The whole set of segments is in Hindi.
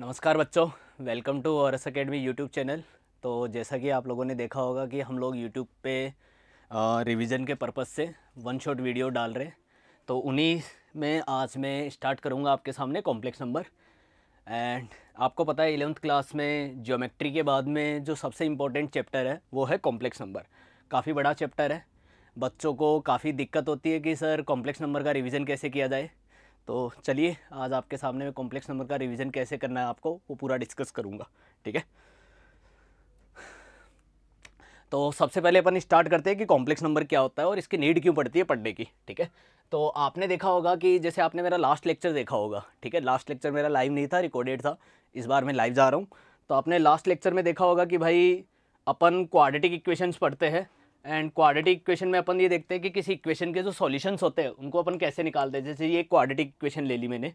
नमस्कार बच्चों welcome to Auras academy YouTube channel तो जैसा कि आप लोगों ने देखा होगा कि हम लोग यूट्यूब पे रिवीजन के पर्पज़ से वन शॉट वीडियो डाल रहे तो उन्हीं में आज मैं स्टार्ट करूँगा आपके सामने कॉम्प्लेक्स नंबर एंड आपको पता है एलेवंथ क्लास में ज्योमेट्री के बाद में जो सबसे इम्पोर्टेंट चैप्टर है वो है कॉम्प्लेक्स नंबर काफ़ी बड़ा चैप्टर है बच्चों को काफ़ी दिक्कत होती है कि सर कॉम्प्लेक्स नंबर का रिविज़न कैसे किया जाए तो चलिए आज आपके सामने मैं कॉम्प्लेक्स नंबर का रिवीजन कैसे करना है आपको वो पूरा डिस्कस करूँगा ठीक है तो सबसे पहले अपन स्टार्ट करते हैं कि कॉम्प्लेक्स नंबर क्या होता है और इसकी नीड क्यों पड़ती है पढ़ने की ठीक है तो आपने देखा होगा कि जैसे आपने मेरा लास्ट लेक्चर देखा होगा ठीक है लास्ट लेक्चर मेरा लाइव नहीं था रिकॉर्डेड था इस बार मैं लाइव जा रहा हूँ तो आपने लास्ट लेक्चर में देखा होगा कि भाई अपन क्वाडिटिक इक्वेशंस पढ़ते हैं एंड क्वाड्रेटिक इक्वेशन में अपन ये देखते हैं कि किसी इक्वेशन के जो सॉल्यूशंस होते हैं उनको अपन कैसे निकालते हैं जैसे ये क्वाड्रेटिक इक्वेशन ले ली मैंने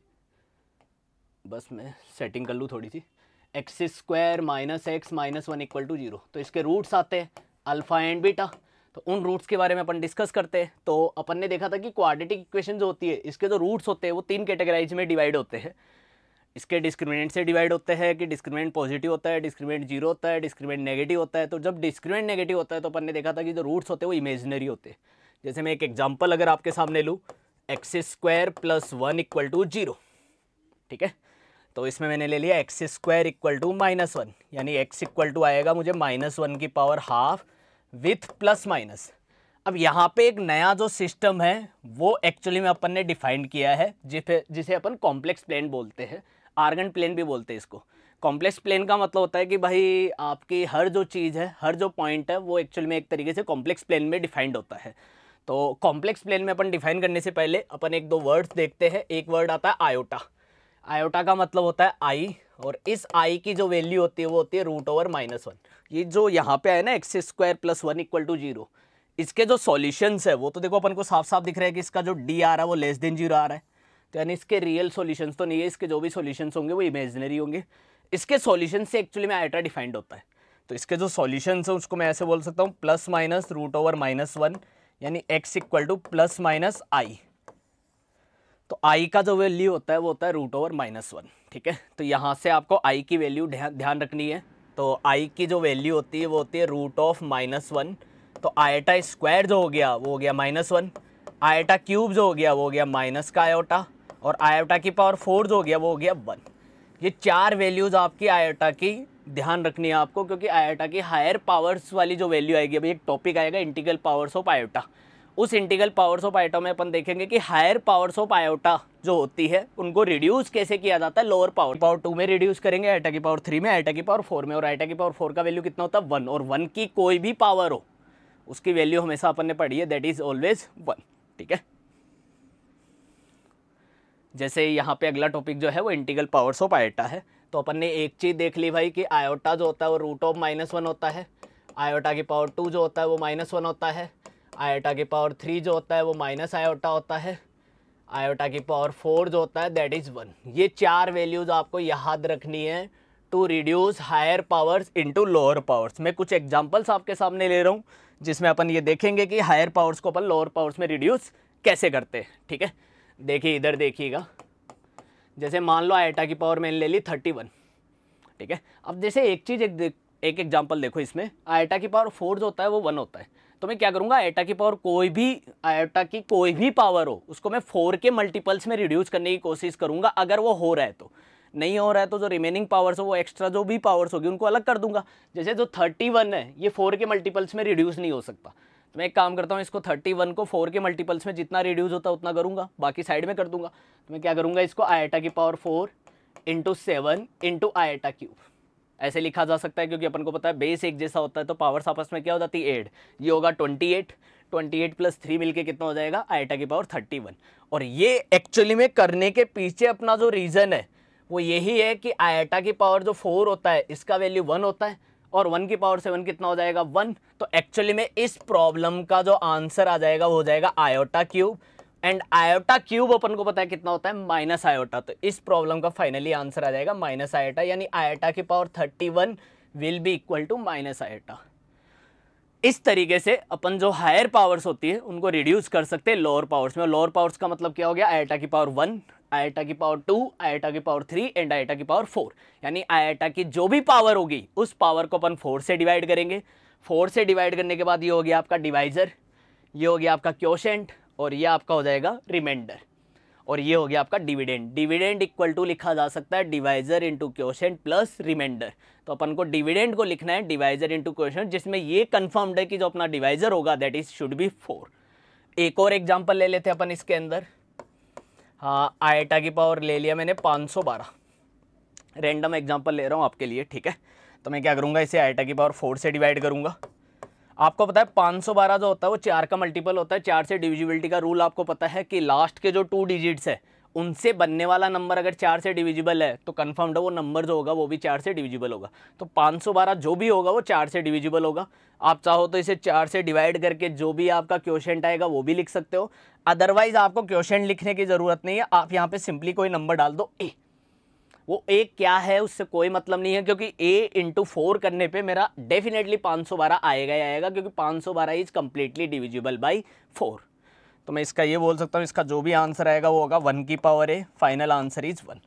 बस मैं सेटिंग कर लूँ थोड़ी सी X square minus X minus one equal to zero तो इसके रूट्स आते हैं अल्फ़ा एंड बीटा तो उन रूट्स के बारे में अपन डिस्कस करते हैं तो अपन ने देखा था कि क्वाड्रेटिक इक्वेशन जो होती है इसके जो रूट्स होते हैं वो तीन कैटेगराइज में डिवाइड होते हैं इसके डिस्क्रिमिनेंट से डिवाइड होते हैं कि डिस्क्रिमिनेंट पॉजिटिव होता है डिस्क्रिमिनेंट जीरो होता है डिस्क्रिमिनेंट नेगेटिव होता है तो जब डिस्क्रिमिनेंट नेगेटिव होता है तो अपन ने देखा था कि जो रूट्स होते हैं वो इमेजनरी होते हैं जैसे मैं एक एग्जाम्पल अगर आपके सामने लूँ X square plus one equal to zero ठीक है तो इसमें मैंने ले लिया X square equal to minus one यानी एक्स इक्वल टू आएगा मुझे माइनस वन की power half with plus minus अब यहाँ पे एक नया जो सिस्टम है वो एक्चुअली में अपन ने डिफाइन किया है जिसे जिसे अपन कॉम्प्लेक्स प्लेन बोलते हैं आर्गन प्लेन भी बोलते हैं इसको कॉम्प्लेक्स प्लेन का मतलब होता है कि भाई आपकी हर जो चीज़ है हर जो पॉइंट है वो एक्चुअल में एक तरीके से कॉम्प्लेक्स प्लेन में डिफाइंड होता है तो कॉम्प्लेक्स प्लेन में अपन डिफाइन करने से पहले अपन एक दो वर्ड्स देखते हैं एक वर्ड आता है आयोटा आयोटा का मतलब होता है आई और इस आई की जो वैल्यू होती है वो होती है रूट ओवर माइनस वन ये जो यहाँ पे आए ना X square plus one equal to zero इसके जो सॉल्यूशंस है वो तो देखो अपन को साफ साफ दिख रहा है कि इसका जो डी आ रहा है वो लेस देन जीरो आ रहा है तो यानी इसके रियल सॉल्यूशंस तो नहीं है इसके जो भी सॉल्यूशंस होंगे वो इमेजनरी होंगे इसके सॉल्यूशन से एक्चुअली में आइटा डिफाइंड होता है तो इसके जो सॉल्यूशंस हैं उसको मैं ऐसे बोल सकता हूँ plus minus root over minus one यानी X equal to plus minus I तो आई का जो वैल्यू होता है वो होता है रूट ओवर माइनस वन ठीक है तो यहाँ से आपको आई की वैल्यू ध्यान रखनी है तो आई की जो वैल्यू होती है वो होती है रूट ऑफ माइनस वन तो आयटा स्क्वायर जो हो गया वो हो गया माइनस वन आयटा क्यूब जो हो गया वो हो गया माइनस का आयोटा और आयोटा की पावर फोर जो हो गया वो हो गया वन ये चार वैल्यूज़ आपकी आयोटा की ध्यान रखनी है आपको क्योंकि आयोटा की हायर पावर्स वाली जो वैल्यू आएगी अभी एक टॉपिक आएगा इंटीगल पावर्स ऑफ आयोटा उस इंटीगल पावर्स ऑफ आयोटा में अपन देखेंगे कि हायर पावर्स ऑफ आयोटा जो होती है उनको रिड्यूस कैसे किया जाता है लोअर पावर पावर टू में रिड्यूस करेंगे आयोटा की पावर थ्री में आयोटा की पावर फोर में और आयोटा की पावर फोर का वैल्यू कितना होता है वन और वन की कोई भी पावर हो उसकी वैल्यू हमेशा अपन ने पढ़ी है दैट इज़ ऑलवेज वन ठीक है जैसे यहाँ पे अगला टॉपिक जो है वो इंटीगल पावर्स ऑफ आयोटा है तो अपन ने एक चीज़ देख ली भाई कि आयोटा जो होता है वो रूट ऑफ माइनस वन होता है आयोटा की पावर टू जो होता है वो माइनस वन होता है आयोटा की पावर थ्री जो होता है वो माइनस आयोटा होता है आयोटा की पावर फोर जो होता है दैट इज़ वन ये चार वैल्यूज़ आपको याद रखनी है to reduce higher powers into lower powers मैं कुछ एग्जाम्पल्स आपके सामने ले रहा हूँ जिसमें अपन ये देखेंगे कि हायर पावर्स को अपन लोअर पावर्स में रिड्यूस कैसे करते हैं ठीक है देखिए इधर देखिएगा जैसे मान लो आइटा की पावर मैंने ले ली थर्टी वन ठीक है अब जैसे एक चीज़ एक एक एग्जाम्पल देखो इसमें आयटा की पावर फोर जो होता है वो वन होता है तो मैं क्या करूँगा आयटा की पावर कोई भी आइटा की कोई भी पावर हो उसको मैं फोर के मल्टीपल्स में रिड्यूस करने की कोशिश करूँगा अगर वो हो रहा है तो नहीं हो रहा है तो जो रिमेनिंग पावर्स हो वो एक्स्ट्रा जो भी पावर्स होगी उनको अलग कर दूंगा जैसे जो थर्टी वन है ये फोर के मल्टीपल्स में रिड्यूस नहीं हो सकता तो मैं एक काम करता हूँ इसको थर्टी वन को फोर के मल्टीपल्स में जितना रिड्यूस होता है उतना करूँगा बाकी साइड में कर दूंगा तो मैं क्या करूँगा इसको आयटा की power four into seven into iota cube ऐसे लिखा जा सकता है क्योंकि अपन को पता है बेस एक जैसा होता है तो पावर्स आपस में क्या हो जाती है एड ये होगा twenty eight twenty eight plus three मिलकर कितना हो जाएगा आयटा की पावर थर्टी वन और ये एक्चुअली में करने के पीछे अपना जो रीज़न है वो यही है कि आयटा की पावर जो फोर होता है इसका वैल्यू वन होता है और वन की पावर सेवन कितना हो जाएगा वन तो एक्चुअली में इस प्रॉब्लम का जो आंसर आ जाएगा वो हो जाएगा iota cube and iota cube अपन को पता है कितना होता है माइनस आयोटा तो इस प्रॉब्लम का फाइनली आंसर आ जाएगा माइनस आयोटा यानी आयोटा की power thirty one will be equal to minus iota इस तरीके से अपन जो हायर पावर्स होती है उनको रिड्यूस कर सकते हैं लोअर पावर्स में लोअर पावर्स का मतलब क्या हो गया आयोटा की पावर वन आयटा की पावर टू आटा की पावर थ्री एंड आयटा की पावर फोर यानी आयटा की जो भी पावर होगी उस पावर को अपन फोर से डिवाइड करेंगे फोर से डिवाइड करने के बाद ये हो गया आपका डिवाइज़र ये हो गया आपका क्योशेंट और ये आपका हो जाएगा रिमाइंडर और ये हो गया आपका डिविडेंड डिविडेंड इक्वल टू लिखा जा सकता है divisor into question plus remainder तो अपन को डिविडेंड को लिखना है डिवाइजर इंटू क्वेश्चन जिसमें ये कन्फर्म्ड है कि जो अपना डिवाइजर होगा that is should be four एक और एग्जाम्पल ले लेते हैं अपन इसके अंदर हाँ, आएटा की पावर ले लिया मैंने 512 रैंडम एग्जांपल ले रहा हूँ आपके लिए ठीक है तो मैं क्या करूँगा इसे आएटा की पावर फोर से डिवाइड करूँगा आपको पता है 512 जो होता है वो चार का मल्टीपल होता है चार से डिविजिबिलिटी का रूल आपको पता है कि लास्ट के जो टू डिजिट्स है उनसे बनने वाला नंबर अगर चार से डिविजिबल है तो कन्फर्म्ड वो नंबर जो होगा वो भी चार से डिविजिबल होगा तो 512 जो भी होगा वो चार से डिविजिबल होगा आप चाहो तो इसे चार से डिवाइड करके जो भी आपका क्वेश्चन आएगा वो भी लिख सकते हो अदरवाइज आपको क्वेश्चन लिखने की ज़रूरत नहीं है आप यहाँ पर सिंपली कोई नंबर डाल दो ए वो ए क्या है उससे कोई मतलब नहीं है क्योंकि ए इंटू फोर करने पे मेरा डेफिनेटली 512 आएगा ही आएगा क्योंकि 512 सौ बारह is completely divisible by four तो मैं इसका ये बोल सकता हूँ इसका जो भी आंसर आएगा वो होगा वन की power a final answer is one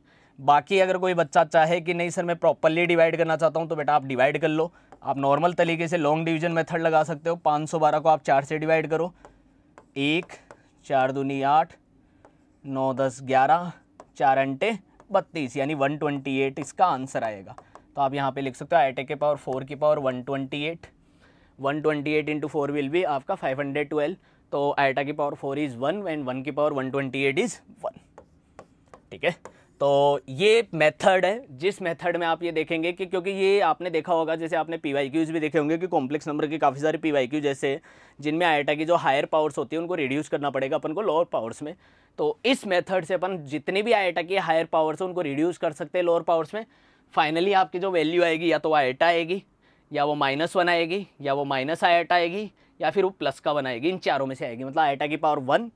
बाकी अगर कोई बच्चा चाहे कि नहीं सर मैं प्रॉपरली डिवाइड करना चाहता हूँ तो बेटा आप डिवाइड कर लो आप नॉर्मल तरीके से लॉन्ग डिवीजन मेथड लगा सकते हो 512 को आप चार से डिवाइड करो एक चार दूनी आठ नौ दस ग्यारह चार अंटे बत्तीस यानी वन ट्वेंटी एट इसका आंसर आएगा तो आप यहाँ पे लिख सकते हो एटे के पावर फोर की power one twenty eight one twenty eight into four will भी आपका फाइव हंड्रेड ट्वेल्व तो आइटा की power four is one and one की power one twenty eight is one ठीक है तो ये मेथड है जिस मेथड में आप ये देखेंगे कि क्योंकि ये आपने देखा होगा जैसे आपने पी वाई क्यूज़ भी देखे होंगे कि कॉम्प्लेक्स नंबर के काफ़ी सारे पी वाई क्यू जैसे जिनमें आइटा की जो हायर पावर्स होती है उनको रिड्यूस करना पड़ेगा अपन को लोअर पावर्स में तो इस मेथड से अपन जितने भी आइटा की हायर पावर्स हैं उनको रिड्यूस कर सकते हैं लोअर पावर्स में फाइनली आपकी जो वैल्यू आएगी या तो आइटा आएगी या वो माइनस वन आएगी या वो माइनस आइटा आएगी या फिर वो प्लस का बनाएगी इन चारों में से आएगी मतलब आइटा की पावर वन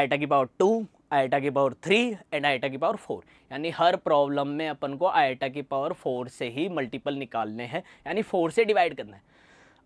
आइटा की पावर टू आइटा की पावर थ्री एंड आइटा की पावर फोर यानी हर प्रॉब्लम में अपन को आइटा की पावर फोर से ही मल्टीपल निकालने हैं यानी फोर से डिवाइड करना है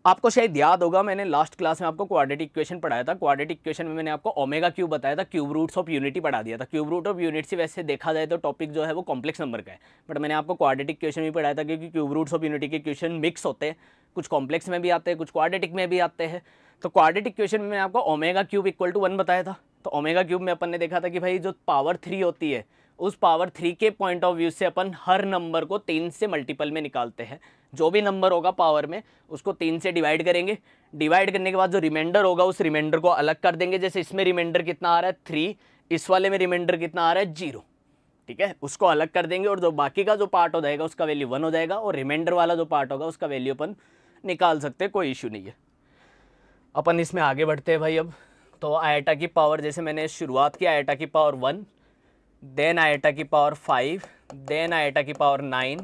आपको शायद याद होगा मैंने लास्ट क्लास में आपको क्वाड्रेटिक इक्वेशन पढ़ाया था क्वाड्रेटिक इक्वेशन में मैंने आपको ओमेगा क्यूब बताया था क्यूब रूट्स ऑफ यूनिटी पढ़ा दिया था क्यूब रूट ऑफ यूनिट से वैसे देखा जाए तो टॉपिक जो है वो कॉम्प्लेक्स नंबर का है बट मैंने आपको क्वाड्रेटिक इक्वेशन भी पढ़ाया था क्योंकि क्यूब रूट्स ऑफ यूनिटी के क्वेश्चन मिक्स होते हैं कुछ कॉम्प्लेक्स में भी आते हैं कुछ क्वाड्रेटिक में भी आते हैं तो क्वाड्रेटिक इक्वेशन में मैंने आपको omega cube equal to one बताया था तो ओमेगा क्यूब में अपन ने देखा था कि भाई जो पावर थ्री होती है उस पावर थ्री के पॉइंट ऑफ व्यू से अपन हर नंबर को तीन से मल्टीपल में निकालते हैं जो भी नंबर होगा पावर में उसको तीन से डिवाइड करेंगे डिवाइड करने के बाद जो रिमाइंडर होगा उस रिमाइंडर को अलग कर देंगे जैसे इसमें रिमाइंडर कितना आ रहा है थ्री इस वाले में रिमाइंडर कितना आ रहा है जीरो ठीक है उसको अलग कर देंगे और जो बाकी का जो पार्ट हो जाएगा उसका वैल्यू वन हो जाएगा और रिमाइंडर वाला जो पार्ट होगा उसका वैल्यू अपन निकाल सकते हैं कोई इश्यू नहीं है अपन इसमें आगे बढ़ते हैं भाई अब तो आयटा की पावर जैसे मैंने शुरुआत की आयटा की पावर वन देन iota की पावर फाइव देन iota की पावर नाइन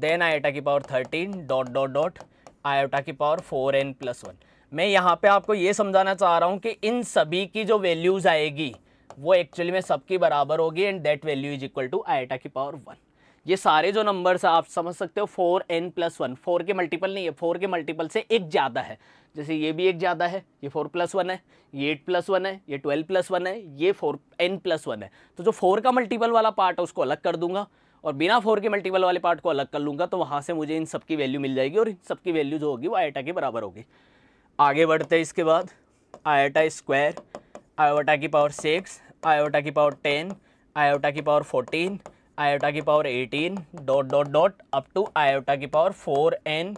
देन iota की power thirteen dot dot dot iota की power four n plus one मैं यहाँ पे आपको ये समझाना चाह रहा हूँ कि इन सभी की जो वैल्यूज़ आएगी वो एक्चुअली में सबकी बराबर होगी and that value is equal to iota की पावर वन ये सारे जो नंबर्स आप समझ सकते हो four n plus one four के मल्टीपल नहीं है फोर के मल्टीपल से एक ज़्यादा है जैसे ये भी एक ज़्यादा है ये फोर प्लस वन है ये एट प्लस वन है ये ट्वेल्व प्लस वन है ये फोर एन प्लस वन है तो जो फोर का मल्टीपल वाला पार्ट है उसको अलग कर दूंगा और बिना फोर के मल्टीपल वाले पार्ट को अलग कर लूँगा तो वहाँ से मुझे इन सबकी वैल्यू मिल जाएगी और इन सबकी वैल्यू जो होगी वो आयटा के बराबर होगी आगे बढ़ते हैं इसके बाद आयोटा स्क्वायर आयोटा की पावर सिक्स आयोटा की पावर टेन आयोटा की पावर फोर्टीन आयोटा की power 18 dot dot dot up to iota की power 4n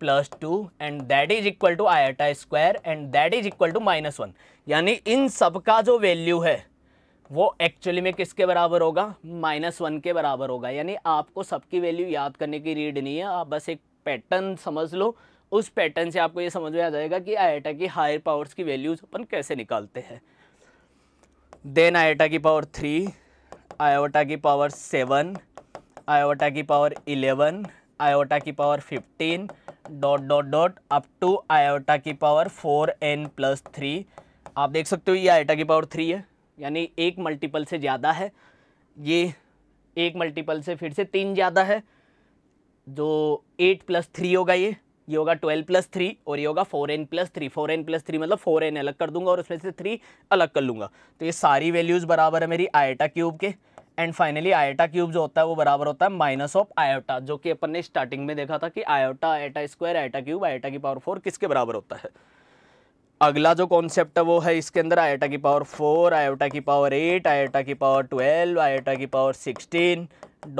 plus two and that is equal to iota square and that is equal to minus one यानी इन सब का जो वैल्यू है वो एक्चुअली में किसके बराबर होगा माइनस वन के बराबर होगा यानी आपको सबकी वैल्यू याद करने की रीड नहीं है आप बस एक पैटर्न समझ लो उस पैटर्न से आपको ये समझ में आ जाएगा कि आयोटा की हायर पावर्स की वैल्यूज़ अपन कैसे निकालते हैं देन आयोटा की पावर थ्री आयोटा की पावर सेवन आयोटा की पावर इलेवन आयोटा की power fifteen dot dot dot up to iota की power four n plus three आप देख सकते हो ये आयोटा की पावर थ्री है यानी एक मल्टीपल से ज़्यादा है ये एक मल्टीपल से फिर से तीन ज़्यादा है जो एट प्लस थ्री होगा ये ये होगा ट्वेल्व प्लस थ्री और ये होगा four n plus three four n plus three मतलब फोर एन अलग कर दूंगा और उसमें से थ्री अलग कर लूंगा तो ये सारी वैल्यूज़ बराबर है मेरी आयटा क्यूब के एंड फाइनली आयटा क्यूब जो होता है वो बराबर होता है माइनस ऑफ आयोटा जो कि अपन ने स्टार्टिंग में देखा था कि आयोटा आयटा स्क्वायर आयटा क्यूब आयटा की पावर फोर किसके बराबर होता है अगला जो कॉन्सेप्ट है वो है इसके अंदर आयोटा की पावर फोर आयोटा की पावर एट आयोटा की पावर ट्वेल्व आयोटा की power sixteen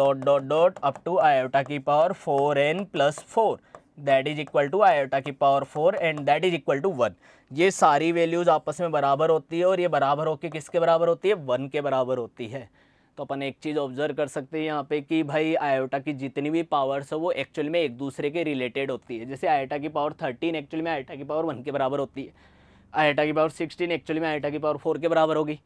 dot dot dot up to iota की power four n plus four that is equal to iota की power four and that is equal to one ये सारी वैल्यूज़ आपस में बराबर होती है और ये बराबर होके किसके बराबर होती है वन के बराबर होती है तो अपन एक चीज़ ऑब्जर्व कर सकते हैं यहाँ पे कि भाई आयोटा की जितनी भी पावर्स है वो एक्चुअल में एक दूसरे के रिलेटेड होती है जैसे आयोटा की पावर थर्टीन एक्चुअल में आयोटा की पावर वन के बराबर होती है आयोटा की पावर सिक्सटीन एक्चुअली में आयोटा की पावर फोर के बराबर होगी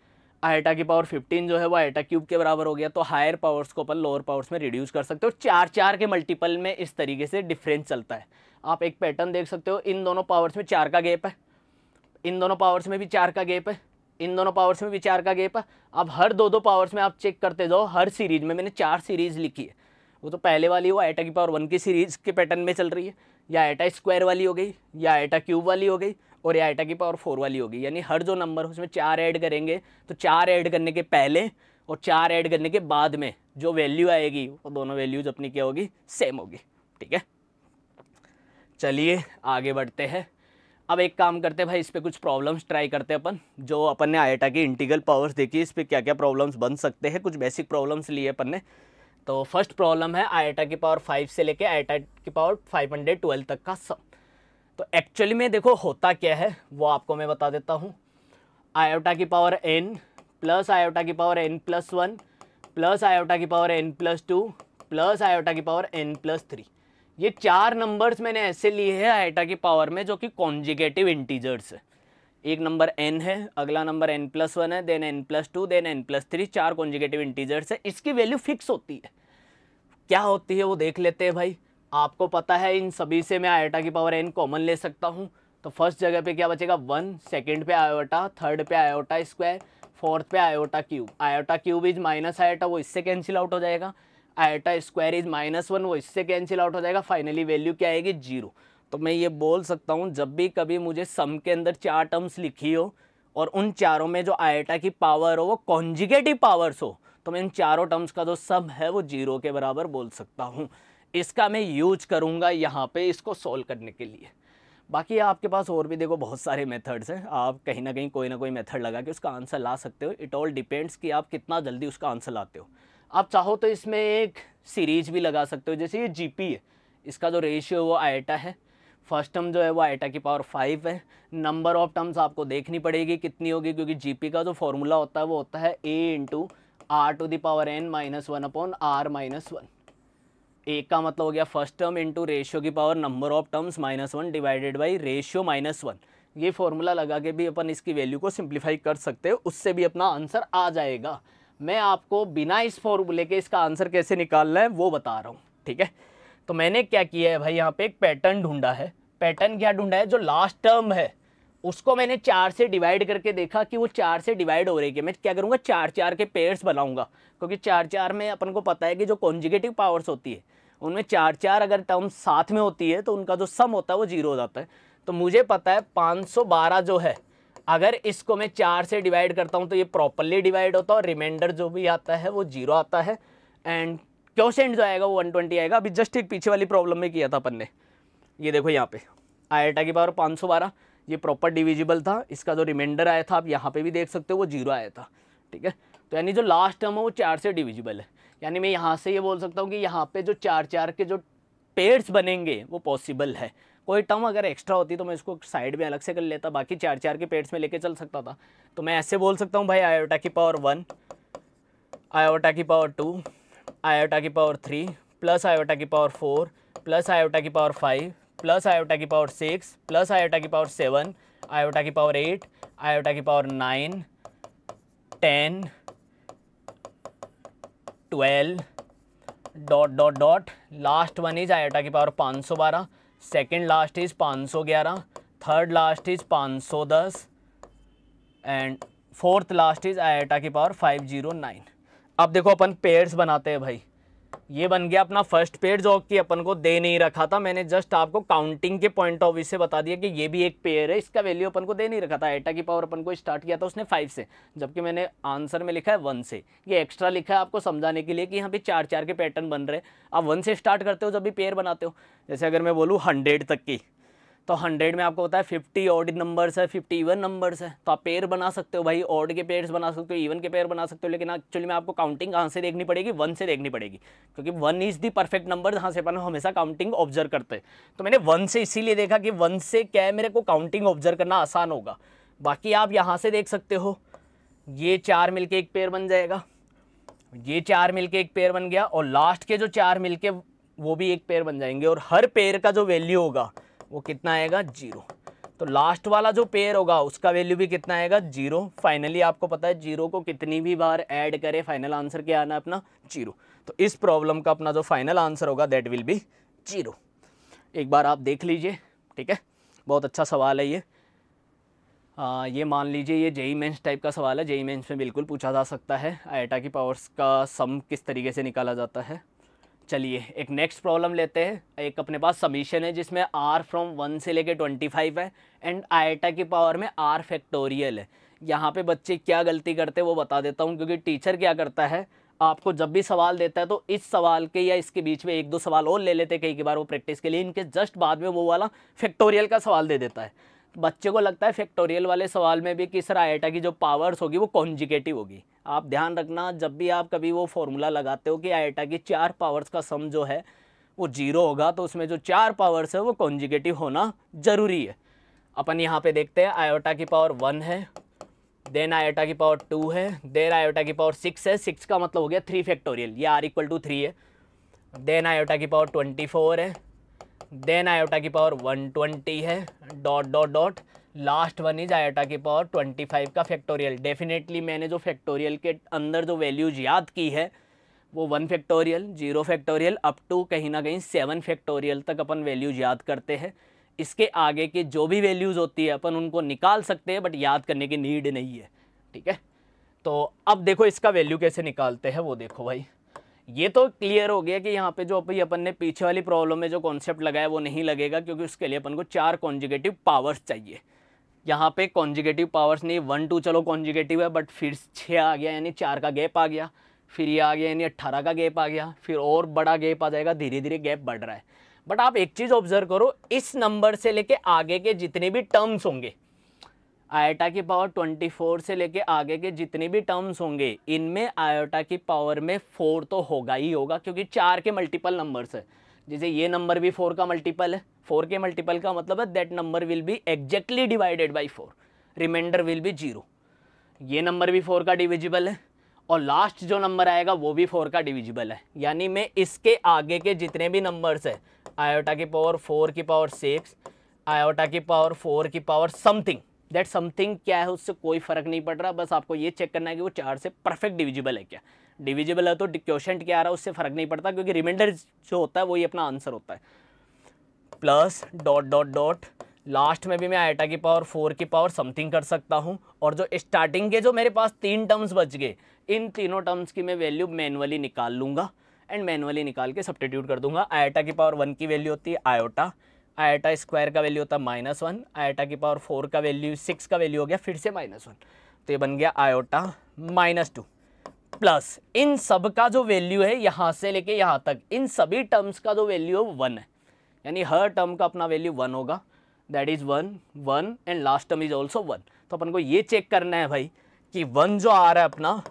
आइटा की पावर 15 जो है वो आइटा क्यूब के बराबर हो गया तो हायर पावर्स को अपन लोअर पावर्स में रिड्यूस कर सकते हो चार चार के मल्टीपल में इस तरीके से डिफरेंस चलता है आप एक पैटर्न देख सकते हो इन दोनों पावर्स में चार का गैप है इन दोनों पावर्स में भी चार का गैप है इन दोनों पावर्स में भी चार का गैप है अब हर दो दो पावर्स में आप चेक करते जाओ हर सीरीज में मैंने चार सीरीज लिखी है वो तो पहले वाली वो आइटा की पावर वन की सीरीज के पैटर्न में चल रही है या आइटा स्क्वायर वाली हो गई या आइटा क्यूब वाली हो गई और ये आइटा की पावर फोर वाली होगी यानी हर जो नंबर उसमें चार ऐड करेंगे तो चार ऐड करने के पहले और चार ऐड करने के बाद में जो वैल्यू आएगी वो दोनों वैल्यूज अपनी क्या होगी सेम होगी ठीक है चलिए आगे बढ़ते हैं अब एक काम करते हैं भाई इस पर कुछ प्रॉब्लम्स ट्राई करते हैं अपन जो अपन ने आयटा की इंटीगल पावर्स देखी इस पर क्या क्या प्रॉब्लम्स बन सकते हैं कुछ बेसिक प्रॉब्लम्स लिए अपन ने तो फर्स्ट प्रॉब्लम है आयटा की पावर फाइव से लेके आयटा की पावर फाइव हंड्रेड ट्वेल्व तक का सब तो एक्चुअली में देखो होता क्या है वो आपको मैं बता देता हूँ आयोटा की पावर एन प्लस आयोटा की power n plus one plus iota की power n plus two plus iota की पावर एन प्लस थ्री ये चार नंबर्स मैंने ऐसे लिए हैं आयोटा की पावर में जो कि कॉन्जिगेटिव इंटीजर्स है एक नंबर एन है अगला नंबर एन प्लस वन है then n plus two then n plus three चार कॉन्जिगेटिव इंटीजर्स है इसकी वैल्यू फिक्स होती है क्या होती है वो देख लेते हैं भाई आपको पता है इन सभी से मैं आयोटा की पावर एन कॉमन ले सकता हूँ तो फर्स्ट जगह पे क्या बचेगा वन सेकेंड पे आयोटा थर्ड पे आयोटा स्क्वायर फोर्थ पे iota cube iota cube is minus iota वो इससे कैंसिल आउट हो जाएगा iota square is minus one वो इससे कैंसिल आउट हो जाएगा फाइनली वैल्यू क्या आएगी जीरो तो मैं ये बोल सकता हूँ जब भी कभी मुझे सम के अंदर चार टर्म्स लिखी हो और उन चारों में जो आयोटा की पावर हो वो कॉन्जिगेटिव पावर्स हो तो मैं इन चारों टर्म्स का जो सब है वो जीरो के बराबर बोल सकता हूँ इसका मैं यूज करूँगा यहाँ पे इसको सोल्व करने के लिए बाकी आपके पास और भी देखो बहुत सारे मेथड्स हैं आप कहीं ना कहीं कोई ना कोई मेथड लगा के उसका आंसर ला सकते हो इट ऑल डिपेंड्स कि आप कितना जल्दी उसका आंसर लाते हो आप चाहो तो इसमें एक सीरीज भी लगा सकते हो जैसे ये जी है इसका जो रेशियो है वो आइटा है फर्स्ट टर्म जो है वो आइटा की पावर फाइव है नंबर ऑफ टर्म्स आपको देखनी पड़ेगी कितनी होगी क्योंकि जी का जो फॉर्मूला होता है वो होता है a into r to the power n minus one upon r minus one a का मतलब हो गया फर्स्ट टर्म इंटू रेशियो की power number of terms minus one divided by ratio minus one ये फॉर्मूला लगा के भी अपन इसकी वैल्यू को सिंप्लीफाई कर सकते हो उससे भी अपना आंसर आ जाएगा मैं आपको बिना इस फॉर्मूले के इसका आंसर कैसे निकालना है वो बता रहा हूँ ठीक है तो मैंने क्या किया है भाई यहाँ पे एक पैटर्न ढूंढा है पैटर्न क्या ढूंढा है जो लास्ट टर्म है उसको मैंने चार से डिवाइड करके देखा कि वो चार से डिवाइड हो रही है मैं क्या करूँगा चार चार के पेयर्स बनाऊँगा क्योंकि चार चार में अपन को पता है कि जो कॉन्जिगेटिव पावर्स होती है उनमें चार चार अगर टर्म साथ में होती है तो उनका जो सम होता है वो जीरो हो जाता है तो मुझे पता है 512 जो है अगर इसको मैं चार से डिवाइड करता हूँ तो ये प्रॉपरली डिवाइड होता है और रिमाइंडर जो भी आता है वो जीरो आता है एंड क्वेश्चन जो आएगा वो 120 आएगा अभी जस्ट एक पीछे वाली प्रॉब्लम में किया था अपन ने ये देखो यहाँ पे आयटा की पावर बारह ये प्रॉपर डिविजिबल था इसका जो रिमाइंडर आया था आप यहाँ पर भी देख सकते हो वो जीरो आया था ठीक है तो यानी जो लास्ट टर्म है वो चार से डिविजिबल है यानी मैं यहाँ से ये बोल सकता हूँ कि यहाँ पे जो चार चार के जो पेयर्स बनेंगे वो पॉसिबल है कोई टर्म अगर एक्स्ट्रा होती तो मैं इसको साइड में अलग से कर लेता बाकी चार चार के पेयर्स में लेके चल सकता था तो मैं ऐसे बोल सकता हूँ भाई आयोटा की पावर वन आयोटा की पावर टू आयोटा की पावर थ्री प्लस आयोटा की पावर फोर प्लस आयोटा की पावर फाइव प्लस आयोटा की पावर सिक्स प्लस आयोटा की पावर सेवन आयोटा की पावर एट आयोटा की power nine ten twelve dot dot dot last one is iota की पावर पाँच सौ बारह सेकेंड लास्ट इज पाँच सौ ग्यारह थर्ड लास्ट इज पाँच सौ दस and fourth last is iota की पावर फाइव जीरो नाइन अब देखो अपन पेयर्स बनाते हैं भाई ये बन गया अपना फर्स्ट पेयर जो कि अपन को दे नहीं रखा था मैंने जस्ट आपको काउंटिंग के पॉइंट ऑफ व्यू से बता दिया कि ये भी एक पेयर है इसका वैल्यू अपन को दे नहीं रखा था एटा की पावर अपन को स्टार्ट किया था उसने फाइव से जबकि मैंने आंसर में लिखा है वन से ये एक्स्ट्रा लिखा है आपको समझाने के लिए कि यहाँ पे चार चार के पैटर्न बन रहे आप वन से स्टार्ट करते हो जब भी पेयर बनाते हो जैसे अगर मैं बोलूँ हंड्रेड तक की तो हंड्रेड में आपको पता है फिफ्टी ऑड नंबर्स है फिफ्टी ईवन नंबर्स है तो आप पेयर बना सकते हो भाई ऑड के पेयर्स बना सकते हो इवन के पेयर बना सकते हो लेकिन एक्चुअली में आपको काउंटिंग कहाँ से देखनी पड़ेगी वन से देखनी पड़ेगी क्योंकि one is the perfect number जहाँ से अपन हमेशा काउंटिंग ऑब्जर्व करते हैं तो मैंने वन से इसीलिए देखा कि वन से क्या है मेरे को काउंटिंग ऑब्जर्व करना आसान होगा बाकी आप यहाँ से देख सकते हो ये चार के एक पेयर बन जाएगा ये चार के एक पेयर बन गया और लास्ट के जो चार के वो भी एक पेयर बन जाएंगे और हर पेयर का जो वैल्यू होगा वो कितना आएगा जीरो तो लास्ट वाला जो पेयर होगा उसका वैल्यू भी कितना आएगा जीरो फाइनली आपको पता है जीरो को कितनी भी बार ऐड करें फाइनल आंसर क्या आना है अपना जीरो तो इस प्रॉब्लम का अपना जो फाइनल आंसर होगा दैट विल बी जीरो एक बार आप देख लीजिए ठीक है बहुत अच्छा सवाल है ये आ, ये मान लीजिए ये जेई मेंस टाइप का सवाल है जेई मेंस e में बिल्कुल पूछा जा सकता है आयटा की पावर्स का सम किस तरीके से निकाला जाता है चलिए एक नेक्स्ट प्रॉब्लम लेते हैं एक अपने पास समीशन है जिसमें आर फ्रॉम वन से लेके ट्वेंटी फाइव है एंड आईटा की पावर में आर फैक्टोरियल है यहाँ पे बच्चे क्या गलती करते हैं वो बता देता हूँ क्योंकि टीचर क्या करता है आपको जब भी सवाल देता है तो इस सवाल के या इसके बीच में एक दो सवाल और ले लेते हैं कई कई बार वो प्रैक्टिस के लिए इनके जस्ट बाद में वो वाला फैक्टोरियल का सवाल दे देता है बच्चे को लगता है फैक्टोरियल वाले सवाल में भी कि सर आयटा की जो पावर्स होगी वो कॉन्जिकेटिव होगी आप ध्यान रखना जब भी आप कभी वो फॉर्मूला लगाते हो कि आयटा की चार पावर्स का सम जो है वो जीरो होगा तो उसमें जो चार पावर्स है वो कॉन्जिकेटिव होना ज़रूरी है अपन यहाँ पे देखते हैं आयोटा की पावर वन है देन आयोटा की पावर टू है देन आयोटा की पावर सिक्स है सिक्स का मतलब हो गया थ्री फैक्टोरियल ये आर इक्वल टू थ्री है देन आयोटा की पावर ट्वेंटी फोर है देन आयोटा की पावर 120 है dot dot dot last one is iota की पावर 25 का फैक्टोरियल डेफिनेटली मैंने जो फैक्टोरियल के अंदर जो वैल्यूज याद की है वो one factorial zero factorial up to कहीं ना कहीं सेवन फैक्टोरियल तक अपन वैल्यूज याद करते हैं इसके आगे के जो भी वैल्यूज़ होती है अपन उनको निकाल सकते हैं बट याद करने की नीड नहीं है ठीक है तो अब देखो इसका वैल्यू कैसे निकालते हैं वो देखो भाई ये तो क्लियर हो गया कि यहाँ पे जो अभी अपन ने पीछे वाली प्रॉब्लम में जो कॉन्सेप्ट लगाया वो नहीं लगेगा क्योंकि उसके लिए अपन को चार कॉन्जिगेटिव पावर्स चाहिए यहाँ पे कॉन्जिगेटिव पावर्स नहीं वन टू चलो कॉन्जिगेटिव है बट फिर छः आ गया यानी चार का गैप आ गया फिर ये आ गया यानी अट्ठारह का गैप आ गया फिर और बड़ा गैप आ जाएगा धीरे धीरे गैप बढ़ रहा है बट आप एक चीज़ ऑब्जर्व करो इस नंबर से लेके आगे के जितने भी टर्म्स होंगे आयोटा की पावर 24 से लेके आगे के जितने भी टर्म्स होंगे इनमें आयोटा की पावर में फोर तो होगा ही होगा क्योंकि चार के मल्टीपल नंबर्स है जैसे ये नंबर भी फोर का मल्टीपल है फोर के मल्टीपल का मतलब है that number will be exactly divided by four reminder will be zero ये नंबर भी फोर का डिविजिबल है और लास्ट जो नंबर आएगा वो भी फोर का डिविजिबल है यानी मैं इसके आगे के जितने भी नंबर्स है आयोटा की पावर फोर की पावर सिक्स आयोटा की पावर फोर की पावर समथिंग दैट समथिंग क्या है उससे कोई फ़र्क नहीं पड़ रहा बस आपको ये चेक करना है कि वो चार से परफेक्ट डिविजिबल है क्या डिविजिबल है तो क्वेश्चन क्या आ रहा है उससे फ़र्क नहीं पड़ता क्योंकि रिमाइंडर जो होता है वही अपना आंसर होता है plus dot dot dot last में भी मैं आइटा की पावर फोर की पावर समथिंग कर सकता हूँ और जो स्टार्टिंग के जो मेरे पास तीन टर्म्स बच गए इन तीनों टर्म्स की मैं वैल्यू मैनुअली निकाल लूँगा एंड मैनुअली निकाल के सब्टीट्यूट कर दूंगा आयोटा की पावर वन की वैल्यू होती है आयोटा आयटा स्क्वायर का वैल्यू होता है माइनस वन आयटा की पावर फोर का वैल्यू सिक्स का वैल्यू हो गया फिर से माइनस वन तो ये बन गया आयोटा माइनस टू प्लस इन सब का जो वैल्यू है यहाँ से लेके यहाँ तक इन सभी टर्म्स का जो वैल्यू है वन है यानी हर टर्म का अपना वैल्यू वन होगा that is one one and last term is also one तो अपन को ये चेक करना है भाई कि वन जो आ रहा है अपना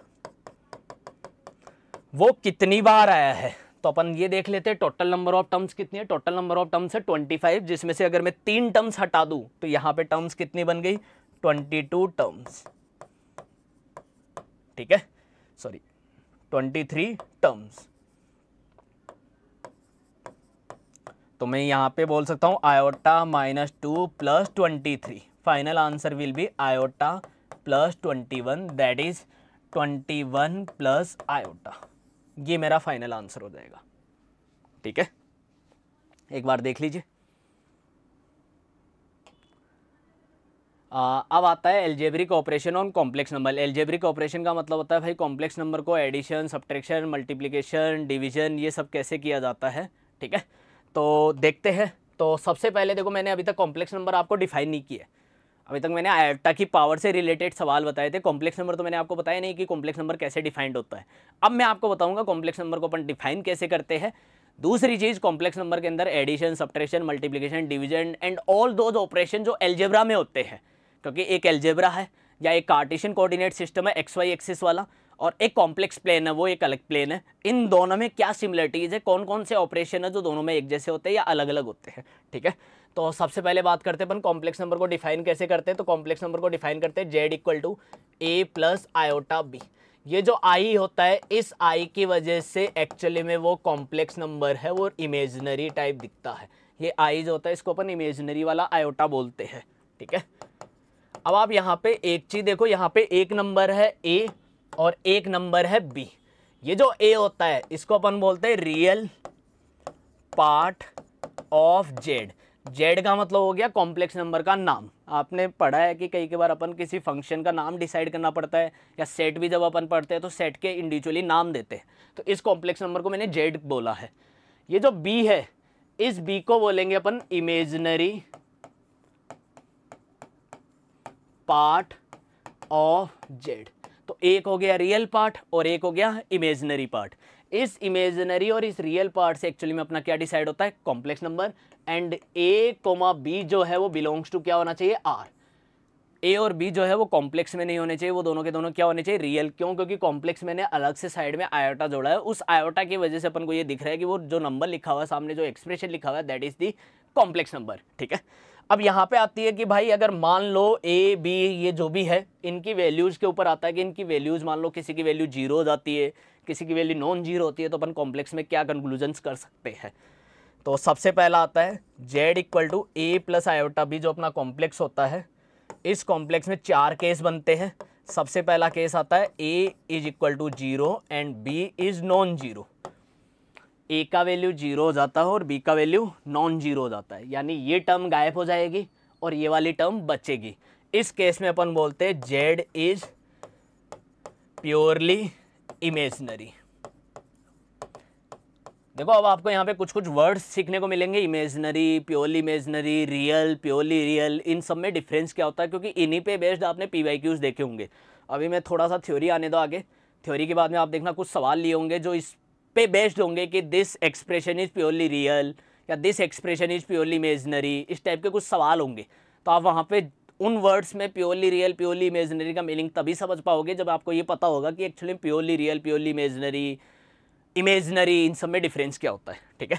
वो कितनी बार आया है तो अपन ये देख लेते हैं टोटल नंबर ऑफ टर्म्स कितनी है टोटल नंबर ऑफ टर्म्स है ट्वेंटी फाइव जिसमें से अगर मैं तीन टर्म्स हटा दूं तो यहां पे टर्म्स कितनी बन गई ट्वेंटी टू टर्म्स ठीक है सॉरी ट्वेंटी थ्री टर्म्स तो मैं यहां पे बोल सकता हूं iota minus two plus twenty three final answer will be iota plus twenty one that is twenty one plus iota ये मेरा फाइनल आंसर हो जाएगा ठीक है एक बार देख लीजिए अब आता है algebraic operation on complex number algebraic operation का मतलब होता है भाई कॉम्प्लेक्स नंबर को एडिशन सब्ट्रैक्शन मल्टीप्लिकेशन डिवीजन ये सब कैसे किया जाता है ठीक है तो देखते हैं तो सबसे पहले देखो मैंने अभी तक कॉम्प्लेक्स नंबर आपको डिफाइन नहीं किया अभी तक मैंने आयोटा की पावर से रिलेटेड सवाल बताए थे कॉम्प्लेक्स नंबर तो मैंने आपको बताया नहीं कि कॉम्प्लेक्स नंबर कैसे डिफाइंड होता है अब मैं आपको बताऊंगा कॉम्प्लेक्स नंबर को अपन डिफाइन कैसे करते हैं दूसरी चीज़ कॉम्प्लेक्स नंबर के अंदर addition subtraction multiplication division and all those operation जो एल्जेब्रा में होते हैं क्योंकि एक एल्जेब्रा है या एक कार्टिशन कोऑर्डिनेट सिस्टम है एक्स वाई एक्सिस वाला और एक कॉम्प्लेक्स प्लेन है वो एक अलग प्लेन है इन दोनों में क्या सिमिलरिटीज़ है कौन कौन से ऑपरेशन है जो दोनों में एक जैसे होते हैं या अलग अलग होते हैं ठीक है तो सबसे पहले बात करते हैं अपन कॉम्प्लेक्स नंबर को डिफाइन कैसे करते हैं तो कॉम्प्लेक्स नंबर को डिफाइन करते हैं z equal to a plus iota b ये जो आई होता है इस आई की वजह से एक्चुअली में वो कॉम्प्लेक्स नंबर है वो इमेजनरी टाइप दिखता है ये आई जो होता है इसको अपन इमेजनरी वाला आयोटा बोलते हैं ठीक है अब आप यहाँ पे एक चीज़ देखो यहाँ पे एक नंबर है ए और एक नंबर है बी ये जो ए होता है इसको अपन बोलते हैं real part of z z का मतलब हो गया कॉम्प्लेक्स नंबर का नाम आपने पढ़ा है कि कई के बार अपन किसी फंक्शन का नाम डिसाइड करना पड़ता है या सेट भी जब अपन पढ़ते हैं तो सेट के इंडिविजुअली नाम देते हैं तो इस कॉम्प्लेक्स नंबर को मैंने जेड बोला है ये जो बी है इस बी को बोलेंगे अपन इमेजनरी पार्ट ऑफ जेड तो एक हो गया रियल पार्ट और एक हो गया इमेजनरी पार्ट इस इमेजनरी और इस रियल पार्ट से एक्चुअली में अपना क्या डिसाइड होता है complex number and a comma b जो है वो बिलोंग्स टू क्या होना चाहिए आर ए और बी जो है वो कॉम्प्लेक्स में नहीं होने चाहिए वो दोनों के दोनों क्या होने चाहिए रियल क्यों क्योंकि कॉम्प्लेक्स मैंने अलग से साइड में आयोटा जोड़ा है उस आयोटा की वजह से अपन को ये दिख रहा है कि वो जो नंबर लिखा हुआ है सामने जो एक्सप्रेशन लिखा हुआ है that is the complex number ठीक है अब यहाँ पे आती है कि भाई अगर मान लो ए बी ये जो भी है इनकी वैल्यूज़ के ऊपर आता है कि इनकी वैल्यूज़ मान लो किसी की वैल्यू जीरो हो जाती है किसी की वैल्यू नॉन जीरो होती है तो अपन कॉम्प्लेक्स में क्या कंक्लूजन्स कर सकते हैं तो सबसे पहला आता है z equal to a plus iota b जो अपना कॉम्प्लेक्स होता है इस कॉम्प्लेक्स में चार केस बनते हैं सबसे पहला केस आता है a is equal to zero and b is non zero a का वैल्यू जीरो हो जाता है और बी का वैल्यू नॉन जीरो हो जाता है यानी ये टर्म गायब हो जाएगी और ये वाली टर्म बचेगी इस केस में अपन बोलते हैं जेड इज प्योरली इमेजनरी देखो अब आपको यहाँ पे कुछ कुछ वर्ड्स सीखने को मिलेंगे imaginary purely imaginary real purely real इन सब में डिफरेंस क्या होता है क्योंकि इन्हीं पे बेस्ड आपने पी वाई क्यूज़ देखे होंगे अभी मैं थोड़ा सा थ्योरी आने दो आगे थ्योरी के बाद में आप देखना कुछ सवाल लिए होंगे जो इस पे बेस्ड होंगे कि this expression is purely real या this expression is purely imaginary इस टाइप के कुछ सवाल होंगे तो आप वहाँ पर उन वर्ड्स में प्योरली रियल प्योरली इमेजनरी का मीनिंग तभी समझ पाओगे जब आपको ये पता होगा कि actually purely real purely imaginary imaginary इन सब में डिफरेंस क्या होता है ठीक है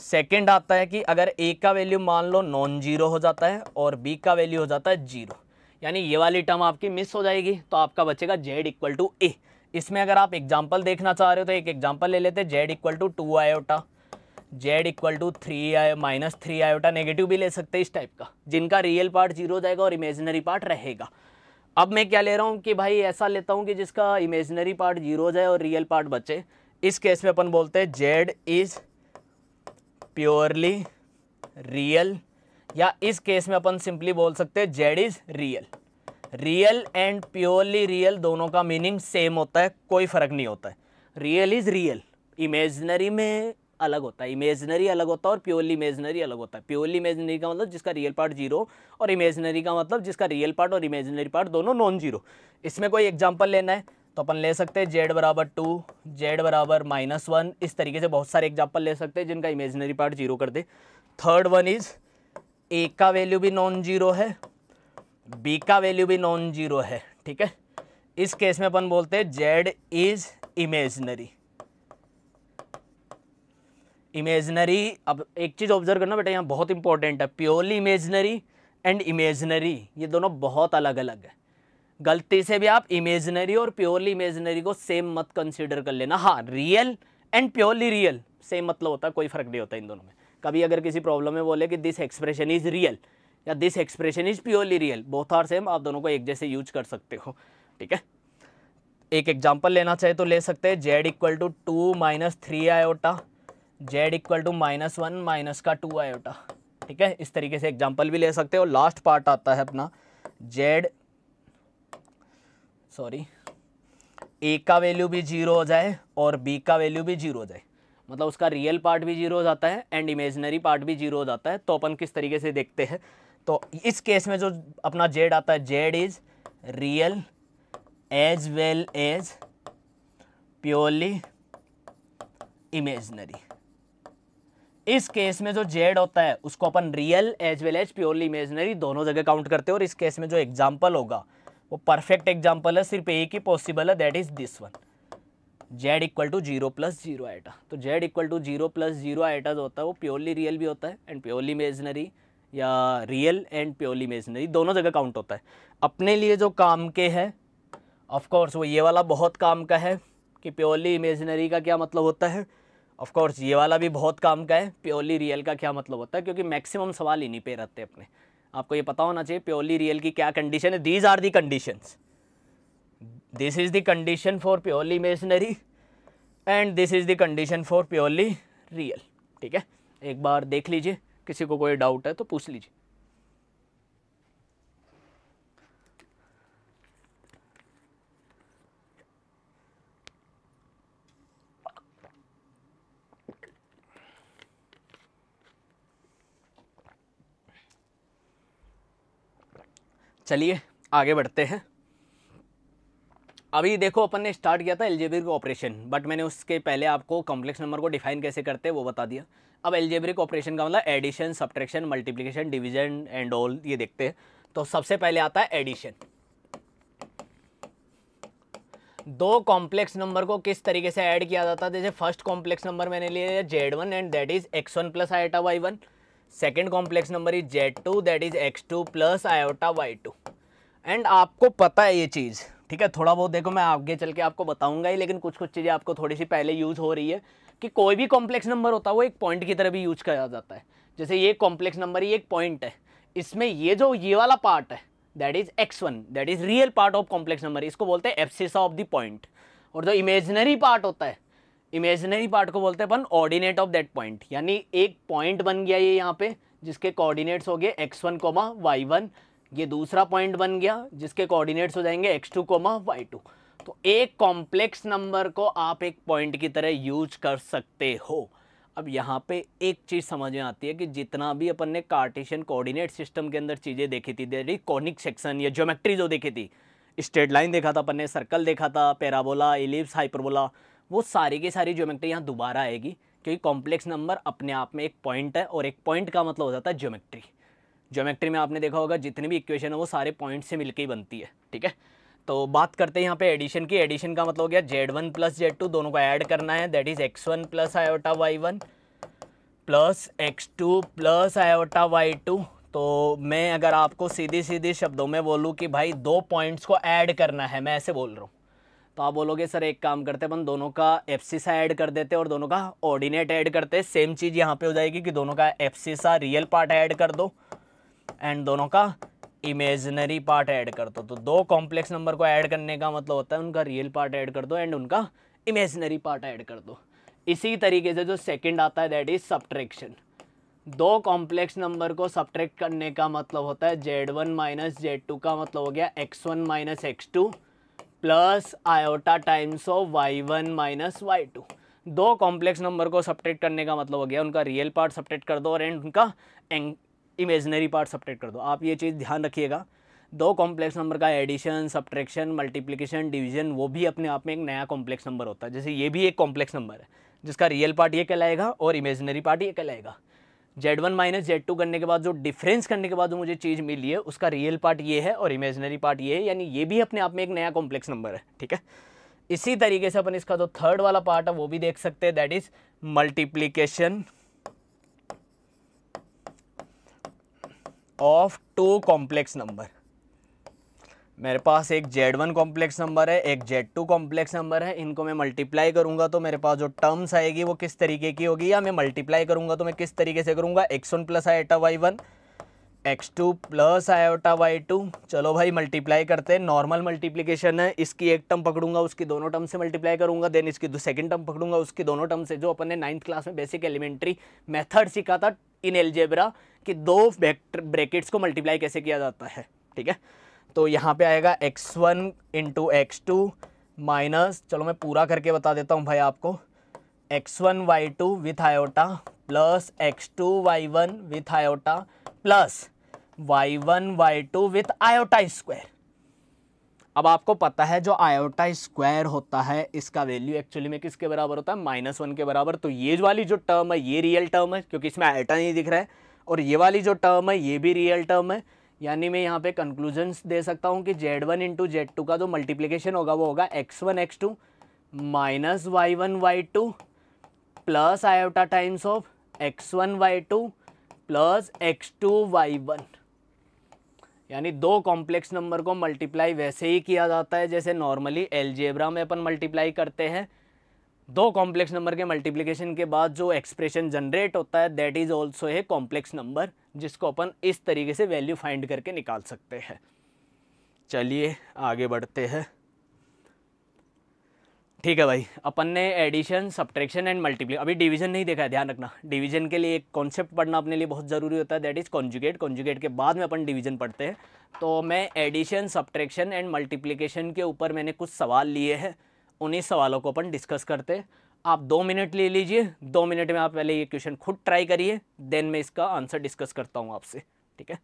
सेकेंड आता है कि अगर ए का वैल्यू मान लो नॉन जीरो हो जाता है और बी का वैल्यू हो जाता है जीरो यानी ये वाली टर्म आपकी मिस हो जाएगी तो आपका बचेगा जेड इक्वल टू ए इसमें अगर आप एग्जाम्पल देखना चाह रहे हो तो एक एग्जाम्पल ले लेते हैं z equal to two iota z equal to three iota minus three iota negative भी ले सकते हैं इस टाइप का जिनका रियल पार्ट जीरो जाएगा और इमेजनरी पार्ट रहेगा अब मैं क्या ले रहा हूँ कि भाई ऐसा लेता हूँ कि जिसका इमेजनरी पार्ट जीरो जाए और रियल पार्ट बचे इस केस में अपन बोलते हैं जेड इज प्योरली रियल या इस केस में अपन सिंपली बोल सकते हैं z is real real and purely real दोनों का मीनिंग सेम होता है कोई फ़र्क नहीं होता है रियल इज़ रियल इमेजनरी में अलग होता है इमेजनरी अलग होता है और प्योरली इमेजनरी अलग होता है प्योरली इमेजनरी का मतलब जिसका रियल पार्ट जीरो और इमेजनरी का मतलब जिसका रियल पार्ट और इमेजनरी पार्ट दोनों नॉन जीरो इसमें कोई एग्जाम्पल लेना है तो अपन ले सकते हैं जेड बराबर टू जेड बराबर माइनस वन इस तरीके से बहुत सारे एग्जाम्पल ले सकते हैं जिनका इमेजनरी पार्ट जीरो कर दे थर्ड वन इज ए का वैल्यू भी नॉन जीरो है बी का वैल्यू भी नॉन जीरो है ठीक है इस केस में अपन बोलते हैं जेड इज इमेजनरी इमेजनरी अब एक चीज़ ऑब्जर्व करना बेटा यहाँ बहुत इंपॉर्टेंट है प्योरली इमेजनरी एंड इमेजनरी ये दोनों बहुत अलग अलग है गलती से भी आप इमेजनरी और प्योरली इमेजनरी को सेम मत कंसिडर कर लेना हाँ real and purely real same मतलब होता है कोई फर्क नहीं होता इन दोनों में कभी अगर किसी प्रॉब्लम में बोले कि दिस एक्सप्रेशन इज रियल या this expression is purely real both are same आप दोनों को एक जैसे यूज कर सकते हो ठीक है एक एग्जाम्पल लेना चाहे तो ले सकते हैं z equal to two minus three iota z equal to minus one minus का टू आयोटा ठीक है इस तरीके से एग्जाम्पल भी ले सकते हो लास्ट पार्ट आता है अपना जेड सॉरी ए का वैल्यू भी जीरो हो जाए और बी का वैल्यू भी जीरो हो जाए मतलब उसका रियल पार्ट भी जीरो हो जाता है एंड इमेजनरी पार्ट भी जीरो हो जाता है तो अपन किस तरीके से देखते हैं तो इस केस में जो अपना जेड आता है Z is real as well as purely imaginary इस केस में जो जेड होता है उसको अपन real as well as purely imaginary दोनों जगह काउंट करते हैं और इस केस में जो एग्जाम्पल होगा वो परफेक्ट एग्जाम्पल है सिर्फ एक ही पॉसिबल है that is this one Z equal to zero plus zero iota तो z equal to zero plus zero iota जो होता है वो प्योरली रियल भी होता है एंड प्योरली इमेजनरी या रियल एंड प्योरली इमेजनरी दोनों जगह काउंट होता है अपने लिए जो काम के है ऑफकोर्स वो ये वाला बहुत काम का है कि प्योरली इमेजनरी का क्या मतलब होता है ऑफकोर्स ये वाला भी बहुत काम का है प्योरली रियल का क्या मतलब होता है क्योंकि मैक्सिमम सवाल इन्हीं पे रहते हैं अपने आपको ये पता होना चाहिए प्योरली रियल की क्या कंडीशन है these are the condition this is the condition for purely imaginary and this is the condition for purely real ठीक है एक बार देख लीजिए किसी को कोई डाउट है तो पूछ लीजिए चलिए आगे बढ़ते हैं अभी देखो अपन ने स्टार्ट किया था एल्जेब्रिक ऑपरेशन बट मैंने उसके पहले आपको कॉम्प्लेक्स नंबर को डिफाइन कैसे करते हैं वो बता दिया अब एल्जेब्रिक ऑपरेशन का मतलब addition subtraction multiplication division and all ये देखते हैं तो सबसे पहले आता है एडिशन दो कॉम्प्लेक्स नंबर को किस तरीके से ऐड किया जाता है जैसे फर्स्ट कॉम्प्लेक्स नंबर मैंने लिया Z one and that is x one plus iota y one second complex number is Z two that is x two plus iota y two and आपको पता है ये चीज़ ठीक है थोड़ा बहुत देखो मैं आगे चल के आपको बताऊंगा ही लेकिन कुछ कुछ चीज़ें आपको थोड़ी सी पहले यूज़ हो रही है कि कोई भी कॉम्प्लेक्स नंबर होता है वो एक पॉइंट की तरह भी यूज किया जाता है जैसे ये कॉम्प्लेक्स नंबर ये एक पॉइंट है इसमें ये जो ये वाला पार्ट है that is x one that is real part of complex number इसको बोलते हैं एप्सिस ऑफ द पॉइंट और जो इमेजनरी पार्ट होता है इमेजनरी पार्ट को बोलते हैं अपन ऑर्डिनेट ऑफ दैट पॉइंट यानी एक पॉइंट बन गया ये यहाँ पे जिसके कोऑर्डिनेट्स हो गए x one comma y one ये दूसरा पॉइंट बन गया जिसके कोऑर्डिनेट्स हो जाएंगे x two comma y two तो एक कॉम्प्लेक्स नंबर को आप एक पॉइंट की तरह यूज कर सकते हो अब यहाँ पे एक चीज़ समझ में आती है कि जितना भी अपन ने कार्टेशियन कोऑर्डिनेट सिस्टम के अंदर चीज़ें देखी थी देरी कॉनिक सेक्शन या ज्योमेट्री जो देखी थी स्ट्रेट लाइन देखा था अपन ने सर्कल देखा था पैराबोला एलिप्स हाइपरबोला वो सारी की सारी ज्योमेट्री यहाँ दोबारा आएगी क्योंकि कॉम्प्लेक्स नंबर अपने आप में एक पॉइंट है और एक पॉइंट का मतलब हो जाता है ज्योमेट्री ज्योमेट्री में आपने देखा होगा जितनी भी इक्वेशन है वो सारे पॉइंट से मिलकर ही बनती है ठीक है तो बात करते हैं यहाँ पे एडिशन की एडिशन का मतलब हो गया Z one plus Z two दोनों को ऐड करना है that is x one plus iota y one plus x two plus iota y two तो मैं अगर आपको सीधे सीधे शब्दों में बोलूँ कि भाई दो पॉइंट्स को ऐड करना है मैं ऐसे बोल रहा हूँ तो आप बोलोगे सर एक काम करते अपन दोनों का सा ऐड कर देते और दोनों का ऑर्डिनेट ऐड करते सेम चीज़ यहाँ पे हो जाएगी कि दोनों का सा रियल पार्ट ऐड कर दो एंड दोनों का इमेजनरी पार्ट ऐड कर दो तो दो कॉम्प्लेक्स नंबर को ऐड करने का मतलब होता है उनका रियल पार्ट ऐड कर दो एंड उनका इमेजनरी पार्ट ऐड कर दो इसी तरीके से जो सेकेंड आता है दैट इज़ सब्ट्रैक्शन दो कॉम्प्लेक्स नंबर को सब्ट्रैक्ट करने का मतलब होता है Z one minus Z two का मतलब हो गया x one minus x two plus iota times of y one minus y two दो कॉम्प्लेक्स नंबर को सपरेट करने का मतलब हो गया उनका रियल पार्ट सपरेट कर दो और एंड उनका इमेजनरी पार्ट सपरेट कर दो आप ये चीज़ ध्यान रखिएगा दो कॉम्प्लेक्स नंबर का एडिशन सब्ट्रैक्शन मल्टीप्लिकेशन डिवीजन वो भी अपने आप में एक नया कॉम्प्लेक्स नंबर होता है जैसे ये भी एक कॉम्प्लेक्स नंबर है जिसका रियल पार्ट ये कहलाएगा और इमेजनरी पार्ट ये कहलाएगा z one minus Z two करने के बाद जो डिफरेंस करने के बाद जो मुझे चीज़ मिली है उसका रियल पार्ट ये है और इमेजनरी पार्ट ये है यानी ये भी अपने आप में एक नया कॉम्प्लेक्स नंबर है ठीक है इसी तरीके से अपन इसका जो थर्ड वाला पार्ट है वो भी देख सकते हैं that is multiplication of two complex number मेरे पास एक जेड वन कॉम्प्लेक्स नंबर है एक जेड टू कॉम्प्लेक्स नंबर है इनको मैं मल्टीप्लाई करूंगा तो मेरे पास जो टर्म्स आएगी वो किस तरीके की होगी या मैं मल्टीप्लाई करूंगा तो मैं किस तरीके से करूंगा x one plus iota y one x two plus iota y two चलो भाई मल्टीप्लाई करते हैं नॉर्मल मल्टीप्लीकेशन है इसकी एक टर्म पकड़ूंगा उसकी दोनों टर्म से मल्टीप्लाई करूंगा देन इसकी सेकंड टर्म पकड़ूंगा उसकी दोनों टर्म से जो अपन ने नाइन्थ क्लास में बेसिक एलिमेंट्री मेथड सीखा था इन एलजेबरा कि दो ब्रैकेट्स को मल्टीप्लाई कैसे किया जाता है ठीक है तो यहाँ पे आएगा x1 one into x two minus चलो मैं पूरा करके बता देता हूँ भाई आपको x1 one y two with iota plus x two y one with iota plus y one y two with iota square अब आपको पता है जो आयोटा स्क्वायर होता है इसका वैल्यू एक्चुअली में किसके बराबर होता है माइनस वन के बराबर तो ये वाली जो टर्म है ये रियल टर्म है क्योंकि इसमें आयोटा नहीं दिख रहा है और ये वाली जो टर्म है ये भी रियल टर्म है यानी मैं यहाँ पे कंक्लूजन्स दे सकता हूँ कि Z one into z two का जो मल्टीप्लीकेशन होगा वो होगा x one x two minus y one y two plus iota times of x one y two plus x two y one यानी दो कॉम्प्लेक्स नंबर को मल्टीप्लाई वैसे ही किया जाता है जैसे नॉर्मली एलजेब्रा में अपन मल्टीप्लाई करते हैं दो कॉम्प्लेक्स नंबर के मल्टीप्लिकेशन के बाद जो एक्सप्रेशन जनरेट होता है that is also a complex number जिसको अपन इस तरीके से वैल्यू फाइंड करके निकाल सकते हैं चलिए आगे बढ़ते हैं ठीक है भाई अपन ने एडिशन सब्ट्रैक्शन एंड मल्टीप्ली अभी डिवीजन नहीं देखा है ध्यान रखना डिवीजन के लिए एक कॉन्सेप्ट पढ़ना अपने लिए बहुत ज़रूरी होता है दैट इज़ कॉन्जुगेट कॉन्जुगेट के बाद में अपन डिवीजन पढ़ते हैं तो मैं एडिशन सब्ट्रैक्शन एंड मल्टीप्लिकेशन के ऊपर मैंने कुछ सवाल लिए हैं उन्हीं सवालों को अपन डिस्कस करते आप दो मिनट ले लीजिए दो मिनट में आप पहले ये क्वेश्चन खुद ट्राई करिए देन मैं इसका आंसर डिस्कस करता हूँ आपसे ठीक है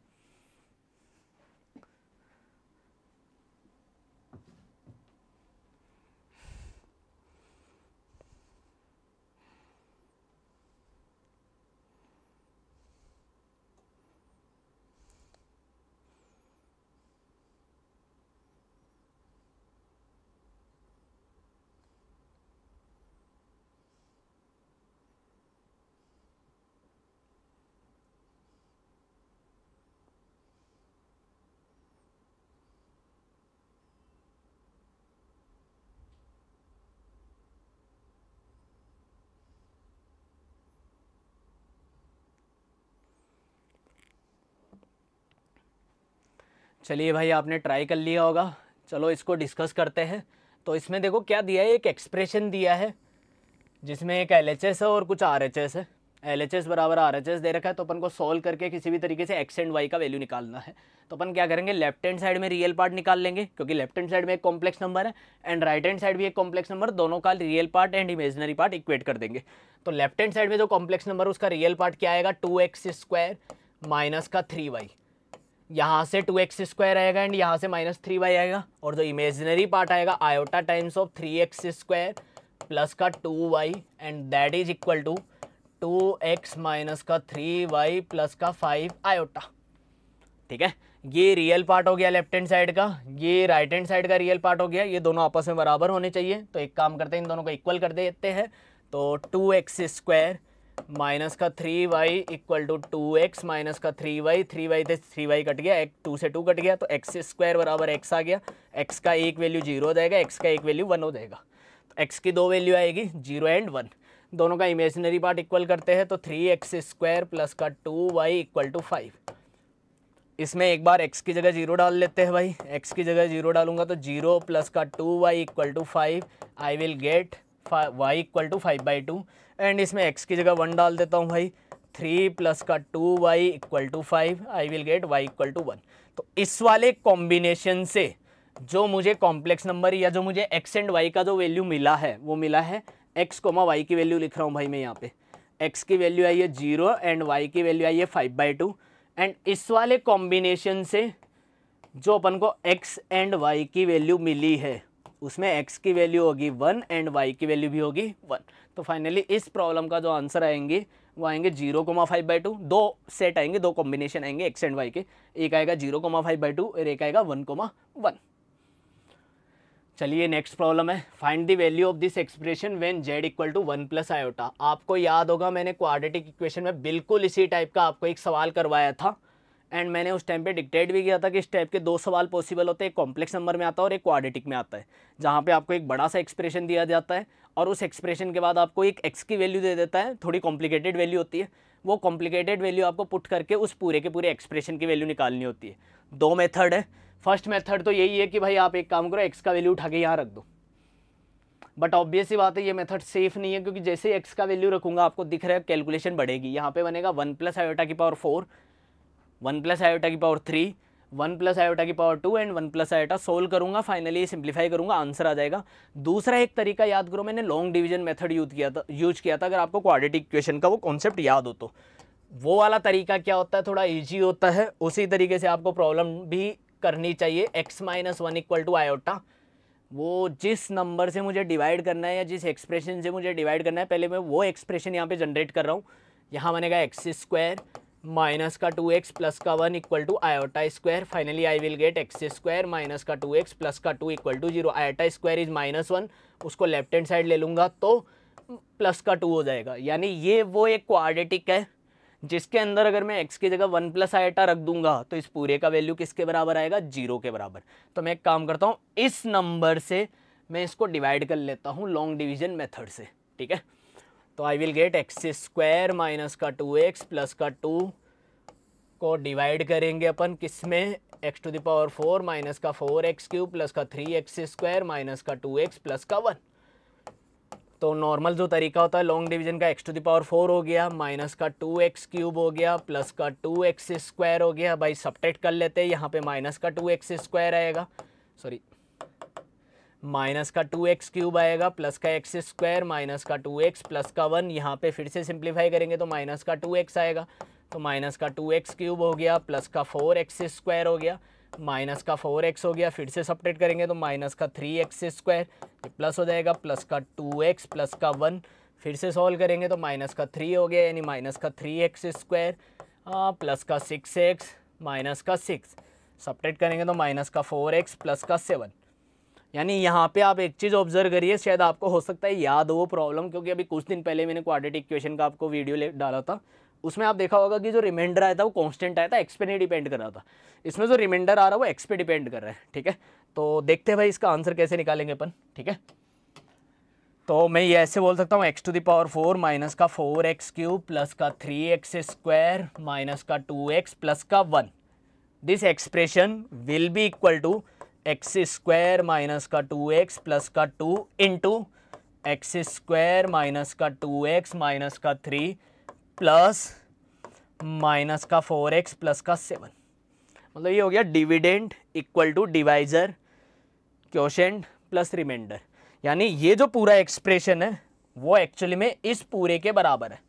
चलिए भाई आपने ट्राई कर लिया होगा चलो इसको डिस्कस करते हैं तो इसमें देखो क्या दिया है एक एक्सप्रेशन दिया है जिसमें एक एल है और कुछ आर है एल एच एस बराबर आर एच एस दे रखा है तो अपन को सोल्व करके किसी भी तरीके से एक्स एंड वाई का वैल्यू निकालना है तो अपन क्या करेंगे लेफ्ट हैंड साइड में रियल पार्ट निकाल लेंगे क्योंकि लेफ्ट हैंड साइड में एक कॉम्प्लेक्स नंबर है एंड राइट हैंड साइड भी एक कॉम्प्लेक्स नंबर दोनों का real part and imaginary part equate कर देंगे तो लेफ्ट हैंड साइड में जो कॉम्प्लेक्स नंबर उसका रियल पार्ट क्या आएगा टू एक्स स्क्वायर माइनस का थ्री वाई यहाँ से टू एक्स स्क्वायर आएगा एंड यहाँ से माइनस थ्री वाई आएगा और जो इमेजिनरी पार्ट आएगा iota times of three x square plus का two y and that is equal to two x minus का थ्री वाई प्लस का फाइव आयोटा ठीक है ये रियल पार्ट हो गया लेफ्ट हैंड साइड का ये राइट हैंड साइड का रियल पार्ट हो गया ये दोनों आपस में बराबर होने चाहिए तो एक काम करते हैं इन दोनों को इक्वल कर देते हैं तो टू एक्स स्क्वायर माइनस का three y equal to two x minus का थ्री वाई थ्री वाई थे थ्री वाई कट गया एक टू से टू कट गया तो एक्स स्क्वायर बराबर एक्स आ गया एक्स का एक वैल्यू जीरो हो जाएगा एक्स का एक वैल्यू वन हो जाएगा तो एक्स की दो वैल्यू आएगी जीरो एंड वन दोनों का इमेजनरी पार्ट इक्वल करते हैं तो थ्री एक्स स्क्वायर प्लस का two y equal to five इसमें एक बार एक्स की जगह जीरो डाल लेते हैं भाई एक्स की जगह जीरो डालूंगा तो जीरो प्लस का two y equal to five I will get y equal to five by two and इसमें एक्स की जगह वन डाल देता हूँ भाई थ्री प्लस का two y equal to five I will get y equal to one तो इस वाले कॉम्बिनेशन से जो मुझे कॉम्प्लेक्स नंबर या जो मुझे एक्स एंड वाई का जो वैल्यू मिला है वो मिला है एक्स कोमा वाई की वैल्यू लिख रहा हूँ भाई मैं यहाँ पे एक्स की वैल्यू आई है जीरो एंड वाई की वैल्यू आई है फाइव बाई टू एंड इस वाले कॉम्बिनेशन से जो अपन को एक्स एंड वाई की वैल्यू मिली है उसमें एक्स की वैल्यू होगी वन एंड वाई की वैल्यू भी होगी वन तो फाइनली इस प्रॉब्लम का जो आंसर आएंगे वो आएंगे zero comma five by two दो सेट आएंगे दो कॉम्बिनेशन आएंगे एक्स एंड वाई के एक आएगा zero comma five by two और एक आएगा वन कोमा वन चलिए नेक्स्ट प्रॉब्लम है find the value of this expression when z equal to one plus iota आपको याद होगा मैंने क्वाड्रेटिक इक्वेशन में बिल्कुल इसी टाइप का आपको एक सवाल करवाया था एंड मैंने उस टाइम पे डिक्टेट भी किया था कि इस टाइप के दो सवाल पॉसिबल होते हैं एक कॉम्प्लेक्स नंबर में आता है और एक क्वाड्रेटिक में आता है जहाँ पे आपको एक बड़ा सा एक्सप्रेशन दिया जाता है और उस एक्सप्रेशन के बाद आपको एक एक्स की वैल्यू दे देता है थोड़ी कॉम्प्लिकेटेड वैल्यू होती है वो कॉम्प्लिकेटेड वैल्यू आपको पुट करके उस पूरे के पूरे एक्सप्रेशन की वैल्यू निकालनी होती है दो मेथड है फर्स्ट मेथड तो यही है कि भाई आप एक काम करो एक्स का वैल्यू उठा के यहाँ रख दो बट ऑब्वियसली बात है ये मेथड सेफ नहीं है क्योंकि जैसे एक्स का वैल्यू रखूंगा आपको दिख रहा है कैलकुलेशन बढ़ेगी यहाँ पे बनेगा वन प्लस आयोटा की power four one plus iota की power three one plus iota की power two and one plus iota solve करूंगा फाइनली सिंप्लीफाई करूंगा आंसर आ जाएगा दूसरा एक तरीका याद करो मैंने लॉन्ग डिवीजन मेथड यूज किया था यूज किया था अगर आपको क्वाड्रेटिक इक्वेशन का वो कॉन्सेप्ट याद हो तो वो वाला तरीका क्या होता है थोड़ा ईजी होता है उसी तरीके से आपको प्रॉब्लम भी करनी चाहिए x minus one equal to iota वो जिस नंबर से मुझे डिवाइड करना है या जिस एक्सप्रेशन से मुझे डिवाइड करना है पहले मैं वो एक्सप्रेशन यहाँ पे जनरेट कर रहा हूँ यहाँ कहा एक्स स्क्वायर माइनस का टू एक्स प्लस का one equal to iota square finally I will get x square minus का टू एक्स प्लस का two equal to zero iota square is minus one उसको लेफ्ट हैंड साइड ले लूँगा तो प्लस का टू हो जाएगा यानी ये वो एक क्वाड्रेटिक है जिसके अंदर अगर मैं एक्स की जगह वन प्लस आयोटा रख दूंगा तो इस पूरे का वैल्यू किसके बराबर आएगा जीरो के बराबर तो मैं एक काम करता हूँ इस नंबर से मैं इसको डिवाइड कर लेता हूँ लॉन्ग डिविजन मेथड से ठीक है तो I will get x square minus का टू एक्स प्लस का टू को डिवाइड करेंगे अपन किस में x to the power four minus का फोर एक्स क्यूब प्लस का थ्री एक्स स्क्वायर माइनस का टू एक्स प्लस का वन तो नॉर्मल जो तरीका होता है लॉन्ग डिवीजन का एक्स टू दावर फोर हो गया माइनस का टू एक्स क्यूब हो गया प्लस का टू एक्स स्क्वायर हो गया भाई सपटेट कर लेते हैं यहाँ पे माइनस का टू एक्स स्क्वायर आएगा सॉरी माइनस का टू एक्स क्यूब आएगा प्लस का एक्स स्क्वायर माइनस का टू एक्स प्लस का वन यहाँ पे फिर से सिंप्लीफाई करेंगे तो माइनस का टू एक्स आएगा तो माइनस का टू एक्स क्यूब हो गया प्लस का फोर एक्स स्क्वायर हो गया माइनस का फोर एक्स हो गया फिर से सपरेट करेंगे तो माइनस का थ्री एक्स स्क्वायर प्लस हो जाएगा प्लस का टू एक्स प्लस का वन फिर से सॉल्व करेंगे तो माइनस का थ्री हो गया यानी माइनस का थ्री एक्स स्क्वायर प्लस का सिक्स एक्स माइनस का सिक्स सपरेट करेंगे तो माइनस का फोर एक्स प्लस का सेवन यानी यहाँ पे आप एक चीज़ ऑब्जर्व करिए शायद आपको हो सकता है याद हो वो प्रॉब्लम क्योंकि अभी कुछ दिन पहले मैंने क्वाड्रेटिक इक्वेशन का आपको वीडियो डाला था उसमें आप देखा होगा कि जो रिमाइंडर आया था वो कांस्टेंट आया था एक्स पे नहीं डिपेंड कर रहा था इसमें जो रिमाइंडर आ रहा है वो एक्स पे डिपेंड कर रहा है ठीक है तो देखते हैं भाई इसका आंसर कैसे निकालेंगे अपन ठीक है तो मैं ये ऐसे बोल सकता हूँ x to the power four minus का फोर एक्स क्यूब प्लस का थ्री एक्स स्क्वायर माइनस का टू एक्स प्लस का one this expression will be equal to x square minus का टू एक्स प्लस का two into x square minus का टू एक्स माइनस का थ्री प्लस माइनस का फोर एक्स प्लस का सेवन मतलब ये हो गया dividend equal to divisor question plus reminder यानी ये जो पूरा एक्सप्रेशन है वो एक्चुअली में इस पूरे के बराबर है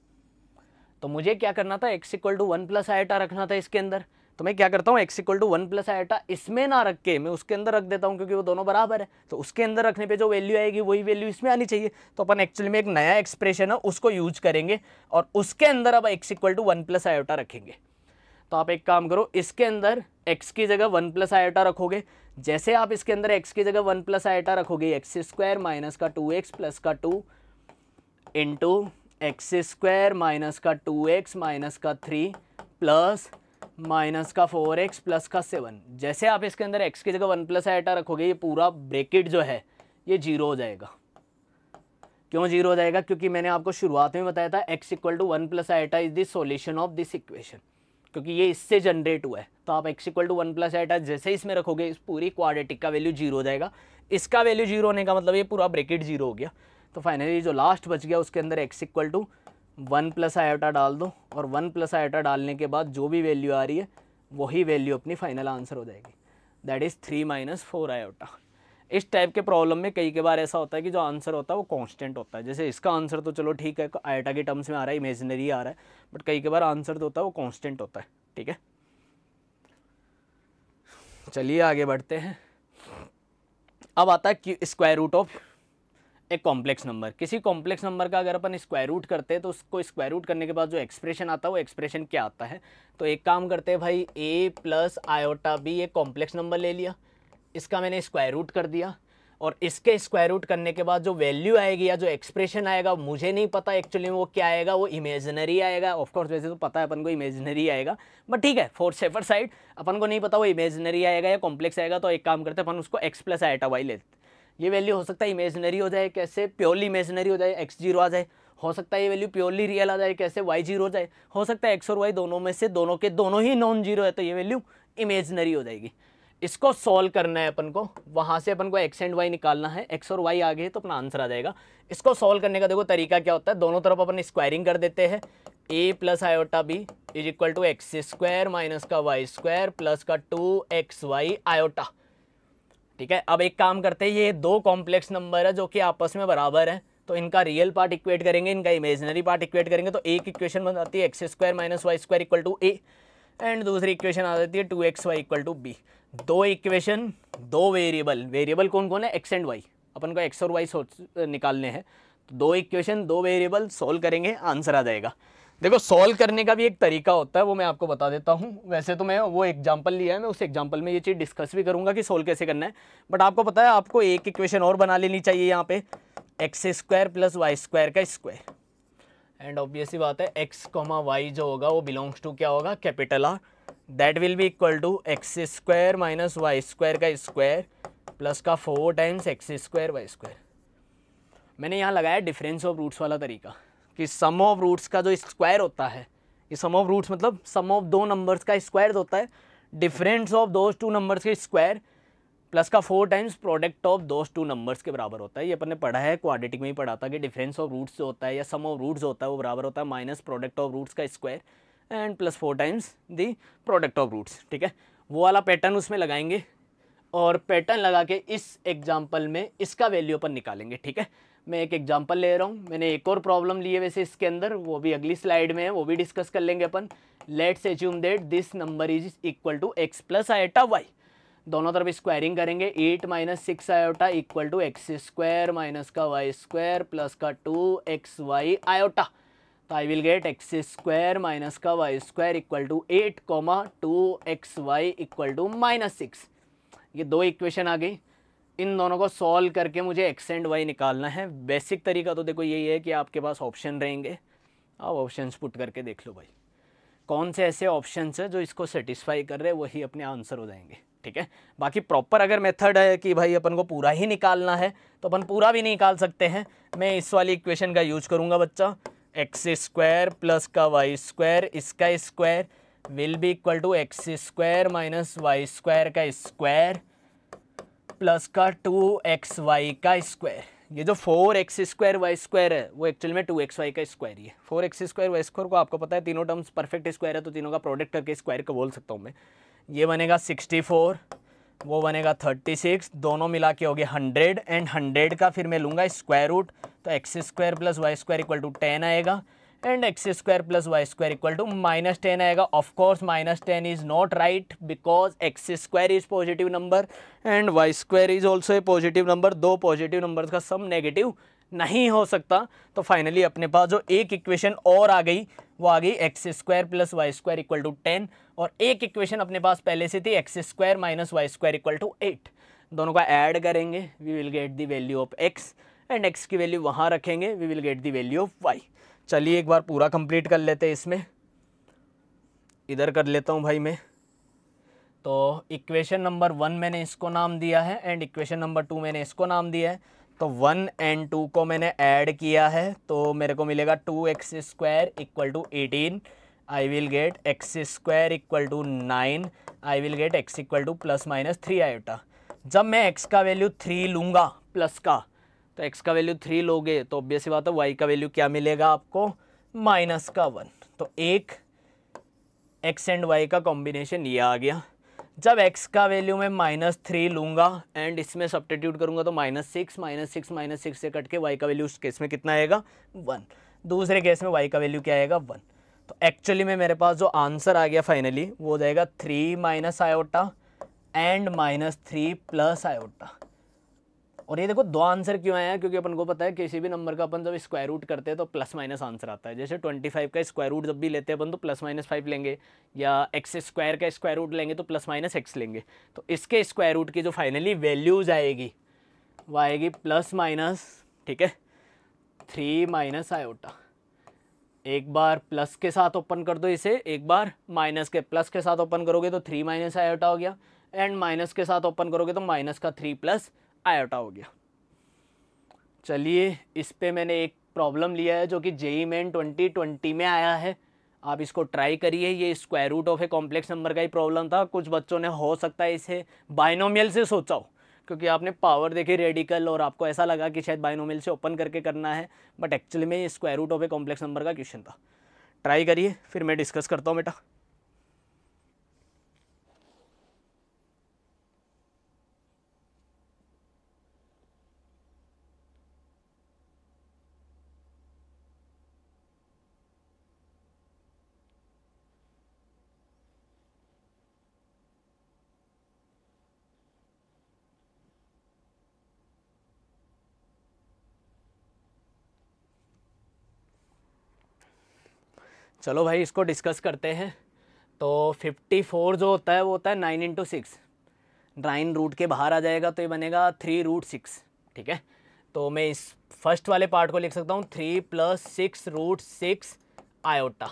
तो मुझे क्या करना था x equal to one plus iota रखना था इसके अंदर तो मैं क्या करता हूँ x equal to one plus iota इसमें ना रख के मैं उसके अंदर रख देता हूँ क्योंकि वो दोनों बराबर है तो उसके अंदर रखने पे जो वैल्यू आएगी वही वैल्यू इसमें आनी चाहिए तो अपन एक्चुअली में एक नया एक्सप्रेशन है उसको यूज करेंगे और उसके अंदर अब x equal to one plus iota रखेंगे तो आप एक काम करो इसके अंदर एक्स की जगह वन प्लस आयोटा रखोगे जैसे आप इसके अंदर एक्स की जगह वन प्लस आयोटा रखोगे एक्स स्क्वायर माइनस का टू एक्स प्लस का two into x square minus का टू एक्स माइनस का थ्री प्लस माइनस का फोर एक्स प्लस का सेवन जैसे आप इसके अंदर एक्स की जगह वन प्लस आइटा रखोगे ये पूरा ब्रेकेट जो है ये जीरो हो जाएगा क्यों जीरो हो जाएगा क्योंकि मैंने आपको शुरुआत में बताया था x equal to one plus iota is the solution of this equation क्योंकि ये इससे जनरेट हुआ है तो आप x equal to one plus iota जैसे इसमें रखोगे इस पूरी क्वाड्रेटिक का वैल्यू जीरो हो जाएगा इसका वैल्यू जीरो होने का मतलब ये पूरा ब्रेकेट जीरो हो गया तो फाइनली जो लास्ट बच गया उसके अंदर x equal to one plus iota डाल दो और वन प्लस आयोटा डालने के बाद जो भी वैल्यू आ रही है वही वैल्यू अपनी फाइनल आंसर हो जाएगी that is three minus four iota इस टाइप के प्रॉब्लम में कई के बार ऐसा होता है कि जो आंसर होता है वो कांस्टेंट होता है जैसे इसका आंसर तो चलो ठीक है आयोटा के टर्म्स में आ रहा है इमेजनरी आ रहा है बट कई के बार आंसर जो होता है वो कॉन्स्टेंट होता है ठीक है चलिए आगे बढ़ते हैं अब आता है स्क्वायर रूट ऑफ एक कॉम्प्लेक्स नंबर किसी कॉम्प्लेक्स नंबर का अगर अपन स्क्वायर रूट करते हैं तो उसको स्क्वायर रूट करने के बाद जो एक्सप्रेशन आता है वो एक्सप्रेशन क्या आता है तो एक काम करते हैं भाई ए प्लस आयोटा बी एक कॉम्प्लेक्स नंबर ले लिया इसका मैंने स्क्वायर रूट कर दिया और इसके स्क्वायर रूट करने के बाद जो वैल्यू आएगी या जो एक्सप्रेशन आएगा मुझे नहीं पता एक्चुअली में वो क्या आएगा वो इमेजनरी आएगा ऑफकोर्स वैसे तो पता है अपन को इमेजनरी आएगा बट ठीक है फोर सेफर साइड अपन को नहीं पता वो इमेजनरी आएगा या कॉम्प्लेक्स आएगा तो एक काम करते अपन उसको एक्स प्लस आयोटा वाई लेते ये वैल्यू हो सकता है इमेजनरी हो जाए कैसे प्योरली इमेजनरी हो जाए एक्स जीरो आ जाए हो सकता है ये वैल्यू प्योरली रियल आ जाए कैसे वाई जीरो हो जाए हो सकता है एक्स और वाई दोनों में से दोनों के दोनों ही नॉन जीरो है तो ये वैल्यू इमेजनरी हो जाएगी इसको सॉल्व करना है अपन को वहाँ से अपन को एक्स एंड वाई निकालना है एक्स और वाई आ गए तो अपना आंसर आ जाएगा इसको सॉल्व करने का देखो तरीका क्या होता है दोनों तरफ अपन स्क्वायरिंग कर देते हैं A plus iota B is equal to x square minus का वाई स्क्वायर प्लस का टू एक्स वाई आयोटा ठीक है अब एक काम करते हैं ये दो कॉम्प्लेक्स नंबर है जो कि आपस में बराबर है तो इनका रियल पार्ट इक्वेट करेंगे इनका इमेजनरी पार्ट इक्वेट करेंगे तो एक इक्वेशन बन जाती है x square minus y square equal to A and दूसरी इक्वेशन आ जाती है two x y equal to B दो इक्वेशन दो वेरिएबल वेरिएबल कौन कौन है एक्स एंड वाई अपन को एक्स और वाई सोच निकालने हैं तो दो इक्वेशन दो वेरिएबल सोल्व करेंगे आंसर आ जाएगा देखो सॉल्व करने का भी एक तरीका होता है वो मैं आपको बता देता हूँ वैसे तो मैं वो एग्जाम्पल लिया है मैं उस एग्जाम्पल में ये चीज़ डिस्कस भी करूँगा कि सॉल्व कैसे करना है बट आपको पता है आपको एक इक्वेशन और बना लेनी चाहिए यहाँ पे x square plus y square का स्क्वायर एंड ऑब्वियसली बात है एक्स कॉमा वाई जो होगा वो बिलोंग्स टू क्या होगा capital R that will be equal to x square minus y square का स्क्वायर प्लस का four times x square y square मैंने यहाँ लगाया डिफरेंस ऑफ रूट्स वाला तरीका कि सम ऑफ रूट्स का जो स्क्वायर होता है ये सम ऑफ रूट्स मतलब सम ऑफ दो नंबर्स का स्क्वायर होता है difference of those two numbers के स्क्वायर प्लस का four times product of those two numbers के बराबर होता है ये अपन ने पढ़ा है क्वाडिटिक में ही पढ़ा था कि डिफरेंस ऑफ रूट्स जो होता है या सम ऑफ रूट्स होता है वो बराबर होता है माइनस प्रोडक्ट ऑफ रूट्स का square and plus four times the product of roots ठीक है वो वाला पैटर्न उसमें लगाएंगे और पैटर्न लगा के इस एग्जाम्पल में इसका वैल्यू अपन निकालेंगे ठीक है मैं एक एग्जांपल ले रहा हूँ मैंने एक और प्रॉब्लम ली है वैसे इसके अंदर वो भी अगली स्लाइड में है वो भी डिस्कस कर लेंगे अपन let's assume that this number is equal to x plus iota y दोनों तरफ स्क्वायरिंग करेंगे eight minus six iota equal to x square minus का वाई स्क्वायर प्लस का टू एक्स वाई आयोटा तो I will get x square minus का Y square equal to eight comma two x y equal to minus six ये दो इक्वेशन आ गई इन दोनों को सॉल्व करके मुझे एक्स एंड वाई निकालना है बेसिक तरीका तो देखो यही है कि आपके पास ऑप्शन रहेंगे आप ऑप्शन पुट करके देख लो भाई कौन से ऐसे ऑप्शन है जो इसको सेटिस्फाई कर रहे वही अपने आंसर हो जाएंगे ठीक है बाकी प्रॉपर अगर मेथड है कि भाई अपन को पूरा ही निकालना है तो अपन पूरा भी नहीं निकाल सकते हैं मैं इस वाली इक्वेशन का यूज करूँगा बच्चा एक्स स्क्वायर प्लस का वाई स्क्वायर इसका square will be equal to x square minus y square का स्क्वायर प्लस का टू एक्स वाई का स्क्वायर ये जो four x square y square है वो एक्चुअल में टू एक्स वाई का स्क्वायर ही है four x square y square को आपको पता है तीनों टर्म्स परफेक्ट स्क्वायर है तो तीनों का प्रोडक्ट करके स्क्वायर को बोल सकता हूँ मैं ये बनेगा सिक्सटी फोर वो बनेगा थर्टी सिक्स दोनों मिला के हो गए हंड्रेड एंड हंड्रेड का फिर मैं लूँगा स्क्वायर रूट तो x square plus y square equal to ten आएगा and x square plus y square equal to minus ten आएगा of course minus ten is not right because x square is positive number and y square is also a positive number दो पॉजिटिव नंबर का सम नेगेटिव नहीं हो सकता तो फाइनली अपने पास जो एक इक्वेशन और आ गई वो आ गई x square plus y square equal to ten और एक इक्वेशन अपने पास पहले से थी x square minus y square equal to eight दोनों का ऐड करेंगे we will get the value of x and x की वैल्यू वहाँ रखेंगे we will get the value of y चलिए एक बार पूरा कंप्लीट कर लेते हैं इसमें इधर कर लेता हूँ भाई मैं तो इक्वेशन नंबर वन मैंने इसको नाम दिया है एंड इक्वेशन नंबर टू मैंने इसको नाम दिया है तो वन एंड टू को मैंने ऐड किया है तो मेरे को मिलेगा two x square equal to eighteen I will get x square equal to nine I will get x equal to plus minus three iota जब मैं एक्स का वैल्यू थ्री लूँगा प्लस का तो एक्स का वैल्यू थ्री लोगे तो ऑब्वियस बात है वाई का वैल्यू क्या मिलेगा आपको माइनस का वन तो एक एक्स एंड वाई का कॉम्बिनेशन ये आ गया जब x का वैल्यू मैं माइनस थ्री लूँगा एंड इसमें सब्टीट्यूट करूँगा तो minus six minus six minus six से कट के y का वैल्यू उस केस में कितना आएगा वन दूसरे केस में y का वैल्यू क्या आएगा वन तो एक्चुअली में मेरे पास जो आंसर आ गया फाइनली वो जाएगा three minus iota and minus three plus iota और ये देखो दो आंसर क्यों आया क्योंकि अपन को पता है किसी भी नंबर का अपन जब स्क्वायर रूट करते हैं तो प्लस माइनस आंसर आता है जैसे ट्वेंटी फाइव का स्क्वायर रूट जब भी लेते हैं अपन तो प्लस माइनस फाइव लेंगे या एक्स स्क्वायर का स्क्वायर रूट लेंगे तो प्लस माइनस एक्स लेंगे तो इसके स्क्वायर रूट की जो फाइनली वैल्यूज़ आएगी वो आएगी प्लस माइनस ठीक है थ्री माइनस आयोटा एक बार प्लस के साथ ओपन कर दो इसे एक बार माइनस के प्लस के साथ ओपन करोगे तो थ्री माइनस आयोटा हो गया एंड माइनस के साथ ओपन करोगे तो माइनस का थ्री प्लस आयोटा हो गया चलिए इस पर मैंने एक प्रॉब्लम लिया है जो कि जेई मेन ट्वेंटी ट्वेंटी में आया है आप इसको ट्राई करिए ये square root of a complex number का ही प्रॉब्लम था कुछ बच्चों ने हो सकता है इसे बाइनोमियल से सोचा हो क्योंकि आपने पावर देखी रेडिकल और आपको ऐसा लगा कि शायद बाइनोमियल से ओपन करके करना है बट एक्चुअली में ये square root of a complex number का क्वेश्चन था ट्राई करिए फिर मैं डिस्कस करता हूँ बेटा चलो भाई इसको डिस्कस करते हैं तो 54 जो होता है वो होता है nine into six nine root के बाहर आ जाएगा तो ये बनेगा थ्री रूट सिक्स ठीक है तो मैं इस फर्स्ट वाले पार्ट को लिख सकता हूँ three plus six root six iota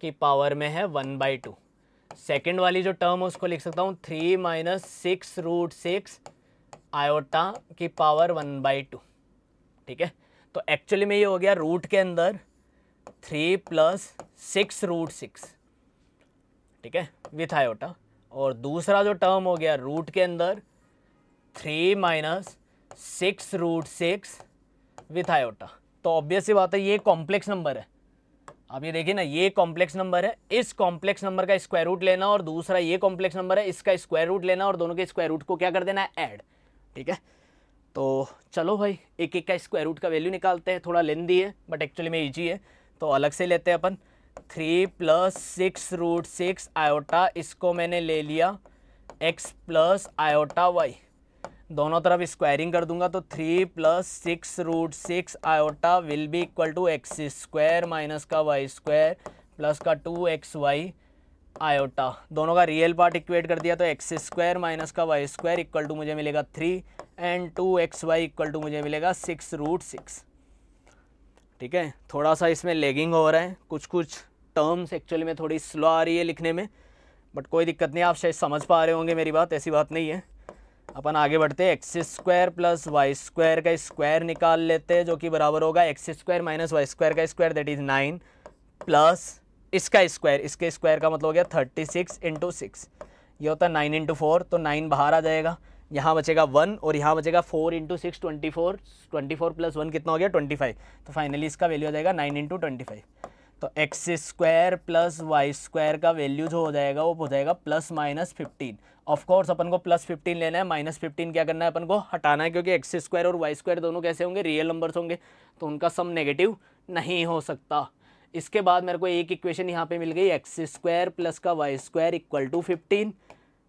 की पावर में है वन बाई टू सेकेंड वाली जो टर्म है उसको लिख सकता हूँ three minus six root six iota की पावर वन बाई टू ठीक है तो एक्चुअली में ये हो गया रूट के अंदर three plus six root six ठीक है विथ आयोटा और दूसरा जो टर्म हो गया रूट के अंदर three minus six root six with iota तो ऑब्वियस बात है ये कॉम्प्लेक्स नंबर है आप ये देखिए ना ये कॉम्प्लेक्स नंबर है इस कॉम्प्लेक्स नंबर का स्क्वायर रूट लेना और दूसरा ये कॉम्प्लेक्स नंबर है इसका स्क्वायर रूट लेना और दोनों के स्क्वायर रूट को क्या कर देना है ऐड ठीक है तो चलो भाई एक एक का स्क्वायर रूट का वैल्यू निकालते हैं थोड़ा लेंदी है बट एक्चुअली में ईजी है तो अलग से लेते हैं अपन three plus six root six iota इसको मैंने ले लिया एक्स प्लस आयोटा वाई दोनों तरफ स्क्वायरिंग कर दूंगा तो three plus six root six iota will be equal to x square minus का वाई स्क्वायर प्लस का टू एक्स वाई आयोटा दोनों का रियल पार्ट इक्वेट कर दिया तो एक्स स्क्वायर माइनस का वाई स्क्वायर इक्वल टू मुझे मिलेगा three and two x y equal to मुझे मिलेगा सिक्स रूट सिक्स ठीक है थोड़ा सा इसमें लेगिंग हो रहा है कुछ कुछ टर्म्स एक्चुअली में थोड़ी स्लो आ रही है लिखने में बट कोई दिक्कत नहीं आप शायद समझ पा रहे होंगे मेरी बात ऐसी बात नहीं है अपन आगे बढ़ते हैं x square plus y square का स्क्वायर निकाल लेते हैं जो कि बराबर होगा x square minus y square का square that is nine plus इसका स्क्वायर इसके स्क्वायर का मतलब हो गया थर्टी सिक्स इंटू सिक्स ये होता है नाइन इंटू फोर तो नाइन बाहर आ जाएगा यहाँ बचेगा वन और यहाँ बचेगा four into six twenty four twenty four plus one कितना हो गया ट्वेंटी फाइव तो फाइनली इसका वैल्यू आ जाएगा नाइन इंटू ट्वेंटी फाइव तो x square plus y square का वैल्यू जो हो जाएगा वो हो जाएगा प्लस माइनस फिफ्टीन ऑफकोर्स अपन को प्लस फिफ्टीन लेना है माइनस फिफ्टीन क्या करना है अपन को हटाना है क्योंकि एक्स स्क्वायर और वाई स्क्वायर दोनों कैसे होंगे रियल नंबर्स होंगे तो उनका सम नेगेटिव नहीं हो सकता इसके बाद मेरे को एक इक्वेशन यहाँ पे मिल गई एक्स स्क्वायर प्लस का Y square equal to fifteen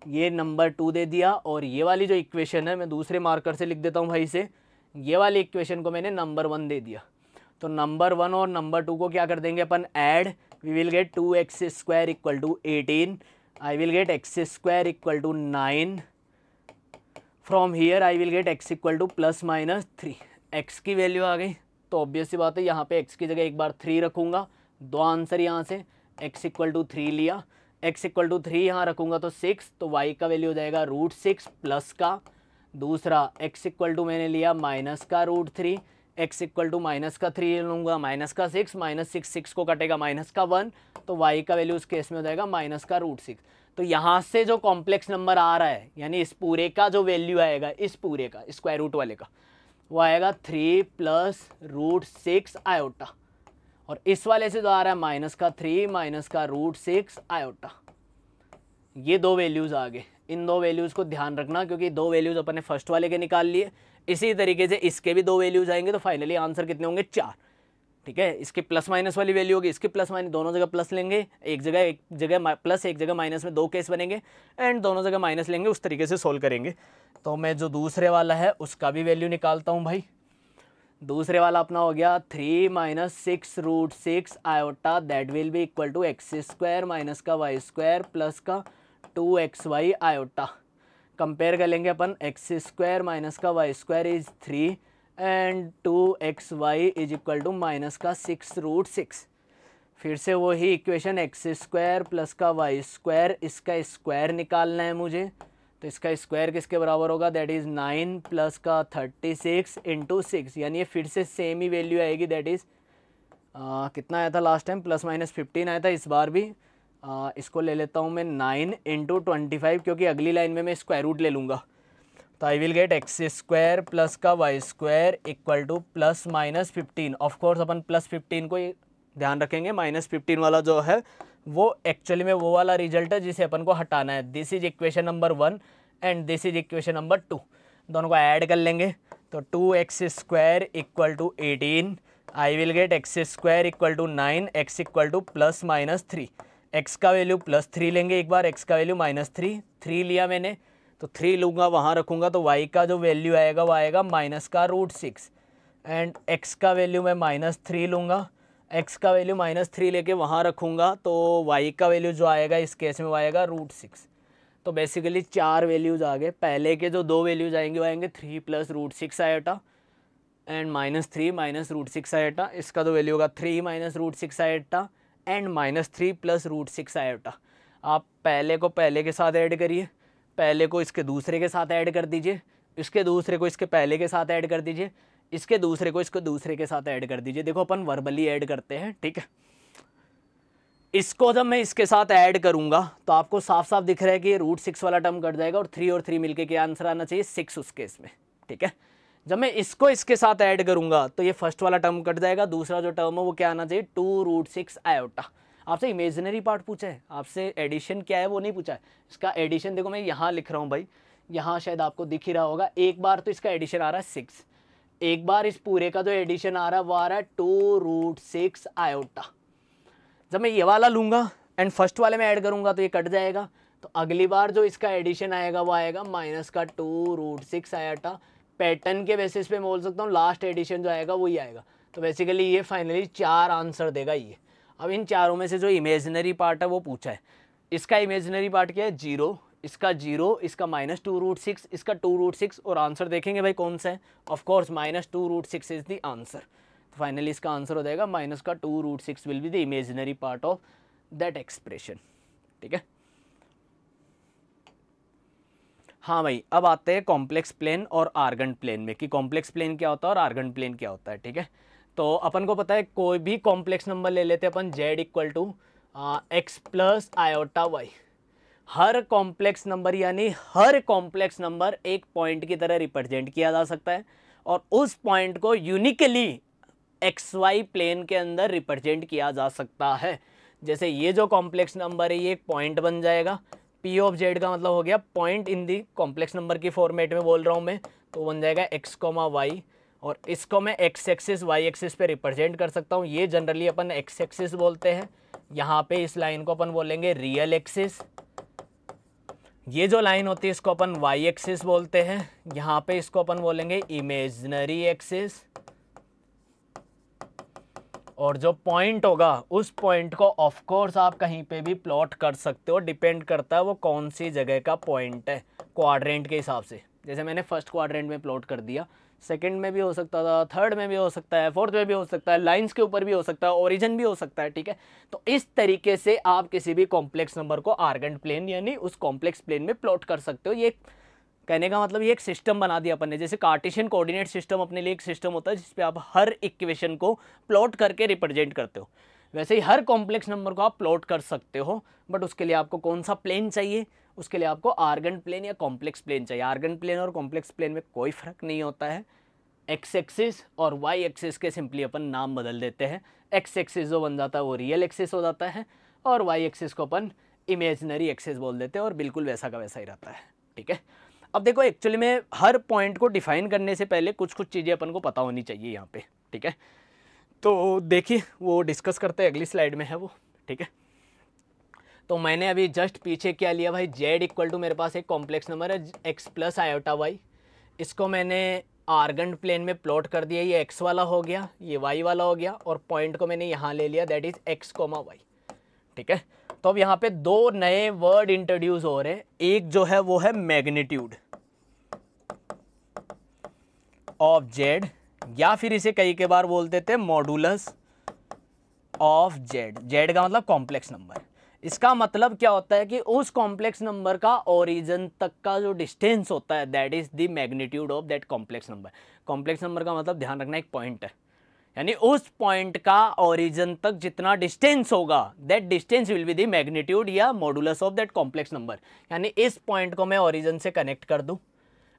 ये नंबर टू दे दिया और ये वाली जो इक्वेशन है मैं दूसरे मार्कर से लिख देता हूँ भाई से ये वाली इक्वेशन को मैंने नंबर वन दे दिया तो नंबर वन और नंबर टू को क्या कर देंगे अपन add we will get two x square equal to eighteen I will get x square equal to nine from here I will get x equal to plus minus three x की वैल्यू आ गई तो ऑब्वियस बात है यहाँ पे एक्स की जगह एक बार थ्री रखूँगा दो आंसर यहाँ से एक्स इक्वल टू थ्री लिया एक्स इक्वल टू थ्री यहाँ रखूँगा तो सिक्स तो वाई का वैल्यू हो जाएगा रूट सिक्स प्लस का दूसरा एक्स इक्वल टू मैंने लिया माइनस का root three x equal to minus का थ्री लूँगा माइनस का सिक्स माइनस सिक्स सिक्स को कटेगा माइनस का वन तो वाई का वैल्यू उस केस में हो जाएगा माइनस का रूट सिक्स तो यहाँ से जो कॉम्प्लेक्स नंबर आ रहा है यानी इस पूरे का जो वैल्यू आएगा इस पूरे का स्क्वायर रूट वाले का वो आएगा three plus root six iota और इस वाले से जो आ रहा है माइनस का थ्री माइनस का रूट सिक्स आयोटा ये दो वैल्यूज़ आ गए इन दो वैल्यूज़ को ध्यान रखना क्योंकि दो वैल्यूज़ अपन ने फर्स्ट वाले के निकाल लिए इसी तरीके से इसके भी दो वैल्यूज़ आएंगे तो फाइनली आंसर कितने होंगे चार ठीक है इसके प्लस माइनस वाली वैल्यू होगी इसके प्लस माइनस दोनों जगह प्लस लेंगे एक जगह एक जगह प्लस एक जगह माइनस में दो केस बनेंगे एंड दोनों जगह माइनस लेंगे उस तरीके से सोल्व करेंगे तो मैं जो दूसरे वाला है उसका भी वैल्यू निकालता हूँ भाई दूसरे वाला अपना हो गया three minus six root six iota that will be equal to x square minus का वाई स्क्वायर प्लस का two x Y iota compare कर लेंगे अपन एक्स स्क्वायर माइनस का Y square is three and two x y is equal to minus का सिक्स रूट सिक्स फिर से वही इक्वेशन एक्स स्क्वायर प्लस का वाई स्क्वायर इसका स्क्वायर निकालना है मुझे तो इसका स्क्वायर किसके बराबर होगा दैट इज़ नाइन प्लस का थर्टी सिक्स इंटू सिक्स यानी ये फिर से सेम ही वैल्यू आएगी दैट इज़ कितना आया था last time plus minus fifteen आया था इस बार भी आ, इसको ले लेता हूँ मैं नाइन इंटू ट्वेंटी फाइव क्योंकि अगली लाइन में मैं स्क्वायर रूट ले लूँगा तो I will get x square plus का Y square equal to plus minus fifteen of course अपन प्लस फिफ्टीन को ध्यान रखेंगे माइनस फिफ्टीन वाला जो है वो एक्चुअली में वो वाला रिजल्ट है जिसे अपन को हटाना है this is equation number one and this is equation number two दोनों को ऐड कर लेंगे तो two x square equal to eighteen I will get x square equal to nine x equal to plus minus three x का वैल्यू प्लस थ्री लेंगे एक बार एक्स का वैल्यू माइनस थ्री थ्री लिया मैंने तो थ्री लूँगा वहाँ रखूँगा तो वाई का जो वैल्यू आएगा वो आएगा माइनस का रूट सिक्स एंड एक्स का वैल्यू मैं माइनस थ्री लूँगा एक्स का वैल्यू माइनस थ्री लेके वहाँ रखूँगा तो वाई का वैल्यू जो आएगा इस केस में वो आएगा रूट सिक्स तो बेसिकली चार वैल्यूज़ आ गए पहले के जो दो वैल्यूज़ आएंगे वो आएंगे three plus root six iota and minus three minus root six iota इसका तो वैल्यू होगा three minus root six iota and minus three plus root six iota आप पहले को पहले के साथ ऐड करिए पहले को इसके दूसरे के साथ ऐड कर दीजिए इसके दूसरे को इसके पहले के साथ ऐड कर दीजिए इसके दूसरे को इसको दूसरे के साथ ऐड कर दीजिए देखो अपन वर्बली ऐड करते हैं ठीक है इसको जब मैं इसके साथ ऐड करूंगा तो आपको साफ साफ दिख रहा है कि ये रूट सिक्स वाला टर्म कट जाएगा और थ्री और थ्री मिलके क्या आंसर आना चाहिए सिक्स उसके इसमें ठीक है जब मैं इसको इसके साथ ऐड करूंगा तो ये फर्स्ट वाला टर्म कट जाएगा दूसरा जो टर्म है वो क्या आना चाहिए टू रूट सिक्स आयोटा आपसे इमेजनरी पार्ट पूछा है आपसे एडिशन क्या है वो नहीं पूछा है इसका एडिशन देखो मैं यहाँ लिख रहा हूँ भाई यहाँ शायद आपको दिख ही रहा होगा एक बार तो इसका एडिशन आ रहा है सिक्स एक बार इस पूरे का जो एडिशन आ रहा है वो आ रहा है टू रूट सिक्स आयोटा जब मैं ये वाला लूँगा एंड फर्स्ट वाले में ऐड करूँगा तो ये कट जाएगा तो अगली बार जो इसका एडिशन आएगा वो आएगा माइनस का two root six iota pattern के बेसिस पे मैं बोल सकता हूँ लास्ट एडिशन जो आएगा वही आएगा तो बेसिकली ये फाइनली चार आंसर देगा ये अब इन चारों में से जो इमेजनरी पार्ट है वो पूछा है इसका इमेजनरी पार्ट क्या है जीरो इसका जीरो इसका माइनस टू रूट सिक्स इसका टू रूट सिक्स और आंसर देखेंगे भाई कौन सा है of course minus two root six is the answer तो फाइनली इसका आंसर हो जाएगा माइनस का two root six will be the imaginary part of that expression ठीक है हाँ भाई अब आते हैं कॉम्प्लेक्स प्लेन और आर्गन प्लेन में कि कॉम्प्लेक्स प्लेन क्या होता है और आर्गन प्लेन क्या होता है ठीक है तो अपन को पता है कोई भी कॉम्प्लेक्स नंबर ले लेते हैं अपन z equal to x plus iota y हर कॉम्प्लेक्स नंबर यानी हर कॉम्प्लेक्स नंबर एक पॉइंट की तरह रिप्रेजेंट किया जा सकता है और उस पॉइंट को यूनिकली एक्स वाई प्लेन के अंदर रिप्रेजेंट किया जा सकता है जैसे ये जो कॉम्प्लेक्स नंबर है ये एक पॉइंट बन जाएगा पी ऑफ जेड का मतलब हो गया point in the complex number की फॉर्मेट में बोल रहा हूँ मैं तो बन जाएगा एक्स कोमा वाई और इसको मैं एक्स एक्सिस वाई एक्सिस पे रिप्रेजेंट कर सकता हूँ ये जनरली अपन एक्स एक्सिस बोलते हैं यहाँ पे इस लाइन को अपन बोलेंगे रियल एक्सिस ये जो लाइन होती है इसको अपन वाई एक्सिस बोलते हैं यहां पे इसको अपन बोलेंगे इमेजनरी एक्सिस और जो पॉइंट होगा उस पॉइंट को ऑफ कोर्स आप कहीं पे भी प्लॉट कर सकते हो डिपेंड करता है वो कौन सी जगह का पॉइंट है क्वाड्रेंट के हिसाब से जैसे मैंने फर्स्ट क्वाड्रेंट में प्लॉट कर दिया सेकंड में भी हो सकता था थर्ड में भी हो सकता है फोर्थ में भी हो सकता है लाइंस के ऊपर भी हो सकता है ओरिजिन भी हो सकता है ठीक है तो इस तरीके से आप किसी भी कॉम्प्लेक्स नंबर को आर्गन प्लेन यानी उस कॉम्प्लेक्स प्लेन में प्लॉट कर सकते हो ये कहने का मतलब ये एक सिस्टम बना दिया अपन ने जैसे कार्टिशियन कोऑर्डिनेट सिस्टम अपने लिए एक सिस्टम होता है जिसपे आप हर इक्वेशन को प्लॉट करके रिप्रेजेंट करते हो वैसे ही हर कॉम्प्लेक्स नंबर को आप प्लॉट कर सकते हो बट उसके लिए आपको कौन सा प्लेन चाहिए उसके लिए आपको आर्गन प्लेन या कॉम्प्लेक्स प्लेन चाहिए आर्गन प्लेन और कॉम्प्लेक्स प्लेन में कोई फ़र्क नहीं होता है एक्स एक्सिस और वाई एक्सिस के सिंपली अपन नाम बदल देते हैं एक्स एक्सिस जो बन जाता है वो रियल एक्सिस हो जाता है और वाई एक्सिस को अपन इमेजनरी एक्सिस बोल देते हैं और बिल्कुल वैसा का वैसा ही रहता है ठीक है अब देखो एक्चुअली में हर पॉइंट को डिफाइन करने से पहले कुछ कुछ चीज़ें अपन को पता होनी चाहिए यहाँ पे ठीक है तो देखिए वो डिस्कस करते हैं अगली स्लाइड में है वो ठीक है तो मैंने अभी जस्ट पीछे क्या लिया भाई जेड इक्वल टू मेरे पास एक कॉम्प्लेक्स नंबर है एक्स प्लस आयोटा वाई इसको मैंने आर्गन प्लेन में प्लॉट कर दिया ये एक्स वाला हो गया ये वाई वाला हो गया और पॉइंट को मैंने यहाँ ले लिया that is x comma y ठीक है तो अब यहाँ पे दो नए वर्ड इंट्रोड्यूस हो रहे हैं एक जो है वो है मैग्नीट्यूड ऑफ जेड या फिर इसे कई के बार बोलते थे मॉडुलस ऑफ जेड जेड का मतलब कॉम्प्लेक्स नंबर इसका मतलब क्या होता है कि उस कॉम्प्लेक्स नंबर का ओरिजन तक का जो डिस्टेंस होता है that is the magnitude of that complex number complex number का मतलब ध्यान रखना एक पॉइंट है यानी उस पॉइंट का ओरिजन तक जितना डिस्टेंस होगा that distance will be the magnitude या modulus of that complex number यानी इस पॉइंट को मैं ओरिजन से कनेक्ट कर दूँ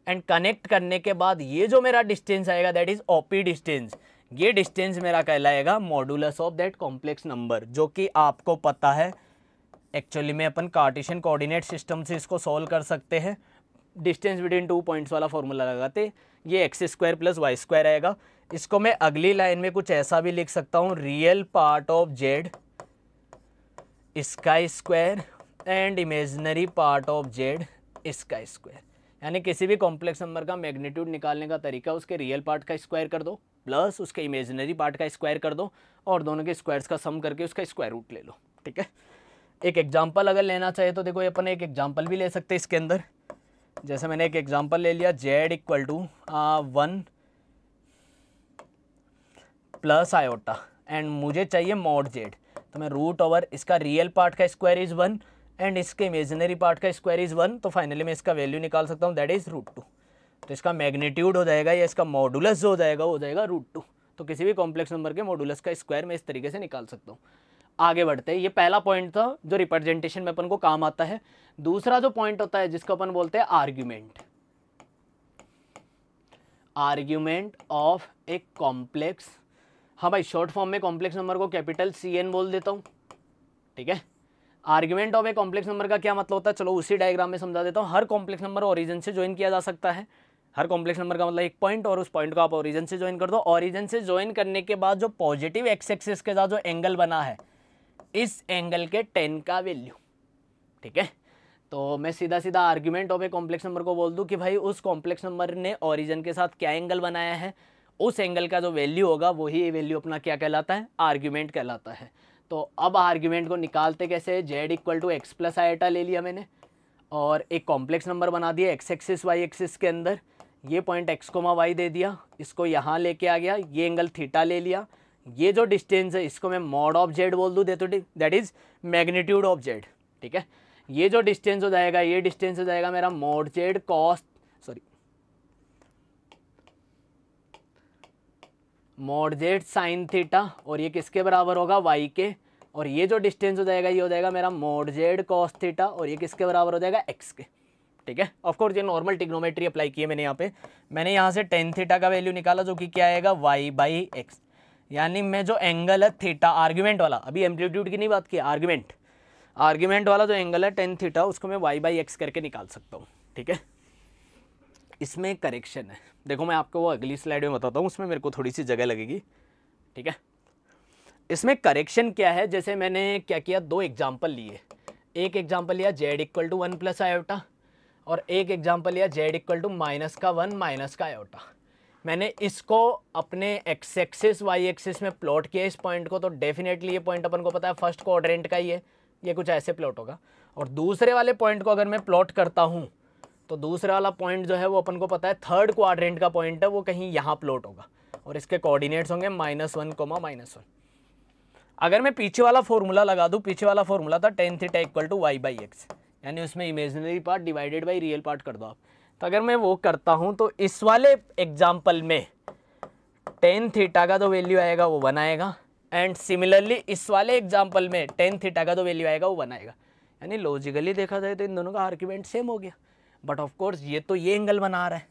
एंड कनेक्ट करने के बाद ये जो मेरा डिस्टेंस आएगा दैट इज़ ओपी डिस्टेंस ये डिस्टेंस मेरा कहलाएगा modulus of that complex number जो कि आपको पता है एक्चुअली में अपन कार्टिशन कोऑर्डिनेट सिस्टम से इसको सॉल्व कर सकते हैं डिस्टेंस बिटवीन टू पॉइंट्स वाला फॉर्मूला लगाते ये x square plus y square आएगा इसको मैं अगली लाइन में कुछ ऐसा भी लिख सकता हूँ रियल पार्ट ऑफ जेड स्काई square and imaginary part of z स्काई स्क्वायर यानी किसी भी कॉम्प्लेक्स नंबर का मैग्नीट्यूड निकालने का तरीका उसके रियल पार्ट का स्क्वायर कर दो प्लस उसके इमेजनरी पार्ट का स्क्वायर कर दो और दोनों के स्क्वायर्स का सम करके उसका स्क्वायर रूट ले लो ठीक है एक एग्जाम्पल अगर लेना चाहे तो देखो ये अपन एक एग्जाम्पल भी ले सकते हैं इसके अंदर जैसे मैंने एक एग्जाम्पल ले लिया z equal to one plus iota and मुझे चाहिए मॉड जेड तो मैं रूट ओवर इसका रियल पार्ट का स्क्वायर इज़ वन एंड इसके इमेजिनरी पार्ट का स्क्वायर इज़ वन तो फाइनली मैं इसका वैल्यू निकाल सकता हूँ दैट इज़ रूट टू तो इसका मैग्नीट्यूड हो जाएगा या इसका मॉडुलस जो हो जाएगा वो हो जाएगा रूट टू तो किसी भी कॉम्प्लेक्स नंबर के मॉडुलस का स्क्वायर मैं इस तरीके से निकाल सकता हूँ आगे बढ़ते हैं ये पहला पॉइंट था जो रिप्रेजेंटेशन में अपन को काम आता है दूसरा जो पॉइंट होता है जिसको अपन बोलते हैं argument argument of a complex हाँ भाई शॉर्ट फॉर्म में कॉम्प्लेक्स नंबर को कैपिटल सी एन बोल देता हूँ ठीक है argument of a complex number का क्या मतलब होता है चलो उसी डायग्राम में समझा देता हूँ हर कॉम्प्लेक्स नंबर ओरिजिन से ज्वाइन किया जा सकता है हर कॉम्प्लेक्स नंबर का मतलब एक पॉइंट और उस पॉइंट को आप ओरिजिन से ज्वाइन कर दो ओरिजिन से ज्वाइन करने के बाद जो पॉजिटिव एक्स एक्सेस के साथ जो एंगल बना है इस एंगल के टेन का वैल्यू ठीक है तो मैं सीधा सीधा argument of a complex number को बोल दूँ कि भाई उस कॉम्प्लेक्स नंबर ने ओरिजिन के साथ क्या एंगल बनाया है उस एंगल का जो वैल्यू होगा वही वैल्यू अपना क्या कहलाता है आर्ग्यूमेंट कहलाता है तो अब आर्ग्यूमेंट को निकालते कैसे z equal to x plus iota ले लिया मैंने और एक कॉम्प्लेक्स नंबर बना दिया एक्स एक्सिस वाई एक्सिस के अंदर ये पॉइंट एक्स कोमा वाई दे दिया इसको यहाँ लेके आ गया ये एंगल थीटा ले लिया ये जो डिस्टेंस है इसको मैं मॉड ऑफ जेड बोल दूँ तो that is magnitude of z ठीक है ये जो डिस्टेंस हो जाएगा ये डिस्टेंस हो जाएगा मेरा mod z cos sorry mod z sine theta और ये किसके बराबर होगा वाई के और ये जो डिस्टेंस हो जाएगा ये हो जाएगा मेरा मॉड जेड कॉस थीटा और ये किसके बराबर हो जाएगा एक्स के ठीक है ऑफकोर्स ये नॉर्मल टिग्नोमेट्री अप्लाई की है मैंने यहाँ पे मैंने यहाँ से टेन थीटा का वैल्यू निकाला जो कि क्या आएगा वाई बाई एक्स यानी मैं जो एंगल है थीटा आर्ग्यूमेंट वाला अभी एम्पलीट्यूड की नहीं बात की आर्ग्यूमेंट आर्ग्यूमेंट वाला जो एंगल है टेन थीटा उसको मैं वाई बाई एक्स करके निकाल सकता हूँ ठीक है इसमें करेक्शन है देखो मैं आपको वो अगली स्लाइड में बताता हूँ उसमें मेरे को थोड़ी सी जगह लगेगी ठीक है इसमें करेक्शन क्या है जैसे मैंने क्या किया दो एग्जाम्पल लिए एक एग्जाम्पल लिया z equal to one plus iota और एक एग्जाम्पल लिया जेड इक्वल टू माइनस का वन माइनस का आयोटा मैंने इसको अपने एक्स एक्सिस वाई एक्सिस में प्लॉट किया इस पॉइंट को तो डेफिनेटली ये पॉइंट अपन को पता है फर्स्ट क्वाड्रेंट का ही है ये कुछ ऐसे प्लॉट होगा और दूसरे वाले पॉइंट को अगर मैं प्लॉट करता हूँ तो दूसरा वाला पॉइंट जो है वो अपन को पता है थर्ड क्वाड्रेंट का पॉइंट है वो कहीं यहाँ प्लॉट होगा और इसके कोऑर्डिनेट्स होंगे minus one comma minus one अगर मैं पीछे वाला फॉर्मूला लगा दूँ पीछे वाला फॉर्मूला था tan theta equal to y by x यानी उसमें imaginary part divided by real part कर दो आप तो अगर मैं वो करता हूँ तो इस वाले एग्जाम्पल में टेन थीटा का जो तो वैल्यू आएगा वो वन आएगा एंड सिमिलरली इस वाले एग्जाम्पल में टेन थीटा का जो तो वैल्यू आएगा वो वन आएगा यानी लॉजिकली देखा जाए तो इन दोनों का आर्ग्यूमेंट सेम हो गया बट ऑफ कोर्स ये तो ये एंगल बना रहा है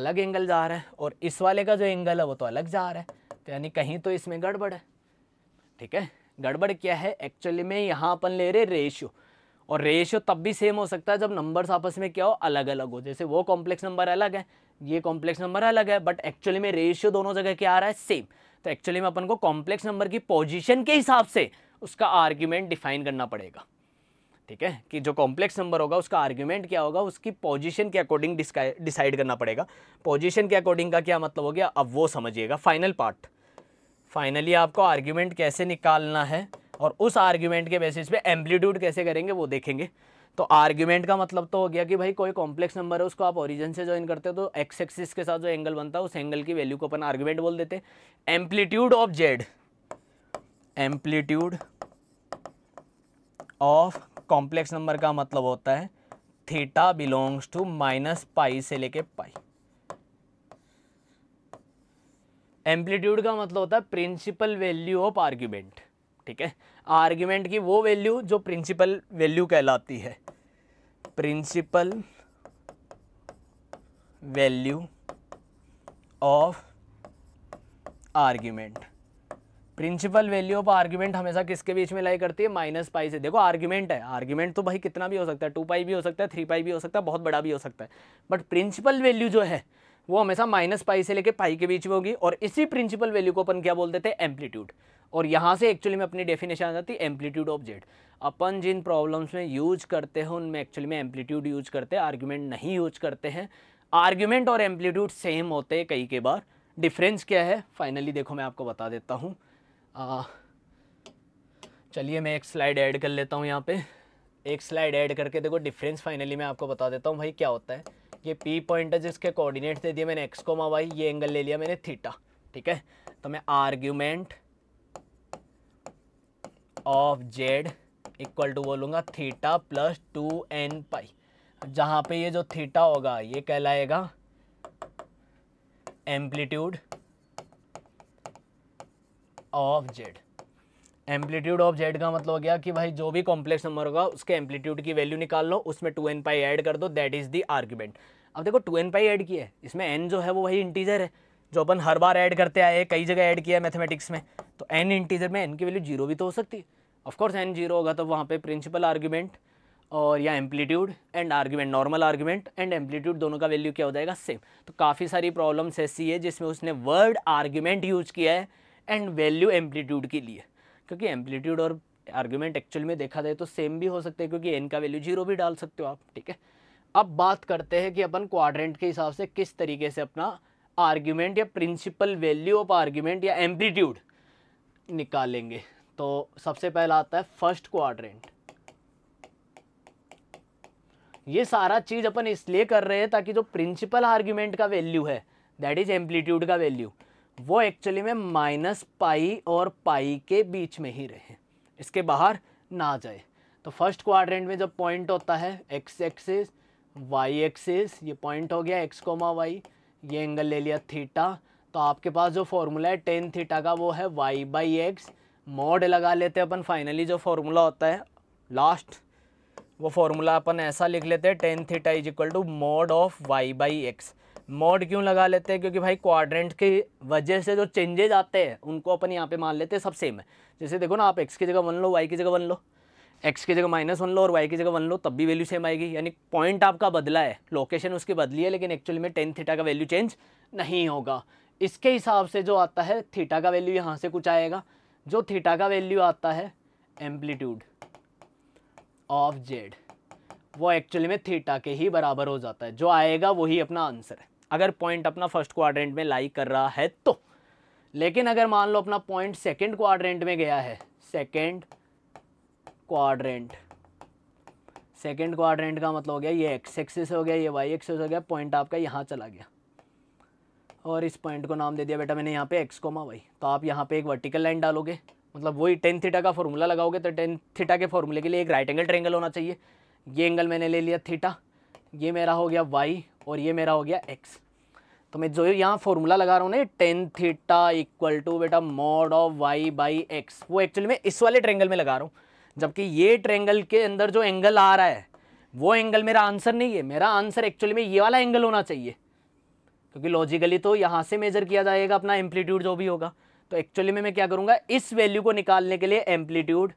अलग एंगल जा रहा है और इस वाले का जो एंगल है वो तो अलग जा रहा है तो यानी कहीं तो इसमें गड़बड़ है ठीक है गड़बड़ क्या है एक्चुअली में यहाँ अपन ले रहे रेशियो और रेशियो तब भी सेम हो सकता है जब नंबर्स आपस में क्या हो अलग अलग हो जैसे वो कॉम्प्लेक्स नंबर अलग है ये कॉम्प्लेक्स नंबर अलग है बट एक्चुअली में रेशियो दोनों जगह क्या आ रहा है सेम तो एक्चुअली में अपन को कॉम्प्लेक्स नंबर की पोजिशन के हिसाब से उसका आर्ग्यूमेंट डिफाइन करना पड़ेगा ठीक है कि जो कॉम्प्लेक्स नंबर होगा उसका आर्ग्यूमेंट क्या होगा उसकी पोजीशन के अकॉर्डिंग डिसाइड करना पड़ेगा पोजीशन के अकॉर्डिंग का क्या मतलब हो गया अब वो समझिएगा फाइनल पार्ट फाइनली आपको आर्ग्यूमेंट कैसे निकालना है और उस आर्ग्यूमेंट के बेसिस पे एम्पलीट्यूड कैसे करेंगे वो देखेंगे तो आर्ग्यूमेंट का मतलब तो हो गया कि भाई कोई कॉम्प्लेक्स नंबर है उसको आप ओरिजिन से ज्वाइन करते हो तो एक्स एक्सिस के साथ जो एंगल बनता है उस एंगल की वैल्यू को अपन आर्ग्यूमेंट बोल देते amplitude of z amplitude of complex number का मतलब होता है theta belongs to minus pi से लेके पाई एम्पलीट्यूड का मतलब होता है प्रिंसिपल वैल्यू ऑफ आर्ग्यूमेंट ठीक है आर्ग्यूमेंट की वो वैल्यू जो प्रिंसिपल वैल्यू कहलाती है principal value of argument principal value of argument हमेशा किसके बीच में लाई करती है माइनस पाई से देखो आर्ग्यूमेंट है आर्ग्यूमेंट तो भाई कितना भी हो सकता है टू पाई भी हो सकता है थ्री पाई भी हो सकता है बहुत बड़ा भी हो सकता है बट प्रिंसिपल वैल्यू जो है वो हमेशा माइनस पाई से लेके पाई के बीच में होगी और इसी प्रिंसिपल वैल्यू को अपन क्या बोल देते हैं एम्पलीट्यूड और यहाँ से एक्चुअली में अपनी डेफिनेशन आ जाती है एम्पलीट्यूड ऑफ जेड अपन जिन प्रॉब्लम्स में यूज करते हैं उनमें एक्चुअली में एम्पलीट्यूड यूज करते हैं आर्ग्यूमेंट नहीं यूज करते हैं आर्ग्यूमेंट और एम्पलीट्यूड सेम होते हैं कई के बार डिफरेंस क्या है फाइनली देखो मैं आपको बता देता हूँ चलिए मैं एक स्लाइड ऐड कर लेता हूँ यहाँ पे एक स्लाइड ऐड करके देखो डिफरेंस फाइनली मैं आपको बता देता हूँ भाई क्या होता है ये पी पॉइंट है जिसके कोऑर्डिनेट दे दिए मैंने एक्स कोमा वाई ये एंगल ले लिया मैंने थीटा ठीक है तो मैं argument of Z equal to बोलूँगा theta plus two n pi जहाँ पे ये जो थीटा होगा ये कहलाएगा amplitude of z amplitude of Z का मतलब हो गया कि भाई जो भी कॉम्प्लेक्स नंबर होगा उसके एम्पलीट्यूड की वैल्यू निकाल लो उसमें टू एन पाई ऐड कर दो दैट इज़ दी आर्ग्यूमेंट अब देखो टू एन पाई ऐड किया है इसमें एन जो है वो वही इंटीजर है जो अपन हर बार ऐड करते आए कई जगह ऐड किया है मैथमेटिक्स में तो एन इंटीजर में एन की वैल्यू जीरो भी तो हो सकती है ऑफकोर्स एन जीरो होगा तो वहाँ पे प्रिंसिपल आर्ग्यूमेंट और या amplitude and argument normal argument and amplitude दोनों का वैल्यू क्या हो जाएगा सेम तो काफ़ी सारी प्रॉब्लम्स ऐसी है जिसमें उसने वर्ड आर्ग्यूमेंट यूज किया है एंड वैल्यू एम्पलीट्यूड के लिए क्योंकि एम्पलीट्यूड और आर्ग्यूमेंट एक्चुअल में देखा जाए तो सेम भी हो सकते हैं क्योंकि एन का वैल्यू जीरो भी डाल सकते हो आप ठीक है अब बात करते हैं कि अपन क्वाड्रेंट के हिसाब से किस तरीके से अपना आर्ग्यूमेंट या प्रिंसिपल वैल्यू ऑफ आर्ग्यूमेंट या एम्पलीट्यूड निकालेंगे तो सबसे पहला आता है फर्स्ट क्वाड्रेंट ये सारा चीज़ अपन इसलिए कर रहे हैं ताकि जो प्रिंसिपल आर्ग्यूमेंट का वैल्यू है दैट इज एम्पलीट्यूड का वैल्यू वो एक्चुअली में माइनस पाई और पाई के बीच में ही रहे इसके बाहर ना जाए तो फर्स्ट क्वाड्रेंट में जो पॉइंट होता है एक्स एक्सिस वाई एक्सिस ये पॉइंट हो गया एक्स कोमा वाई ये एंगल ले लिया थीटा तो आपके पास जो फॉर्मूला है टेन थीटा का वो है वाई बाई एक्स मोड लगा लेते हैं अपन फाइनली जो फॉर्मूला होता है लास्ट वो फॉर्मूला अपन ऐसा लिख लेते हैं tan theta is equal to mod of y by x mod क्यों लगा लेते हैं क्योंकि भाई क्वाड्रेंट की वजह से जो चेंजेज आते हैं उनको अपन यहाँ पे मान लेते हैं सब सेम है जैसे देखो ना आप एक्स की जगह वन लो वाई की जगह वन लो एक्स की जगह माइनस वन लो और वाई की जगह वन लो तब भी वैल्यू सेम आएगी यानी पॉइंट आपका बदला है लोकेशन उसकी बदली है लेकिन एक्चुअली में टेन थीटा का वैल्यू चेंज नहीं होगा इसके हिसाब से जो आता है थीटा का वैल्यू यहाँ से कुछ आएगा जो थीटा का वैल्यू आता है एम्पलीट्यूड ऑफ जेड वो एक्चुअली में थीटा के ही बराबर हो जाता है जो आएगा वही अपना आंसर है अगर पॉइंट अपना फर्स्ट क्वाड्रेंट में लाई कर रहा है तो लेकिन अगर मान लो अपना पॉइंट सेकेंड क्वाड्रेंट में गया है सेकेंड क्वाड्रेंट सेकेंड क्वाड्रेंट का मतलब हो गया ये एक्स एक्सेस हो गया ये वाई एक्सेस हो गया पॉइंट आपका यहाँ चला गया और इस पॉइंट को नाम दे दिया बेटा मैंने यहाँ पे एक्स कोमा वाई तो आप यहाँ पे एक वर्टिकल लाइन डालोगे मतलब वही टेन थीटा का फॉर्मूला लगाओगे तो टेन थीटा के फॉर्मूले के लिए एक राइट एंगल ट्रेंगल होना चाहिए ये एंगल मैंने ले लिया थीटा ये मेरा हो गया वाई और ये मेरा हो गया एक्स तो मैं जो यहाँ फॉर्मूला लगा रहा हूँ ना टेन थीटा इक्वल टू बेटा mod of y by x वो एक्चुअली मैं इस वाले ट्रेंगल में लगा रहा हूँ जबकि ये ट्रेंगल के अंदर जो एंगल आ रहा है वो एंगल मेरा आंसर नहीं है मेरा आंसर एक्चुअली में ये वाला एंगल होना चाहिए क्योंकि लॉजिकली तो यहाँ से मेजर किया जाएगा अपना एम्पलीट्यूड जो भी होगा तो एक्चुअली में मैं क्या करूँगा इस वैल्यू को निकालने के लिए एम्पलीट्यूड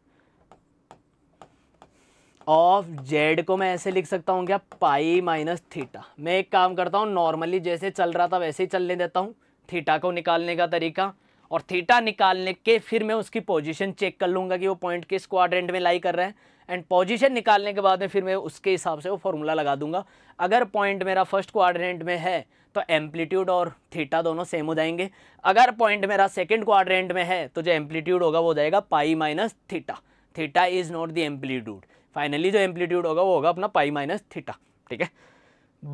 ऑफ जेड को मैं ऐसे लिख सकता हूँ क्या पाई माइनस थीटा मैं एक काम करता हूँ नॉर्मली जैसे चल रहा था वैसे ही चलने देता हूँ थीटा को निकालने का तरीका और थीटा निकालने के फिर मैं उसकी पोजीशन चेक कर लूँगा कि वो पॉइंट किस क्वाड्रेंट में लाई कर रहे हैं एंड पोजीशन निकालने के बाद में फिर मैं उसके हिसाब से वो फॉर्मूला लगा दूंगा अगर पॉइंट मेरा फर्स्ट क्वाड्रेंट में है तो एम्पलीट्यूड और थीटा दोनों सेम हो जाएंगे अगर पॉइंट मेरा सेकेंड क्वाड्रेंट में है तो जो एम्पलीट्यूड होगा वो हो जाएगा pi minus theta theta is not the amplitude finally जो एम्पलीट्यूड होगा वो होगा अपना पाई माइनस थीटा ठीक है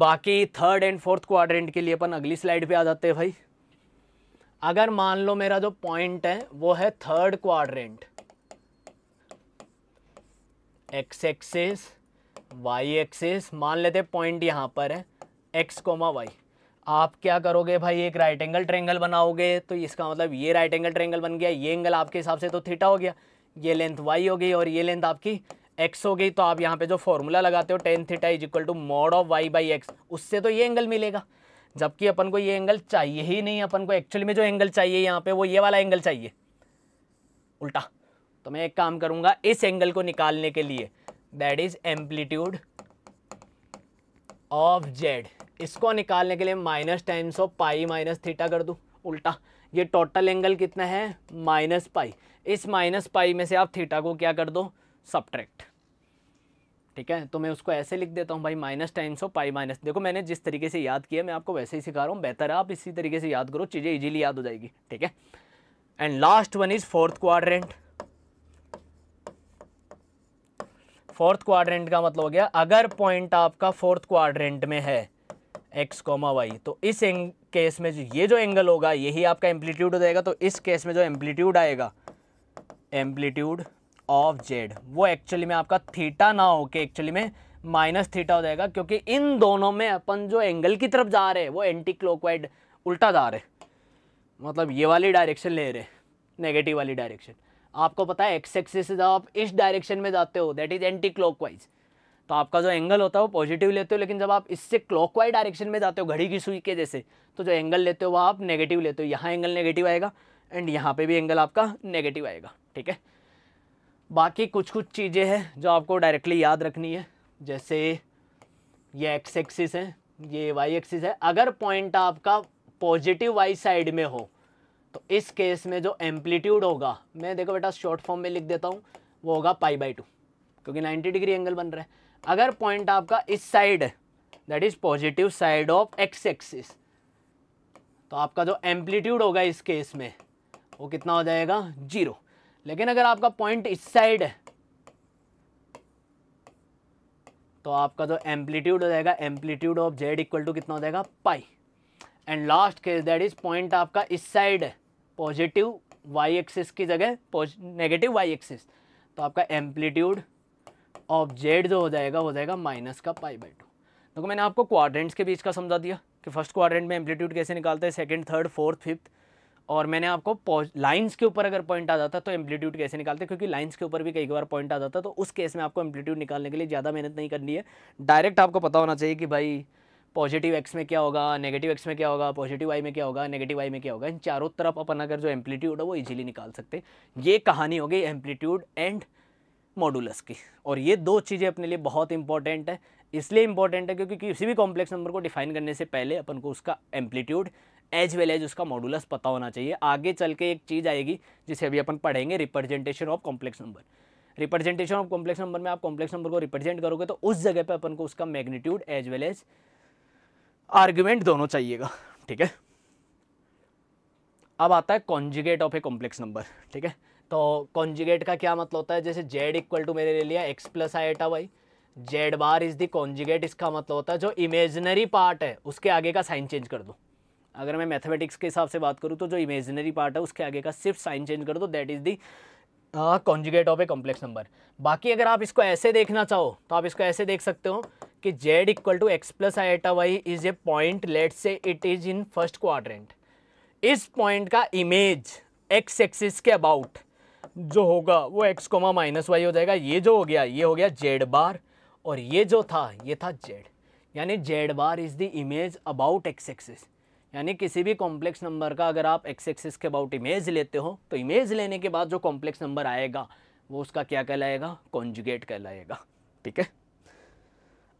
बाकी थर्ड एंड फोर्थ क्वाड्रेंट के लिए अपन अगली स्लाइड पे आ जाते हैं भाई अगर मान लो मेरा जो पॉइंट है वो है third quadrant x access y axis मान लेते पॉइंट यहाँ पर है एक्स कोमा वाई आप क्या करोगे भाई एक राइट एंगल ट्रेंगल बनाओगे तो इसका मतलब ये राइट एंगल ट्रेंगल बन गया ये एंगल आपके हिसाब से तो थीटा हो गया ये लेंथ वाई हो गई और ये लेंथ आपकी एक्स हो गई तो आप यहाँ पे जो फॉर्मूला लगाते हो tan theta is equal to mod of y by x उससे तो ये एंगल मिलेगा जबकि अपन को ये एंगल चाहिए ही नहीं अपन को एक्चुअली में जो एंगल चाहिए यहाँ पे वो ये वाला एंगल चाहिए उल्टा तो मैं एक काम करूँगा इस एंगल को निकालने के लिए that is amplitude of z इसको निकालने के लिए minus times of pi minus theta कर दूँ उल्टा ये टोटल एंगल कितना है माइनस पाई इस माइनस पाई में से आप थीटा को क्या कर दो सब्ट्रैक्ट ठीक है तो मैं उसको ऐसे लिख देता हूँ भाई minus times of pi minus देखो मैंने जिस तरीके से याद किया मैं आपको वैसे ही सिखा रहा हूँ बेहतर है आप इसी तरीके से याद करो चीज़ें इजीली याद हो जाएगी ठीक है and last one is fourth quadrant fourth quadrant का मतलब हो गया अगर पॉइंट आपका फोर्थ क्वाड्रेंट में है एक्स कॉमा वाई तो इस केस में जो ये जो एंगल होगा यही आपका एम्पलीट्यूड हो जाएगा तो इस केस में जो एम्पलीट्यूड आएगा एम्पलीट्यूड ऑफ जेड वो एक्चुअली में आपका थीटा ना होके एक्चुअली में माइनस थीटा हो जाएगा क्योंकि इन दोनों में अपन जो एंगल की तरफ जा रहे हैं वो एंटी क्लॉकवाइड उल्टा जा रहे मतलब ये वाली डायरेक्शन ले रहे नेगेटिव वाली डायरेक्शन आपको पता है एक्स एक्सिस से जब आप इस डायरेक्शन में जाते हो दैट इज एंटी क्लॉकवाइज तो आपका जो एंगल होता है वो पॉजिटिव लेते हो लेकिन जब आप इससे क्लॉकवाइज डायरेक्शन में जाते हो घड़ी की सुई के जैसे तो जो एंगल लेते हो वो आप नेगेटिव लेते हो यहाँ एंगल नेगेटिव आएगा एंड यहाँ पे भी एंगल आपका नेगेटिव आएगा ठीक है बाकी कुछ कुछ चीज़ें हैं जो आपको डायरेक्टली याद रखनी है जैसे ये एक्स एक्सिस है ये वाई एक्सिस है अगर पॉइंट आपका पॉजिटिव वाई साइड में हो तो इस केस में जो एम्पलीट्यूड होगा मैं देखो बेटा शॉर्ट फॉर्म में लिख देता हूँ वो होगा पाई बाई टू क्योंकि 90 डिग्री एंगल बन रहा है अगर पॉइंट आपका इस साइड है that is positive side of x axis तो आपका जो एम्पलीट्यूड होगा इस केस में वो कितना हो जाएगा जीरो लेकिन अगर आपका पॉइंट इस साइड है तो आपका जो एम्पलीट्यूड हो जाएगा amplitude of Z equal to कितना हो जाएगा pi and last case that is point आपका इस साइड है पॉजिटिव वाई एक्सिस की जगह नेगेटिव वाई एक्सिस तो आपका एम्पलीट्यूड ऑफ जेड जो हो जाएगा हो जाएगा माइनस का पाई बाई टू देखो मैंने आपको क्वाड्रेंट्स के बीच का समझा दिया कि फर्स्ट क्वाड्रेंट में एम्पलीट्यूड कैसे निकालते हैं सेकंड थर्ड फोर्थ फिफ्थ और मैंने आपको लाइंस के ऊपर अगर पॉइंट आ जाता तो एम्पलीट्यूड कैसे निकालते क्योंकि लाइंस के ऊपर भी कई बार पॉइंट आ जाता तो उस केस में आपको एम्पलीट्यूड निकालने के लिए ज़्यादा मेहनत नहीं करनी है डायरेक्ट आपको पता होना चाहिए कि भाई पॉजिटिव एक्स में क्या होगा नेगेटिव एक्स में क्या होगा पॉजिटिव आई में क्या होगा नेगेटिव आई में क्या होगा इन चारों तरफ अपन अगर जो एम्पलीट्यूड है वो इजीली निकाल सकते ये कहानी होगी एम्पलीट्यूड एंड मॉडुलस की और ये दो चीज़ें अपने लिए बहुत इंपॉर्टेंट है इसलिए इंपॉर्टेंट है क्योंकि किसी भी कॉम्प्लेक्स नंबर को डिफाइन करने से पहले अपन को उसका एम्पलीट्यूड एज वेल एज उसका मॉडुलस पता होना चाहिए आगे चल के एक चीज़ आएगी जिसे अभी अपन पढ़ेंगे representation of complex number representation of complex number में आप कॉम्प्लेक्स नंबर को रिप्रेजेंट करोगे तो उस जगह पर अपन को उसका magnitude as well as argument दोनों चाहिएगा ठीक है अब आता है conjugate of a complex number ठीक है तो कॉन्जिगेट का क्या मतलब होता है जैसे जेड इक्वल टू मैंने ले लिया x plus iota y z bar is the conjugate इसका मतलब होता है जो इमेजनरी पार्ट है उसके आगे का साइन चेंज कर दो अगर मैं मैथमेटिक्स के हिसाब से बात करूँ तो जो इमेजनरी पार्ट है उसके आगे का सिर्फ साइन चेंज कर दो that is the conjugate of a complex number बाकी अगर आप इसको ऐसे देखना चाहो तो आप इसको ऐसे देख सकते हो कि z equal to x plus iota y is a point let say it is in first quadrant इस पॉइंट का इमेज एक्स एक्सिस के अबाउट जो होगा वो एक्स कोमा माइनस वाई हो जाएगा ये जो हो गया ये हो गया जेड बार और ये जो था ये था जेड यानी z bar is the image about x axis यानी किसी भी कॉम्प्लेक्स नंबर का अगर आप एक्स एक्सिस के अबाउट इमेज लेते हो तो इमेज लेने के बाद जो कॉम्प्लेक्स नंबर आएगा वो उसका क्या कहलाएगा कॉन्जुगेट कहलाएगा ठीक है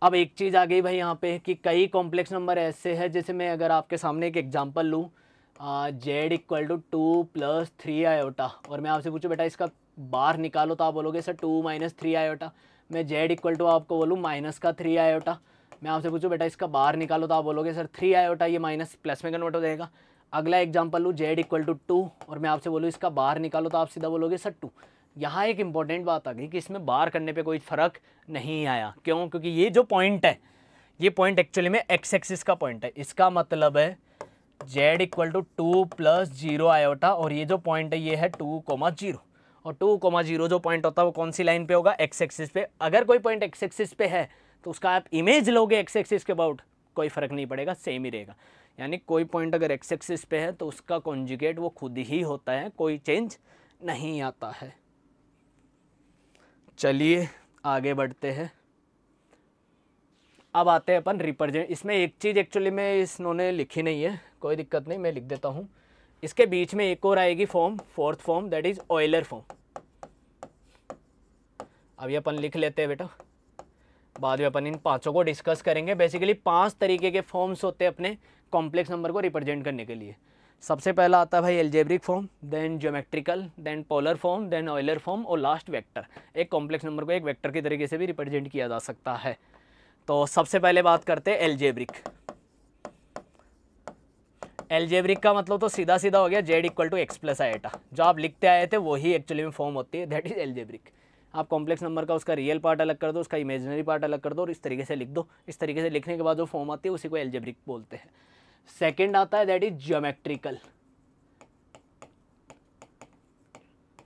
अब एक चीज़ आ गई भाई यहाँ पे कि कई कॉम्प्लेक्स नंबर ऐसे हैं जैसे मैं अगर आपके सामने एक एग्जांपल लूँ z equal to two plus three iota और मैं आपसे पूछूँ बेटा इसका बाहर निकालो तो आप बोलोगे sir two minus three iota मैं जेड इक्वल टू आपको बोलूँ माइनस का थ्री आयोटा मैं आपसे पूछूँ बेटा इसका बाहर निकालो तो आप बोलोगे सर थ्री आयोटा ये माइनस प्लस में कन्वर्ट हो जाएगा अगला एग्जाम्पल लूँ जेड इक्वल टू टू और मैं आपसे बोलूँ इसका बाहर निकालो तो आप सीधा बोलोगे सर टू यहाँ एक इंपॉर्टेंट बात आ गई कि इसमें बाहर करने पर कोई फ़र्क नहीं आया क्यों क्योंकि ये जो पॉइंट है ये पॉइंट एक्चुअली में एक्स एक्सिस का पॉइंट है इसका मतलब है z equal to two plus zero iota और ये जो पॉइंट है ये है टू कोमा जीरो और टू कोमा जीरो जो पॉइंट होता है वो कौन सी लाइन पे होगा एक्स एक्सिस पे अगर कोई पॉइंट एक्स एक्सिस पे है तो उसका आप इमेज लोगे एक्स एक्सिस के अबाउट कोई फ़र्क नहीं पड़ेगा सेम ही रहेगा यानी कोई पॉइंट अगर एक्स एक्सिस पे है तो उसका कॉन्जुगेट वो खुद ही होता है कोई चेंज नहीं आता है चलिए आगे बढ़ते हैं अब आते हैं अपन रिप्रेजेंट इसमें एक चीज़ एक्चुअली में इन्होंने लिखी नहीं है कोई दिक्कत नहीं मैं लिख देता हूँ इसके बीच में एक और आएगी form fourth form that is Euler form अभी अपन लिख लेते हैं बेटा बाद में अपन इन पाँचों को डिस्कस करेंगे बेसिकली पांच तरीके के फॉर्म्स होते हैं अपने कॉम्प्लेक्स नंबर को रिप्रेजेंट करने के लिए सबसे पहला आता है भाई algebraic form then geometrical then polar form then Euler form और लास्ट वेक्टर एक कॉम्प्लेक्स नंबर को एक वेक्टर के तरीके से भी रिप्रेजेंट किया जा सकता है तो सबसे पहले बात करते हैं एल्जेब्रिक एल्जेब्रिक का मतलब तो सीधा सीधा हो गया z equal to x plus iota जो आप लिखते आए थे वही एक्चुअली में फॉर्म होती है दैट इज एल्जेब्रिक आप कॉम्प्लेक्स नंबर का उसका रियल पार्ट अलग कर दो उसका इमेजनरी पार्ट अलग कर दो और इस तरीके से लिख दो इस तरीके से लिखने के बाद जो फॉर्म आती है उसी को एल्जेब्रिक बोलते हैं सेकेंड आता है दैट इज ज्योमेट्रिकल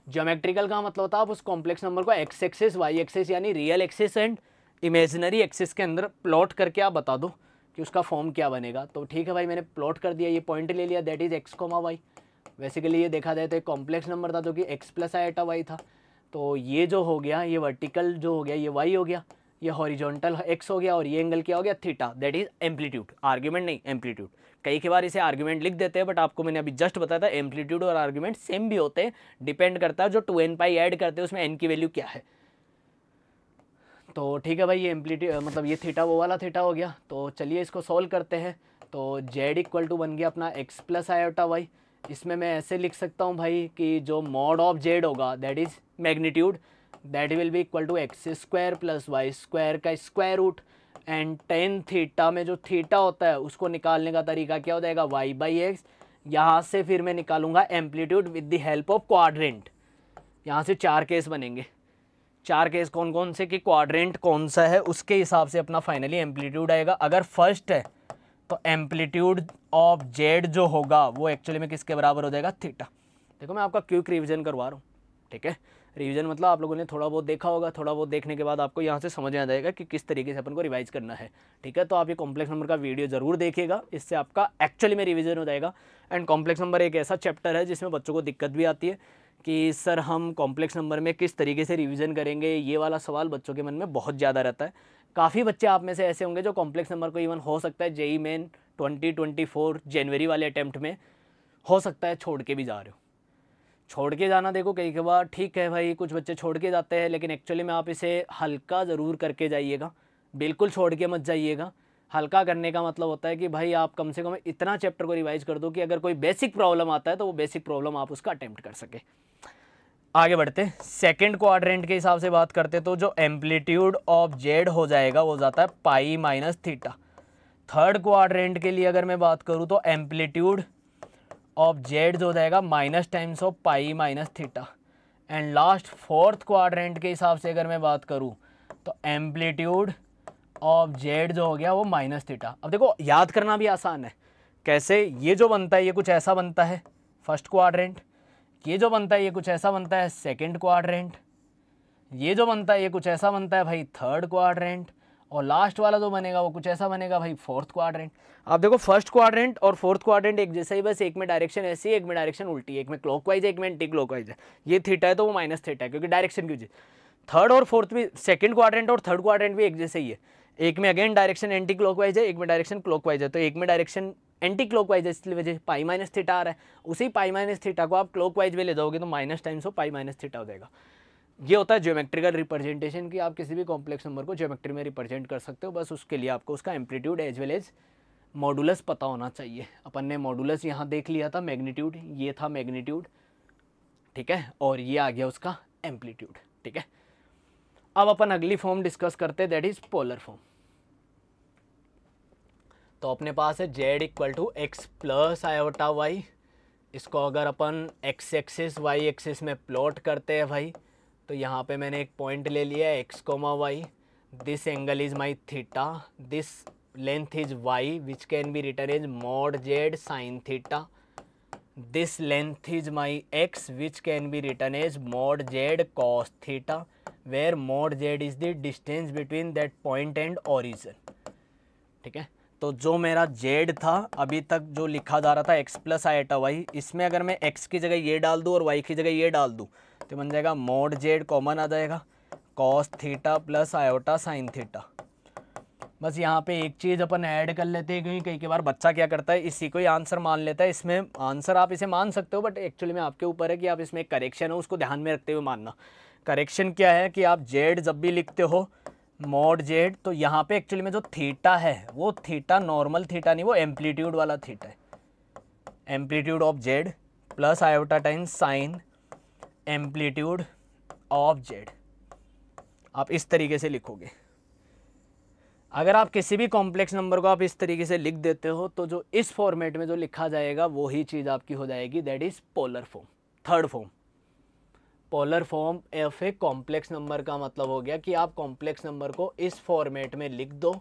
ज्योमेट्रिकल का मतलब होता है आप उस कॉम्प्लेक्स नंबर को एक्स एक्सेस वाई एक्सेस यानी real axes and imaginary axes के अंदर प्लॉट करके आप बता दो कि उसका फॉर्म क्या बनेगा तो ठीक है भाई मैंने प्लॉट कर दिया ये पॉइंट ले लिया that is x comma y basically ये देखा जाए तो एक कॉम्प्लेक्स नंबर था जो कि x plus iota Y था तो ये जो हो गया ये वर्टिकल जो हो गया ये वाई हो गया ये हॉरिजॉन्टल एक्स हो गया और ये एंगल क्या हो गया theta that is amplitude argument नहीं एम्पलीट्यूड कई के बार इसे आर्ग्यूमेंट लिख देते हैं बट आपको मैंने अभी जस्ट बताया था एम्पलीट्यूड और आर्ग्यूमेंट सेम भी होते हैं डिपेंड करता है जो टू एन पाई ऐड करते हैं उसमें एन की वैल्यू क्या है तो ठीक है भाई ये एम्पलीट्यू मतलब ये थीटा वो वाला थीटा हो गया तो चलिए इसको सॉल्व करते हैं तो जेड इक्वल टू बन गया अपना एक्स प्लस आयोटा वाई इसमें मैं ऐसे लिख सकता हूँ भाई कि जो मॉड ऑफ जेड होगा that is magnitude that will be equal to x square plus y square का square root and tan theta में जो थीटा होता है उसको निकालने का तरीका क्या हो जाएगा वाई बाई एक्स यहाँ से फिर मैं निकालूंगा amplitude with the help of quadrant यहाँ से चार केस बनेंगे चार केस कौन कौन से कि क्वाड्रेंट कौन सा है उसके हिसाब से अपना फाइनली एम्पलीट्यूड आएगा अगर फर्स्ट है तो एम्पलीट्यूड ऑफ जेड जो होगा वो एक्चुअली में किसके बराबर हो जाएगा थीटा देखो मैं आपका क्यूक रिविजन करवा रहा हूँ ठीक है रिविजन मतलब आप लोगों ने थोड़ा बहुत देखा होगा थोड़ा बहुत देखने के बाद आपको यहाँ से समझ आ जाएगा कि किस तरीके से अपन को रिवाइज करना है ठीक है तो आप ये कॉम्प्लेक्स नंबर का वीडियो ज़रूर देखिएगा इससे आपका एक्चुअली में रिविज़न हो जाएगा एंड कॉम्प्लेक्स नंबर एक ऐसा चैप्टर है जिसमें बच्चों को दिक्कत भी आती है कि सर हम कॉम्प्लेक्स नंबर में किस तरीके से रिविज़न करेंगे ये वाला सवाल बच्चों के मन में बहुत ज़्यादा रहता है काफ़ी बच्चे आप में से ऐसे होंगे जो कॉम्प्लेक्स नंबर को इवन हो सकता है JEE Main twenty twenty four जनवरी वाले अटैम्प्ट में हो सकता है छोड़ के भी जा रहे हो छोड़ के जाना देखो कई बार ठीक है भाई कुछ बच्चे छोड़ के जाते हैं लेकिन एक्चुअली में आप इसे हल्का ज़रूर करके जाइएगा बिल्कुल छोड़ के मत जाइएगा हल्का करने का मतलब होता है कि भाई आप कम से कम इतना चैप्टर को रिवाइज कर दो कि अगर कोई बेसिक प्रॉब्लम आता है तो वो बेसिक प्रॉब्लम आप उसका अटैम्प्ट कर सके आगे बढ़ते सेकेंड क्वाड्रेंट के हिसाब से बात करते तो जो एम्पलीट्यूड ऑफ जेड हो जाएगा वो जाता है pi minus theta third quadrant के लिए अगर मैं बात करूँ तो एम्पलीट्यूड ऑफ जेड जो हो जाएगा minus times of pi minus theta and last fourth quadrant के हिसाब से अगर मैं बात करूँ तो एम्पलीट्यूड ऑफ जेड जो हो गया वो माइनस थीटा अब देखो याद करना भी आसान है कैसे ये जो बनता है ये कुछ ऐसा बनता है फर्स्ट क्वाड्रेंट ये जो बनता है ये कुछ ऐसा बनता है सेकेंड क्वाड्रेंट ये जो बनता है ये कुछ ऐसा बनता है भाई थर्ड क्वाड्रेंट और लास्ट वाला जो बनेगा वो कुछ ऐसा बनेगा भाई फोर्थ क्वाड्रेंट आप देखो फर्स्ट क्वाड्रेंट और फोर्थ क्वाड्रेंट एक जैसे ही बस एक में डायरेक्शन ऐसी एक में डायरेक्शन उल्टी एक में क्लॉकवाइज है एक में एंटी क्लॉकवाइज है ये थीटा है तो वो माइनस थीटा है क्योंकि डायरेक्शन की थर्ड और फोर्थ भी सेकंड क्वाड्रेंट और थर्ड क्वाड्रेंट भी एक जैसे ही है एक में अगेन डायरेक्शन एंटी क्लॉकवाइज है एक में डायरेक्शन क्लॉकवाइज है तो एक में डायरेक्शन एंटी क्लॉकवाइज है इसलिए वजह पाई माइनस थीटा आ रहा है उसी पाई माइनस थीटा को आप क्लॉकवाइज में ले जाओगे तो माइनस टाइम्स हो पाई माइनस थीटा हो जाएगा ये होता है ज्योमेट्रिकल रिप्रेजेंटेशन की आप किसी भी कॉम्प्लेक्स नंबर को ज्योमेट्री में रिप्रेजेंट कर सकते हो बस उसके लिए आपको उसका amplitude as well as modulus पता होना चाहिए अपन ने मॉडुलस यहाँ देख लिया था मैग्नीट्यूड ये था मैग्नीट्यूड ठीक है और ये आ गया उसका एम्पलीट्यूड ठीक है अब अपन अगली फॉर्म डिस्कस करते हैं दैट इज पोलर फॉर्म तो अपने पास है z equal to x plus iota y इसको अगर अपन एक्स एक्सिस वाई एक्सिस में प्लॉट करते हैं भाई तो यहाँ पे मैंने एक पॉइंट ले लिया है x comma y this angle is my theta this length is y which can be written is mod z sine theta this length is my x which can be written is mod z cos theta where mod z is the distance between that point and origin ठीक है तो जो मेरा जेड था अभी तक जो लिखा जा रहा था x plus iota Y इसमें अगर मैं एक्स की जगह ये डाल दूँ और वाई की जगह ये डाल दूँ तो बन जाएगा मोड जेड कॉमन आ जाएगा cos theta plus iota sine theta बस यहाँ पे एक चीज़ अपन ऐड कर लेते हैं क्योंकि कई कई बार बच्चा क्या करता है इसी को ही आंसर मान लेता है इसमें आंसर आप इसे मान सकते हो बट एक्चुअली में आपके ऊपर है कि आप इसमें एक करेक्शन हो उसको ध्यान में रखते हुए मानना करेक्शन क्या है कि आप जेड जब भी लिखते हो मोड जेड तो यहाँ पे एक्चुअली में जो थीटा है वो थीटा नॉर्मल थीटा नहीं वो एम्पलीट्यूड वाला थीटा है amplitude of z plus iota time sine amplitude of z आप इस तरीके से लिखोगे अगर आप किसी भी कॉम्प्लेक्स नंबर को आप इस तरीके से लिख देते हो तो जो इस फॉर्मेट में जो लिखा जाएगा वही चीज़ आपकी हो जाएगी that is polar form third form polar form of a complex number का मतलब हो गया कि आप कॉम्प्लेक्स नंबर को इस फॉर्मेट में लिख दो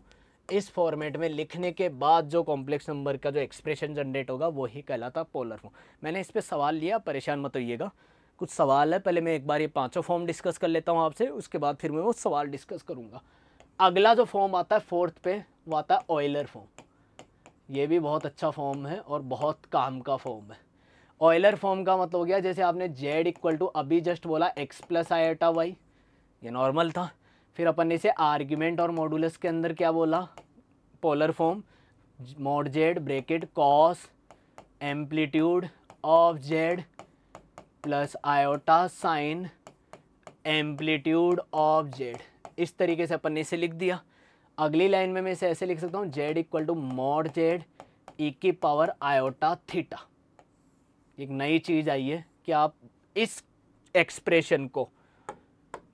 इस फॉर्मेट में लिखने के बाद जो कॉम्प्लेक्स नंबर का जो एक्सप्रेशन जनरेट होगा वही कहलाता पोलर फॉर्म मैंने इस पर सवाल लिया परेशान मत होइएगा कुछ सवाल है पहले मैं एक बार ये पांचों फॉर्म डिस्कस कर लेता हूँ आपसे उसके बाद फिर मैं वो सवाल डिस्कस करूँगा अगला जो फॉर्म आता है फोर्थ पे वो आता है ऑयलर फॉर्म ये भी बहुत अच्छा फॉर्म है और बहुत काम का फॉर्म है ऑयलर फॉर्म का मतलब हो गया जैसे आपने जेड इक्वल टू अभी जस्ट बोला एक्स प्लस आयाटा वाई ये नॉर्मल था फिर अपन ने इसे आर्ग्यूमेंट और मॉडुलस के अंदर क्या बोला polar form mod z bracket cos amplitude of z plus iota sine amplitude of z इस तरीके से अपन ने इसे लिख दिया अगली लाइन में मैं इसे ऐसे लिख सकता हूँ z equal to mod z e की पावर आयोटा थीटा एक नई चीज़ आई है कि आप इस एक्सप्रेशन को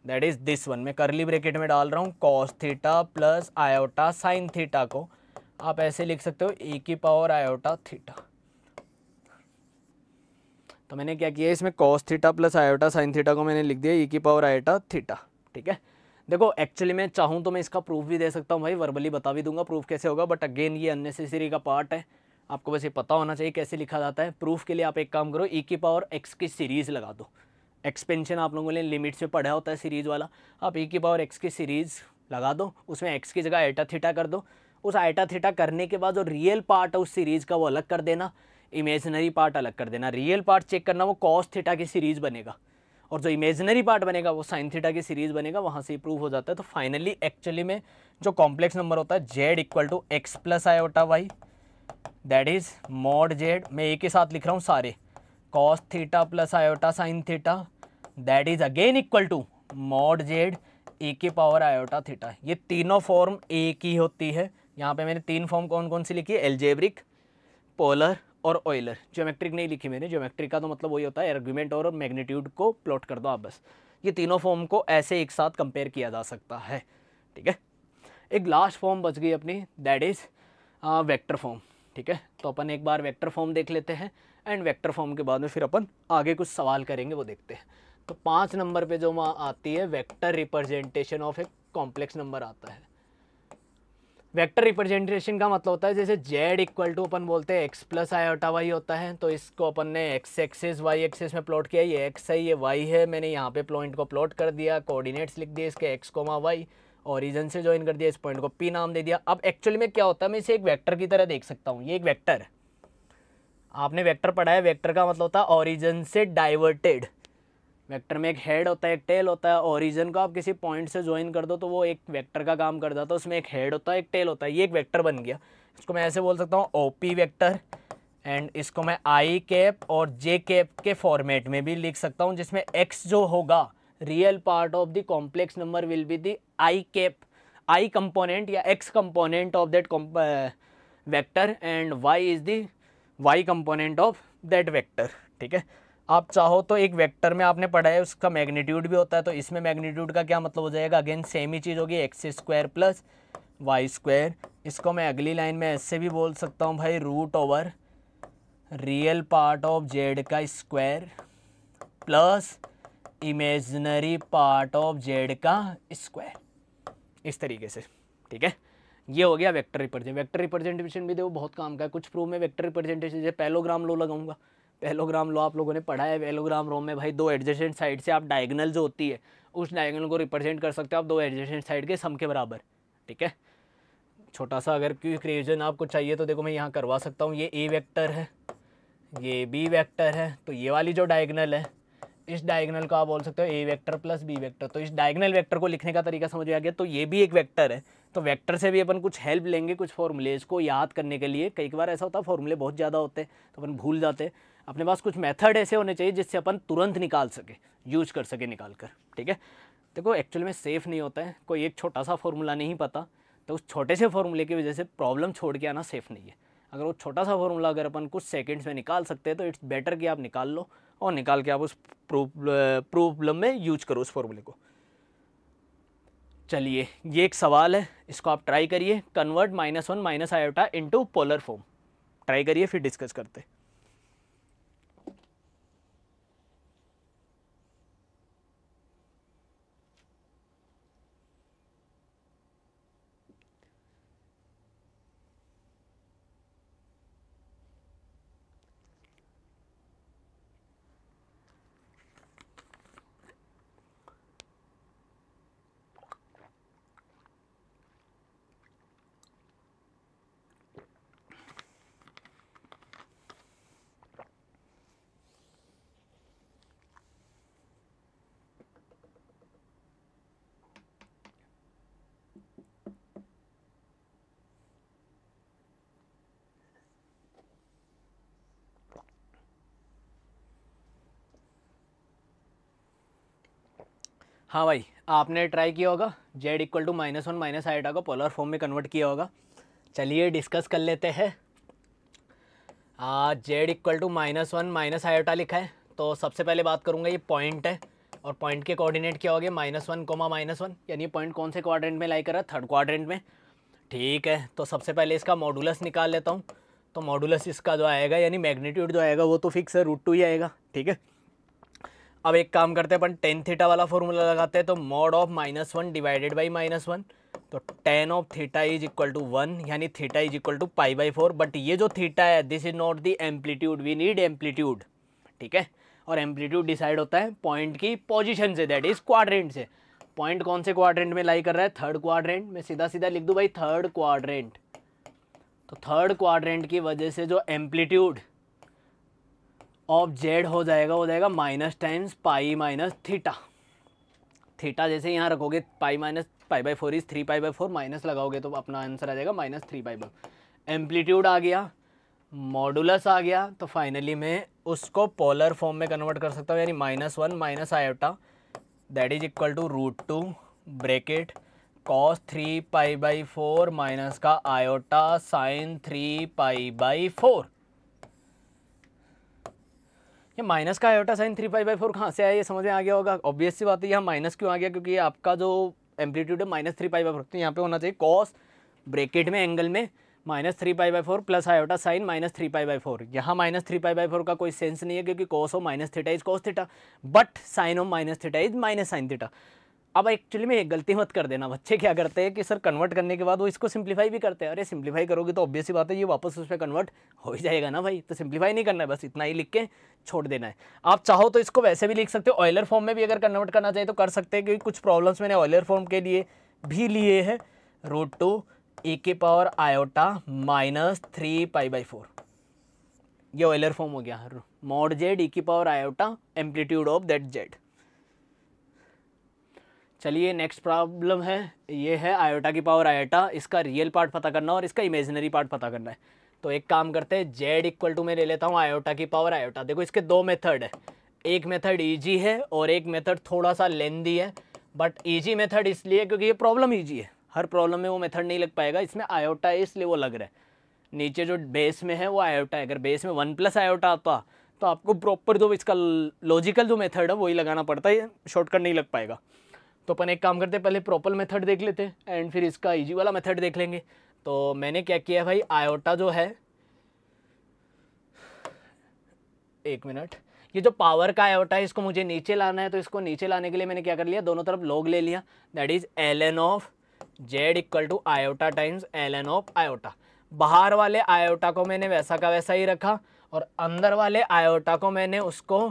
दैट इज़ दिस वन मैं करली ब्रेकेट में डाल रहा हूँ cos theta plus iota sine theta को आप ऐसे लिख सकते हो ए की पावर आयोटा थीटा तो मैंने क्या किया इसमें cos theta plus iota sine theta को मैंने लिख दिया ए की पावर आयोटा थीटा ठीक है देखो एक्चुअली मैं चाहूँ तो मैं इसका प्रूफ भी दे सकता हूँ भाई वर्बली बता भी दूंगा प्रूफ कैसे होगा बट अगेन ये अननेसेसरी का पार्ट है आपको बस ये पता होना चाहिए कैसे लिखा जाता है प्रूफ के लिए आप एक काम करो ई e की पावर एक्स की सीरीज़ लगा दो एक्सपेंशन आप लोगों ने लिमिट्स में पढ़ा होता है सीरीज़ वाला आप ई e की पावर एक्स की सीरीज़ लगा दो उसमें एक्स की जगह एटा थीटा कर दो उस आइटा थीटा करने के बाद जो रियल पार्ट है उस सीरीज़ का वो अलग कर देना इमेजनरी पार्ट अलग कर देना रियल पार्ट चेक करना वो कॉस थीटा की सीरीज़ बनेगा और जो इमेजनरी पार्ट बनेगा वो साइन थीटा की सीरीज़ बनेगा वहाँ से प्रूव हो जाता है तो फाइनली एक्चुअली में जो कॉम्प्लेक्स नंबर होता है z equal to x plus iota y that is mod z मैं एक के साथ लिख रहा हूँ सारे cos theta plus iota sine theta that is again equal to mod z e के पावर आयोटा थीटा ये तीनों फॉर्म ए की होती है यहाँ पे मैंने तीन फॉर्म कौन कौन सी लिखी है एलजेब्रिक पोलर और ऑयलर ज्योमेट्रिक नहीं लिखी मैंने ज्योमेट्रिक का तो मतलब वही होता है एर्ग्यूमेंट और मैग्नीट्यूड को प्लॉट कर दो आप बस ये तीनों फॉर्म को ऐसे एक साथ कंपेयर किया जा सकता है ठीक है एक लास्ट फॉर्म बच गई अपनी दैट इज़ वेक्टर फॉर्म ठीक है तो अपन एक बार वेक्टर फॉर्म देख लेते हैं एंड वेक्टर फॉर्म के बाद में फिर अपन आगे कुछ सवाल करेंगे वो देखते हैं तो पाँच नंबर पे जो माँ आती है vector representation of a complex number आता है वेक्टर रिप्रेजेंटेशन का मतलब होता है जैसे जेड इक्वल टू अपन बोलते हैं एक्स प्लस आई हटा वाई होता है तो इसको अपन ने एक्स एक्सेस वाई एक्सेस में प्लॉट किया ये एक्स है ये वाई है मैंने यहाँ पे पॉइंट को प्लॉट कर दिया कोऑर्डिनेट्स लिख दिए इसके एक्स कोमा वाई ओरिजन से ज्वाइन कर दिया इस पॉइंट को पी नाम दे दिया अब एक्चुअली में क्या होता है मैं इसे एक वेक्टर की तरह देख सकता हूँ ये एक वेक्टर आपने वेक्टर पढ़ाया वैक्टर वेक्टर का मतलब होता है ओरिजन से डाइवर्टेड वेक्टर में एक हेड होता है एक टेल होता है ओरिजन को आप किसी पॉइंट से ज्वाइन कर दो तो वो एक वेक्टर का काम कर जाता है तो उसमें एक हेड होता है एक टेल होता है ये एक वेक्टर बन गया इसको मैं ऐसे बोल सकता हूँ ओ पी वेक्टर एंड इसको मैं आई कैप और जे कैप के फॉर्मेट में भी लिख सकता हूँ जिसमें एक्स जो होगा real part of the complex number will be the i cap i component या x component of that vector and y is the y component of that vector ठीक है आप चाहो तो एक वेक्टर में आपने पढ़ा है उसका मैग्नीट्यूड भी होता है तो इसमें मैग्नीट्यूड का क्या मतलब हो जाएगा अगेन सेम ही चीज़ होगी x square plus y square इसको मैं अगली लाइन में ऐसे भी बोल सकता हूँ भाई root over real part of Z का square plus imaginary part of Z का स्क्वायर इस तरीके से ठीक है ये हो गया वेक्टर रिप्रेजेंट वेक्टर रिप्रेजेंटेशन भी देखो बहुत काम का है कुछ प्रूफ में वेक्टर रिप्रेजेंटेशन जैसे पैलोग्राम लो लगाऊंगा पेलोग्राम लो आप लोगों ने पढ़ा है पैलोग्राम रो में भाई दो एडजेसेंट साइड से आप डायगनल जो होती है उस डायगनल को रिप्रेजेंट कर सकते हो आप दो एडजेसेंट साइड के सम के बराबर ठीक है छोटा सा अगर क्यों क्रिएजन आपको चाहिए तो देखो मैं यहाँ करवा सकता हूँ ये ए वैक्टर है ये बी वैक्टर है तो ये वाली जो डायगनल है इस डायगनल को आप बोल सकते हो a vector plus b vector तो इस डायगनल वैक्टर को लिखने का तरीका समझ में आ गया तो ये भी एक वैक्टर है तो वेक्टर से भी अपन कुछ हेल्प लेंगे कुछ फॉर्मूलेज को याद करने के लिए कई बार ऐसा होता है फॉर्मूले बहुत ज़्यादा होते हैं तो अपन भूल जाते अपने पास कुछ मेथड ऐसे होने चाहिए जिससे अपन तुरंत निकाल सके यूज कर सके निकाल कर ठीक है देखो एक्चुअल में सेफ़ नहीं होता है कोई एक छोटा सा फॉर्मूला नहीं पता तो उस छोटे से फॉर्मूले की वजह से प्रॉब्लम छोड़ के आना सेफ़ नहीं है अगर वो छोटा सा फॉर्मूला अगर अपन कुछ सेकेंड्स में निकाल सकते हैं तो इट्स बेटर कि आप निकाल लो और निकाल के आप उस प्रॉब्लम में यूज करो उस फॉर्मूले को चलिए ये एक सवाल है इसको आप ट्राई करिए convert minus one minus iota into polar form try करिए फिर डिस्कस करते हैं हाँ भाई आपने ट्राई किया होगा z equal to minus one minus iota को पोलर फॉर्म में कन्वर्ट किया होगा चलिए डिस्कस कर लेते हैं z equal to minus one minus iota लिखा है तो सबसे पहले बात करूँगा ये पॉइंट है और पॉइंट के कोऑर्डिनेट क्या हो गए minus one comma minus one यानी पॉइंट कौन से क्वाड्रेंट में लाई कर रहा है थर्ड क्वाड्रेंट में ठीक है तो सबसे पहले इसका मॉडुलस निकाल लेता हूँ तो मॉडुलस इसका जो आएगा यानी मैग्नीट्यूड जो आएगा वो तो फिक्स है रूट टू ही आएगा ठीक है अब एक काम करते हैं अपन टेन थीटा वाला फॉर्मूला लगाते हैं तो mod of minus one divided by minus one तो tan of theta is equal to one यानी theta is equal to pi by four but ये जो थीटा है this is not the amplitude we need amplitude ठीक है और एम्पलीट्यूड डिसाइड होता है पॉइंट की पोजिशन से दैट इज क्वाड्रेंट से पॉइंट कौन से क्वाड्रेंट में लाई कर रहा है थर्ड क्वाड्रेंट मैं सीधा सीधा लिख दूँ भाई थर्ड क्वाड्रेंट तो थर्ड क्वाड्रेंट की वजह से जो एम्पलीट्यूड ऑफ जेड हो जाएगा हो जाएगा minus times pi minus theta theta जैसे यहाँ रखोगे pi minus pi by four is three pi by four minus लगाओगे तो अपना आंसर आ जाएगा minus three pi by amplitude आ गया मॉडुलस आ गया तो फाइनली मैं उसको पोलर फॉर्म में कन्वर्ट कर सकता हूँ यानी minus one minus iota that is equal to root two bracket cos three pi by four minus का iota sine three pi by four ये माइनस का iota sine three pi by four कहाँ से आया ये समझ में आ गया होगा ऑब्वियस सी बात है यहाँ माइनस क्यों आ गया क्योंकि आपका जो एम्पलीट्यूड है minus three pi by four तो यहाँ पे होना चाहिए कॉस ब्रेकेट में एंगल में minus three pi by four plus iota sine minus three pi by four यहाँ minus three pi by four का कोई सेंस नहीं है क्योंकि cos of minus theta is cos theta but sine of minus theta is minus sine theta अब एक्चुअली में एक गलती मत कर देना बच्चे क्या करते हैं कि सर कन्वर्ट करने के बाद वो इसको सिंप्लीफाई भी करते हैं अरे सिंप्लीफाई करोगे तो ऑब्वियस ही बात है ये वापस उस पर कन्वर्ट हो ही जाएगा ना भाई तो सिंप्लीफाई नहीं करना है बस इतना ही लिख के छोड़ देना है आप चाहो तो इसको वैसे भी लिख सकते हो ऑयलर फॉर्म में भी अगर कन्वर्ट करना चाहिए तो कर सकते हैं क्योंकि कुछ प्रॉब्लम्स मैंने ऑयलर फॉर्म के लिए भी लिए हैं रोड टू ए के power iota minus three pi by four ये ऑयलर फॉर्म हो गया मॉड जेड ए के power iota amplitude of that z चलिए नेक्स्ट प्रॉब्लम है ये है आयोटा की पावर आयोटा इसका रियल पार्ट पता करना और इसका इमेजनरी पार्ट पता करना है तो एक काम करते हैं जेड इक्वल टू मैं ले लेता हूँ आयोटा की पावर आयोटा देखो इसके दो मेथड है एक मेथड ईजी है और एक मेथड थोड़ा सा लेंदी है बट ईजी मेथड इसलिए क्योंकि ये प्रॉब्लम ईजी है हर प्रॉब्लम में वो मेथड नहीं लग पाएगा इसमें आयोटा इसलिए वो लग रहा है नीचे जो बेस में है वो आयोटा है अगर बेस में वन प्लस आयोटा आता तो आपको प्रॉपर जो इसका लॉजिकल जो मेथड है वही लगाना पड़ता है शॉर्टकट नहीं लग पाएगा तो अपन एक काम करते हैं पहले प्रॉपर मेथड देख लेते हैं एंड फिर इसका इजी वाला मेथड देख लेंगे तो मैंने क्या किया भाई आयोटा जो है एक मिनट ये जो पावर का आयोटा है इसको मुझे नीचे लाना है तो इसको नीचे लाने के लिए मैंने क्या कर लिया दोनों तरफ लोग ले लिया that is l of Z equal to iota times l of iota बाहर वाले आयोटा को मैंने वैसा का वैसा ही रखा और अंदर वाले आयोटा को मैंने उसको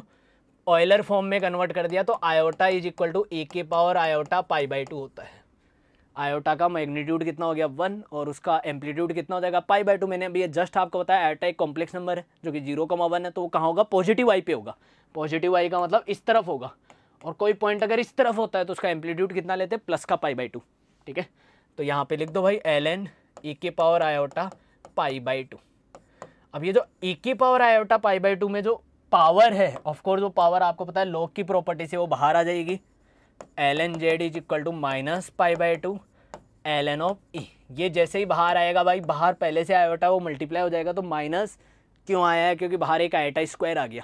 ऑयलर फॉर्म में कन्वर्ट कर दिया तो iota is equal to e के power iota pi by two होता है आयोटा का मैग्नीट्यूड कितना हो गया वन और उसका एम्पलीट्यूड कितना हो जाएगा पाई बाई टू मैंने अभी जस्ट आपको बताया आयोटा एक कॉम्प्लेक्स नंबर है जो कि जीरो कमा वन है तो वो कहाँ होगा पॉजिटिव आई पे होगा पॉजिटिव आई का मतलब इस तरफ होगा और कोई पॉइंट अगर इस तरफ होता है तो उसका एम्पलीट्यूड कितना लेते हैं प्लस का पाई बाई टू ठीक है तो यहाँ पे लिख दो भाई एल एन ए के power iota pi by two अब ये जो ए के power iota pi by two में जो पावर है ऑफकोर्स वो पावर आपको पता है लॉग की प्रॉपर्टी से वो बाहर आ जाएगी l n z is equal to minus pi by two l n of e ये जैसे ही बाहर आएगा भाई बाहर पहले से आया होता है वो मल्टीप्लाई हो जाएगा तो माइनस क्यों आया है क्योंकि बाहर एक आयटा स्क्वायर आ गया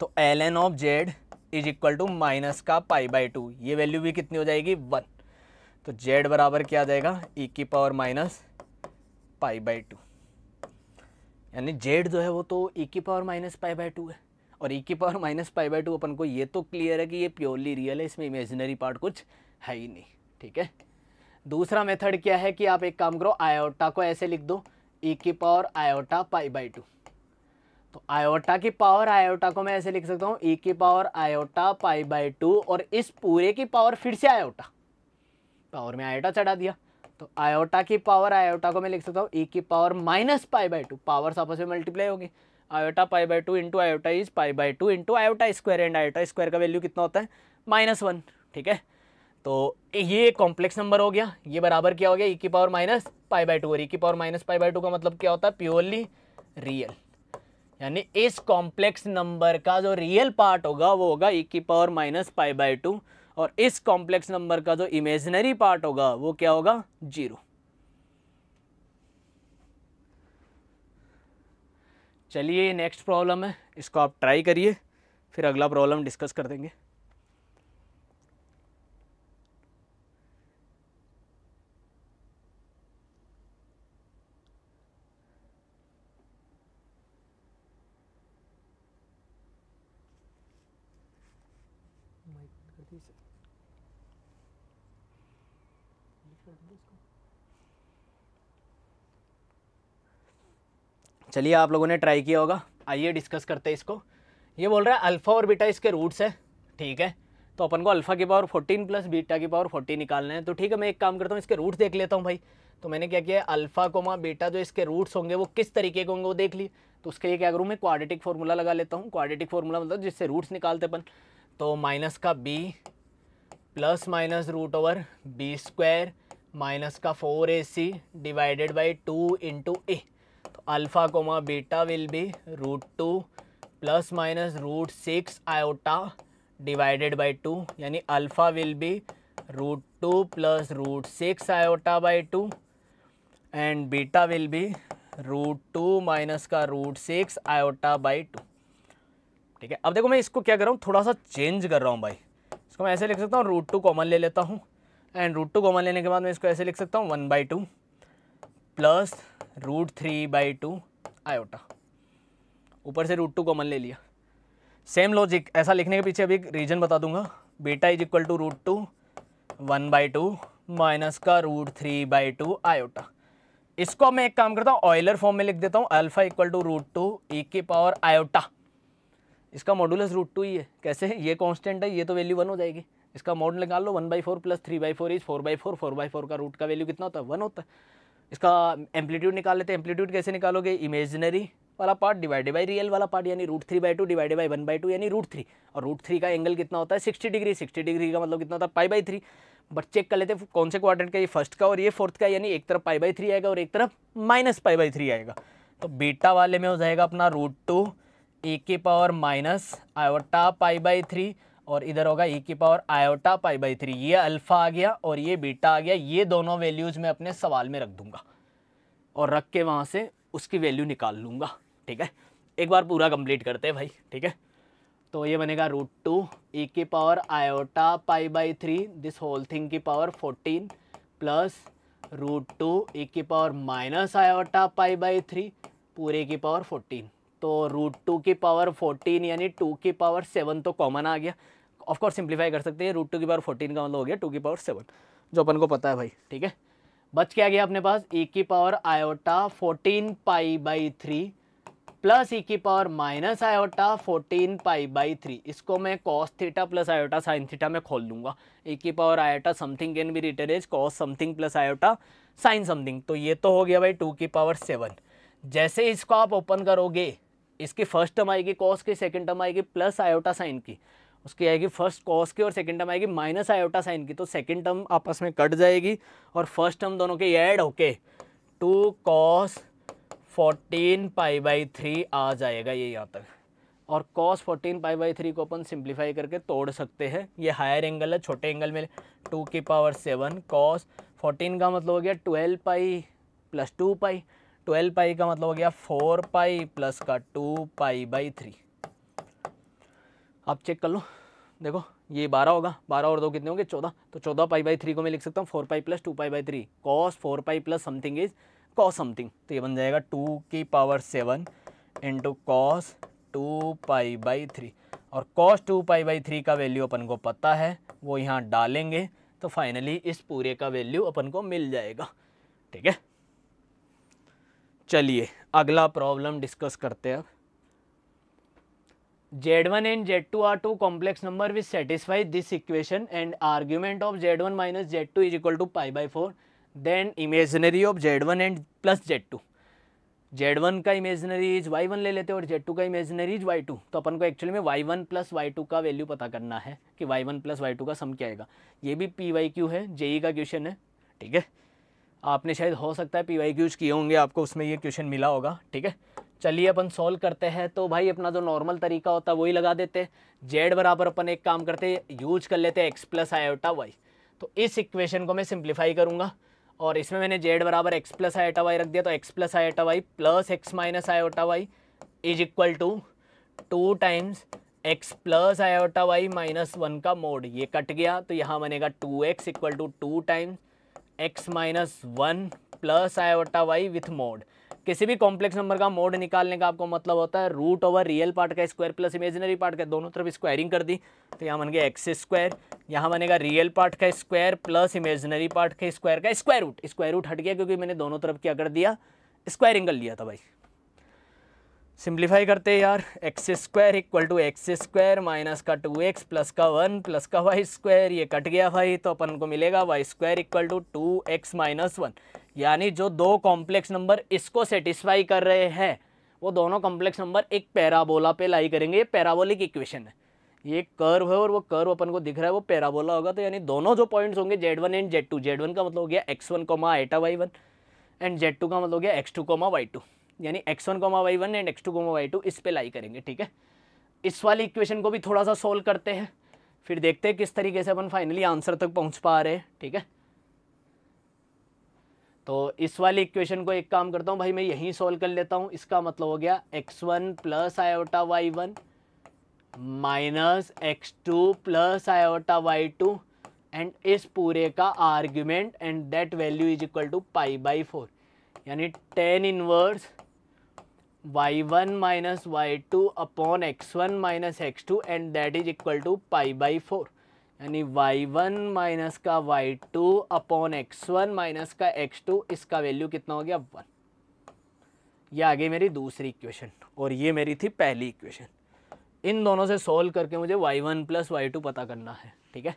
तो l n of z is equal to minus का पाई बाई टू ये वैल्यू भी कितनी हो जाएगी वन तो जेड बराबर क्या आ जाएगा ई e की power minus pi by two यानी जेड जो है वो तो ई e की power minus pi by two है और ई e की power minus pi by two अपन को ये तो क्लियर है कि ये प्योरली रियल है इसमें इमेजिनरी पार्ट कुछ है ही नहीं ठीक है दूसरा मेथड क्या है कि आप एक काम करो आयोटा को ऐसे लिख दो ई e की power iota pi by two तो आयोटा की पावर आयोटा को मैं ऐसे लिख सकता हूँ ई की power iota pi by two और इस पूरे की पावर फिर से आयोटा पावर में आयोटा चढ़ा दिया तो आयोटा की पावर आयोटा को मैं लिख सकता हूँ ई e की power minus pi by two power आपस में मल्टीप्लाई होगी iota pi by two into iota is pi by two into iota square and iota square का वैल्यू कितना होता है माइनस वन ठीक है तो ये कॉम्प्लेक्स नंबर हो गया ये बराबर क्या हो गया ई e की power minus pi by two और ई e की power minus pi by two का मतलब क्या होता है प्योरली रियल यानी इस कॉम्प्लेक्स नंबर का जो रियल पार्ट होगा वो होगा ई की power minus pi by two और इस कॉम्प्लेक्स नंबर का जो इमेजनरी पार्ट होगा वो क्या होगा जीरो चलिए नेक्स्ट प्रॉब्लम है इसको आप ट्राई करिए फिर अगला प्रॉब्लम डिस्कस कर देंगे चलिए आप लोगों ने ट्राई किया होगा आइए डिस्कस करते हैं इसको ये बोल रहा है अल्फ़ा और बीटा इसके रूट्स है ठीक है तो अपन को अल्फ़ा की पावर 14 प्लस बीटा की पावर 40 निकालना है तो ठीक है मैं एक काम करता हूँ इसके रूट्स देख लेता हूँ भाई तो मैंने क्या किया अल्फ़ा कोमा बीटा जो इसके रूट्स होंगे वो किस तरीके के होंगे वो देख लिए तो उसके लिए क्या करूँ मैं क्वाडिटिक फार्मूला लगा लेता हूँ क्वाडिटिक फार्मूला मतलब जिससे रूट्स निकालते अपन तो माइनस का b plus minus root over b square minus का four a c divided by two into a alpha comma beta will be root two plus minus root six iota divided by two यानी alpha will be root two plus root six iota by two and beta will be root two minus का root six iota by two ठीक है अब देखो मैं इसको क्या कर रहा हूँ थोड़ा सा चेंज कर रहा हूँ भाई इसको मैं ऐसे लिख सकता हूँ रूट टू कॉमन ले लेता हूँ एंड रूट टू कॉमन लेने के बाद मैं इसको ऐसे लिख सकता हूँ one by two plus root three by two iota ऊपर से रूट टू कॉमन ले लिया सेम लॉजिक ऐसा लिखने के पीछे अभी एक रीजन बता दूंगा beta is equal to root two one by two minus का root three by two iota इसको मैं एक काम करता हूँ ऑयलर फॉर्म में लिख देता हूँ alpha equal to root two ए की पावर आयोटा इसका मॉडुलस रूट टू ही है कैसे है ये कॉन्स्टेंट है ये तो वैल्यू वन हो जाएगी इसका मॉडल निकाल लो one by four plus three by four is four by four four by four का रूट का वैल्यू कितना होता है वन होता है इसका एम्पलीट्यूड निकाल लेते हैं एम्पलीट्यूड कैसे निकालोगे इमेजनरी वाला पार्ट डिवाइडेड बाई रियल वाला पार्ट यानी root three by two divide by one by two यानी रूट थ्री और रूट थ्री का एंगल कितना होता है सिक्सटी डिग्री सिक्सटी डिग्री का मतलब कितना होता है pi by three but check कर लेते हैं कौन से क्वार्टर का ये फर्स्ट का और ये फोर्थ का यानी एक तरफ पाई बाई थ्री आएगा और एक तरफ माइनस पाई बाई थ्री आएगा तो बीटा वाले में हो जाएगा अपना रूट टू ए के power minus iota pi by three और इधर होगा ई e की power iota pi by three ये अल्फ़ा आ गया और ये बीटा आ गया ये दोनों वैल्यूज़ मैं अपने सवाल में रख दूंगा और रख के वहाँ से उसकी वैल्यू निकाल लूँगा ठीक है एक बार पूरा कंप्लीट करते हैं भाई ठीक है तो ये बनेगा रूट टू ई की power iota pi by three this whole thing की power fourteen plus root two ई की power minus iota pi by three पूरे की पावर फोर्टीन तो रूट टू की पावर फोर्टीन यानी टू की पावर सेवन तो कॉमन आ गया ऑफकोर्स सिंप्लीफाई कर सकते हैं रूट टू की पावर फोर्टीन का मतलब हो गया टू की पावर सेवन जो अपन को पता है भाई ठीक है बच क्या गया अपने पास ई e की power iota fourteen pi by three plus e की power minus iota fourteen pi by three इसको मैं cos theta plus iota sine theta में खोल दूंगा ई e की power iota something can be written as cos something plus iota sine something तो ये तो हो गया भाई टू की पावर सेवन जैसे इसको आप ओपन करोगे इसकी फर्स्ट टर्म आएगी कॉस की सेकेंड टर्म आएगी प्लस आयोटा साइन की उसकी आएगी फर्स्ट कॉस की और सेकेंड टर्म आएगी माइनस आयोटा साइन की तो सेकेंड टर्म आपस में कट जाएगी और फर्स्ट टर्म दोनों के ऐड होके two cos fourteen pi by three आ जाएगा ये यहाँ तक और cos fourteen pi by three को अपन सिंप्लीफाई करके तोड़ सकते हैं ये हायर एंगल है छोटे एंगल में टू की पावर सेवन कॉस फोर्टीन का मतलब हो गया twelve pi plus two pi twelve pi का मतलब हो गया फोर पाई प्लस का टू पाई बाई थ्री आप चेक कर लो देखो ये बारह होगा बारह और दो कितने होंगे चौदह तो चौदह पाई बाई थ्री को मैं लिख सकता हूँ four pi plus two pi by three cos four pi plus something is cos something तो ये बन जाएगा टू की power seven into cos two pi by three और cos two pi by three का वैल्यू अपन को पता है वो यहाँ डालेंगे तो फाइनली इस पूरे का वैल्यू अपन को मिल जाएगा ठीक है चलिए अगला प्रॉब्लम डिस्कस करते हैं Z one and Z two are two complex number which satisfy this equation and argument of Z one minus Z two is equal to pi by four then imaginary of Z one and plus Z two Z one का इमेजनरी इज वाई वन ले लेते हैं और जेड टू का इमेजनरी इज वाई टू तो अपन को एक्चुअली में y one plus y two का वैल्यू पता करना है कि y one plus y two का सम क्या आएगा ये भी पी वाई क्यू है जेई e का क्वेश्चन है ठीक है आपने शायद हो सकता है पी वाई क्यूज किए होंगे आपको उसमें ये क्वेश्चन मिला होगा ठीक है चलिए अपन सॉल्व करते हैं तो भाई अपना जो नॉर्मल तरीका होता है वही लगा देते जेड बराबर अपन एक काम करते यूज कर लेते एक्स प्लस आयोटा वाई तो इस इक्वेशन को मैं सिंप्लीफाई करूँगा और इसमें मैंने जेड बराबर एक्स प्लस आयोटा वाई रख दिया तो x plus iota y plus x minus iota y is equal to two times x plus iota y minus one का मोड ये कट गया तो यहाँ बनेगा two x equal to two times x minus one plus वटा वाई विथ मोड किसी भी कॉम्प्लेक्स नंबर का मोड निकालने का आपको मतलब होता है रूट ओवर रियल पार्ट का स्क्वायर प्लस इमेजिनरी पार्ट का दोनों तरफ स्क्वायरिंग कर दी तो यहाँ बन गया एक्स स्क्वायर यहाँ बनेगा रियल पार्ट का स्क्वायर प्लस इमेजिनरी पार्ट के स्क्वायर का स्क्वायर रूट स्क्वायर रूट हट गया क्योंकि मैंने दोनों तरफ क्या कर दिया स्क्वायरिंग कर लिया था भाई सिंप्लीफाई करते हैं यार x square equal to x square minus का टू एक्स प्लस का वन प्लस का वाई स्क्वायर ये कट गया भाई तो अपन को मिलेगा y square equal to two x minus one यानी जो दो कॉम्प्लेक्स नंबर इसको सेटिस्फाई कर रहे हैं वो दोनों कॉम्प्लेक्स नंबर एक पैराबोला पे लाई करेंगे ये पैराबोलिक इक्वेशन है ये कर्व है और वो कर्व अपन को दिख रहा है वो पैराबोला होगा तो यानी दोनों जो पॉइंट्स होंगे z one and Z two Z one का मतलब हो गया एक्स वन कोमा एटा y one and Z two का मतलब हो गया x two comma y two यानी x one comma y one and x two comma y two इस पर लाई करेंगे ठीक है इस वाली इक्वेशन को भी थोड़ा सा सोल्व करते हैं फिर देखते हैं किस तरीके से अपन फाइनली आंसर तक पहुंच पा रहे हैं ठीक है तो इस वाली इक्वेशन को एक काम करता हूँ भाई मैं यहीं सोल्व कर लेता हूँ इसका मतलब हो गया x one plus iota y one minus x two plus iota y two and इस पूरे का argument and that value is equal to pi by four यानी tan inverse y one minus y two upon x one minus x two and that is equal to pi by four यानी वाई वन माइनस का y two upon x one minus का एक्स टू इसका वैल्यू कितना हो गया वन ये आ गई मेरी दूसरी इक्वेशन और ये मेरी थी पहली इक्वेशन इन दोनों से सॉल्व करके मुझे y one plus y two पता करना है ठीक है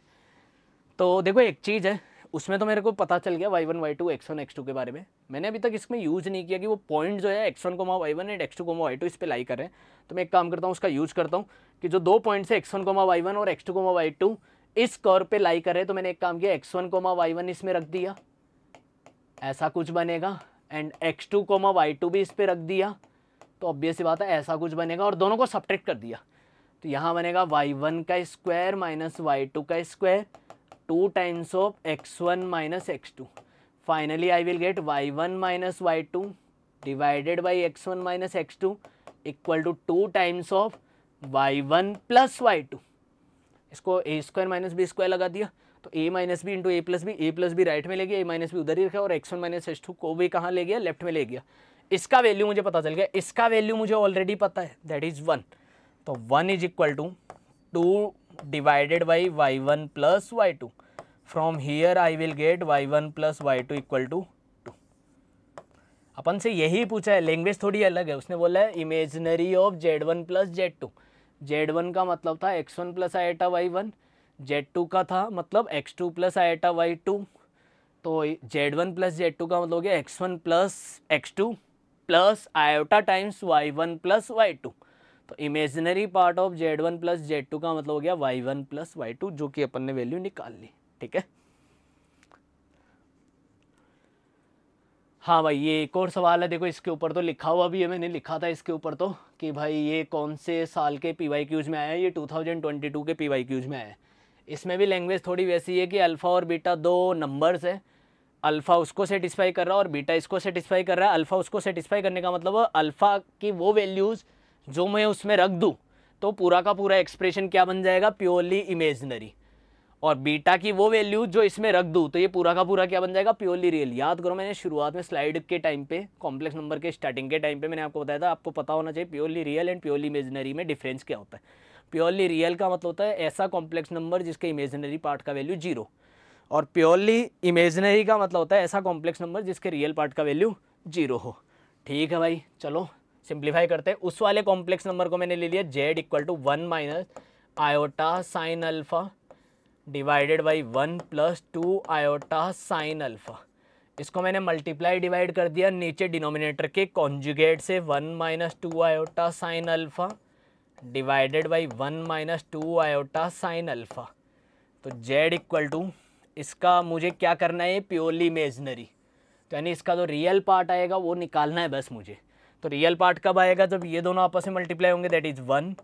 तो देखो एक चीज़ है उसमें तो मेरे को पता चल गया y one y two x one x two के बारे में मैंने अभी तक इसमें यूज़ नहीं किया कि वो पॉइंट जो है x one comma y one and x two comma y two इस पर लाई करें तो मैं एक काम करता हूँ उसका यूज़ करता हूँ कि जो दो पॉइंट्स है x one comma y one और x two comma y two इस कर पे लाई करें तो मैंने एक काम किया x one comma y one इसमें रख दिया ऐसा कुछ बनेगा and x two comma y two भी इस पर रख दिया तो ऑब्वियस ही बात है ऐसा कुछ बनेगा और दोनों को सब्ट्रैक्ट कर दिया तो यहाँ बनेगा वाई वन का स्क्वायर माइनस वाई टू का square two two times of x x one minus finally I will get y one minus y two divided by x one minus x two equal to two times of y one plus y two इसको a square minus b square लगा दिया तो a minus b into a plus b a plus b right में ले गया ए माइनस बी उधर ही रखा और x one minus x two को भी कहाँ ले गया लेफ्ट में ले गया इसका वैल्यू मुझे पता चल गया इसका वैल्यू मुझे ऑलरेडी पता है दैट इज़ वन तो one is equal to two divided by y1 plus y2. From here I will get y1 plus y2 equal to अपन से यही पूछा है लैंग्वेज थोड़ी अलग है उसने बोला है imaginary of Z one plus Z two Z one का मतलब था x one plus iota y one Z two का था मतलब x two plus iota y two तो Z one plus Z two का मतलब हो गया x one plus x two plus iota times y one plus y two तो imaginary part of Z one plus Z two का मतलब हो गया y one plus y two जो कि अपन ने वैल्यू निकाल ली ठीक है हाँ भाई ये एक और सवाल है देखो इसके ऊपर तो लिखा हुआ भी है मैंने लिखा था इसके ऊपर तो कि भाई ये कौन से साल के पी वाई क्यूज में आया है ये 2022 के पी वाई क्यूज में आया है इसमें भी लैंग्वेज थोड़ी वैसी है कि अल्फ़ा और बीटा दो नंबर्स है अल्फ़ा उसको सेटिस्फाई कर रहा है और बीटा इसको सेटिस्फाई कर रहा है अल्फ़ा उसको सेटिस्फाई करने का मतलब अल्फ़ा की वो वैल्यूज़ जो मैं उसमें रख दूँ तो पूरा का पूरा एक्सप्रेशन क्या बन जाएगा प्योरली इमेजनरी और बीटा की वो वैल्यू जो इसमें रख दूँ तो ये पूरा का पूरा क्या बन जाएगा प्योरली रियल याद करो मैंने शुरुआत में स्लाइड के टाइम पे कॉम्प्लेक्स नंबर के स्टार्टिंग के टाइम पे मैंने आपको बताया था आपको पता होना चाहिए purely real and purely imaginary में डिफरेंस क्या होता है प्योरली रियल का मतलब होता है ऐसा कॉम्प्लेक्स नंबर जिसके इमेजनरी पार्ट का वैल्यू जीरो और प्योरली इमेजनरी का मतलब होता है ऐसा कॉम्प्लेक्स नंबर जिसके रियल पार्ट का वैल्यू जीरो हो ठीक है भाई चलो सिंप्लीफाई करते हैं उस वाले कॉम्प्लेक्स नंबर को मैंने ले लिया z equal to one minus iota sine alpha divided by one plus two iota sine alpha इसको मैंने मल्टीप्लाई डिवाइड कर दिया नीचे डिनोमिनेटर के कॉन्जुगेट से one minus two iota sine alpha divided by one minus two iota sine alpha तो जेड इक्वल टू इसका मुझे क्या करना है प्योरली इमेजनरी तो यानी इसका जो तो रियल पार्ट आएगा वो निकालना है बस मुझे तो रियल पार्ट कब आएगा जब ये दोनों आपस में मल्टीप्लाई होंगे दैट इज़ वन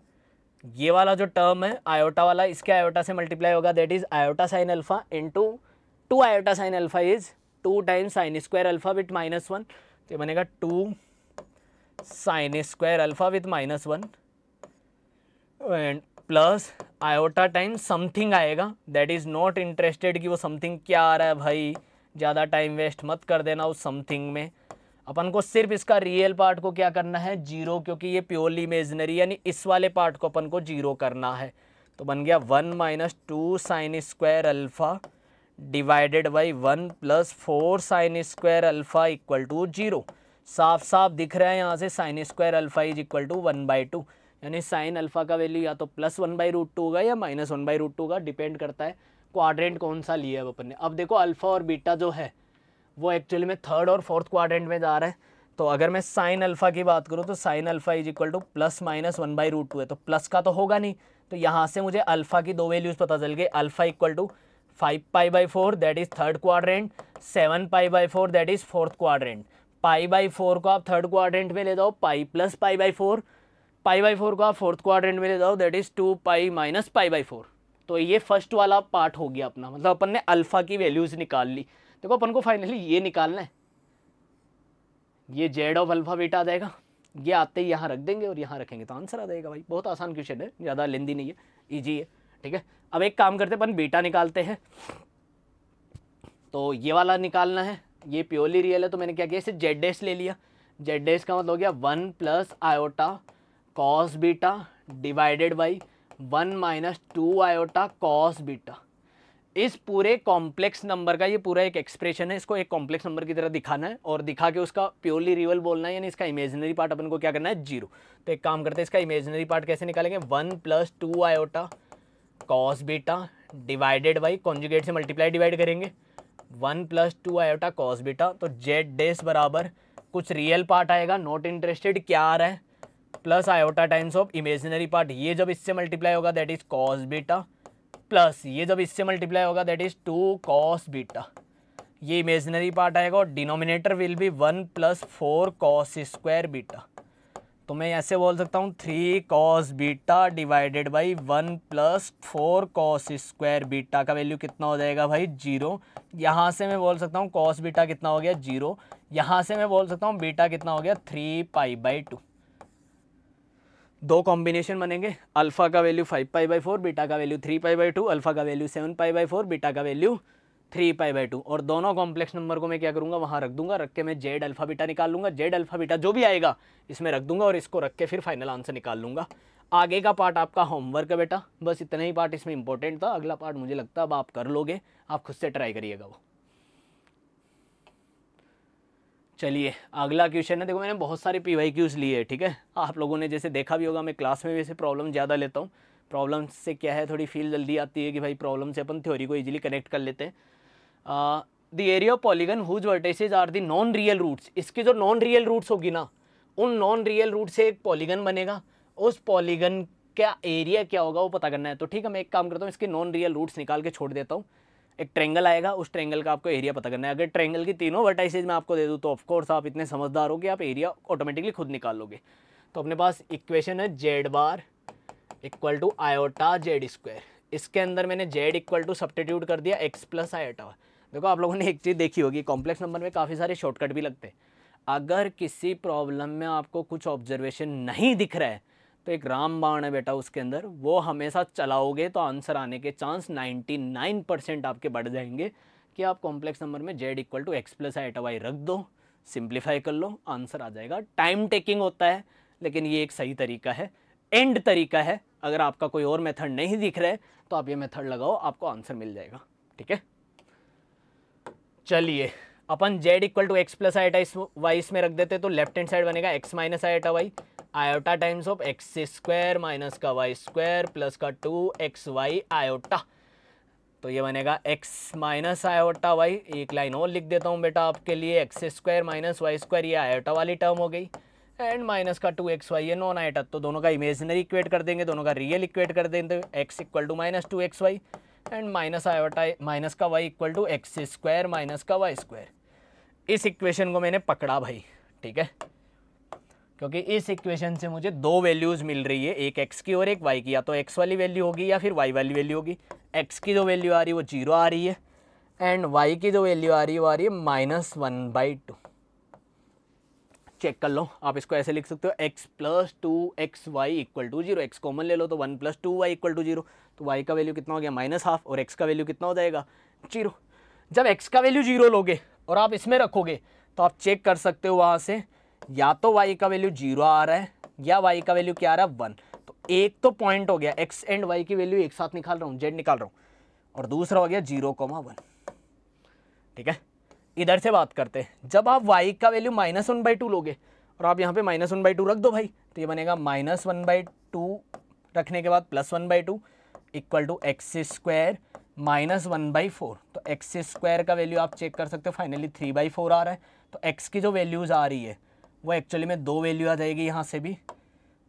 ये वाला जो टर्म है आयोटा वाला इसके आयोटा से मल्टीप्लाई होगा that is iota sine alpha into two iota sine alpha is two times sine square alpha with minus one तो ये बनेगा two sine square alpha with minus one and plus iota time something आएगा दैट इज़ नॉट इंटरेस्टेड कि वो समथिंग क्या आ रहा है भाई ज़्यादा टाइम वेस्ट मत कर देना उस समथिंग में अपन को सिर्फ इसका रियल पार्ट को क्या करना है जीरो क्योंकि ये प्योरली इमेजनरी यानी इस वाले पार्ट को अपन को जीरो करना है तो बन गया one minus two sine square alpha divided by one plus four sine square alpha equal to zero साफ साफ दिख रहा है यहाँ से sine square alpha is equal to one by two यानी साइन अल्फ़ा का वैल्यू या तो plus one by root two होगा या minus one by root two होगा डिपेंड करता है क्वाड्रेंट कौन सा लिया है अपन ने अब देखो अल्फ़ा और बीटा जो है वो एक्चुअली में थर्ड और फोर्थ क्वाड्रेंट में जा रहा है तो अगर मैं साइन अल्फ़ा की बात करूँ तो sine alpha is equal to plus minus one by root two है तो प्लस का तो होगा नहीं तो यहाँ से मुझे अल्फ़ा की दो वैल्यूज़ पता चल गए alpha equal to five pi by four that is third quadrant seven pi by four that is fourth quadrant pi by four को आप थर्ड क्वाड्रेंट में ले जाओ pi plus pi by four pi by four को आप फोर्थ क्वाड्रेंट में ले जाओ that is two pi minus pi by four तो ये फर्स्ट वाला पार्ट हो गया अपना मतलब अपन ने अल्फ़ा की वैल्यूज़ निकाल ली देखो अपन को फाइनली ये निकालना है ये जेड ऑफ अल्फा बीटा आ जाएगा ये आते ही यहाँ रख देंगे और यहाँ रखेंगे तो आंसर आ जाएगा भाई बहुत आसान क्वेश्चन है ज़्यादा लेंदी नहीं है ईजी है ठीक है अब एक काम करते अपन बीटा निकालते हैं तो ये वाला निकालना है ये प्योरली रियल है तो मैंने क्या किया इसे जेड डेस ले लिया जेड डेस का मतलब हो गया one plus iota cos beta divided by one minus two iota cos beta इस पूरे कॉम्प्लेक्स नंबर का ये पूरा एक एक्सप्रेशन है इसको एक कॉम्प्लेक्स नंबर की तरह दिखाना है और दिखा के उसका प्योरली रियल बोलना है यानी इसका इमेजनरी पार्ट अपन को क्या करना है जीरो तो एक काम करते हैं इसका इमेजनरी पार्ट कैसे निकालेंगे one plus two iota cos beta divided by conjugate से मल्टीप्लाई डिवाइड करेंगे one plus two iota cos beta तो जेड डेस बराबर कुछ रियल पार्ट आएगा नॉट इंटरेस्टेड क्या आ रहा है plus iota times of imaginary part ये जब इससे मल्टीप्लाई होगा that is cos beta plus ये जब इससे मल्टीप्लाई होगा that is two cos beta ये इमेजनरी पार्ट आएगा और denominator will B one plus four cos square beta तो मैं ऐसे बोल सकता हूँ three cos beta divided by one plus four cos square beta का वैल्यू कितना हो जाएगा भाई जीरो यहाँ से मैं बोल सकता हूँ कॉस बीटा कितना हो गया जीरो यहाँ से मैं बोल सकता हूँ बीटा कितना हो गया थ्री पाई बाई टू दो कॉम्बिनेशन बनेंगे अल्फ़ा का value five pi by four beta का value three pi by two alpha का value seven pi by four beta का value three pi by two और दोनों कॉम्प्लेक्स नंबर को मैं क्या करूँगा वहाँ रख दूंगा रख के मैं जेड अल्फ़ा बीटा निकाल लूँगा जेड अल्फ़ा बीटा जो भी आएगा इसमें रख दूंगा और इसको रख के फिर फाइनल आंसर निकाल लूँगा आगे का पार्ट आपका होमवर्क है बेटा बस इतना ही पार्ट इसमें इंपॉर्टेंट था अगला पार्ट मुझे लगता है अब आप कर लोगे आप खुद से ट्राई करिएगा वो चलिए अगला क्वेश्चन है देखो मैंने बहुत सारे पी वाई क्यूज़ लिए ठीक है आप लोगों ने जैसे देखा भी होगा मैं क्लास में वैसे प्रॉब्लम ज़्यादा लेता हूँ प्रॉब्लम से क्या है थोड़ी फील जल्दी आती है कि भाई प्रॉब्लम से अपन थ्योरी को इजीली कनेक्ट कर लेते हैं the area of polygon whose vertices are the non real roots इसके जो नॉन रियल रूट्स होगी ना उन नॉन रियल रूट से एक पॉलीगन बनेगा उस पॉलीगन का एरिया क्या होगा वो पता करना है तो ठीक है मैं एक काम करता हूँ इसके नॉन रियल रूट्स निकाल के छोड़ देता हूँ एक ट्रेंगल आएगा उस ट्रेंगल का आपको एरिया पता करना है अगर ट्रेंगल की तीनों वर्टाइसेज मैं आपको दे दूँ तो ऑफकोर्स आप इतने समझदार हो कि आप एरिया ऑटोमेटिकली खुद निकाल लोगे तो अपने पास इक्वेशन है Z bar equal to iota z square इसके अंदर मैंने जेड इक्वल टू सब्टीट्यूट कर दिया एक्स प्लस आयोटा देखो आप लोगों ने एक चीज़ देखी होगी कॉम्प्लेक्स नंबर में काफ़ी सारे शॉर्टकट भी लगते हैं अगर किसी प्रॉब्लम में आपको कुछ ऑब्जर्वेशन नहीं दिख रहा है तो एक रामबाण है बेटा उसके अंदर वो हमेशा चलाओगे तो आंसर आने के चांस 99 परसेंट आपके बढ़ जाएंगे कि आप कॉम्प्लेक्स नंबर में z equal to x plus iota Y रख दो सिंप्लीफाई कर लो आंसर आ जाएगा टाइम टेकिंग होता है लेकिन ये एक सही तरीका है एंड तरीका है अगर आपका कोई और मेथड नहीं दिख रहा है तो आप ये मेथड लगाओ आपको आंसर मिल जाएगा ठीक है चलिए अपन z equal to x plus iota इस वाई इसमें रख देते तो लेफ्ट हैंड साइड बनेगा x minus iota y iota times of x square minus का वाई स्क्वायर प्लस का टू एक्स वाई आयोटा तो ये बनेगा x माइनस आयोटा वाई एक लाइन और लिख देता हूँ बेटा आपके लिए x square minus y square ये आयोटा वाली टर्म हो गई एंड माइनस का टू एक्स वाई ये नॉन आयोटा तो दोनों का इमेजनरी इक्वेट कर देंगे दोनों का रियल इक्वेट कर देंगे x equal to minus two x y and minus iota minus का y equal to x square minus का वाई स्क्वायर इस इक्वेशन को मैंने पकड़ा भाई ठीक है क्योंकि इस इक्वेशन से मुझे दो वैल्यूज़ मिल रही है एक एक्स की और एक वाई की या तो एक्स वाली वैल्यू होगी या फिर वाई वाली वैल्यू होगी एक्स की जो वैल्यू आ रही है वो जीरो आ रही है एंड वाई की जो वैल्यू आ रही है वो आ रही है minus one by two check कर लो आप इसको ऐसे लिख सकते हो x plus two x y equal to zero x common ले लो तो one plus two y equal to zero तो वाई का वैल्यू कितना हो गया माइनस हाफ और एक्स का वैल्यू कितना हो जाएगा जीरो जब एक्स का वैल्यू जीरो लोगे और आप इसमें रखोगे तो आप चेक कर सकते हो वहाँ से या तो वाई का वैल्यू जीरो आ रहा है या वाई का वैल्यू क्या आ रहा है वन तो एक तो पॉइंट हो गया एक्स एंड वाई की वैल्यू एक साथ निकाल रहा हूँ जेड निकाल रहा हूँ और दूसरा हो गया जीरो कोमा वन ठीक है इधर से बात करते हैं जब आप वाई का value minus one by two लोगे और आप यहाँ पे माइनस वन बाई टू रख दो भाई तो ये बनेगा माइनस वन बाई टू रखने के बाद plus one by two equal to x square minus one by four तो एक्स स्क्वायर का वैल्यू आप चेक कर सकते हो फाइनली थ्री बाई फोर आ रहा है तो एक्स की जो वैल्यूज़ आ रही है वो एक्चुअली में दो वैल्यू आ जाएगी यहाँ से भी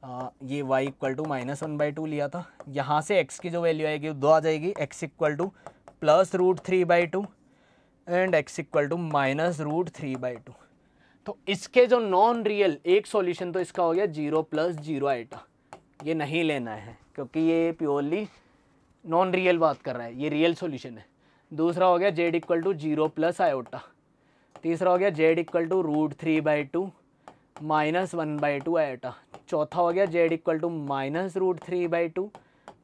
आ, ये y equal to minus one by two लिया था यहाँ से x की जो वैल्यू आएगी वो दो आ जाएगी x equal to plus root three by two and x equal to minus root three by two तो इसके जो नॉन रियल एक सॉल्यूशन तो इसका हो गया जीरो प्लस जीरो आइटा ये नहीं लेना है क्योंकि ये प्योरली नॉन रियल बात कर रहा है ये रियल सॉल्यूशन है दूसरा हो गया z equal to zero plus iota तीसरा हो गया z equal to root three by two minus one by two iota चौथा हो गया z equal to minus root three by two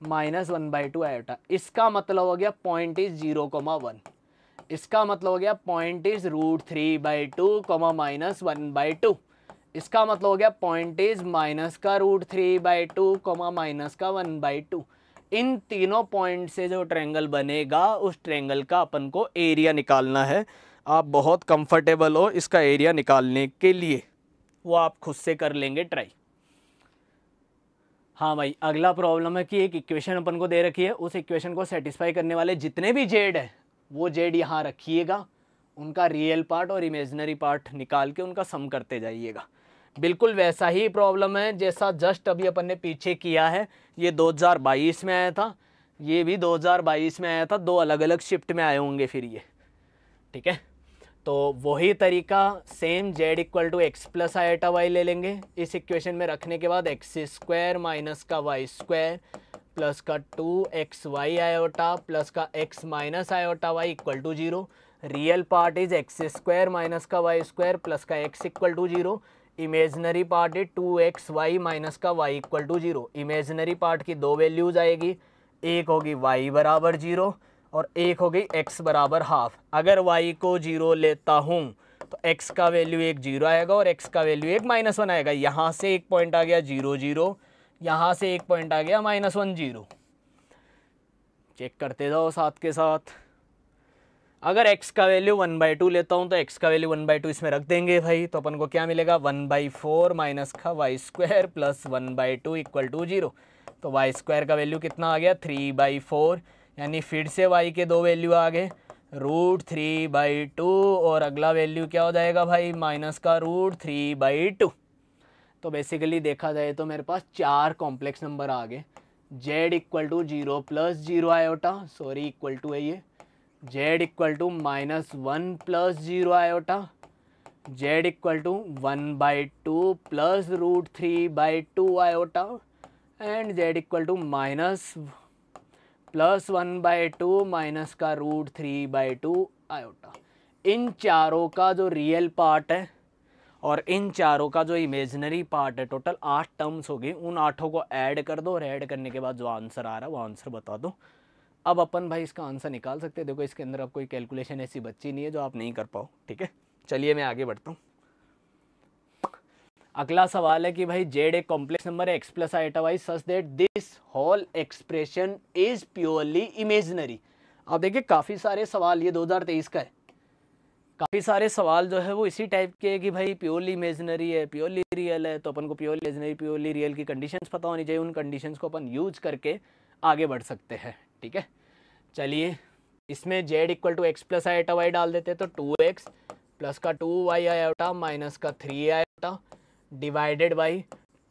minus one by two iota इसका मतलब हो गया point is zero comma one इसका मतलब हो गया point is root three by two comma minus one by two इसका मतलब हो गया पॉइंट इज माइनस का root three by two comma minus का वन बाई टू इन तीनों पॉइंट से जो ट्रेंगल बनेगा उस ट्रेंगल का अपन को एरिया निकालना है आप बहुत कंफर्टेबल हो इसका एरिया निकालने के लिए वो आप खुद से कर लेंगे ट्राई हाँ भाई अगला प्रॉब्लम है कि एक इक्वेशन अपन को दे रखी है उस इक्वेशन को सेटिस्फाई करने वाले जितने भी जेड है वो जेड यहाँ रखिएगा उनका रियल पार्ट और इमेजनरी पार्ट निकाल के उनका सम करते जाइएगा बिल्कुल वैसा ही प्रॉब्लम है जैसा जस्ट अभी अपन ने पीछे किया है ये 2022 में आया था ये भी 2022 में आया था दो अलग अलग शिफ्ट में आए होंगे फिर ये ठीक है तो वही तरीका same z equal to x plus iota y ले लेंगे इस इक्वेशन में रखने के बाद एक्स स्क्वायर माइनस का वाई स्क्वायर प्लस का two x Y iota plus का x minus iota Y equal to zero real part is x square minus का वाई स्क्वायर प्लस का x equal to zero imaginary part is two x y minus का y equal to zero imaginary part की दो वैल्यूज आएगी एक होगी वाई बराबर जीरो और एक हो गई x बराबर हाफ अगर y को जीरो लेता हूँ तो x का वैल्यू एक जीरो आएगा और x का वैल्यू एक माइनस वन आएगा यहाँ से एक पॉइंट आ गया जीरो जीरो यहाँ से एक पॉइंट आ गया माइनस वन जीरो चेक करते जाओ साथ के साथ अगर x का वैल्यू वन बाई टू लेता हूँ तो x का वैल्यू वन बाई टू इसमें रख देंगे भाई तो अपन को क्या मिलेगा वन बाई फोर माइनस का Y square plus one by two equal to zero तो वाई स्क्वायर का वैल्यू कितना आ गया थ्री बाई फोर यानी फिर से वाई के दो वैल्यू आ गए रूट थ्री बाई टू और अगला वैल्यू क्या हो जाएगा भाई माइनस का रूट थ्री बाई टू तो बेसिकली देखा जाए तो मेरे पास चार कॉम्प्लेक्स नंबर आ गए z equal to zero plus zero iota sorry equal to है ये z equal to minus one plus zero iota z equal to one by two plus root three by two iota and z equal to minus plus one by two minus का root three by two iota इन चारों का जो रियल पार्ट है और इन चारों का जो इमेजनरी पार्ट है टोटल आठ टर्म्स हो गई उन आठों को ऐड कर दो और ऐड करने के बाद जो आंसर आ रहा है वो आंसर बता दो अब अपन भाई इसका आंसर निकाल सकते हैं देखो इसके अंदर अब कोई कैलकुलेशन ऐसी बच्ची नहीं है जो आप नहीं कर पाओ ठीक है चलिए मैं आगे बढ़ता हूँ अगला सवाल है कि भाई z a complex number x plus iota y such that this whole expression is purely imaginary अब देखिए काफ़ी सारे सवाल ये 2023 का है काफ़ी सारे सवाल जो है वो इसी टाइप के कि भाई प्योरली इमेजनरी है प्योरली रियल है तो अपन को प्योरली इमेजनरी प्योरली रियल की कंडीशंस पता होनी चाहिए उन कंडीशंस को अपन यूज करके आगे बढ़ सकते हैं ठीक है चलिए इसमें Z equal to x plus iota y डाल देते हैं तो टू एक्स प्लस का टू वाई आयोटा माइनस का three iota divided by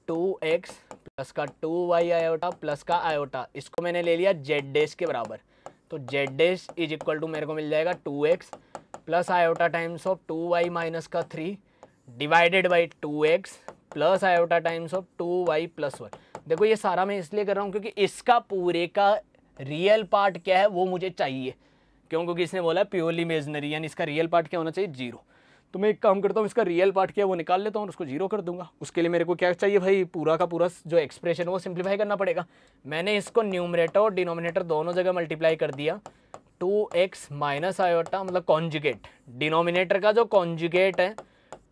two x plus का टू वाई आयोटा प्लस का आयोटा इसको मैंने ले लिया जेड डेस के बराबर तो z dash is equal to मेरे को मिल जाएगा two x plus iota times of two y minus का three divided by two x plus iota times of two y plus one देखो ये सारा मैं इसलिए कर रहा हूँ क्योंकि इसका पूरे का रियल पार्ट क्या है वो मुझे चाहिए क्यों क्योंकि इसने बोला प्योरली मेजनरी यानी इसका रियल पार्ट क्या होना चाहिए जीरो तो मैं एक काम करता हूँ इसका रियल पार्ट क्या वो निकाल लेता हूँ और उसको जीरो कर दूंगा उसके लिए मेरे को क्या चाहिए भाई पूरा का पूरा जो एक्सप्रेशन है वो सिंप्लीफाई करना पड़ेगा मैंने इसको न्यूमरेटर और डिनोमिनेटर दोनों जगह मल्टीप्लाई कर दिया टू एक्स माइनस आयोटा मतलब कॉन्जुगेट डिनोमिनेटर का जो कॉन्जुगेट है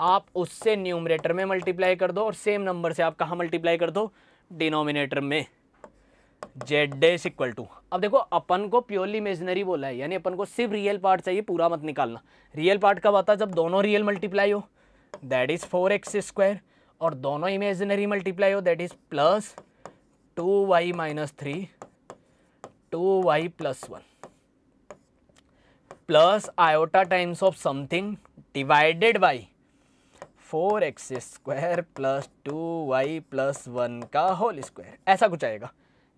आप उससे न्यूमरेटर में मल्टीप्लाई कर दो और सेम नंबर से आप कहाँ मल्टीप्लाई कर दो डिनोमिनेटर में जेड इज इक्वल टू अब देखो अपन को प्योरली इमेजनरी बोला है यानी अपन को सिर्फ रियल पार्ट चाहिए पूरा मत निकालना रियल पार्ट कब आता है जब दोनों रियल मल्टीप्लाई हो that is four x square और दोनों इमेजनरी मल्टीप्लाई हो that is plus two y minus three two y plus one plus iota times of something divided by four x square plus two y plus one का होल स्क्वायर ऐसा कुछ आएगा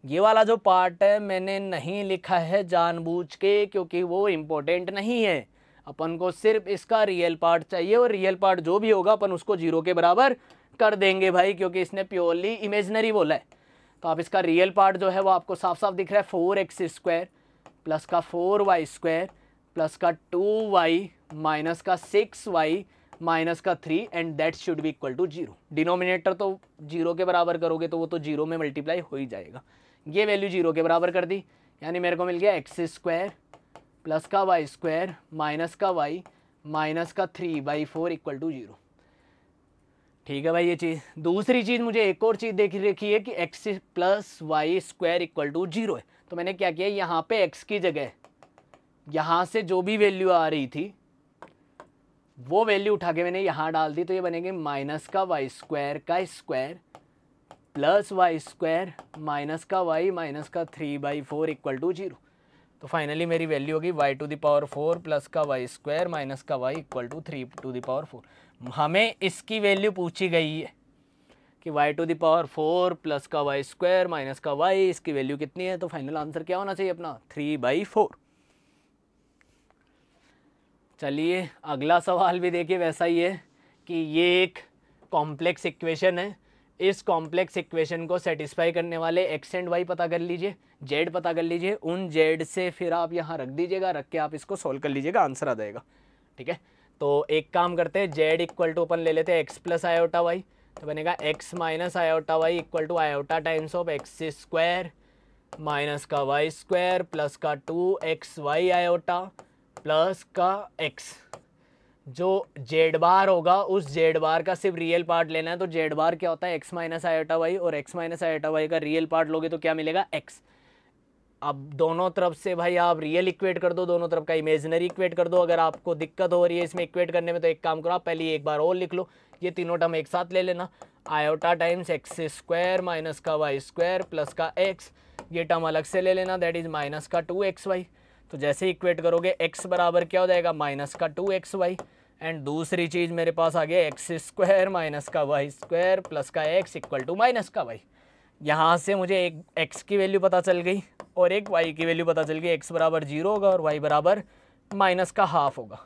ये वाला जो पार्ट है मैंने नहीं लिखा है जानबूझ के क्योंकि वो इम्पोर्टेंट नहीं है अपन को सिर्फ इसका रियल पार्ट चाहिए और रियल पार्ट जो भी होगा अपन उसको जीरो के बराबर कर देंगे भाई क्योंकि इसने प्योरली इमेजनरी बोला है तो आप इसका रियल पार्ट जो है वो आपको साफ साफ दिख रहा है फोर एक्स स्क्वायर प्लस का फोर वाई स्क्वायर प्लस का टू वाई माइनस का सिक्स वाई माइनस का three and that should be equal to zero denominator तो जीरो के बराबर करोगे तो वो तो जीरो में मल्टीप्लाई हो ही जाएगा ये वैल्यू जीरो के बराबर कर दी यानी मेरे को मिल गया एक्स स्क्वायर प्लस का वाई स्क्वायर माइनस का वाई माइनस का three by four equal to zero ठीक है भाई ये चीज़ दूसरी चीज़ मुझे एक और चीज़ देखी रखी है कि x plus y square equal to zero है तो मैंने क्या किया यहाँ पे एक्स की जगह यहाँ से जो भी वैल्यू आ रही थी वो वैल्यू उठा के मैंने यहाँ डाल दी तो ये बनेंगे माइनस का वाई स्क्वायर का square plus y square minus का वाई माइनस का three by four equal to zero तो फाइनली मेरी वैल्यू होगी y to the power four plus का वाई स्क्वायर माइनस का y equal to three to the power four हमें इसकी वैल्यू पूछी गई है कि y to the power four plus का वाई स्क्वायर माइनस का वाई इसकी वैल्यू कितनी है तो फाइनल आंसर क्या होना चाहिए अपना थ्री बाई फोर चलिए अगला सवाल भी देखिए वैसा ही है कि ये एक कॉम्प्लेक्स इक्वेशन है इस कॉम्प्लेक्स इक्वेशन को सेटिस्फाई करने वाले एक्स एंड वाई पता कर लीजिए जेड पता कर लीजिए उन जेड से फिर आप यहाँ रख दीजिएगा रख के आप इसको सोल्व कर लीजिएगा आंसर आ जाएगा ठीक है तो एक काम करते हैं जेड इक्वल टू अपन ले लेते हैं एक्स प्लस आयोटा वाई तो बनेगा x minus iota Y equal to iota times of x square minus का वाई स्क्वायर प्लस का two x Y iota plus का एक्स जो जेड बार होगा उस जेड बार का सिर्फ रियल पार्ट लेना है तो जेड बार क्या होता है एक्स माइनस आयोटा वाई और एक्स माइनस आयोटा वाई का रियल पार्ट लोगे तो क्या मिलेगा एक्स अब दोनों तरफ से भाई आप रियल इक्वेट कर दो दोनों तरफ का इमेजनरी इक्वेट कर दो अगर आपको दिक्कत हो रही है इसमें इक्वेट करने में तो एक काम करो आप पहले एक बार और लिख लो ये तीनों टर्म एक साथ ले लेना iota times x square minus का वाई स्क्वायर प्लस का एक्स ये टर्म अलग से ले लेना दैट इज़ माइनस का टू एक्स वाई तो जैसे इक्वेट करोगे एक्स बराबर क्या हो जाएगा माइनस का टू एक्स वाई एंड दूसरी चीज़ मेरे पास आ गया एक्स स्क्वायर माइनस का वाई स्क्वायर प्लस का एक्स इक्वल टू माइनस का वाई यहाँ से मुझे एक एक्स की वैल्यू पता चल गई और एक वाई की वैल्यू पता चल गई एक्स बराबर जीरो होगा और वाई बराबर माइनस का हाफ होगा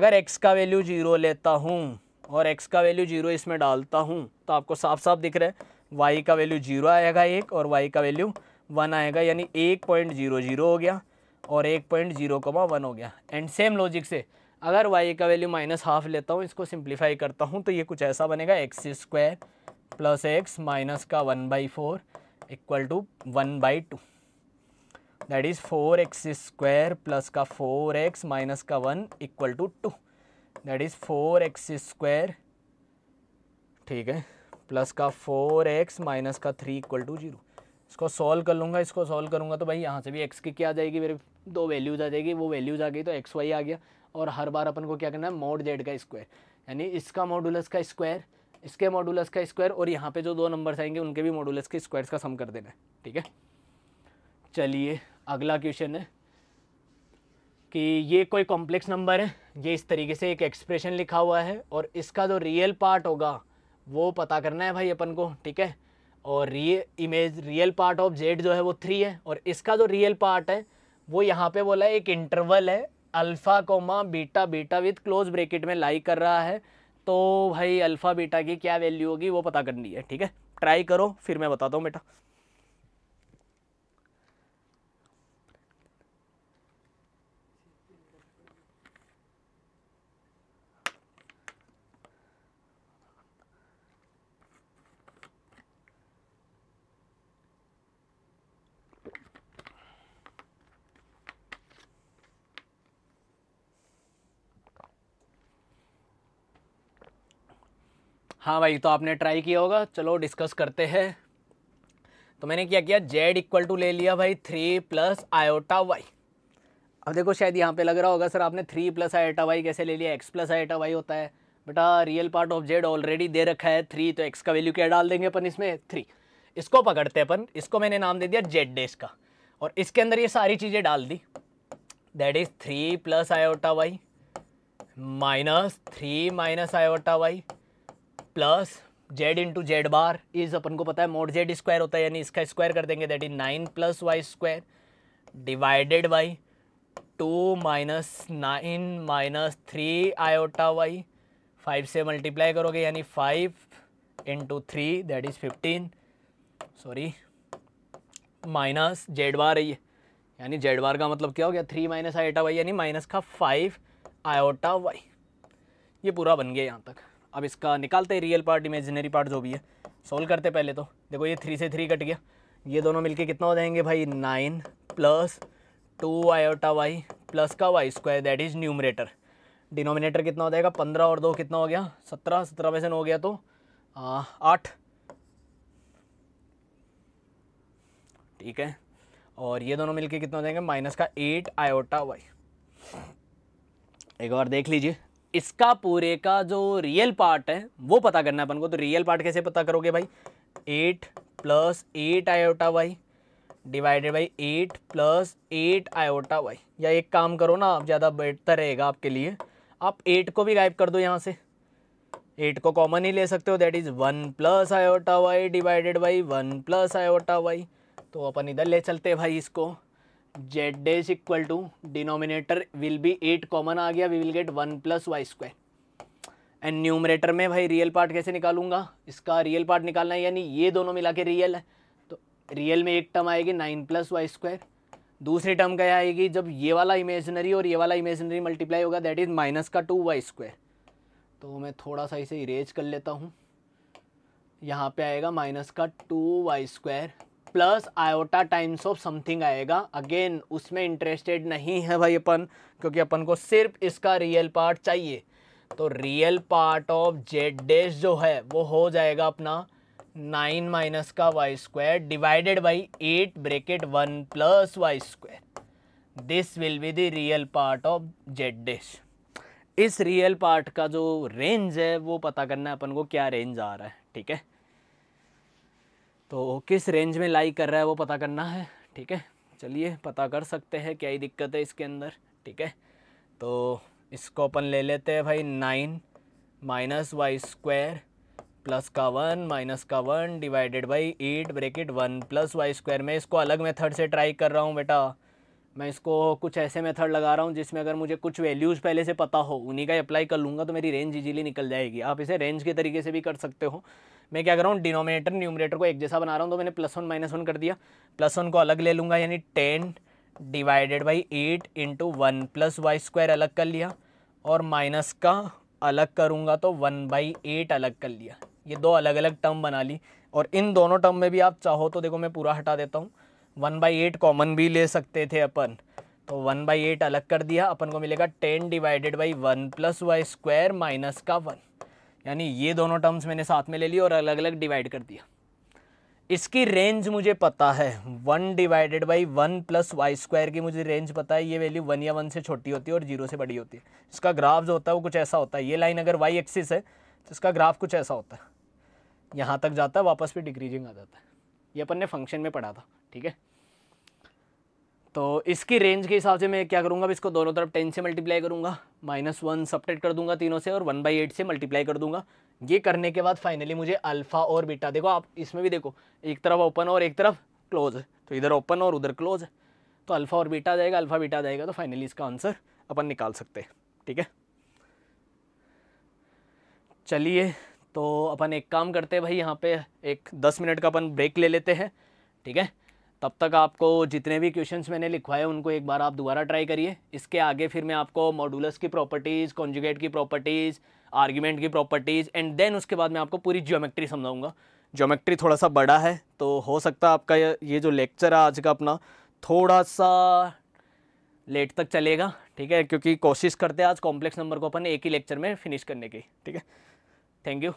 अगर एक्स का वैल्यू जीरो लेता हूँ और एक्स का वैल्यू जीरो इसमें डालता हूँ तो आपको साफ साफ दिख रहा है वाई का वैल्यू जीरो आएगा एक और वाई का वैल्यू वन आएगा यानी एक पॉइंट जीरो जीरो हो गया और एक पॉइंट जीरो कमा वन हो गया एंड सेम लॉजिक से अगर वाई का वैल्यू माइनस हाफ लेता हूँ इसको सिंप्लीफाई करता हूँ तो ये कुछ ऐसा बनेगा x square plus x minus का one by four equal to one by two that is four x square plus का फोर एक्स माइनस का one equal to two that is four x square ठीक है प्लस का फोर एक्स माइनस का थ्री इक्वल टू जीरो इसको सॉल्व कर लूँगा इसको सॉल्व करूँगा तो भाई यहाँ से भी एक्स की क्या आ जाएगी मेरे दो वैल्यूज़ आ जाएगी वो वैल्यूज़ आ गई तो एक्स वाई आ गया और हर बार अपन को क्या करना है मोड जेड का स्क्वायर यानी इसका मॉडुलस का स्क्वायर इसके मॉडुलस का स्क्वायर और यहाँ पे जो दो नंबर्स आएंगे उनके भी मॉडुलस के स्क्वायर्स का सम कर देना है ठीक है चलिए अगला क्वेश्चन है कि ये कोई कॉम्प्लेक्स नंबर है ये इस तरीके से एक एक्सप्रेशन लिखा हुआ है और इसका जो रियल पार्ट होगा वो पता करना है भाई अपन को ठीक है और ये image real part of z जो है वो थ्री है और इसका जो रियल पार्ट है वो यहाँ पे बोला एक इंटरवल है alpha comma beta beta with close bracket में लाई कर रहा है तो भाई अल्फ़ा बीटा की क्या वैल्यू होगी वो पता करनी है ठीक है ट्राई करो फिर मैं बताता हूँ बेटा हाँ भाई तो आपने ट्राई किया होगा चलो डिस्कस करते हैं तो मैंने क्या किया जेड इक्वल टू ले लिया भाई थ्री प्लस आयोटा वाई अब देखो शायद यहाँ पे लग रहा होगा सर आपने थ्री प्लस आयोटा वाई कैसे ले लिया एक्स प्लस आयोटा वाई होता है बेटा real part of z already दे रखा है थ्री तो एक्स का वैल्यू क्या डाल देंगे अपन इसमें थ्री इसको पकड़ते हैं अपन इसको मैंने नाम दे दिया जेड डेस्क का और इसके अंदर ये सारी चीज़ें डाल दी that is three plus iota y minus three minus iota y plus Z into z bar is अपन को पता है मोड जेड स्क्वायर होता है यानी इसका स्क्वायर कर देंगे that is nine plus y square divided by two minus nine minus three iota y five से मल्टीप्लाई करोगे यानी five into three that is fifteen sorry minus Z bar है ये यानी जेड बार का मतलब क्या हो गया थ्री माइनस आयोटा वाई यानी माइनस का फाइव आयोटा वाई ये पूरा बन गया यहाँ तक अब इसका निकालते हैं रियल पार्ट इमेजिनरी पार्ट जो भी है सोल्व करते पहले तो देखो ये थ्री से थ्री कट गया ये दोनों मिलके कितना हो जाएंगे भाई nine plus two iota y plus का Y square that is numerator denominator कितना हो जाएगा पंद्रह और दो कितना हो गया सत्रह सत्रह में से हो गया तो हाँ, आठ ठीक है और ये दोनों मिलके कितना हो जाएंगे माइनस का एट आयोटा वाई एक बार देख लीजिए इसका पूरे का जो रियल पार्ट है वो पता करना है अपन को तो रियल पार्ट कैसे पता करोगे भाई eight plus eight iota y divided by eight plus eight iota y या एक काम करो ना आप ज़्यादा बेहतर रहेगा आपके लिए आप एट को भी गायब कर दो यहाँ से एट को कॉमन ही ले सकते हो that is one plus iota y divided by one plus iota Y तो अपन इधर ले चलते हैं भाई इसको z is equal to denominator will be eight common आ गया we will get one plus y square and numerator में भाई रियल पार्ट कैसे निकालूंगा इसका रियल पार्ट निकालना है यानी ये दोनों मिला के रियल है तो रियल में एक टर्म आएगी नाइन प्लस वाई स्क्वायर दूसरी टर्म क्या आएगी जब ये वाला इमेजनरी और ये वाला इमेजनरी मल्टीप्लाई होगा दैट इज़ माइनस का टू वाई स्क्वायर तो मैं थोड़ा सा इसे इरेज कर लेता हूँ यहाँ पे आएगा माइनस का two y square plus iota times of something आएगा अगेन उसमें इंटरेस्टेड नहीं है भाई अपन क्योंकि अपन को सिर्फ इसका रियल पार्ट चाहिए तो real part of Z dash जो है वो हो जाएगा अपना नाइन माइनस का Y square divided by eight bracket one plus y square this will be the real part of Z dash इस रियल पार्ट का जो रेंज है वो पता करना है अपन को क्या रेंज आ रहा है ठीक है तो किस रेंज में लाई कर रहा है वो पता करना है ठीक है चलिए पता कर सकते हैं क्या ही दिक्कत है इसके अंदर ठीक है तो इसको अपन ले लेते हैं भाई nine minus y square plus का वन माइनस का one divided by eight bracket one plus y square मैं इसको अलग मेथड से ट्राई कर रहा हूँ बेटा मैं इसको कुछ ऐसे मेथड लगा रहा हूँ जिसमें अगर मुझे कुछ वैल्यूज़ पहले से पता हो उन्हीं का अप्लाई कर लूँगा तो मेरी रेंज इजीली निकल जाएगी आप इसे रेंज के तरीके से भी कर सकते हो मैं क्या कर रहा हूँ डिनोमिनेटर न्यूमिनेटर को एक जैसा बना रहा हूँ तो मैंने प्लस वन माइनस वन कर दिया प्लस वन को अलग ले लूँगा यानी ten divided by eight into one plus y square अलग कर लिया और माइनस का अलग करूँगा तो वन बाई एट अलग कर लिया ये दो अलग अलग टर्म बना ली और इन दोनों टर्म में भी आप चाहो तो देखो मैं पूरा हटा देता हूँ वन बाई एट कॉमन भी ले सकते थे अपन तो वन बाई एट अलग कर दिया अपन को मिलेगा ten divided by one plus y square minus का वन यानी ये दोनों टर्म्स मैंने साथ में ले लिया और अलग अलग डिवाइड कर दिया इसकी रेंज मुझे पता है one divided by one plus y square की मुझे रेंज पता है ये वैल्यू वन या वन से छोटी होती है और जीरो से बड़ी होती है इसका ग्राफ जो होता है वो कुछ ऐसा होता है ये लाइन अगर वाई एक्सिस है तो इसका ग्राफ कुछ ऐसा होता है यहाँ तक जाता है वापस भी डिक्रीजिंग आ जाता है ये अपन ने फंक्शन में पढ़ा था ठीक है तो इसकी रेंज के हिसाब से मैं क्या करूँगा इसको दोनों तरफ टेन से मल्टीप्लाई करूँगा माइनस वन सपरेट कर दूंगा तीनों से और वन बाई एट से मल्टीप्लाई कर दूंगा ये करने के बाद फाइनली मुझे अल्फ़ा और बीटा देखो आप इसमें भी देखो एक तरफ ओपन और एक तरफ क्लोज तो इधर ओपन और उधर क्लोज तो अल्फ़ा और बीटा जाएगा अल्फ़ा बीटा जाएगा तो फाइनली इसका आंसर अपन निकाल सकते हैं ठीक है चलिए तो अपन एक काम करते हैं भाई यहाँ पे एक दस मिनट का अपन ब्रेक ले लेते हैं ठीक है तब तक आपको जितने भी क्वेश्चन मैंने लिखवाए उनको एक बार आप दोबारा ट्राई करिए इसके आगे फिर मैं आपको मॉडुलस की प्रॉपर्टीज़ कॉन्जुगेट की प्रॉपर्टीज़ आर्ग्यूमेंट की प्रॉपर्टीज़ एंड देन उसके बाद मैं आपको पूरी ज्योमेट्री समझाऊंगा ज्योमेट्री थोड़ा सा बड़ा है तो हो सकता है आपका ये जो लेक्चर है आज का अपना थोड़ा सा लेट तक चलेगा ठीक है क्योंकि कोशिश करते हैं आज कॉम्प्लेक्स नंबर को अपन एक ही लेक्चर में फिनिश करने की ठीक है थैंक यू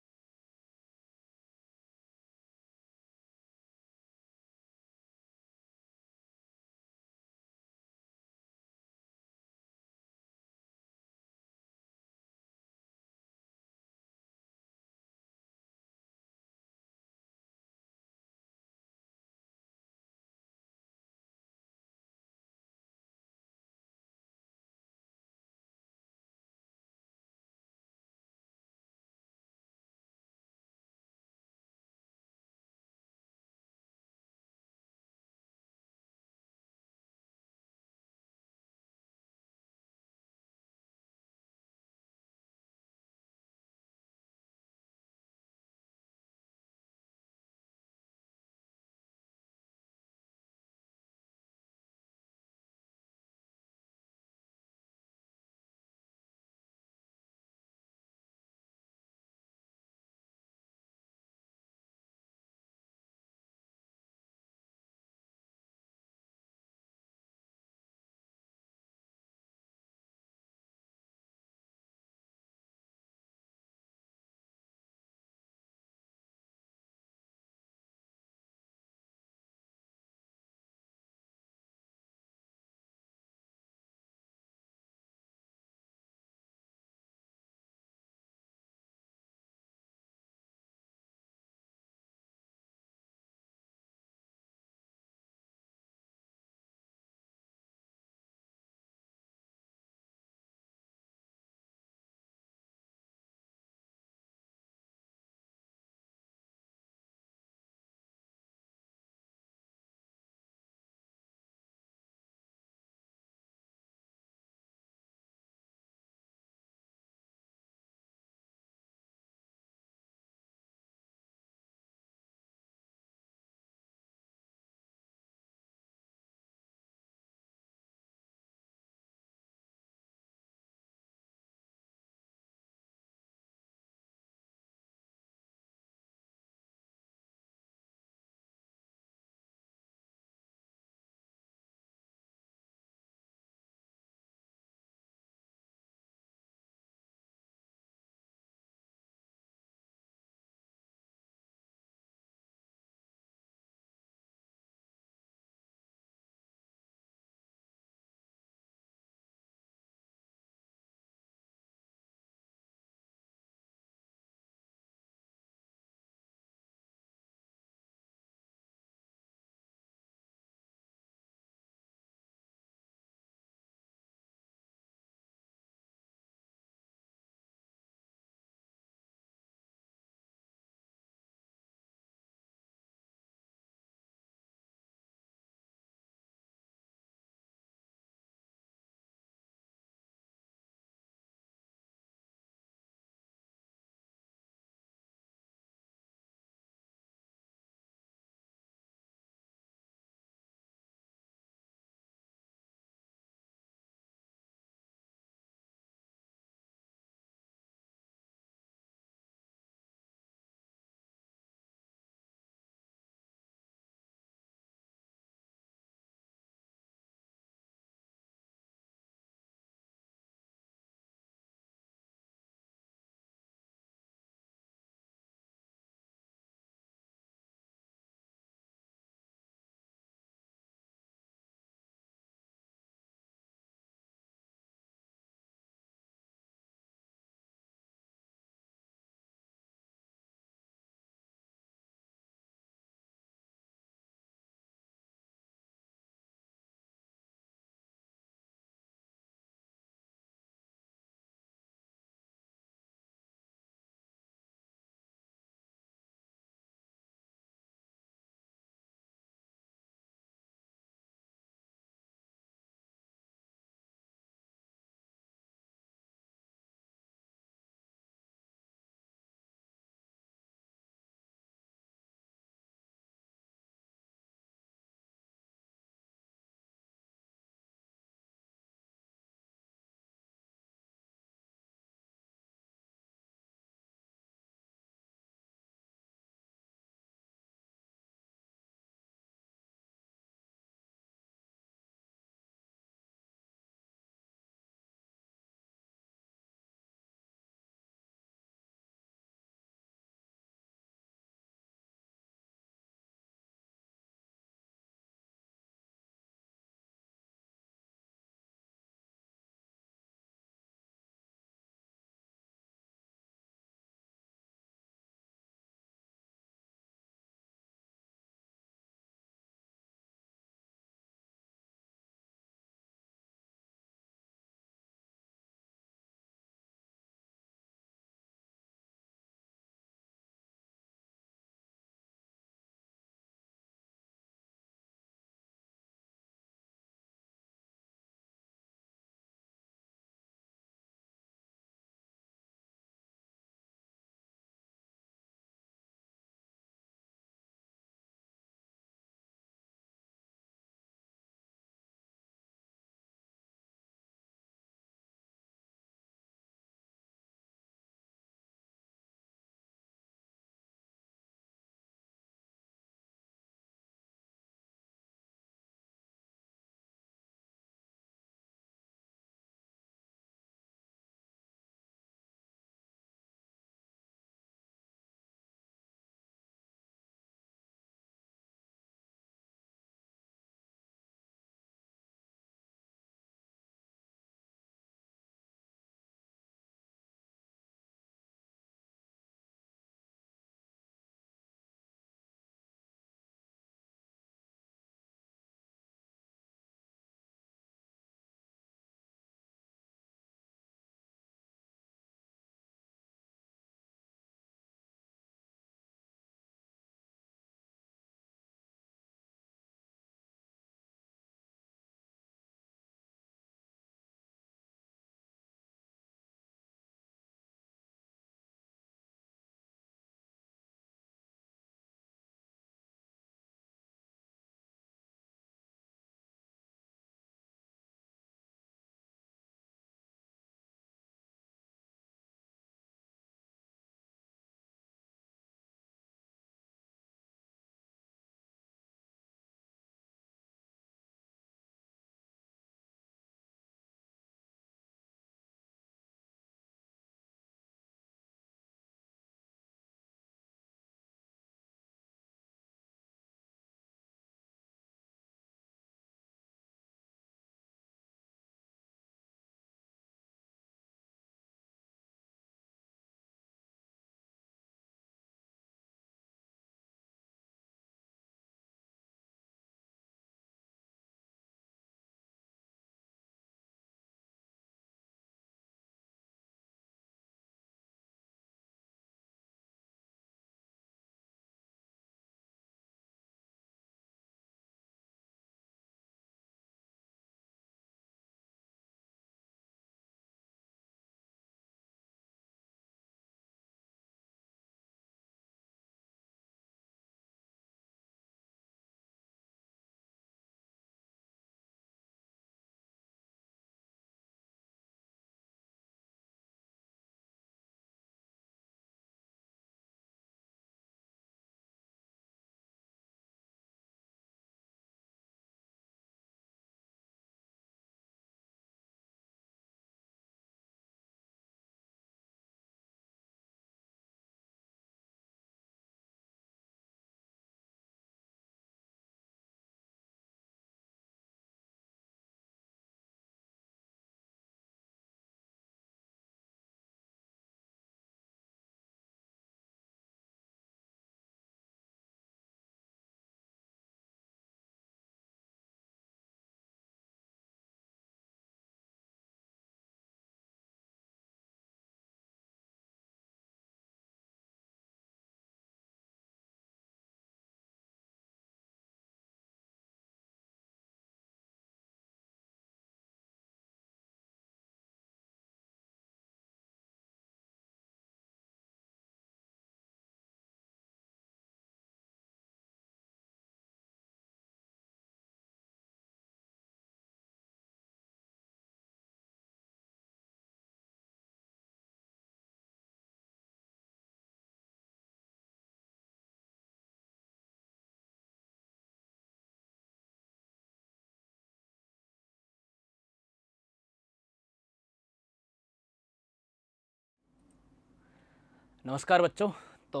नमस्कार बच्चों तो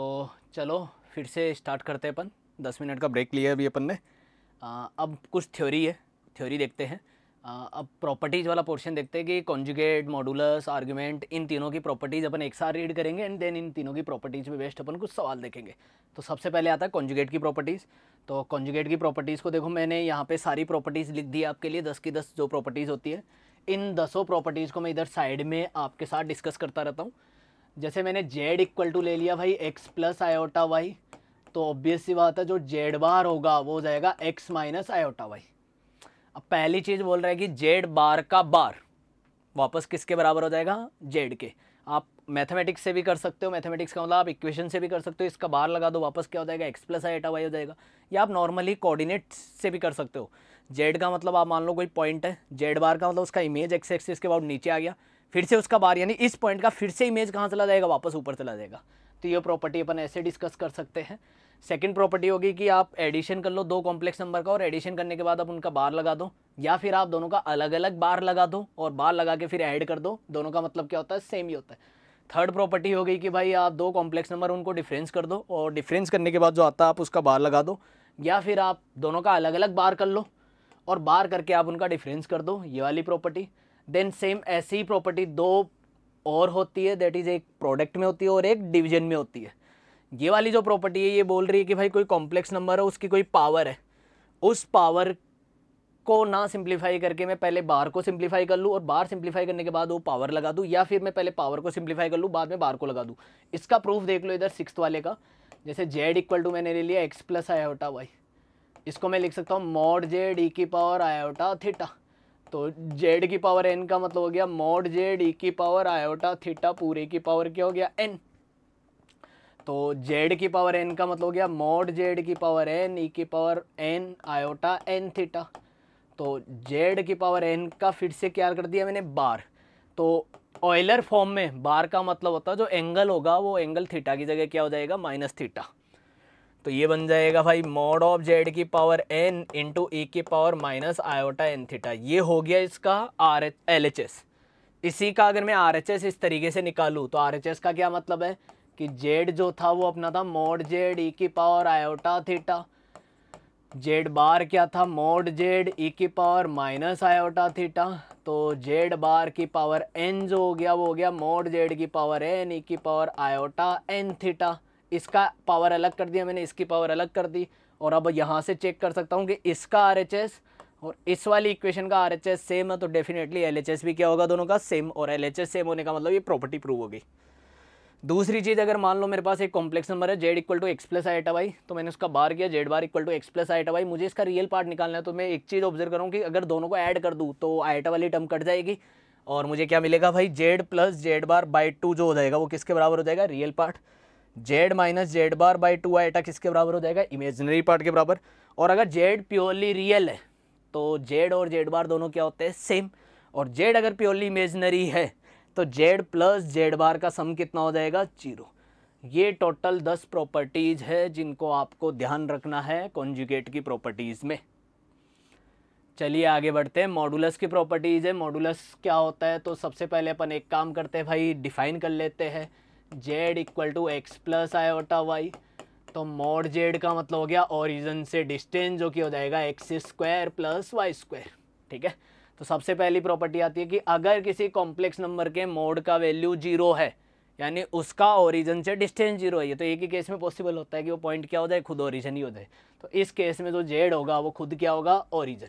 चलो फिर से स्टार्ट करते हैं अपन दस मिनट का ब्रेक लिया अभी अपन ने आ, अब कुछ थ्योरी है थ्योरी देखते हैं आ, अब प्रॉपर्टीज़ वाला पोर्शन देखते हैं कि कॉन्जुगेट मॉडुलस आर्ग्यूमेंट इन तीनों की प्रॉपर्टीज़ अपन एक साथ रीड करेंगे एंड देन इन तीनों की प्रॉपर्टीज़ में बेस्ट अपन कुछ सवाल देखेंगे तो सबसे पहले आता है कॉन्जुगेट की प्रॉपर्टीज़ तो कॉन्जुगेट की प्रॉपर्टीज़ को देखो मैंने यहाँ पर सारी प्रॉपर्टीज़ लिख दी आपके लिए दस की दस जो प्रॉपर्टीज़ होती है इन दसों प्रॉपर्टीज़ को मैं इधर साइड में आपके साथ डिस्कस करता रहता हूँ जैसे मैंने जेड इक्वल टू ले लिया भाई एक्स प्लस आयोटा वाई तो ऑब्वियस सी बात है जो जेड बार होगा वो हो जाएगा एक्स माइनस आयोटा वाई अब पहली चीज़ बोल रहा है कि जेड बार का बार वापस किसके बराबर हो जाएगा जेड के आप मैथमेटिक्स से भी कर सकते हो मैथमेटिक्स का मतलब आप इक्वेशन से भी कर सकते हो इसका बार लगा दो वापस क्या हो जाएगा एक्स प्लस आयोटा वाई हो जाएगा या आप नॉर्मली कोऑर्डिनेट से भी कर सकते हो जेड का मतलब आप मान लो कोई पॉइंट है जेड बार का मतलब उसका इमेज एक्स एक्सिस के बाद नीचे आ गया फिर से उसका बार यानी इस पॉइंट का फिर से इमेज कहाँ चला जाएगा वापस ऊपर चला जाएगा तो ये प्रॉपर्टी अपन ऐसे डिस्कस कर सकते हैं सेकंड प्रॉपर्टी होगी कि आप एडिशन कर लो दो कॉम्प्लेक्स नंबर का और एडिशन करने के बाद आप उनका बार लगा दो या फिर आप दोनों का अलग अलग बार लगा दो और बार लगा के फिर ऐड कर दो दोनों का मतलब क्या होता है सेम ही होता है थर्ड प्रॉपर्टी हो गई कि भाई आप दो कॉम्प्लेक्स नंबर उनको डिफरेंस कर दो और डिफरेंस करने के बाद जो आता है आप उसका बार लगा दो या फिर आप दोनों का अलग अलग बार कर लो और बार करके आप उनका डिफरेंस कर दो ये वाली प्रॉपर्टी देन सेम ऐसी प्रॉपर्टी दो और होती है दैट इज़ एक प्रोडक्ट में होती है और एक डिवीजन में होती है ये वाली जो प्रॉपर्टी है ये बोल रही है कि भाई कोई कॉम्प्लेक्स नंबर है उसकी कोई पावर है उस पावर को ना सिंप्लीफाई करके मैं पहले बार को सिंप्लीफाई कर लूँ और बार सिंप्लीफाई करने के बाद वो पावर लगा दूँ या फिर मैं पहले पावर को सिंप्लीफाई कर लूँ बाद में बार को लगा दूँ इसका प्रूफ देख लो इधर सिक्स वाले का जैसे जेड इक्वल टू मैंने ले लिया एक्स प्लस आयोटा वाई इसको मैं लिख सकता हूँ मॉड जेड ई की पावर आयोटा थीटा तो जेड की पावर एन का मतलब हो गया मोड जेड ई e की पावर आयोटा थीटा पूरे की पावर क्या हो गया एन तो जेड की पावर एन का मतलब हो गया मॉड जेड की पावर एन ई की power n iota n theta तो जेड की पावर एन का फिर से क्या कर दिया मैंने बार तो ऑयलर फॉर्म में बार का मतलब होता है जो एंगल होगा वो एंगल थीटा की जगह क्या हो जाएगा माइनस थीटा तो ये बन जाएगा भाई मॉड ऑफ जेड की पावर एन इंटू ई की power minus iota n theta ये हो गया इसका R H L H S इसी का अगर मैं आर एच एस इस तरीके से निकालू तो आर एच एस का क्या मतलब है कि जेड जो था वो अपना था मोड जेड ई की power iota theta z bar क्या था मोड जेड ई की पावर माइनस आयोटा थीटा तो जेड बार की पावर एन जो हो गया वो हो गया मोड जेड की पावर एन ई की पावर आयोटा एन थीटा इसका पावर अलग कर दिया मैंने इसकी पावर अलग कर दी और अब यहाँ से चेक कर सकता हूँ कि इसका आर एच एस और इस वाली इक्वेशन का आर एच एस सेम है तो डेफिनेटली एल एच एस भी क्या होगा दोनों का सेम और एल एच एस सेम होने का मतलब ये प्रॉपर्टी प्रूव होगी दूसरी चीज़ अगर मान लो मेरे पास एक कॉम्प्लेक्स नंबर है z equal to x plus iota y तो मैंने उसका बार किया z bar equal to x plus iota y मुझे इसका रियल पार्ट निकालना है तो मैं एक चीज़ ऑब्जर्व करूँ कि अगर दोनों को ऐड कर दूँ तो आइटा वाली टर्म कट जाएगी और मुझे क्या मिलेगा भाई z plus Z bar by two जो हो जाएगा वो किसके बराबर हो जाएगा real part z minus Z bar by two iota किसके बराबर हो जाएगा इमेजनरी पार्ट के बराबर और अगर जेड प्योरली रियल है तो जेड और जेड बार दोनों क्या होते हैं सेम और जेड अगर प्योरली इमेजनरी है तो जेड प्लस जेड बार का सम कितना हो जाएगा जीरो ये टोटल दस प्रॉपर्टीज़ है जिनको आपको ध्यान रखना है कॉन्जुगेट की प्रॉपर्टीज़ में चलिए आगे बढ़ते हैं मॉडुलस की प्रॉपर्टीज़ है मॉडुलस क्या होता है तो सबसे पहले अपन एक काम करते हैं भाई डिफ़ाइन कर लेते हैं z equal to x plus iota Y तो मोड जेड का मतलब हो गया ओरिजन से डिस्टेंस जो कि हो जाएगा x square plus y square ठीक है तो सबसे पहली प्रॉपर्टी आती है कि अगर किसी कॉम्प्लेक्स नंबर के मोड का वैल्यू जीरो है यानी उसका ओरिजन से डिस्टेंस जीरो है तो एक ही केस में पॉसिबल होता है कि वो पॉइंट क्या हो जाए खुद ओरिजन ही हो जाए तो इस केस में जो जेड होगा वो खुद क्या होगा ओरिजन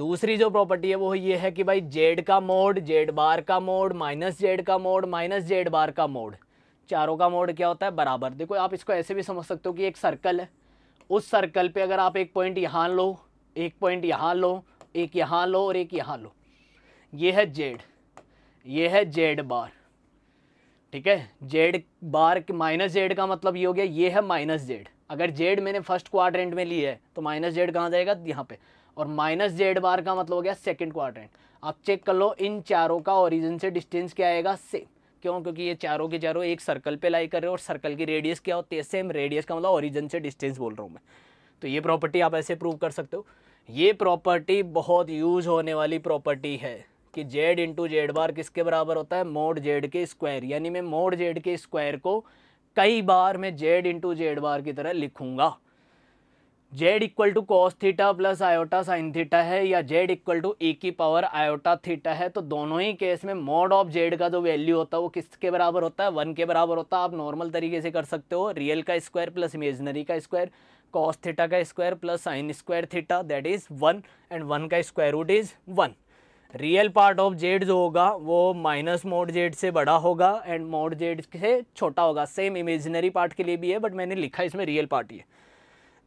दूसरी जो प्रॉपर्टी है वो ये है कि भाई जेड का मोड जेड बार का मोड माइनस जेड का मोड माइनस जेड बार का मोड चारों का मोड क्या होता है बराबर देखो आप इसको ऐसे भी समझ सकते हो कि एक सर्कल है उस सर्कल पे अगर आप एक पॉइंट यहाँ लो एक पॉइंट यहाँ लो एक यहाँ लो और एक यहाँ लो ये है जेड ये है जेड बार ठीक है जेड बार माइनस जेड का मतलब ये हो गया ये है माइनस जेड अगर जेड मैंने फर्स्ट क्वाड्रेंट में ली है तो माइनस जेड कहाँ जाएगा यहाँ पे और माइनस जेड बार का मतलब हो गया सेकेंड क्वाड्रेंट आप चेक कर लो इन चारों का ओरिजिन से डिस्टेंस क्या आएगा सेम क्यों क्योंकि ये चारों के चारों एक सर्कल पे लाई कर रहे हो और सर्कल की रेडियस क्या होती है सेम रेडियस का मतलब ओरिजिन से डिस्टेंस बोल रहा हूँ मैं तो ये प्रॉपर्टी आप ऐसे प्रूव कर सकते हो ये प्रॉपर्टी बहुत यूज होने वाली प्रॉपर्टी है कि जेड इंटू जेड बार किसके बराबर होता है मोड जेड के स्क्वायर यानी मैं मोड जेड के स्क्वायर को कई बार मैं जेड इंटू जेड बार की तरह लिखूंगा z equal to cos theta plus iota sine theta है या जेड इक्वल टू ए की पावर आयोटा थीटा है तो दोनों ही केस में मॉड ऑफ जेड का जो वैल्यू होता है वो किसके बराबर होता है वन के बराबर होता है आप नॉर्मल तरीके से कर सकते हो रियल का स्क्वायर प्लस इमेजनरी का स्क्वायर कॉस थीटा का square plus sine square theta that is one and one का square root is one real part of z जो होगा वो माइनस मोड जेड से बड़ा होगा एंड मोड जेड से छोटा होगा सेम इमेजिनरी पार्ट के लिए भी है बट मैंने लिखा इसमें रियल पार्ट ही है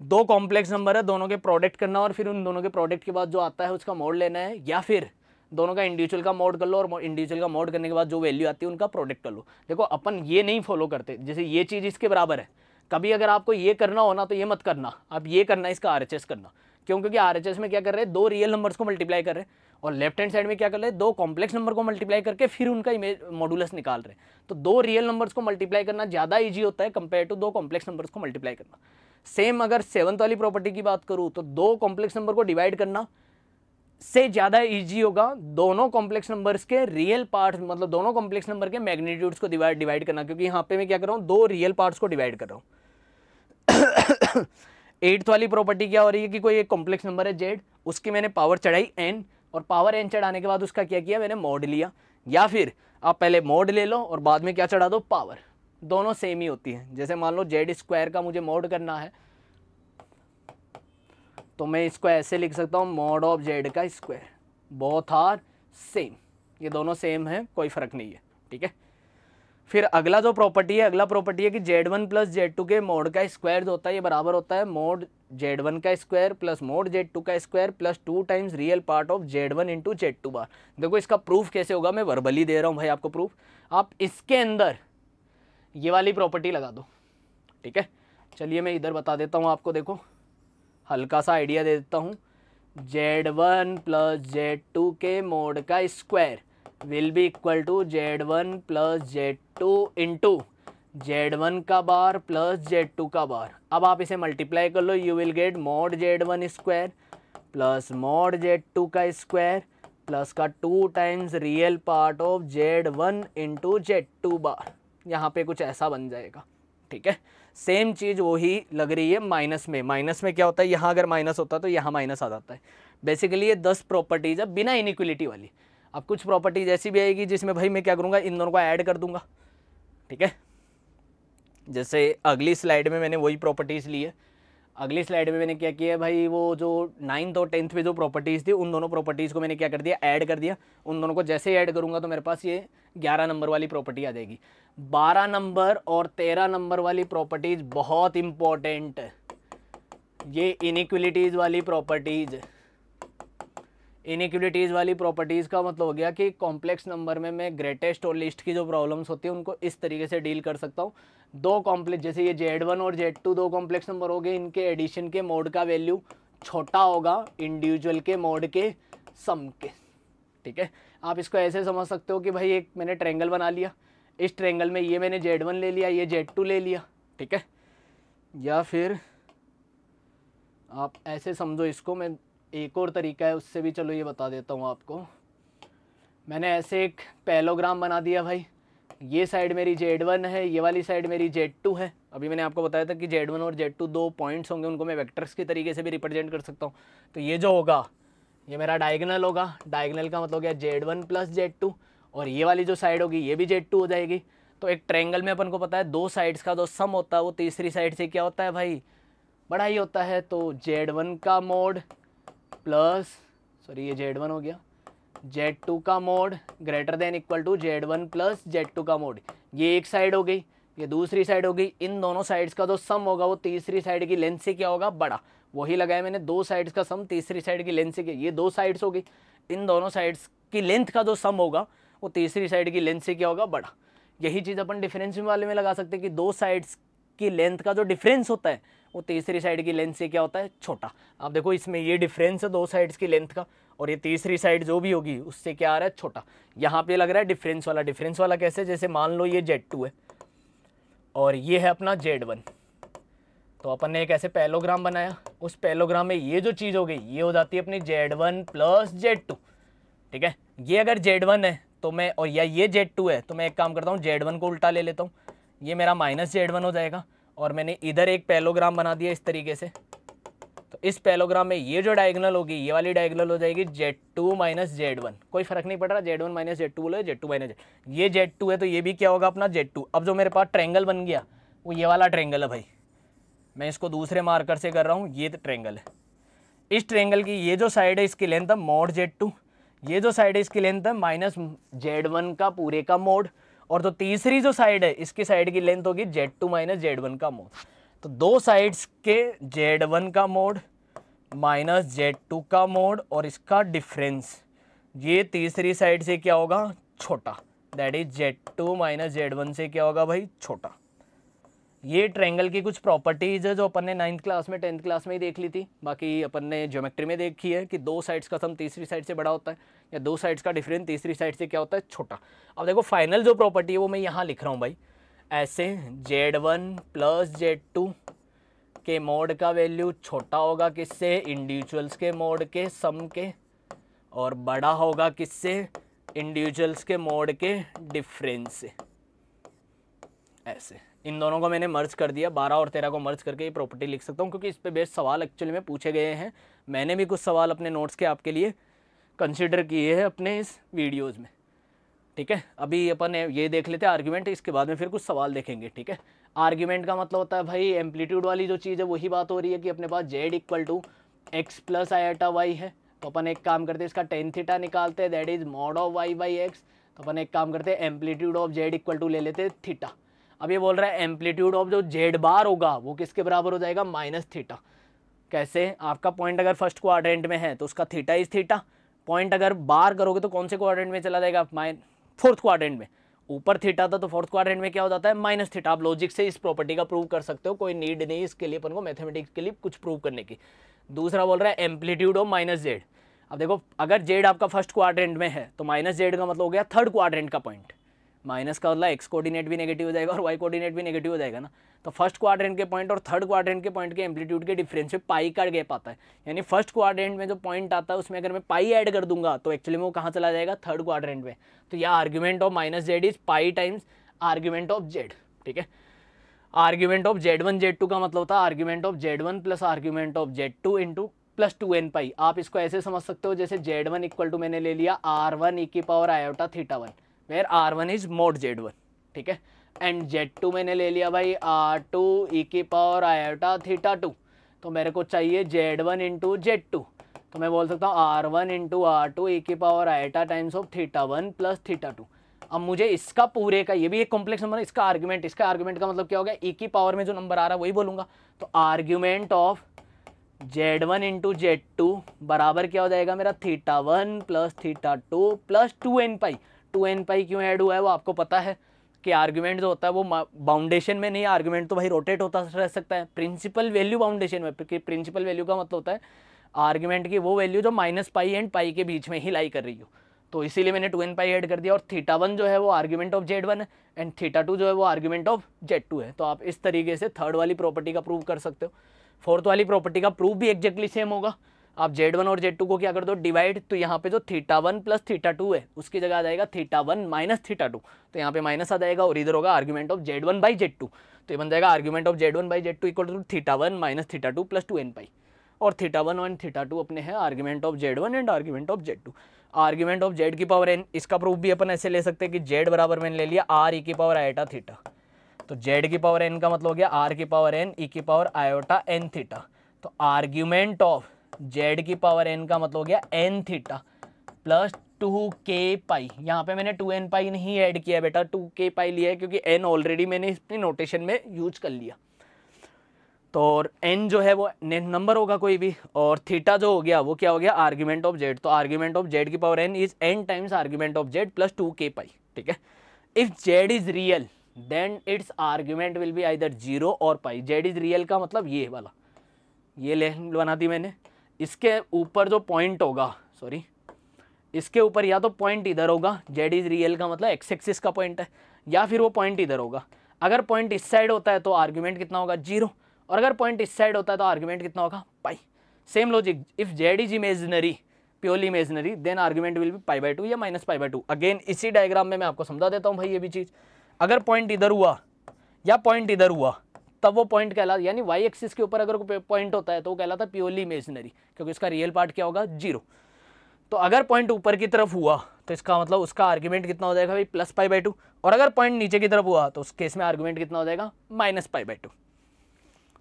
दो कॉम्प्लेक्स नंबर है दोनों के प्रोडक्ट करना और फिर उन दोनों के प्रोडक्ट के बाद जो आता है उसका मोड लेना है या फिर दोनों का इंडिविजुअल का मोड कर लो और इंडिविजुअल का मोड करने के बाद जो वैल्यू आती है उनका प्रोडक्ट कर लो देखो अपन ये नहीं फॉलो करते जैसे ये चीज़ इसके बराबर है कभी अगर आपको ये करना हो ना तो ये मत करना आप ये करना इसका आर करना क्यों क्योंकि आर में क्या कर रहे हैं दो रियल नंबर्स को मल्टीप्लाई कर रहे हैं और लेफ्ट हैंड साइड में क्या कर रहे हैं दो कॉम्प्लेक्स नंबर को मल्टीप्लाई करके फिर उनका इमेज मॉडुलस निकाल रहे हैं तो दो रियल नंबर्स को मल्टीप्लाई करना ज़्यादा ईजी होता है कंपेयर टू दो कॉम्प्लेक्स नंबर्स को मल्टीप्लाई करना सेम अगर सेवन्थ वाली प्रॉपर्टी की बात करूँ तो दो कॉम्प्लेक्स नंबर को डिवाइड करना से ज़्यादा ईजी होगा दोनों कॉम्प्लेक्स नंबर्स के रियल पार्ट्स मतलब दोनों कॉम्प्लेक्स नंबर के मैग्नीट्यूड्स को डिवाइड डिवाइड करना क्योंकि यहाँ पे मैं क्या कर रहा हूँ दो रियल पार्ट्स को डिवाइड कर रहा हूँ एट्थ वाली प्रॉपर्टी क्या हो रही है कि कोई एक कॉम्प्लेक्स नंबर है जेड उसकी मैंने पावर चढ़ाई एन और पावर एन चढ़ाने के बाद उसका क्या किया मैंने मोड लिया या फिर आप पहले मोड ले लो और बाद में क्या चढ़ा दो पावर दोनों सेम ही होती है जैसे मान लो जेड स्क्वायर का मुझे मोड करना है तो मैं इसको ऐसे लिख सकता हूँ मोड ऑफ जेड का स्क्वायर बोथ आर सेम ये दोनों सेम है कोई फ़र्क नहीं है ठीक है फिर अगला जो प्रॉपर्टी है अगला प्रॉपर्टी है कि Z one plus Z two के मोड का स्क्वायर जो होता है ये बराबर होता है मोड जेड वन का square plus mod Z two का square plus two times real part of Z one into z two bar देखो इसका प्रूफ कैसे होगा मैं वर्बली दे रहा हूँ भाई आपको प्रूफ आप इसके अंदर ये वाली प्रॉपर्टी लगा दो ठीक है चलिए मैं इधर बता देता हूँ आपको देखो हल्का सा आइडिया दे देता हूँ Z one plus Z two के मोड का square will be equal to Z one plus Z two into z one का बार प्लस जेड टू का बार अब आप इसे मल्टीप्लाई कर लो you will get mod Z one square plus mod Z two का स्क्वायर प्लस का two times real part of Z one into z two bar यहाँ पे कुछ ऐसा बन जाएगा ठीक है सेम चीज़ वही लग रही है माइनस में माइनस में क्या होता है यहाँ अगर माइनस होता है तो यहाँ माइनस आ जाता है बेसिकली ये दस प्रॉपर्टीज है बिना इनिक्वलिटी वाली अब कुछ प्रॉपर्टीज ऐसी भी आएगी जिसमें भाई मैं क्या करूँगा इन दोनों को ऐड कर दूंगा ठीक है जैसे अगली स्लाइड में मैंने वही प्रॉपर्टीज़ ली है अगली स्लाइड में मैंने क्या किया है भाई वो जो नाइन्थ और टेंथ में जो प्रॉपर्टीज़ थी उन दोनों प्रॉपर्टीज़ को मैंने क्या कर दिया ऐड कर दिया उन दोनों को जैसे ही ऐड करूँगा तो मेरे पास ये ग्यारह नंबर वाली प्रॉपर्टी आ जाएगी बारह नंबर और तेरह नंबर वाली प्रॉपर्टीज़ बहुत इंपॉर्टेंट ये इनिक्वलिटीज़ वाली प्रॉपर्टीज़ इनिक्वलिटीज़ वाली प्रॉपर्टीज़ का मतलब हो गया कि कॉम्प्लेक्स नंबर में मैं ग्रेटेस्ट और लिस्ट की जो प्रॉब्लम्स होती है उनको इस तरीके से डील कर सकता हूँ दो कॉम्प्लेक्स जैसे ये जेड वन और जेड टू दो कॉम्प्लेक्स नंबर हो गए इनके एडिशन के मोड का वैल्यू छोटा होगा इंडिविजुअल के मोड के सम के ठीक है आप इसको ऐसे समझ सकते हो कि भाई एक मैंने ट्रेंगल बना लिया इस ट्रेंगल में ये मैंने जेड वन ले लिया ये जेड टू ले लिया ठीक है या फिर आप ऐसे समझो इसको मैं एक और तरीका है उससे भी चलो ये बता देता हूँ आपको मैंने ऐसे एक पैलोग्राम बना दिया भाई ये साइड मेरी जेड वन है ये वाली साइड मेरी जेड टू है अभी मैंने आपको बताया था कि जेड वन और जेड टू दो पॉइंट्स होंगे उनको मैं वेक्टर्स के तरीके से भी रिप्रेजेंट कर सकता हूँ तो ये जो होगा ये मेरा डायगनल होगा डायगनल का मतलब क्या z one plus Z two और ये वाली जो साइड होगी ये भी जेड टू हो जाएगी तो एक ट्रैंगल में अपन को पता है दो साइड्स का जो सम होता है वो तीसरी साइड से क्या होता है भाई बड़ा ही होता है तो जेड वन का मोड प्लस सॉरी ये जेड वन हो गया जेड टू का mod greater than equal to Z one plus Z two का मोड ये एक साइड हो गई ये दूसरी साइड हो गई इन दोनों साइड्स का जो सम होगा वो तीसरी साइड की लेंथ से क्या होगा बड़ा वही लगाया मैंने दो साइड्स का सम तीसरी साइड की लेंथ से क्या ये दो साइड्स हो गई इन दोनों साइड्स की लेंथ का जो सम होगा वो तीसरी साइड की लेंथ से क्या होगा बड़ा यही चीज़ अपन डिफरेंस वाले में लगा सकते हैं कि दो साइड्स की लेंथ का जो डिफरेंस होता है वो तीसरी साइड की लेंथ से क्या होता है छोटा आप देखो इसमें ये डिफरेंस है दो साइड्स की लेंथ का और ये तीसरी साइड जो भी होगी उससे क्या आ रहा है छोटा यहाँ पे लग रहा है डिफरेंस वाला डिफरेंस वाला कैसे जैसे मान लो ये जेड टू है और ये है अपना जेड वन तो अपन ने एक ऐसे पैलोग्राम बनाया उस पैलोग्राम में ये जो चीज़ हो गई ये हो जाती है अपनी z one plus Z two ठीक है ये अगर जेड वन है तो मैं और या ये जेड टू है तो मैं एक काम करता हूँ जेड वन को उल्टा ले लेता हूँ ये मेरा माइनस जेड वन हो जाएगा और मैंने इधर एक पैलोग्राम बना दिया इस तरीके से तो इस पैलोग्राम में ये जो डायगनल होगी ये वाली डायगनल हो जाएगी z two minus Z one कोई फर्क नहीं पड़ रहा z one minus Z two बोलो जेड टू माइनस ये जेड टू है तो ये भी क्या होगा अपना जेड टू अब जो मेरे पास ट्रेंगल बन गया वो ये वाला ट्रेंगल है भाई मैं इसको दूसरे मार्कर से कर रहा हूँ ये ट्रेंगल है इस ट्रेंगल की ये जो साइड है इसकी लेंथ है मोड जेड टू ये जो साइड है इसकी लेंथ है माइनस जेड वन का पूरे का मोड और तो तीसरी जो साइड है इसकी साइड की लेंथ होगी z two minus Z one का मोड तो दो साइड्स के जेड वन का मोड माइनस जेड टू का मोड और इसका डिफरेंस ये तीसरी साइड से क्या होगा छोटा that is Z two minus Z one से क्या होगा भाई छोटा ये ट्रेंगल की कुछ प्रॉपर्टीज़ है जो अपन ने नाइन्थ क्लास में टेंथ क्लास में ही देख ली थी बाकी अपन ने ज्योमेट्री में देखी है कि दो साइड्स का सम तीसरी साइड से बड़ा होता है या दो साइड्स का डिफरेंस तीसरी साइड से क्या होता है छोटा अब देखो फाइनल जो प्रॉपर्टी है वो मैं यहाँ लिख रहा हूँ भाई ऐसे z one plus Z two के मोड का वैल्यू छोटा होगा किससे इंडिविजुअल्स के मोड के सम के और बड़ा होगा किससे इंडिविजुअल्स के मोड के डिफरेंस से ऐसे इन दोनों को मैंने मर्ज कर दिया बारह और तेरह को मर्ज करके ये प्रॉपर्टी लिख सकता हूँ क्योंकि इस पर बेस्ट सवाल एक्चुअली में पूछे गए हैं मैंने भी कुछ सवाल अपने नोट्स के आपके लिए कंसिडर किए हैं अपने इस वीडियोज़ में ठीक है अभी अपन ये देख लेते हैं आर्ग्यूमेंट इसके बाद में फिर कुछ सवाल देखेंगे ठीक है आर्ग्यूमेंट का मतलब होता है भाई एम्पलीट्यूड वाली जो चीज़ है वही बात हो रही है कि अपने पास z equal to x plus iota y है तो अपन एक काम करते हैं इसका टेन थीटा निकालते हैं that is mod of y by x तो अपन एक काम करते हैं amplitude of Z equal to ले लेते हैं थीटा अब ये बोल रहा है एम्पलीट्यूड ऑफ जो जेड बार होगा वो किसके बराबर हो जाएगा माइनस थीटा कैसे आपका पॉइंट अगर फर्स्ट क्वाड्रेंट में है तो उसका थीटा इज थीटा पॉइंट अगर बार करोगे तो कौन से क्वाड्रेंट में चला जाएगा माइन फोर्थ क्वाड्रेंट में ऊपर थीटा था तो फोर्थ क्वाड्रेंट में क्या हो जाता है माइनस थीटा आप लॉजिक से इस प्रॉपर्टी का प्रूव कर सकते हो कोई नीड नहीं इसके लिए अपन को मैथमेटिक्स के लिए कुछ प्रूव करने की दूसरा बोल रहा है एम्पलीट्यूड ऑफ माइनस जेड अब देखो अगर जेड आपका फर्स्ट क्वाड्रेंट में है तो माइनस जेड का मतलब हो गया थर्ड क्वाड्रेंट का पॉइंट माइनस का मतलब एक्स कोऑर्डिनेट भी नेगेटिव हो जाएगा और वाई कोऑर्डिनेट भी नेगेटिव हो जाएगा ना तो फर्स्ट क्वाड्रेंट के पॉइंट और थर्ड क्वाड्रेंट के पॉइंट के एम्पलीट्यूड के डिफरेंस में पाई का गैप आता है यानी फर्स्ट क्वाड्रेंट में जो पॉइंट आता है उसमें अगर मैं पाई ऐड कर दूंगा तो एक्चुअली वो कहाँ चला जाएगा थर्ड क्वाड्रेंट में तो यह argument of minus z is pi times argument of z ठीक है argument of Z one Z two का मतलब था argument of Z one plus argument of Z two two plus two n pi आप इसको ऐसे समझ सकते हो जैसे जेड वन इक्वल टू मैंने ले लिया आर वन ई की power iota theta one where r one is mod Z one ठीक है एंड जेड टू मैंने ले लिया भाई आर टू ई की पावर आयोटा थीटा टू तो मेरे को चाहिए z one into z two तो मैं बोल सकता हूँ r one into r two ई की power iota times of theta one plus theta two अब मुझे इसका पूरे का ये भी एक कॉम्प्लेक्स नंबर है इसका आर्ग्यूमेंट इसका आर्ग्यूमेंट का मतलब क्या हो गया ई e की पावर में जो नंबर आ रहा है वही बोलूँगा तो argument of Z one into z two बराबर क्या हो जाएगा मेरा theta one plus theta two plus two n pi two n pi क्यों ऐड हुआ है वो आपको पता है कि आर्ग्यूमेंट जो होता है वो बाउंडेशन में नहीं आर्ग्यूमेंट तो भाई रोटेट होता रह सकता है प्रिंसिपल वैल्यू बाउंडेशन में प्रिंसिपल वैल्यू का मतलब होता है आर्ग्यूमेंट की वो वैल्यू जो माइनस पाई एंड पाई के बीच में ही लाई कर रही हो तो इसीलिए मैंने टू एन पाई ऐड कर दिया और थीटा वन जो है वो आर्ग्यूमेंट ऑफ जेड वन है एंड थीटा टू जो है वो आर्ग्यूमेंट ऑफ जेड टू है तो आप इस तरीके से थर्ड वाली प्रॉपर्टी का प्रूव कर सकते हो फोर्थ वाली प्रॉपर्टी का प्रूफ भी एक्जैक्टली सेम होगा आप जेड वन और जेड टू को क्या कर दो डिवाइड तो यहाँ पे जो theta one plus theta two है उसकी जगह आ जाएगा theta one minus theta two तो यहाँ पे माइनस आ जाएगा और इधर होगा argument of Z one by Z two तो ये बन जाएगा argument of Z one by Z two equal to theta one minus theta two plus two n पाई और theta one and theta two अपने हैं argument of Z one and argument of Z two argument of z की पावर एन इसका प्रूफ भी अपन ऐसे ले सकते हैं कि जेड बराबर मैंने ले लिया आर ई e की पावर आयोटा थीटा तो जेड की पावर एन का मतलब हो गया आर e की पावर एन ई की पावर आयोटा एन थीटा तो आर्ग्यूमेंट ऑफ जेड की पावर एन का मतलब हो गया एन थीटा प्लस टू के पाई यहाँ पे मैंने टू एन पाई नहीं ऐड किया बेटा टू के पाई लिया है क्योंकि एन ऑलरेडी मैंने इसमें नोटेशन में यूज कर लिया तो और एन जो है वो नंबर होगा कोई भी और थीटा जो हो गया वो क्या हो गया आर्ग्यूमेंट ऑफ जेड तो आर्ग्यूमेंट ऑफ जेड की power n is n times argument of z plus two के पाई ठीक है if z is real then its argument will be either zero और पाई जेड इज रियल का मतलब ये वाला ये लेन बना दी मैंने इसके ऊपर जो पॉइंट होगा सॉरी इसके ऊपर या तो पॉइंट इधर होगा जेड इज रियल का मतलब एक्स एक्सिस का पॉइंट है या फिर वो पॉइंट इधर होगा अगर पॉइंट इस साइड होता है तो आर्ग्यूमेंट कितना होगा जीरो और अगर पॉइंट इस साइड होता है तो आर्ग्यूमेंट कितना होगा pi same logic if z is imaginary purely imaginary then argument will be pi by two या minus pi by two again इसी डायग्राम में मैं आपको समझा देता हूँ भाई ये भी चीज़ अगर पॉइंट इधर हुआ या पॉइंट इधर हुआ तब वो पॉइंट कहला यानी वाई एक्सिस के ऊपर अगर पॉइंट होता है तो वो कहलाता प्योरली इमेजनरी क्योंकि उसका रियल पार्ट क्या होगा जीरो तो अगर पॉइंट ऊपर की तरफ हुआ तो इसका मतलब उसका आर्ग्यूमेंट कितना हो जाएगा भाई प्लस पाई बाई टू और अगर पॉइंट नीचे की तरफ हुआ तो उस केस में आर्ग्यूमेंट कितना हो जाएगा माइनस पाई बाई टू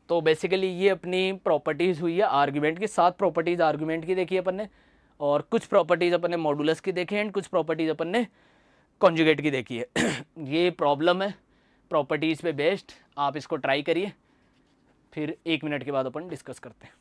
तो बेसिकली ये अपनी प्रॉपर्टीज़ हुई है आर्ग्यूमेंट की सात प्रॉपर्टीज़ आर्ग्यूमेंट की देखी अपन ने और कुछ प्रॉपर्टीज़ अपन ने मॉडुलस की देखी एंड कुछ प्रॉपर्टीज़ अपन ने कॉन्जुगेट की देखी है ये प्रॉब्लम है प्रॉपर्टीज़ पे बेस्ड आप इसको ट्राई करिए फिर एक मिनट के बाद अपन डिस्कस करते हैं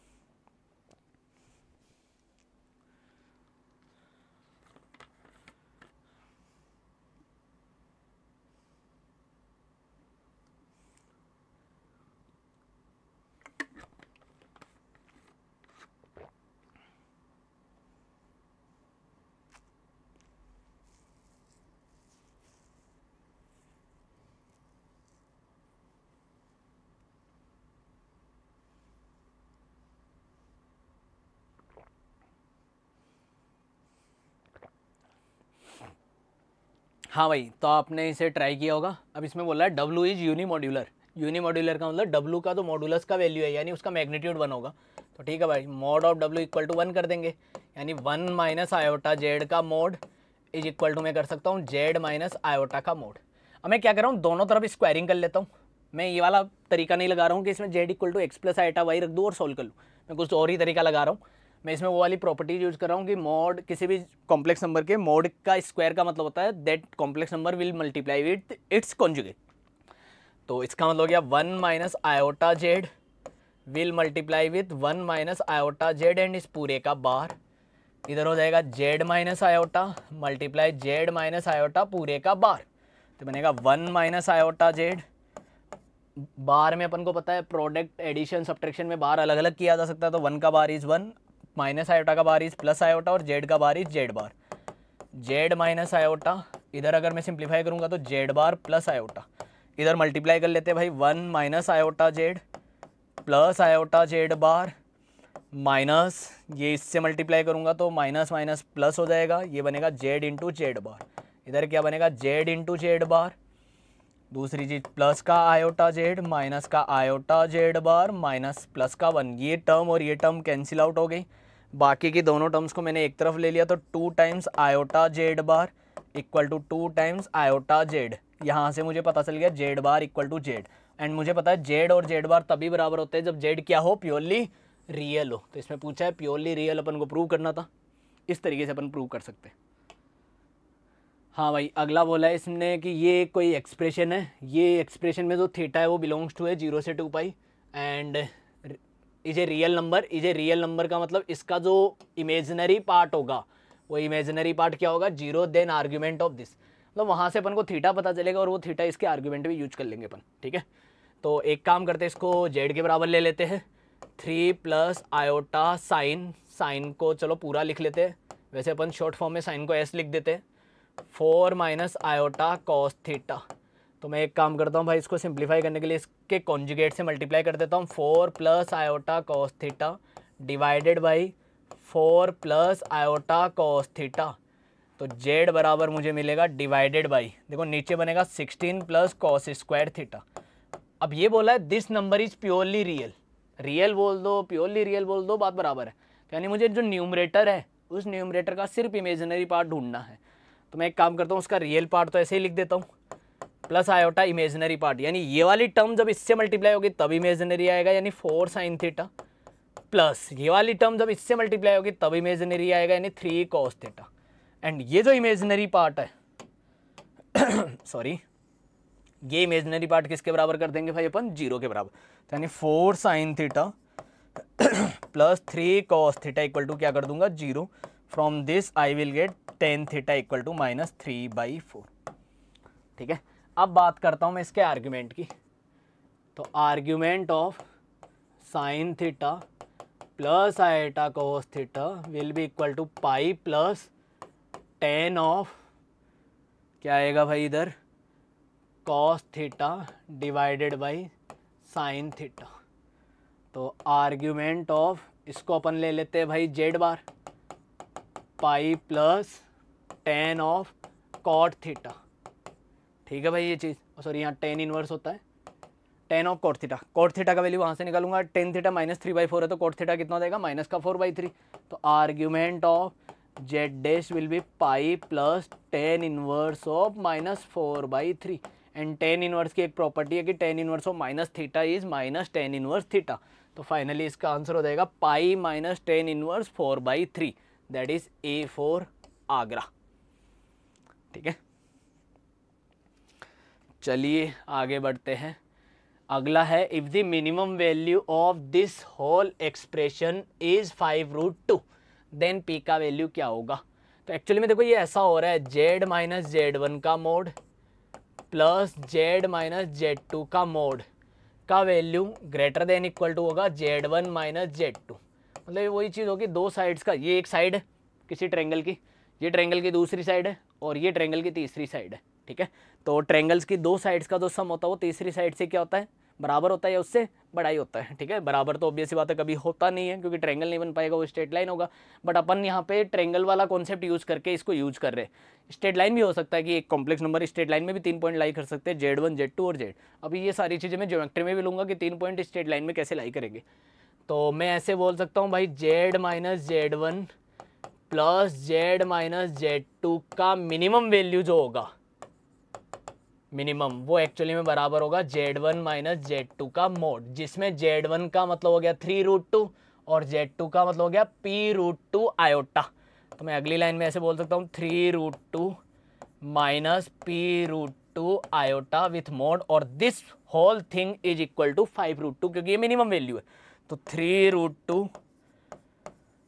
हाँ भाई तो आपने इसे ट्राई किया होगा अब इसमें बोला है डब्लू is unimodular unimodular का मतलब डब्लू का तो मॉड्यूलस का वैल्यू है यानी उसका मैग्नीट्यूड वन होगा तो ठीक है भाई मॉड ऑफ डब्लू इक्वल टू वन कर देंगे यानी वन माइनस आयोटा जेड का मोड इज इक्वल टू मैं कर सकता हूँ जेड माइनस आयोटा का मोड अब मैं क्या कर रहा हूँ दोनों तरफ स्क्वायरिंग कर लेता हूँ मैं ये वाला तरीका नहीं लगा रहा हूँ कि इसमें Z equal to x plus iota y रख दूँ और सोल्व कर लूँ मैं कुछ और ही तरीका लगा रहा हूँ मैं इसमें वो वाली प्रॉपर्टी यूज़ कर रहा हूँ कि मॉड किसी भी कॉम्प्लेक्स नंबर के मॉड का स्क्वायर का मतलब होता है that complex number will multiply with its conjugate तो इसका मतलब हो गया one minus iota z will multiply with one minus iota z and इस पूरे का बार इधर हो जाएगा Z minus iota multiply z minus iota पूरे का बार तो बनेगा one minus iota z bar में अपन को पता है प्रोडक्ट एडिशन सब्ट्रैक्शन में बार अलग अलग किया जा सकता है तो वन का bar is one minus iota का बार इज प्लस आयोटा और जेड का bar is z bar z minus iota इधर अगर मैं सिंप्लीफाई करूंगा तो जेड बार प्लस आयोटा इधर मल्टीप्लाई कर लेते हैं भाई one minus iota z plus iota z bar minus ये इससे मल्टीप्लाई करूँगा तो माइनस माइनस प्लस हो जाएगा ये बनेगा जेड इंटू जेड बार इधर क्या बनेगा जेड इंटू जेड बार दूसरी चीज प्लस का आयोटा जेड माइनस का iota z bar minus plus का वन ये टर्म और ये टर्म कैंसिल आउट हो गई बाकी की दोनों टर्म्स को मैंने एक तरफ ले लिया तो two times iota z bar equal to two times iota z यहाँ से मुझे पता चल गया z bar equal to z and मुझे पता है जेड और जेड बार तभी बराबर होते हैं जब जेड क्या हो प्योरली रियल हो तो इसमें पूछा है प्योरली रियल अपन को प्रूव करना था इस तरीके से अपन प्रूव कर सकते हैं हाँ भाई अगला बोला है इसने कि ये कोई एक्सप्रेशन है ये एक्सप्रेशन में जो थीटा है वो बिलोंग्स टू है जीरो से two pi and is a real number is a real number का मतलब इसका जो इमेजनरी पार्ट होगा वो इमेजनरी पार्ट क्या होगा zero then argument of this मतलब वहाँ से अपन को थीटा पता चलेगा और वो थीटा इसके आर्ग्यूमेंट भी यूज कर लेंगे अपन ठीक है तो एक काम करते हैं इसको जेड के बराबर ले लेते हैं three plus iota sine sine को चलो पूरा लिख लेते हैं वैसे अपन शॉर्ट फॉर्म में साइन को एस लिख देते हैं four minus iota cos theta तो मैं एक काम करता हूँ भाई इसको सिंप्लीफाई करने के लिए इसके कॉन्जुगेट से मल्टीप्लाई कर देता हूँ four plus iota cos theta divided by four plus iota cos theta तो जेड बराबर मुझे मिलेगा डिवाइडेड बाई देखो नीचे बनेगा sixteen plus cos square theta अब ये बोला है this number is purely real real बोल दो प्योरली रियल बोल दो बात बराबर है यानी मुझे जो न्यूमरेटर है उस न्यूमरेटर का सिर्फ इमेजनरी पार्ट ढूंढना है तो मैं एक काम करता हूँ उसका रियल पार्ट तो ऐसे ही लिख देता हूँ प्लस आयोटा इमेजनरी पार्ट यानी ये वाली टर्म जब इससे मल्टीप्लाई होगी तब इमेजनरी आएगा यानी फोर साइन थीटा प्लस ये वाली टर्म जब इससे मल्टीप्लाई होगी तब इमेजनरी आएगा यानी थ्री कॉस थीटा एंड ये जो इमेजनरी पार्ट है सॉरी ये इमेजनरी पार्ट किसके बराबर कर देंगे भाई अपन जीरो के बराबर तो यानी four sine theta plus three cos theta equal to क्या कर दूंगा zero from this I will get tan theta equal to minus three by four ठीक है अब बात करता हूँ मैं इसके आर्ग्यूमेंट की तो argument of sine theta plus iota cos theta will be equal to pi plus tan of क्या आएगा भाई इधर cos theta divided by sine theta तो आर्ग्यूमेंट ऑफ इसको अपन ले लेते हैं भाई Z bar pi plus tan of cot theta ठीक है भाई ये चीज़ सॉरी यहाँ टेन इनवर्स होता है tan of cot theta cot theta का वैल्यू वहाँ से निकालूंगा tan theta minus three by four है तो कोट थीटा कितना देगा माइनस का फोर बाई थ्री तो argument of Z dash will be pi plus tan inverse of minus four by three and tan inverse की एक प्रॉपर्टी है कि tan inverse of minus theta is minus tan inverse theta तो फाइनली इसका आंसर हो जाएगा pi minus tan inverse four by three that is a four आगरा ठीक है चलिए आगे बढ़ते हैं अगला है if the minimum value of this whole expression is five root two then P का वैल्यू क्या होगा तो एक्चुअली में देखो ये ऐसा हो रहा है जेड माइनस जेड वन का mod plus Z minus Z two का मोड का value greater than equal to होगा Z one minus Z two मतलब वही चीज़ होगी दो साइड्स का ये एक साइड है किसी ट्रेंगल की ये ट्रेंगल की दूसरी साइड है और ये ट्रेंगल की तीसरी साइड है ठीक है तो ट्रेंगल्स की दो साइड्स का जो सम होता है वो तीसरी साइड से क्या होता है बराबर होता है या उससे बड़ा ही होता है ठीक है बराबर तो ऑब्वियस बात है कभी होता नहीं है क्योंकि ट्रेंगल नहीं बन पाएगा वो स्ट्रेट लाइन होगा बट अपन यहाँ पे ट्रेंगल वाला कॉन्सेप्ट यूज़ करके इसको यूज कर रहे हैं स्ट्रेट लाइन भी हो सकता है कि एक कॉम्प्लेक्स नंबर स्ट्रेट लाइन में भी तीन पॉइंट लाई कर सकते हैं जेड वन जेड टू और जेड अभी ये सारी चीज़ें मैं ज्योमेट्री में भी लूँगा कि तीन पॉइंट स्ट्रेट लाइन में कैसे लाई करेंगे तो मैं ऐसे बोल सकता हूँ भाई Z minus Z one plus Z minus Z two का मिनिमम वैल्यू जो होगा मिनिमम वो एक्चुअली में बराबर होगा Z one minus Z two का मोड जिसमें जेड वन का मतलब हो गया थ्री रूट टू और जेड टू का मतलब हो गया पी रूट टू आयोटा तो मैं अगली लाइन में ऐसे बोल सकता हूँ three root two minus P root two iota with mod और this whole thing is equal to five root two क्योंकि ये मिनिमम वैल्यू है तो थ्री रूट टू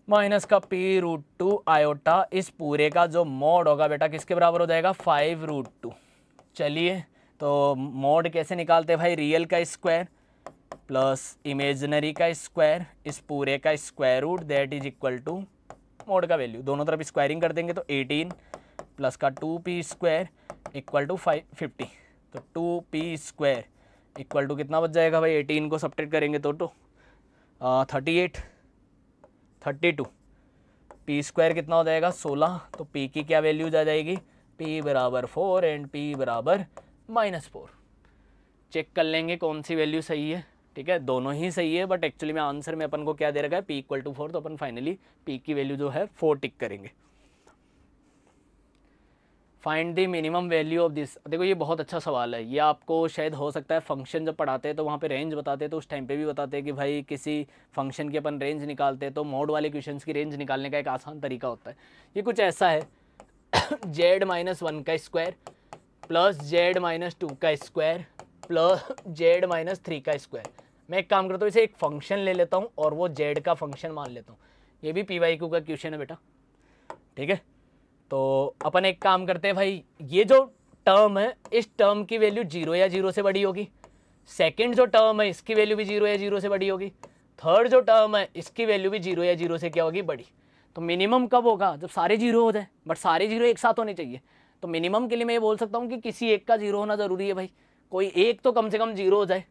माइनस का पी रूट टू आयोटा इस पूरे का जो मोड होगा बेटा किसके बराबर हो जाएगा फाइव रूट टू चलिए तो मोड कैसे निकालते हैं भाई रियल का स्क्वायर प्लस इमेजनरी का स्क्वायर इस पूरे का square root that is equal to mod का वैल्यू दोनों तरफ स्क्वायरिंग कर देंगे तो 18 प्लस का 2p P square equal to five fifty तो 2p P square equal to कितना बच जाएगा भाई 18 को सब्टेट करेंगे तो two thirty eight thirty two P square कितना हो जाएगा 16 तो p की क्या वैल्यू जा जाएगी p बराबर फोर एंड p बराबर माइनस फोर चेक कर लेंगे कौन सी वैल्यू सही है ठीक है दोनों ही सही है बट एक्चुअली में आंसर में अपन को क्या दे रखा है p इक्वल टू फोर तो अपन फाइनली p की वैल्यू जो है फोर टिक करेंगे find the minimum value of this देखो ये बहुत अच्छा सवाल है ये आपको शायद हो सकता है फंक्शन जब पढ़ाते हैं तो वहाँ पे रेंज बताते हैं तो उस टाइम पे भी बताते हैं कि भाई किसी फंक्शन की अपन रेंज निकालते हैं तो मोड वाले क्वेश्चंस की रेंज निकालने का एक आसान तरीका होता है ये कुछ ऐसा है जेड माइनस वन का square plus Z minus two का square plus Z minus three का स्क्वायर मैं एक काम करता हूँ इसे एक फंक्शन ले लेता हूँ और वो जेड का फंक्शन मान लेता हूँ ये भी पी वाई क्यू का क्वेश्चन है बेटा ठीक है तो अपन एक काम करते हैं भाई ये जो टर्म है इस टर्म की वैल्यू जीरो या जीरो से बड़ी होगी सेकेंड जो टर्म है इसकी वैल्यू भी जीरो या जीरो से बड़ी होगी थर्ड जो टर्म है इसकी वैल्यू भी जीरो या जीरो से क्या होगी बड़ी तो मिनिमम कब होगा जब सारे जीरो हो जाए बट सारे जीरो एक साथ होने चाहिए तो मिनिमम के लिए मैं ये बोल सकता हूँ कि किसी एक का जीरो होना ज़रूरी है भाई कोई एक तो कम से कम जीरो हो जाए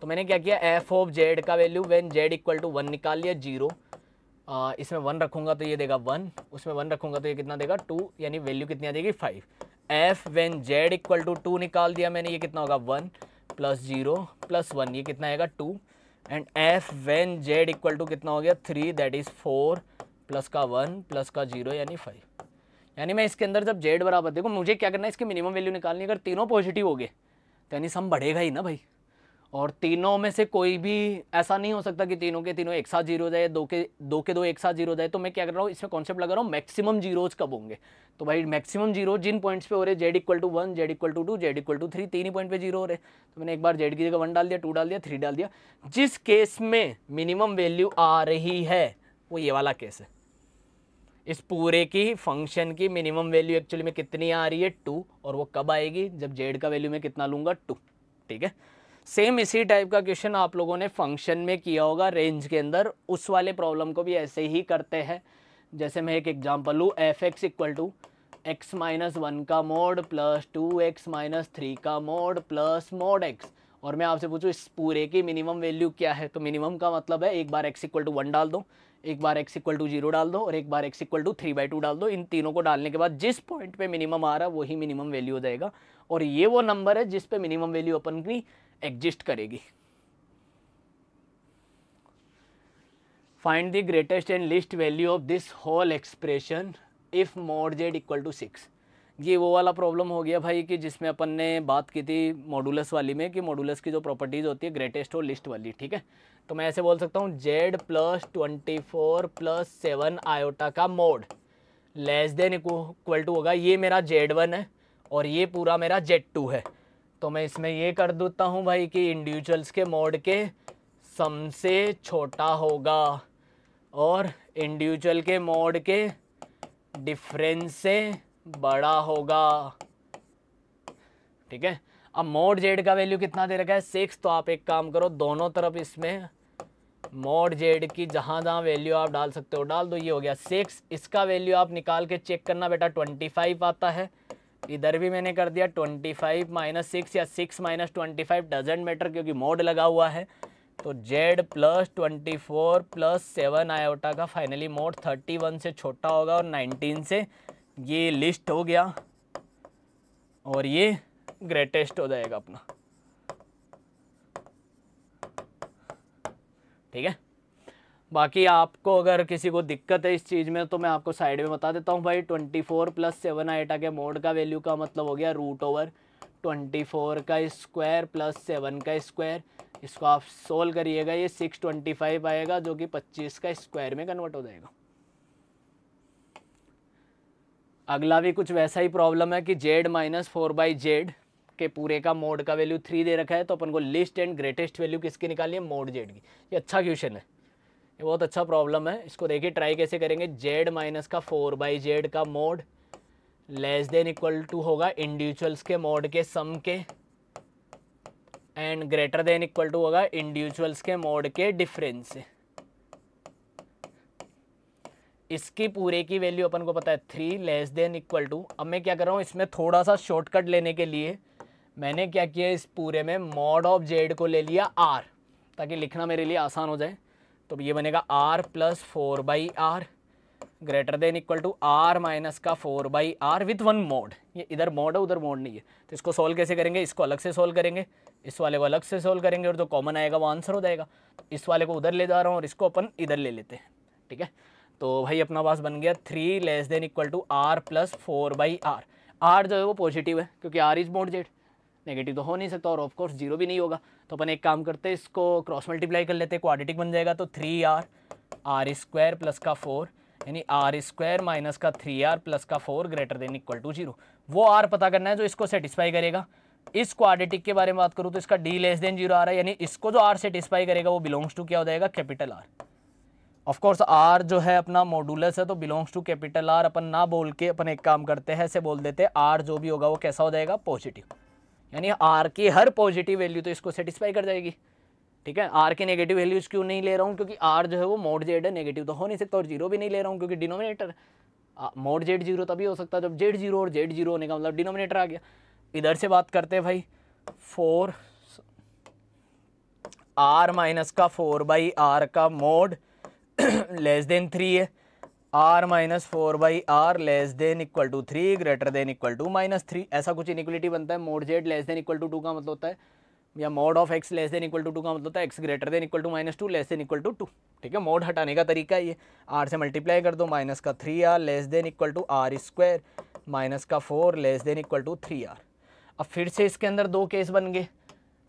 तो मैंने क्या किया एफ ऑफ जेड का value when Z equal to one निकाल लिया जीरो आ, इसमें वन रखूँगा तो ये देगा वन उसमें वन रखूँगा तो ये कितना देगा टू यानी वैल्यू कितनी आ जाएगी five F when Z equal to two निकाल दिया मैंने ये कितना होगा one plus zero plus one ये कितना आएगा two and F when Z equal to कितना हो गया three that is four plus का वन प्लस का जीरो यानी फाइव यानी मैं इसके अंदर जब जेड बराबर देखो मुझे क्या करना है इसकी मिनिमम वैल्यू निकालनी अगर तीनों पॉजिटिव हो गए तो यानी सम बढ़ेगा ही ना भाई और तीनों में से कोई भी ऐसा नहीं हो सकता कि तीनों के तीनों एक साथ जीरो जाए दो के दो के दो एक साथ जीरो जाए तो मैं क्या कर रहा हूँ इसमें कॉन्सेप्ट लगा रहा हूँ मैक्सिमम जीरोज कब होंगे तो भाई मैक्सिमम जीरो जिन पॉइंट्स पे हो रहे Z equal to one Z equal to two Z equal to three तीन ही पॉइंट पे जीरो हो रहे तो मैंने एक बार जेड की जगह वन डाल दिया टू डाल दिया थ्री डाल दिया जिस केस में मिनिमम वैल्यू आ रही है वो ये वाला केस है इस पूरे की फंक्शन की मिनिमम वैल्यू एक्चुअली में कितनी आ रही है टू और वो कब आएगी जब जेड का वैल्यू में कितना लूंगा टू ठीक है सेम इसी टाइप का क्वेश्चन आप लोगों ने फंक्शन में किया होगा रेंज के अंदर उस वाले प्रॉब्लम को भी ऐसे ही करते हैं जैसे मैं एक एग्जांपल लूँ F X equal to x minus one का mod plus two x minus three का मोड प्लस मोड एक्स और मैं आपसे पूछूँ इस पूरे की मिनिमम वैल्यू क्या है तो मिनिमम का मतलब है एक बार एक्स इक्वल टू वन डाल दो एक बार एक्स इक्वल टू जीरो डाल दो और एक बार X equal to three by two डाल दो इन तीनों को डालने के बाद जिस पॉइंट पे मिनिमम आ रहा है वही मिनिमम वैल्यू हो जाएगा और ये वो नंबर है जिस पे मिनिमम वैल्यू अपन की एग्जिस्ट करेगी find the greatest and least value of this whole expression if mod Z equal to six ये वो वाला प्रॉब्लम हो गया भाई कि जिसमें अपन ने बात की थी मॉडुलस वाली में कि मॉडुलस की जो प्रॉपर्टीज़ होती है ग्रेटेस्ट और लिस्ट वाली ठीक है तो मैं ऐसे बोल सकता हूँ Z plus twenty four plus seven iota का mod less than equal to होगा ये मेरा जेड वन है और ये पूरा मेरा जेड टू है तो मैं इसमें ये कर देता हूँ भाई कि इंडिविजुअल्स के मोड के सम से छोटा होगा और इंडिविजुअल के मोड के डिफ्रेंस से बड़ा होगा ठीक है अब मोड जेड का वैल्यू कितना दे रखा है सिक्स तो आप एक काम करो दोनों तरफ इसमें मोड जेड की जहां जहां वैल्यू आप डाल सकते हो डाल दो ये हो गया सिक्स इसका वैल्यू आप निकाल के चेक करना बेटा ट्वेंटी फाइव आता है इधर भी मैंने कर दिया ट्वेंटी फाइव माइनस सिक्स या six minus twenty five doesn't matter क्योंकि मोड लगा हुआ है तो Z plus twenty four plus seven iota का फाइनली मोड थर्टी वन से छोटा होगा और नाइनटीन से ये लिस्ट हो गया और ये ग्रेटेस्ट हो जाएगा अपना ठीक है बाकी आपको अगर किसी को दिक्कत है इस चीज़ में तो मैं आपको साइड में बता देता हूँ भाई twenty four plus seven iota के मोड का वैल्यू का मतलब हो गया रूट ओवर ट्वेंटी फोर का स्क्वायर प्लस सेवन का स्क्वायर इसको आप सोल्व करिएगा ये सिक्स ट्वेंटी फाइव आएगा जो कि पच्चीस का स्क्वायर में कन्वर्ट हो जाएगा अगला भी कुछ वैसा ही प्रॉब्लम है कि Z minus four by Z के पूरे का मोड का वैल्यू थ्री दे रखा है तो अपन को लिस्ट एंड ग्रेटेस्ट वैल्यू किसकी निकालनी है मोड जेड की ये अच्छा क्वेश्चन है ये बहुत अच्छा प्रॉब्लम है इसको देखिए ट्राई कैसे करेंगे जेड माइनस का फोर बाई जेड का mod less than equal to होगा इंडिविजुअल्स के मोड के सम के and greater than equal to होगा इंडिविजुअल्स के मोड के डिफरेंस से इसकी पूरे की वैल्यू अपन को पता है three less than equal to अब मैं क्या कर रहा हूँ इसमें थोड़ा सा शॉर्टकट लेने के लिए मैंने क्या किया इस पूरे में मॉड ऑफ जेड को ले लिया आर ताकि लिखना मेरे लिए आसान हो जाए तो ये बनेगा R plus four by R greater than equal to R minus का four by R with one mod ये इधर मोड है उधर मोड नहीं है तो इसको सोल्व कैसे करेंगे इसको अलग से सोल्व करेंगे इस वाले को अलग से सोल्व करेंगे और जो कॉमन आएगा वो आंसर हो जाएगा तो इस वाले को उधर ले जा रहा हूँ और इसको अपन इधर ले लेते हैं ठीक है तो भाई अपना पास बन गया three less than equal to R plus four by R R जो है वो पॉजिटिव है क्योंकि R is mod Z negative तो हो नहीं सकता और ऑफकोर्स जीरो भी नहीं होगा तो अपन एक काम करते हैं इसको क्रॉस मल्टीप्लाई कर लेते हैं क्वाडिटिक बन जाएगा तो three R R square plus का फोर यानी आर स्क्वायर माइनस का थ्री आर प्लस का four greater than equal to zero वो आर पता करना है जो इसको सेटिस्फाई करेगा इस क्वाडिटिक के बारे में बात करूँ तो इसका डी लेस देन जीरो आ रहा है यानी इसको जो आर सेटिस्फाई करेगा वो बिलोंग्स टू क्या हो जाएगा कैपिटल आर कोर्स आर जो है अपना मॉडुलस है तो बिलोंग्स टू कैपिटल आर अपन ना बोल के अपन एक काम करते हैं ऐसे बोल देते हैं आर जो भी होगा वो कैसा हो जाएगा पॉजिटिव यानी आर की हर पॉजिटिव वैल्यू तो इसको सेटिस्फाई कर जाएगी ठीक है आर के नेगेटिव वैल्यूज क्यों नहीं ले रहा हूँ क्योंकि आर जो है वो मोड जेड है नेगेटिव तो हो नहीं सकता और जीरो भी नहीं ले रहा हूँ क्योंकि डिनोमिनेटर मोड जेड जीरो तभी हो सकता है जब जेड जीरो और जेड जीरो होने का मतलब डिनोमिनेटर आ गया इधर से बात करते हैं भाई फोर आर माइनस का फोर बाई आर का मोड लेस देन थ्री है R minus four by R less than equal to three greater than equal to minus three ऐसा कुछ इनिक्वलिटी बनता है mod Z less than equal to two का मतलब होता है या mod of X less than equal to two का मतलब होता है X greater than equal to minus two less than equal to two ठीक है मोड हटाने का तरीका ये आर से मल्टीप्लाई कर दो माइनस का three R less than equal to R square minus का four less than equal to three R अब फिर से इसके अंदर दो केस बन गए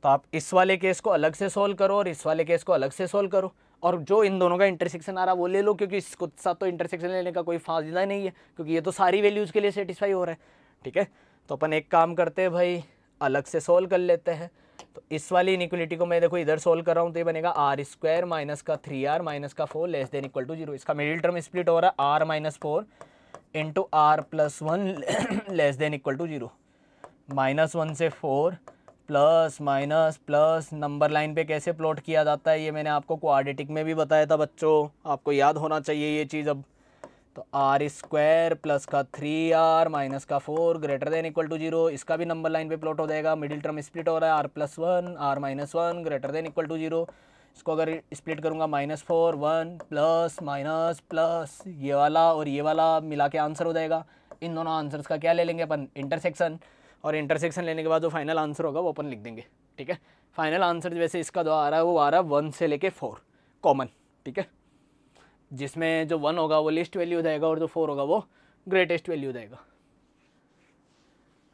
तो आप इस वाले केस को अलग से सोल्व करो और इस वाले केस को अलग से सोल्व करो और जो इन दोनों का इंटरसेक्शन आ रहा वो ले लो क्योंकि इसको साथ तो इंटरसेक्शन लेने का कोई फायदा नहीं है क्योंकि ये तो सारी वैल्यूज़ के लिए सेटिस्फाई हो रहा है ठीक है तो अपन एक काम करते हैं भाई अलग से सोल्व कर लेते हैं तो इस वाली इनिक्वलिटी को मैं देखो इधर सोल्व कर रहा हूँ तो ये बनेगा आर स्क्वायर माइनस का थ्री आर माइनस का four less than equal to zero इसका मिडिल टर्म स्प्लिट हो रहा है R minus four into R plus one less than equal to zero minus one से four plus minus plus number line पे कैसे प्लॉट किया जाता है ये मैंने आपको क्वाड्रेटिक में भी बताया था बच्चों आपको याद होना चाहिए ये चीज़ अब तो आर स्क्वायर प्लस का थ्री आर माइनस का four greater than equal to zero इसका भी नंबर लाइन पे प्लॉट हो जाएगा मिडिल टर्म स्प्लिट हो रहा है R plus one R minus one greater than equal to zero इसको अगर स्प्लिट करूँगा minus four one plus minus plus ये वाला और ये वाला मिला के आंसर हो जाएगा इन दोनों आंसर्स का क्या ले लेंगे अपन इंटरसेक्शन और इंटरसेक्शन लेने के बाद जो फाइनल आंसर होगा वो अपन लिख देंगे ठीक है फाइनल आंसर जैसे इसका जो आ रहा है वो आ रहा है वन से लेके फोर कॉमन ठीक है जिसमें जो वन होगा वो लिस्ट वैल्यू जाएगा और जो फोर होगा वो ग्रेटेस्ट वैल्यू जाएगा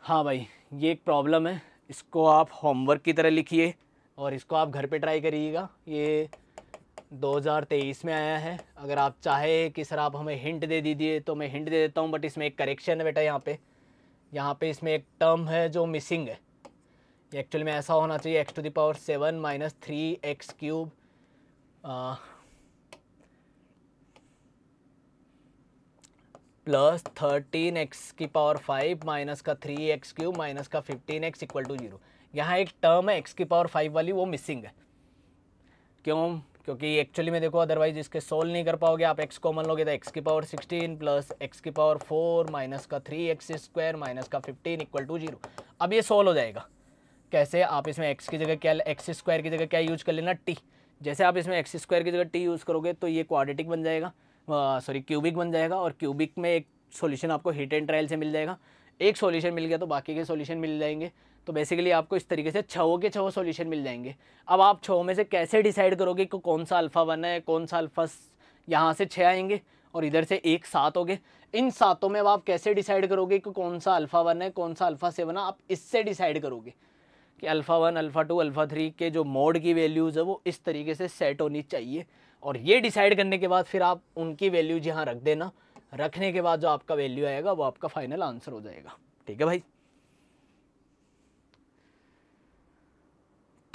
हाँ भाई ये एक प्रॉब्लम है इसको आप होमवर्क की तरह लिखिए और इसको आप घर पे ट्राई करिएगा ये 2023 में आया है अगर आप चाहे कि सर आप हमें हिंट दे दीजिए तो मैं हिंट दे देता हूँ बट इसमें एक करेक्शन है बेटा यहाँ पे यहाँ पे इसमें एक टर्म है जो मिसिंग है एक्चुअली में ऐसा होना चाहिए x to the power seven minus three x cube plus thirteen x की पावर फाइव माइनस का थ्री एक्स क्यूब माइनस का fifteen x equal to zero यहाँ एक टर्म है एक्स की पावर फाइव वाली वो मिसिंग है क्यों क्योंकि एक्चुअली में देखो अदरवाइज इसके सोल्व नहीं कर पाओगे आप एक्स कॉमन लोगे तो एक्स की पावर सिक्सटीन प्लस एक्स की पावर फोर माइनस का थ्री एक्स स्क्वायर माइनस का फिफ्टीन इक्वल टू जीरो अब ये सोल्व हो जाएगा कैसे आप इसमें एक्स की जगह क्या एक्स स्क्वायर की जगह क्या यूज कर लेना टी जैसे आप इसमें एक्स स्क्वायर की जगह टी यूज़ करोगे तो ये क्वाड्रेटिक बन जाएगा सॉरी क्यूबिक बन जाएगा और क्यूबिक में एक सोल्यूशन आपको हीट एंड ट्रायल से मिल जाएगा एक सोल्यूशन मिल गया तो बाकी के सोल्यूशन मिल जाएंगे तो बेसिकली आपको इस तरीके से छओ के छओ सॉल्यूशन मिल जाएंगे अब आप छओ में से कैसे डिसाइड करोगे कि कौन सा अल्फ़ा वन है कौन सा अल्फ़ा यहाँ से छः आएंगे और इधर से एक सात हो गए इन सातों में अब आप कैसे डिसाइड करोगे कि कौन सा अल्फ़ा वन है कौन सा अल्फ़ा सेवन है आप इससे डिसाइड करोगे कि alpha one alpha two alpha three के जो मोड की वैल्यूज़ है वो इस तरीके से सेट होनी चाहिए और ये डिसाइड करने के बाद फिर आप उनकी वैल्यूज यहाँ रख देना रखने के बाद जो आपका वैल्यू आएगा वो आपका फाइनल आंसर हो जाएगा ठीक है भाई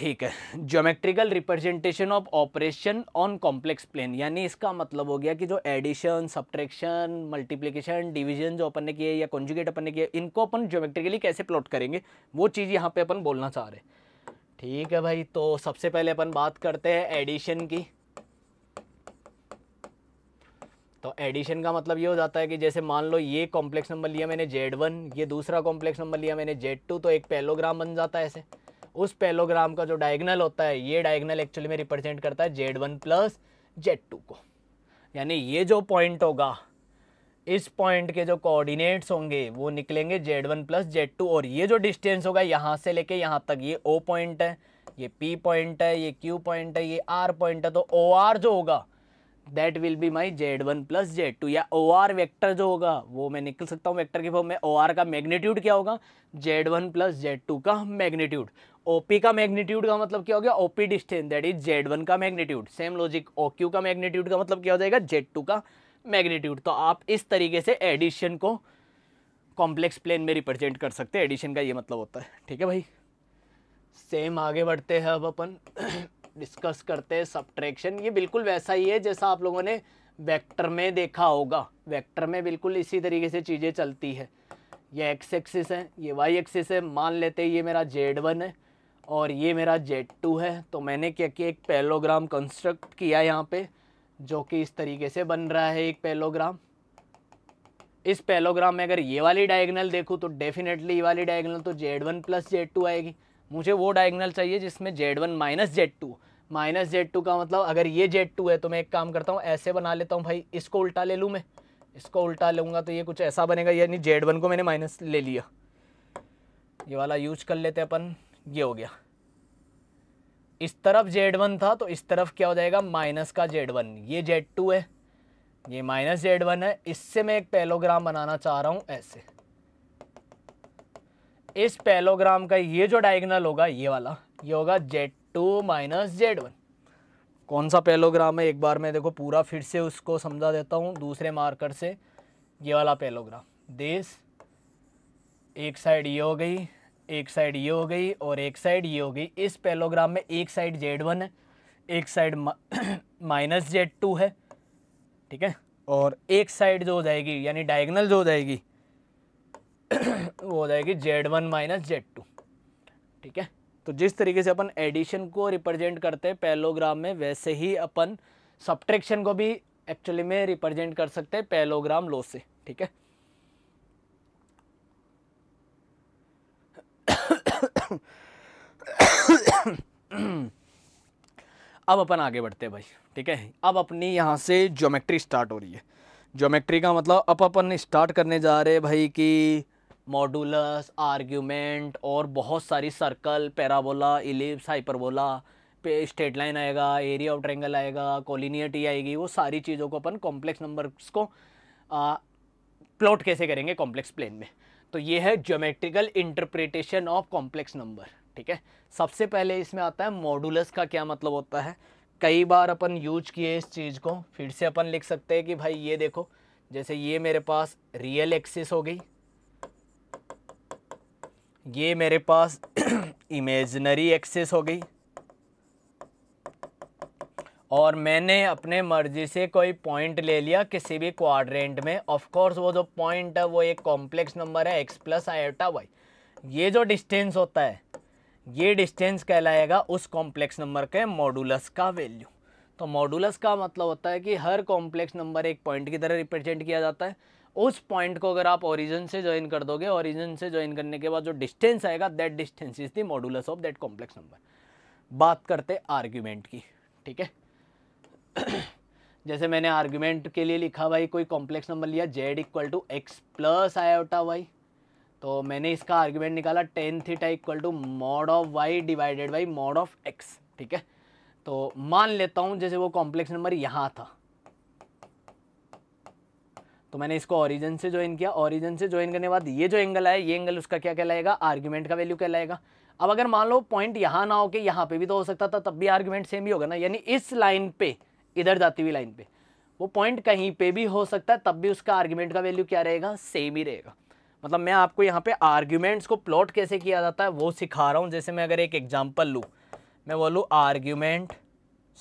ठीक है geometrical representation of operation on complex plane यानी इसका मतलब हो गया कि जो एडिशन सब्ट्रैक्शन मल्टीप्लिकेशन डिवीजन जो अपन ने किए या कॉन्जुगेट अपन ने किए इनको अपन ज्योमेट्रिकली कैसे प्लॉट करेंगे वो चीज़ यहाँ पे अपन बोलना चाह रहे ठीक है भाई तो सबसे पहले अपन बात करते हैं एडिशन की तो एडिशन का मतलब ये हो जाता है कि जैसे मान लो ये कॉम्प्लेक्स नंबर लिया मैंने जेड वन ये दूसरा कॉम्प्लेक्स नंबर लिया मैंने जेड टू तो एक पेलोग्राम बन जाता है ऐसे उस पेलोग्राम का जो डायगनल होता है ये डायगनल एक्चुअली में रिप्रेजेंट करता है Z one plus Z two को यानी ये जो पॉइंट होगा इस पॉइंट के जो कोऑर्डिनेट्स होंगे वो निकलेंगे z one plus Z two और ये जो डिस्टेंस होगा यहाँ से लेके यहाँ तक ये ओ पॉइंट है ये पी पॉइंट है ये क्यू पॉइंट है ये आर पॉइंट है तो ओ आर जो होगा that will be my z one plus Z two या ओ आर वैक्टर जो होगा वो मैं निकल सकता हूँ वैक्टर के फॉर्म में ओ आर का मैग्नीट्यूड क्या होगा Z one plus Z two का मैग्नीट्यूड ओपी का मैग्नीट्यूड का मतलब क्या हो गया OP distance that is z one का magnitude same logic O Q का मैग्नीट्यूड का मतलब क्या हो जाएगा जेड टू का मैग्नीट्यूड तो आप इस तरीके से एडिशन को कॉम्प्लेक्स प्लेन में रिप्रेजेंट कर सकते हैं एडिशन का ये मतलब होता है ठीक है भाई सेम आगे बढ़ते हैं अब अपन डिस्कस करते हैं सब्ट्रैक्शन ये बिल्कुल वैसा ही है जैसा आप लोगों ने वेक्टर में देखा होगा वेक्टर में बिल्कुल इसी तरीके से चीज़ें चलती है ये एक्स एक्सिस है ये वाई एक्सिस है मान लेते हैं ये मेरा जेड वन है और ये मेरा जेट टू है तो मैंने क्या किया एक पेलोग्राम कंस्ट्रक्ट किया यहाँ पे जो कि इस तरीके से बन रहा है एक पेलोग्राम इस पेलोग्राम में अगर ये वाली डायगनल देखूँ तो डेफिनेटली ये वाली डायगनल तो Z one plus Z two आएगी मुझे वो डायगनल चाहिए जिसमें Z one minus Z two minus Z two का मतलब अगर ये जेड टू है तो मैं एक काम करता हूँ ऐसे बना लेता हूँ भाई इसको उल्टा ले लूँ मैं इसको उल्टा लूँगा तो ये कुछ ऐसा बनेगा यानी जेड वन को मैंने माइनस ले लिया ये वाला यूज कर लेते अपन ये हो गया इस तरफ जेड वन था तो इस तरफ क्या हो जाएगा माइनस का जेड वन ये जेड टू है ये माइनस जेड वन है इससे मैं एक पैलोग्राम बनाना चाह रहा हूं ऐसे इस पैलोग्राम का ये जो डायगोनल होगा ये वाला ये होगा Z two minus Z one कौन सा पैलोग्राम है एक बार मैं देखो पूरा फिर से उसको समझा देता हूं दूसरे मार्कर से ये वाला पैलोग्राम देश एक साइड ये हो गई एक साइड ये हो गई और एक साइड ये हो गई इस पेलोग्राम में एक साइड जेड वन है एक साइड माइनस जेड टू है ठीक है और एक साइड जो हो जाएगी यानी डायगनल जो हो जाएगी वो हो जाएगी z one minus Z two ठीक है तो जिस तरीके से अपन एडिशन को रिप्रेजेंट करते हैं पेलोग्राम में वैसे ही अपन सब्ट्रैक्शन को भी एक्चुअली में रिप्रेजेंट कर सकते हैं पेलोग्राम लो से ठीक है अब अपन आगे बढ़ते हैं भाई ठीक है अब अपनी यहाँ से ज्योमेट्री स्टार्ट हो रही है ज्योमेट्री का मतलब अब अपन स्टार्ट करने जा रहे हैं भाई कि मॉडुलस आर्ग्यूमेंट और बहुत सारी सर्कल पैराबोला इलिप्स हाइपरबोला पे स्टेट लाइन आएगा एरिया ऑफ ट्रेंगल आएगा कॉलिनियटी आएगी वो सारी चीज़ों को अपन कॉम्प्लेक्स नंबर्स को प्लॉट कैसे करेंगे कॉम्प्लेक्स प्लेन में तो ये है geometrical interpretation of complex number ठीक है सबसे पहले इसमें आता है मॉडुलस का क्या मतलब होता है कई बार अपन यूज किए इस चीज़ को फिर से अपन लिख सकते हैं कि भाई ये देखो जैसे ये मेरे पास रियल एक्सिस हो गई ये मेरे पास इमेजनरी एक्सिस हो गई और मैंने अपने मर्ज़ी से कोई पॉइंट ले लिया किसी भी क्वाड्रेंट में ऑफ कोर्स वो जो पॉइंट है वो एक कॉम्प्लेक्स नंबर है एक्स प्लस आयोटा वाई ये जो डिस्टेंस होता है ये डिस्टेंस कहलाएगा उस कॉम्प्लेक्स नंबर के मॉडुलस का वैल्यू तो मॉडुलस का मतलब होता है कि हर कॉम्प्लेक्स नंबर एक पॉइंट की तरह रिप्रेजेंट किया जाता है उस पॉइंट को अगर आप ओरिजिन से ज्वाइन कर दोगे ओरिजिन से ज्वाइन करने के बाद जो डिस्टेंस आएगा that distance is the modulus of that complex number बात करते आर्ग्यूमेंट की ठीक है जैसे मैंने आर्ग्यूमेंट के लिए लिखा भाई कोई कॉम्प्लेक्स नंबर लिया z equal to x plus iota Y तो मैंने इसका आर्ग्यूमेंट निकाला tan theta equal to mod of y divided by mod of x ठीक है तो मान लेता हूँ जैसे वो कॉम्प्लेक्स नंबर यहाँ था तो मैंने इसको ओरिजिन से ज्वाइन किया ओरिजिन से ज्वाइन करने के बाद ये जो एंगल आया ये एंगल उसका क्या कहलाएगा आर्ग्यूमेंट का वैल्यू कहलाएगा अब अगर मान लो पॉइंट यहाँ ना हो के यहाँ पे भी तो हो सकता था तब भी आर्ग्यूमेंट सेम ही होगा ना यानी इस लाइन पे इधर जाती हुई लाइन पे वो पॉइंट कहीं पे भी हो सकता है तब भी उसका आर्ग्यूमेंट का वैल्यू क्या रहेगा सेम ही रहेगा मतलब मैं आपको यहाँ पे आर्ग्यूमेंट्स को प्लॉट कैसे किया जाता है वो सिखा रहा हूँ जैसे मैं अगर एक एग्जाम्पल लूँ मैं बोलूँ argument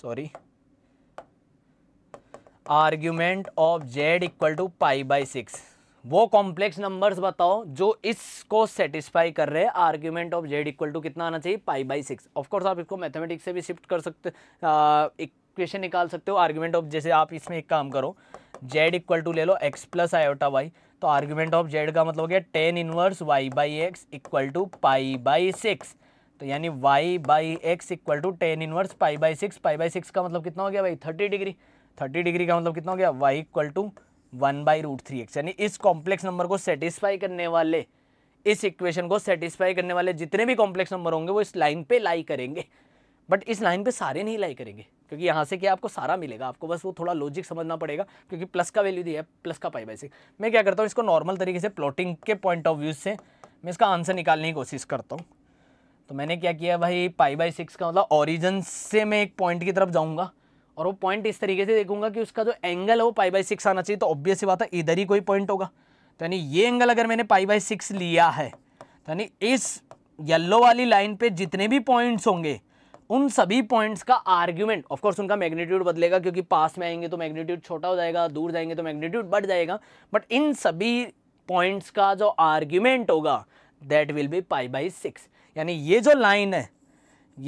sorry argument of Z equal to pi by six वो कॉम्प्लेक्स नंबर्स बताओ जो इसको सेटिस्फाई कर रहे हैं argument of Z equal to कितना आना चाहिए पाई बाई सिक्स ऑफकोर्स आप इसको मैथमेटिक्स से भी शिफ्ट कर सकते आ, एक इक्वेशन निकाल सकते हो आर्ग्यूमेंट ऑफ जैसे आप इसमें एक काम करो जेड इक्वल टू ले लो एक्स प्लस आयोटा वाई तो आर्ग्यूमेंट ऑफ जेड का मतलब हो गया tan inverse y by x equal to pi by six तो यानी y by x equal to tan inverse pi by six pi by six का मतलब कितना हो गया भाई थर्टी डिग्री थर्टी डिग्री का मतलब कितना हो गया y equal to one by root three x यानी इस कॉम्प्लेक्स नंबर को सेटिस्फाई करने वाले इस इक्वेशन को सेटिस्फाई करने वाले जितने भी कॉम्प्लेक्स नंबर होंगे वो इस लाइन पे लाई करेंगे बट इस लाइन पे सारे नहीं लाई करेंगे क्योंकि यहाँ से क्या आपको सारा मिलेगा आपको बस वो थोड़ा लॉजिक समझना पड़ेगा क्योंकि प्लस का वैल्यू दिया है प्लस का पाई बाई सिक्स मैं क्या करता हूँ इसको नॉर्मल तरीके से प्लॉटिंग के पॉइंट ऑफ व्यू से मैं इसका आंसर निकालने की कोशिश करता हूँ तो मैंने क्या किया भाई पाई बाई सिक्स का मतलब ऑरिजन से मैं एक पॉइंट की तरफ जाऊँगा और वो पॉइंट इस तरीके से देखूंगा कि उसका जो एंगल है वो पाई बाई सिक्स आना चाहिए तो ऑब्वियस बात है इधर ही कोई पॉइंट होगा तो यानी ये एंगल अगर मैंने पाई बाई सिक्स लिया है तो यानी इस येल्लो वाली लाइन पर जितने भी पॉइंट्स होंगे उन सभी पॉइंट्स का आर्ग्यूमेंट ऑफकोर्स उनका मैग्नीट्यूड बदलेगा क्योंकि पास में आएंगे तो मैग्नीट्यूड छोटा हो जाएगा दूर जाएंगे तो मैग्नीट्यूड बढ़ जाएगा बट इन सभी पॉइंट्स का जो आर्ग्यूमेंट होगा that will be pi by six यानी ये जो लाइन है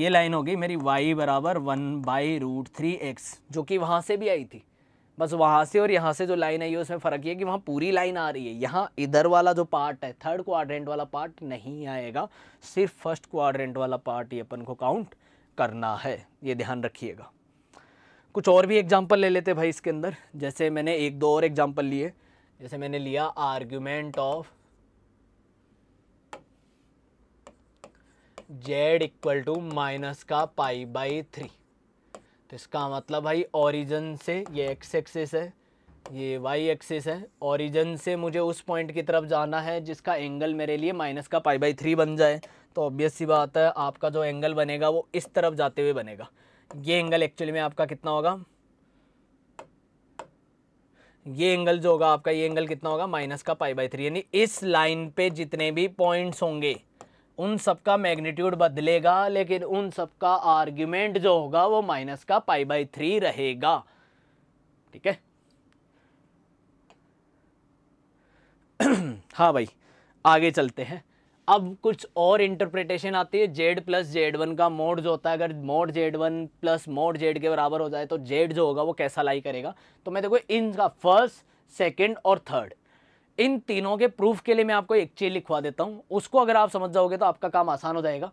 ये लाइन होगी मेरी y बराबर one by root three x जो कि वहाँ से भी आई थी बस वहाँ से और यहाँ से जो लाइन आई है उसमें फ़र्क ये कि वहाँ पूरी लाइन आ रही है यहाँ इधर वाला जो पार्ट है थर्ड क्वाड्रेंट वाला पार्ट नहीं आएगा सिर्फ फर्स्ट क्वाड्रेंट वाला पार्ट ही अपन को काउंट करना है ये ध्यान रखिएगा कुछ और भी एग्जाम्पल ले लेते भाई इसके अंदर जैसे मैंने एक दो और एग्जाम्पल लिए जैसे मैंने लिया argument of Z equal to minus का पाई बाई थ्री तो इसका मतलब भाई ओरिजिन से ये एक्स एक्सिस है ये वाई एक्सिस है ओरिजन से मुझे उस पॉइंट की तरफ जाना है जिसका एंगल मेरे लिए माइनस का पाई बाई थ्री बन जाए तो ऑब्वियस सी बात है आपका जो एंगल बनेगा वो इस तरफ जाते हुए बनेगा ये एंगल एक्चुअली में आपका कितना होगा ये एंगल जो होगा आपका ये एंगल कितना होगा माइनस का पाई बाई थ्री यानी इस लाइन पे जितने भी पॉइंट्स होंगे उन सबका मैग्नीट्यूड बदलेगा लेकिन उन सबका आर्ग्यूमेंट जो होगा वो माइनस का पाई बाई थ्री रहेगा ठीक है हाँ भाई आगे चलते हैं अब कुछ और इंटरप्रिटेशन आती है जेड प्लस जेड वन का मोड जो होता है अगर mod Z one plus mod z के बराबर हो जाए तो जेड जो होगा वो कैसा लाई करेगा तो मैं देखो इनका फर्स्ट सेकंड और थर्ड इन तीनों के प्रूफ के लिए मैं आपको एक चीज लिखवा देता हूँ उसको अगर आप समझ जाओगे तो आपका काम आसान हो जाएगा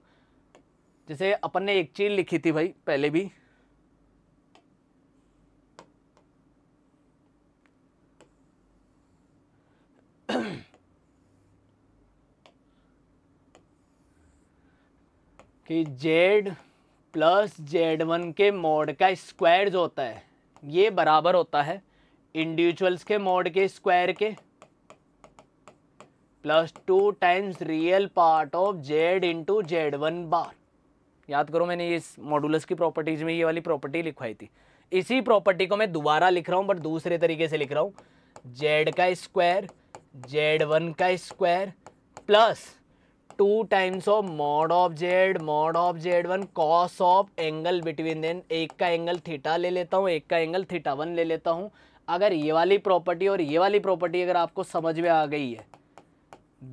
जैसे अपन ने एक चीज लिखी थी भाई पहले भी कि जेड प्लस जेड वन के मोड का स्क्वायर जो होता है ये बराबर होता है इंडिविजुअल्स के मोड के स्क्वायर के plus two times real part of z into z one बार याद करो मैंने इस मॉडुलस की प्रॉपर्टीज में ये वाली प्रॉपर्टी लिखवाई थी इसी प्रॉपर्टी को मैं दोबारा लिख रहा हूँ बट दूसरे तरीके से लिख रहा हूँ जेड का स्क्वायर जेड वन का square plus two times of mod of z mod of Z one cos of angle between then एक का एंगल थीटा ले लेता हूँ एक का एंगल थीटा वन ले लेता हूँ अगर ये वाली प्रॉपर्टी और ये वाली प्रॉपर्टी अगर आपको समझ में आ गई है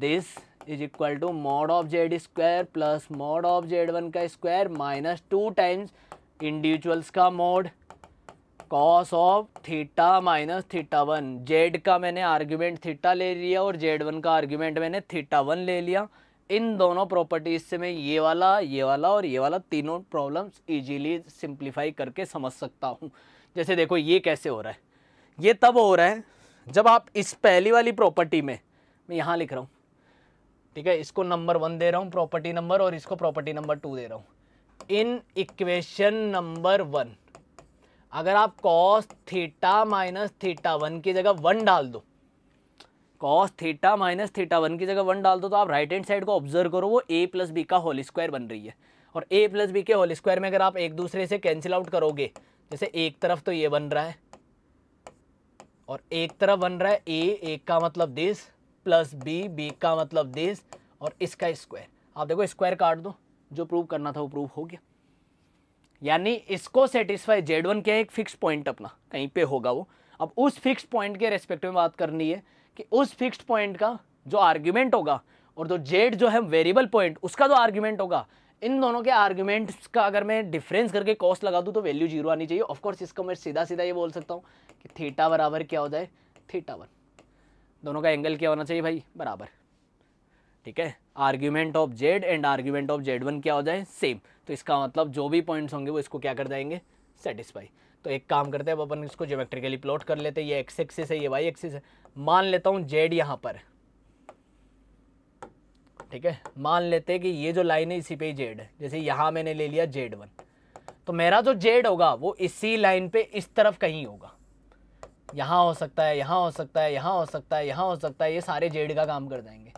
this is equal to mod of z square plus mod of Z one का square minus two times individuals का mod cos of theta minus theta one z का मैंने आर्ग्यूमेंट थीटा ले लिया और जेड वन का आर्ग्यूमेंट मैंने थीटा वन ले लिया इन दोनों प्रॉपर्टीज से मैं ये वाला ये वाला और ये वाला तीनों प्रॉब्लम्स इजीली सिंप्लीफाई करके समझ सकता हूँ जैसे देखो ये कैसे हो रहा है ये तब हो रहा है जब आप इस पहली वाली प्रॉपर्टी में मैं यहाँ लिख रहा हूँ ठीक है इसको नंबर वन दे रहा हूँ प्रॉपर्टी नंबर और इसको प्रॉपर्टी नंबर टू दे रहा हूँ इन इक्वेशन नंबर वन अगर आप cos theta minus theta one की जगह वन डाल दो cos theta minus theta one की जगह वन डाल दो तो आप राइट हैंड साइड को ऑब्जर्व करो वो ए प्लस बी का होल स्क्वायर बन रही है और ए प्लस बी के होल स्क्वायर में अगर आप एक दूसरे से कैंसिल आउट करोगे जैसे एक तरफ तो ये बन रहा है और एक तरफ बन रहा है ए एक का मतलब दिस प्लस बी बी का मतलब दिस और इसका स्क्वायर आप देखो स्क्वायर काट दो जो प्रूव करना था वो प्रूव हो गया यानी इसको सेटिस्फाई जेड वन क्या है एक फिक्स पॉइंट अपना कहीं पे होगा वो अब उस फिक्स पॉइंट के रेस्पेक्ट में बात करनी है कि उस फिक्स्ड पॉइंट का जो आर्ग्यूमेंट होगा और जो जेड जो है वेरिएबल पॉइंट उसका जो आर्ग्यूमेंट होगा इन दोनों के आर्ग्यूमेंट्स का अगर मैं डिफरेंस करके कॉस्ट लगा दूँ तो वैल्यू जीरो आनी चाहिए ऑफकोर्स इसको मैं सीधा सीधा ये बोल सकता हूँ कि थीटा बराबर क्या हो जाए थीटा वन दोनों का एंगल क्या होना चाहिए भाई बराबर ठीक है argument of z and argument of Z one क्या हो जाए सेम तो इसका मतलब जो भी पॉइंट्स होंगे वो इसको क्या कर जाएंगे सेटिस्फाई तो एक काम करते हैं अब अपन इसको जोमेट्रिकली प्लॉट कर लेते हैं ये एक्स एक्सिस है ये वाई एक्सिस है मान लेता हूँ जेड यहाँ पर ठीक है मान लेते हैं कि ये जो लाइन है इसी पे ही जेड है जैसे यहाँ मैंने ले लिया जेड वन तो मेरा जो जेड होगा वो इसी लाइन पे इस तरफ कहीं होगा यहाँ हो सकता है यहाँ हो सकता है यहाँ हो सकता है यहाँ हो सकता है ये सारे जेड का काम कर जाएंगे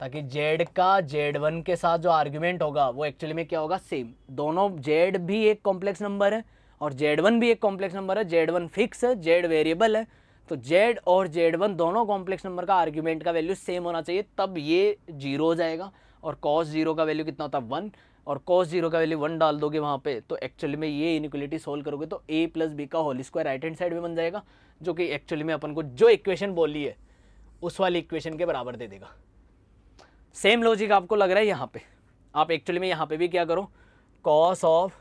ताकि जेड का जेड वन के साथ जो आर्ग्यूमेंट होगा वो एक्चुअली में क्या होगा सेम दोनों जेड भी एक कॉम्प्लेक्स नंबर है और जेड वन भी एक कॉम्प्लेक्स नंबर है जेड वन फिक्स है जेड वेरिएबल है तो जेड और जेड वन दोनों कॉम्प्लेक्स नंबर का आर्ग्यूमेंट का वैल्यू सेम होना चाहिए तब ये जीरो हो जाएगा और कॉस जीरो का वैल्यू कितना होता है वन और कॉस जीरो का वैल्यू वन डाल दोगे वहाँ पे तो एक्चुअली में ये इनिक्वलिटी सोल्व करोगे तो ए प्लस बी का whole square right hand side में बन जाएगा जो कि एक्चुअली में अपन को जो इक्वेशन बोली है उस वाली इक्वेशन के बराबर दे देगा सेम लॉजिक आपको लग रहा है यहाँ पे आप एक्चुअली में यहाँ पे भी क्या करो cos of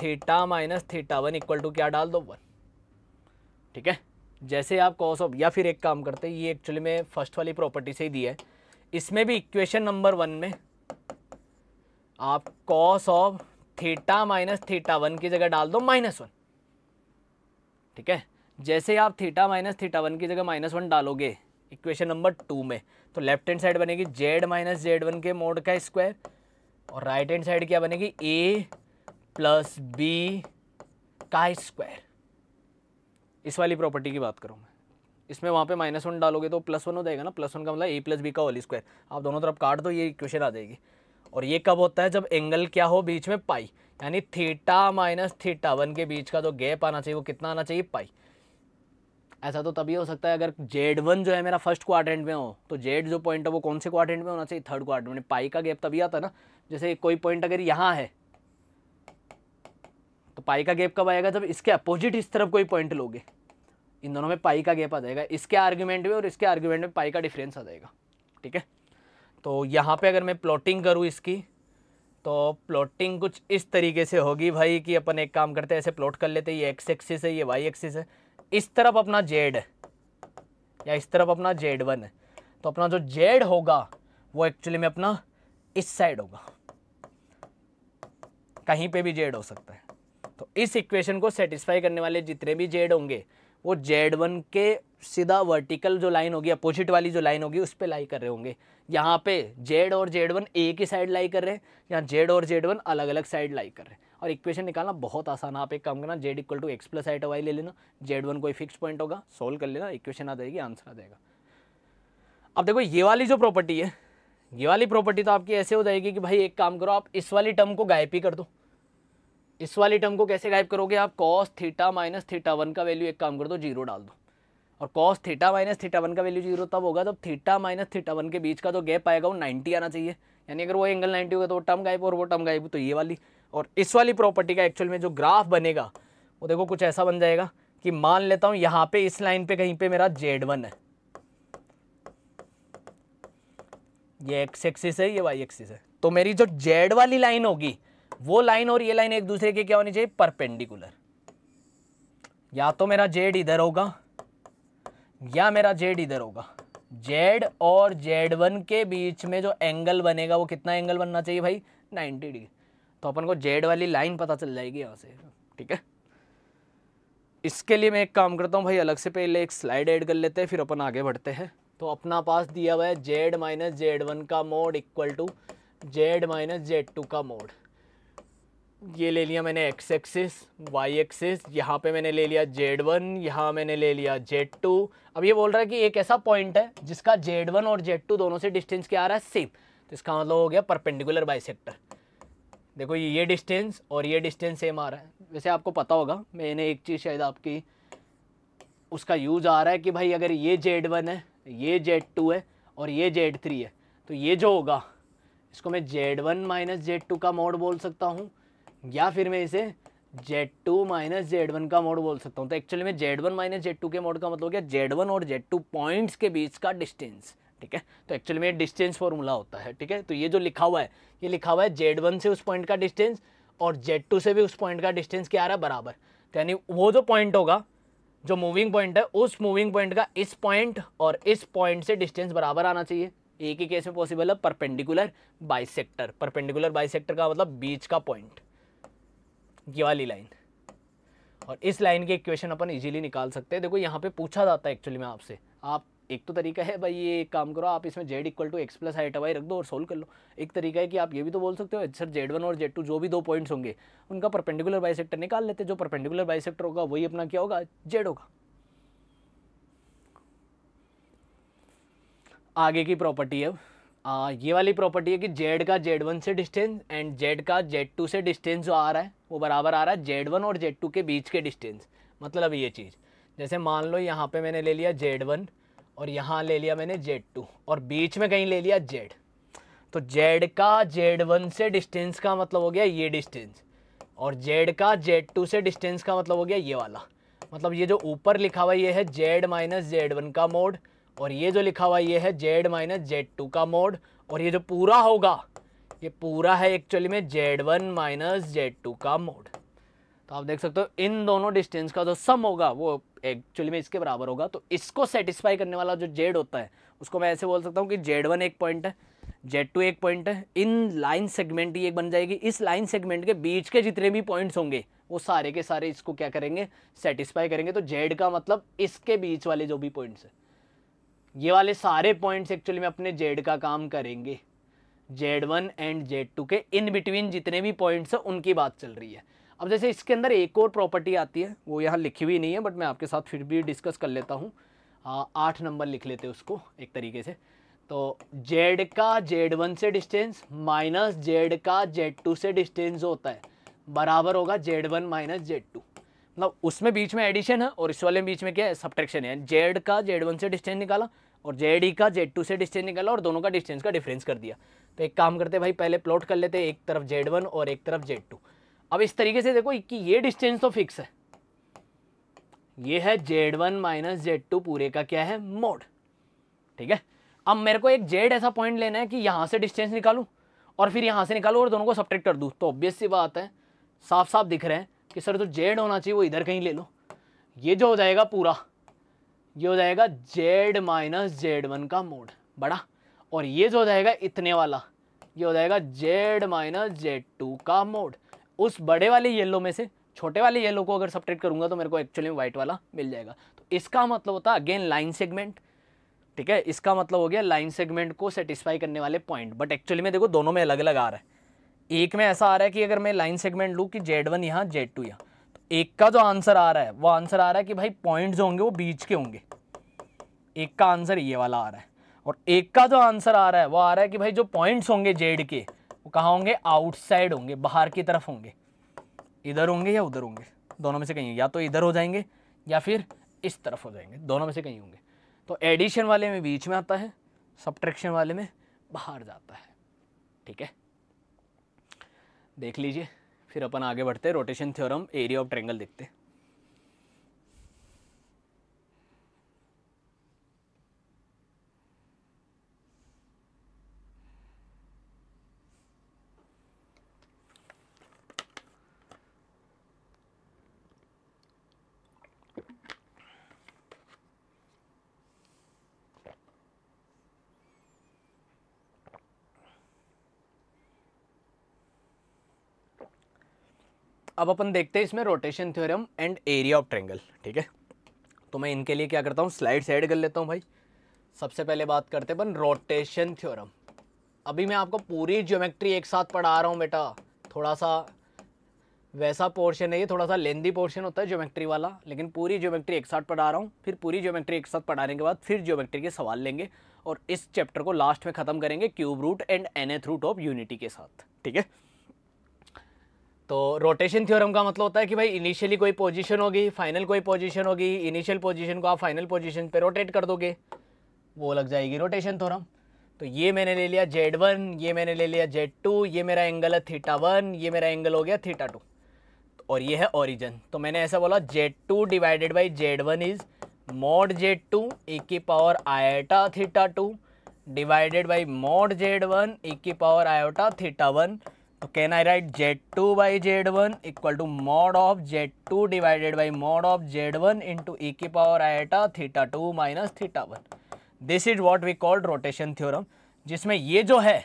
theta minus theta one equal to क्या डाल दो वन ठीक है जैसे आप कॉस ऑफ या फिर एक काम करते हैं ये एक्चुअली में फर्स्ट वाली प्रॉपर्टी से ही दी है इसमें भी इक्वेशन नंबर वन में आप cos of theta minus theta one की जगह डाल दो माइनस वन ठीक है जैसे आप थीटा माइनस थीटा वन की जगह माइनस वन डालोगे इक्वेशन नंबर टू में तो लेफ्ट हैंड साइड बनेगी जेड माइनस जेड वन के मोड का स्क्वायर और राइट हैंड साइड क्या बनेगी ए प्लस बी का स्क्वायर इस वाली प्रॉपर्टी की बात करूँ मैं इसमें वहाँ पे माइनस वन डालोगे तो प्लस वन हो जाएगा ना प्लस वन का मतलब ए प्लस बी का होल स्क्वायर आप दोनों तरफ काट दो ये इक्वेशन आ जाएगी और ये कब होता है जब एंगल क्या हो बीच में पाई यानी थीटा माइनस थीटा वन के बीच का जो गैप आना चाहिए वो कितना आना चाहिए पाई ऐसा तो तभी हो सकता है अगर जेड वन जो है मेरा फर्स्ट क्वाड्रेंट में हो तो जेड जो पॉइंट है वो कौन से क्वाड्रेंट में होना चाहिए थर्ड क्वाड्रेंट में पाई का गैप तभी आता है ना जैसे कोई पॉइंट अगर यहाँ है पाई का गैप कब आएगा जब इसके अपोजिट इस तरफ कोई पॉइंट लोगे इन दोनों में पाई का गैप आ जाएगा इसके आर्ग्यूमेंट में और इसके आर्ग्यूमेंट में पाई का डिफरेंस आ जाएगा ठीक है तो यहाँ पे अगर मैं प्लॉटिंग करूँ इसकी तो प्लॉटिंग कुछ इस तरीके से होगी भाई कि अपन एक काम करते हैं ऐसे प्लॉट कर लेते हैं ये एक्स एक्सिस है ये वाई एक्सिस है इस तरफ अपना जेड या इस तरफ अपना जेड वन है तो अपना जो जेड होगा वो एक्चुअली में अपना इस साइड होगा कहीं पे भी जेड हो सकता है तो इस इक्वेशन को सेटिस्फाई करने वाले जितने भी जेड होंगे वो जेड वन के सीधा वर्टिकल जो लाइन होगी अपोजिट वाली जो लाइन होगी उस पर लाई कर रहे होंगे यहाँ पे जेड और जेड वन एक ही साइड लाई कर रहे हैं यहाँ जेड और जेड वन अलग अलग साइड लाई कर रहे हैं और इक्वेशन निकालना बहुत आसान है आप एक काम करना z equal to x plus iota y ले लेना जेड वन कोई फिक्स पॉइंट होगा सोल्व कर लेना इक्वेशन आ जाएगी आंसर आ जाएगा अब देखो ये वाली जो प्रॉपर्टी है ये वाली प्रॉपर्टी तो आपकी ऐसे हो जाएगी कि भाई एक काम करो आप इस वाली टर्म को गायब ही कर दो इस वाली टर्म को कैसे गायब करोगे आप cos theta minus theta one का वैल्यू एक काम कर दो जीरो डाल दो और cos theta minus theta one का वैल्यू जीरो तब होगा जब थीटा माइनस थीटा वन के बीच का जो तो गैप आएगा वो नाइन्टी आना चाहिए यानी अगर वो एंगल नाइन्टी होगा तो टर्म गायब और वो टर्म गायब तो ये वाली और इस वाली प्रॉपर्टी का एक्चुअल में जो ग्राफ बनेगा वो देखो कुछ ऐसा बन जाएगा कि मान लेता हूँ यहाँ पे इस लाइन पे कहीं पे मेरा जेड वन है ये एक्स एक्सिस है ये वाई एक्सिस है तो मेरी जो जेड वाली लाइन होगी वो लाइन और ये लाइन एक दूसरे के क्या होनी चाहिए परपेंडिकुलर या तो मेरा जेड इधर होगा या मेरा जेड इधर होगा जेड और जेड वन के बीच में जो एंगल बनेगा वो कितना एंगल बनना चाहिए भाई 90 डिग्री तो अपन को जेड वाली लाइन पता चल जाएगी यहाँ से ठीक है इसके लिए मैं एक काम करता हूँ भाई अलग से पहले एक स्लाइड ऐड कर लेते हैं फिर अपन आगे बढ़ते हैं तो अपना पास दिया हुआ है जेड माइनस जेड वन का mod equal to z minus Z two का मोड ये ले लिया मैंने एक्स एक्सिस वाई एक्सिस यहाँ पे मैंने ले लिया जेड वन यहाँ मैंने ले लिया जेड टू अब ये बोल रहा है कि एक ऐसा पॉइंट है जिसका जेड वन और जेड टू दोनों से डिस्टेंस क्या आ रहा है सेम तो इसका मतलब हो गया परपेंडिकुलर बाई देखो ये डिस्टेंस और ये डिस्टेंस सेम आ रहा है वैसे आपको पता होगा मैंने एक चीज़ शायद आपकी उसका यूज़ आ रहा है कि भाई अगर ये जेड वन है ये जेड टू है और ये जेड थ्री है तो ये जो होगा इसको मैं Z one minus Z two का मोड बोल सकता हूँ या फिर मैं इसे z two minus Z one का मोड बोल सकता हूँ तो एक्चुअली में z one minus Z two के मोड का मतलब क्या जेड वन और जेड टू पॉइंट्स के बीच का डिस्टेंस ठीक है तो एक्चुअली में डिस्टेंस फॉर्मूला होता है ठीक है तो ये जो लिखा हुआ है ये लिखा हुआ है जेड वन से उस पॉइंट का डिस्टेंस और जेड टू से भी उस पॉइंट का डिस्टेंस क्या आ रहा है बराबर तो यानी वो जो पॉइंट होगा जो मूविंग पॉइंट है उस मूविंग पॉइंट का इस पॉइंट और इस पॉइंट से डिस्टेंस बराबर आना चाहिए एक ही केस में पॉसिबल है परपेंडिकुलर बाइसेक्टर परपेंडिकुलर बाइसेक्टर का मतलब बीच का पॉइंट ये वाली लाइन और इस लाइन के इक्वेशन अपन इजीली निकाल सकते हैं देखो यहाँ पे पूछा जाता है एक्चुअली में आपसे आप एक तो तरीका है भाई ये एक काम करो आप इसमें Z equal to x plus iota y रख दो और सोल्व कर लो एक तरीका है कि आप ये भी तो बोल सकते हो सर जेड वन और जेड टू जो भी दो पॉइंट्स होंगे उनका परपेंडिकुलर सेक्टर निकाल लेते जो परपेंडिकुलर सेक्टर होगा वही अपना क्या होगा जेड होगा आगे की प्रॉपर्टी अब आ, ये वाली प्रॉपर्टी है कि जेड का जेड वन से डिस्टेंस एंड जेड का जेड टू से डिस्टेंस जो आ रहा है वो बराबर आ रहा है जेड वन और जेड टू के बीच के डिस्टेंस मतलब ये चीज़ जैसे मान लो यहाँ पे मैंने ले लिया जेड वन और यहाँ ले लिया मैंने जेड टू और बीच में कहीं ले लिया जेड तो जेड का जेड वन से डिस्टेंस का मतलब हो गया ये डिस्टेंस और जेड का जेड टू से डिस्टेंस का मतलब हो गया ये वाला मतलब ये जो ऊपर लिखा हुआ ये है जेड माइनस जेड वन का मोड और ये जो लिखा हुआ ये है जेड माइनस जेड टू का मोड और ये जो पूरा होगा ये पूरा है एक्चुअली में z one minus Z two का मोड तो आप देख सकते हो इन दोनों डिस्टेंस का जो सम होगा वो एक्चुअली में इसके बराबर होगा तो इसको सेटिस्फाई करने वाला जो जेड होता है उसको मैं ऐसे बोल सकता हूँ कि जेड वन एक पॉइंट है जेड टू एक पॉइंट है इन लाइन सेगमेंट ही एक बन जाएगी इस लाइन सेगमेंट के बीच के जितने भी पॉइंट्स होंगे वो सारे के सारे इसको क्या करेंगे सेटिस्फाई करेंगे तो जेड का मतलब इसके बीच वाले जो भी पॉइंट्स है ये वाले सारे पॉइंट्स एक्चुअली में अपने जेड का काम करेंगे z one and Z two के इन बिटवीन जितने भी पॉइंट्स हैं उनकी बात चल रही है अब जैसे इसके अंदर एक और प्रॉपर्टी आती है वो यहाँ लिखी हुई नहीं है बट मैं आपके साथ फिर भी डिस्कस कर लेता हूँ आठ नंबर लिख लेते हैं उसको एक तरीके से तो जेड का जेड वन से डिस्टेंस माइनस जेड का जेड टू से डिस्टेंस जो होता है बराबर होगा Z one minus Z two मतलब उसमें बीच में एडिशन है और इस वाले बीच में क्या है सब्ट्रैक्शन है जेड का जेड वन से डिस्टेंस निकाला और जेड ई e का जेड टू से डिस्टेंस निकाला और दोनों का डिस्टेंस का डिफरेंस कर दिया तो एक काम करते भाई पहले प्लॉट कर लेते एक तरफ जेड वन और एक तरफ जेड टू अब इस तरीके से देखो कि ये डिस्टेंस तो फिक्स है ये है Z one minus Z two पूरे का क्या है मोड ठीक है अब मेरे को एक जेड ऐसा पॉइंट लेना है कि यहाँ से डिस्टेंस निकालूँ और फिर यहाँ से निकालूँ और दोनों को सब्ट्रेक्ट कर दूँ तो ऑब्वियस सी बात है साफ साफ दिख रहे हैं कि सर जो जेड होना चाहिए वो इधर कहीं ले लो ये जो हो जाएगा पूरा ये हो जाएगा जेड माइनस जेड वन का मोड बड़ा और ये जो हो जाएगा इतने वाला ये हो जाएगा जेड माइनस जेड टू का मोड उस बड़े वाले येलो में से छोटे वाले येलो को अगर सपरेट करूंगा तो मेरे को एक्चुअली में व्हाइट वाला मिल जाएगा तो इसका मतलब होता है अगेन लाइन सेगमेंट ठीक है इसका मतलब हो गया लाइन सेगमेंट को सेटिस्फाई करने वाले पॉइंट बट एक्चुअली में देखो दोनों में अलग अलग आ रहा है एक में ऐसा आ रहा है कि अगर मैं लाइन सेगमेंट लूँ कि जेड वन यहाँ जेड टू यहाँ तो एक का जो आंसर आ रहा है वो आंसर आ रहा है कि भाई पॉइंट जो होंगे वो बीच के होंगे एक का आंसर ये वाला आ रहा है और एक का जो आंसर आ रहा है वो आ रहा है कि भाई जो पॉइंट्स होंगे जेड के वो कहाँ होंगे आउटसाइड होंगे बाहर की तरफ होंगे इधर होंगे या उधर होंगे दोनों में से कहीं या तो इधर हो जाएंगे या फिर इस तरफ हो जाएंगे दोनों में से कहीं होंगे तो एडिशन वाले में बीच में आता है सब्ट्रैक्शन वाले में बाहर जाता है ठीक है देख लीजिए फिर अपन आगे बढ़ते हैं rotation theorem area of triangle देखते हैं अब अपन देखते हैं इसमें rotation theorem and area of triangle ठीक है तो मैं इनके लिए क्या करता हूँ स्लाइड्स ऐड कर लेता हूँ भाई सबसे पहले बात करते हैं अपन रोटेशन थ्योरम अभी मैं आपको पूरी ज्योमेट्री एक साथ पढ़ा रहा हूँ बेटा थोड़ा सा वैसा पोर्शन है ये थोड़ा सा लेंदी पोर्शन होता है ज्योमेट्री वाला लेकिन पूरी ज्योमेट्री एक साथ पढ़ा रहा हूँ फिर पूरी ज्योमेट्री एक साथ पढ़ाने के बाद फिर ज्योमेट्री के सवाल लेंगे और इस चैप्टर को लास्ट में ख़त्म करेंगे cube root and n root of unity के साथ ठीक है तो रोटेशन थ्योरम का मतलब होता है कि भाई इनिशियली कोई पोजीशन होगी फाइनल कोई पोजीशन होगी इनिशियल पोजीशन को आप फाइनल पोजीशन पे रोटेट कर दोगे वो लग जाएगी रोटेशन थ्योरम तो ये मैंने ले लिया जेड वन ये मैंने ले लिया जेड टू ये मेरा एंगल है थीटा वन ये मेरा एंगल हो गया थीटा टू और ये है ओरिजन तो मैंने ऐसा बोला Z two divided by Z one is mod Z two ए की power iota theta two divided by mod Z one e की पावर आयोटा थीटा वन तो can I write Z two by Z one equal to mod of Z two divided by mod of Z one into ए की power iota theta two minus theta one this is what we called rotation theorem जिसमें ये जो है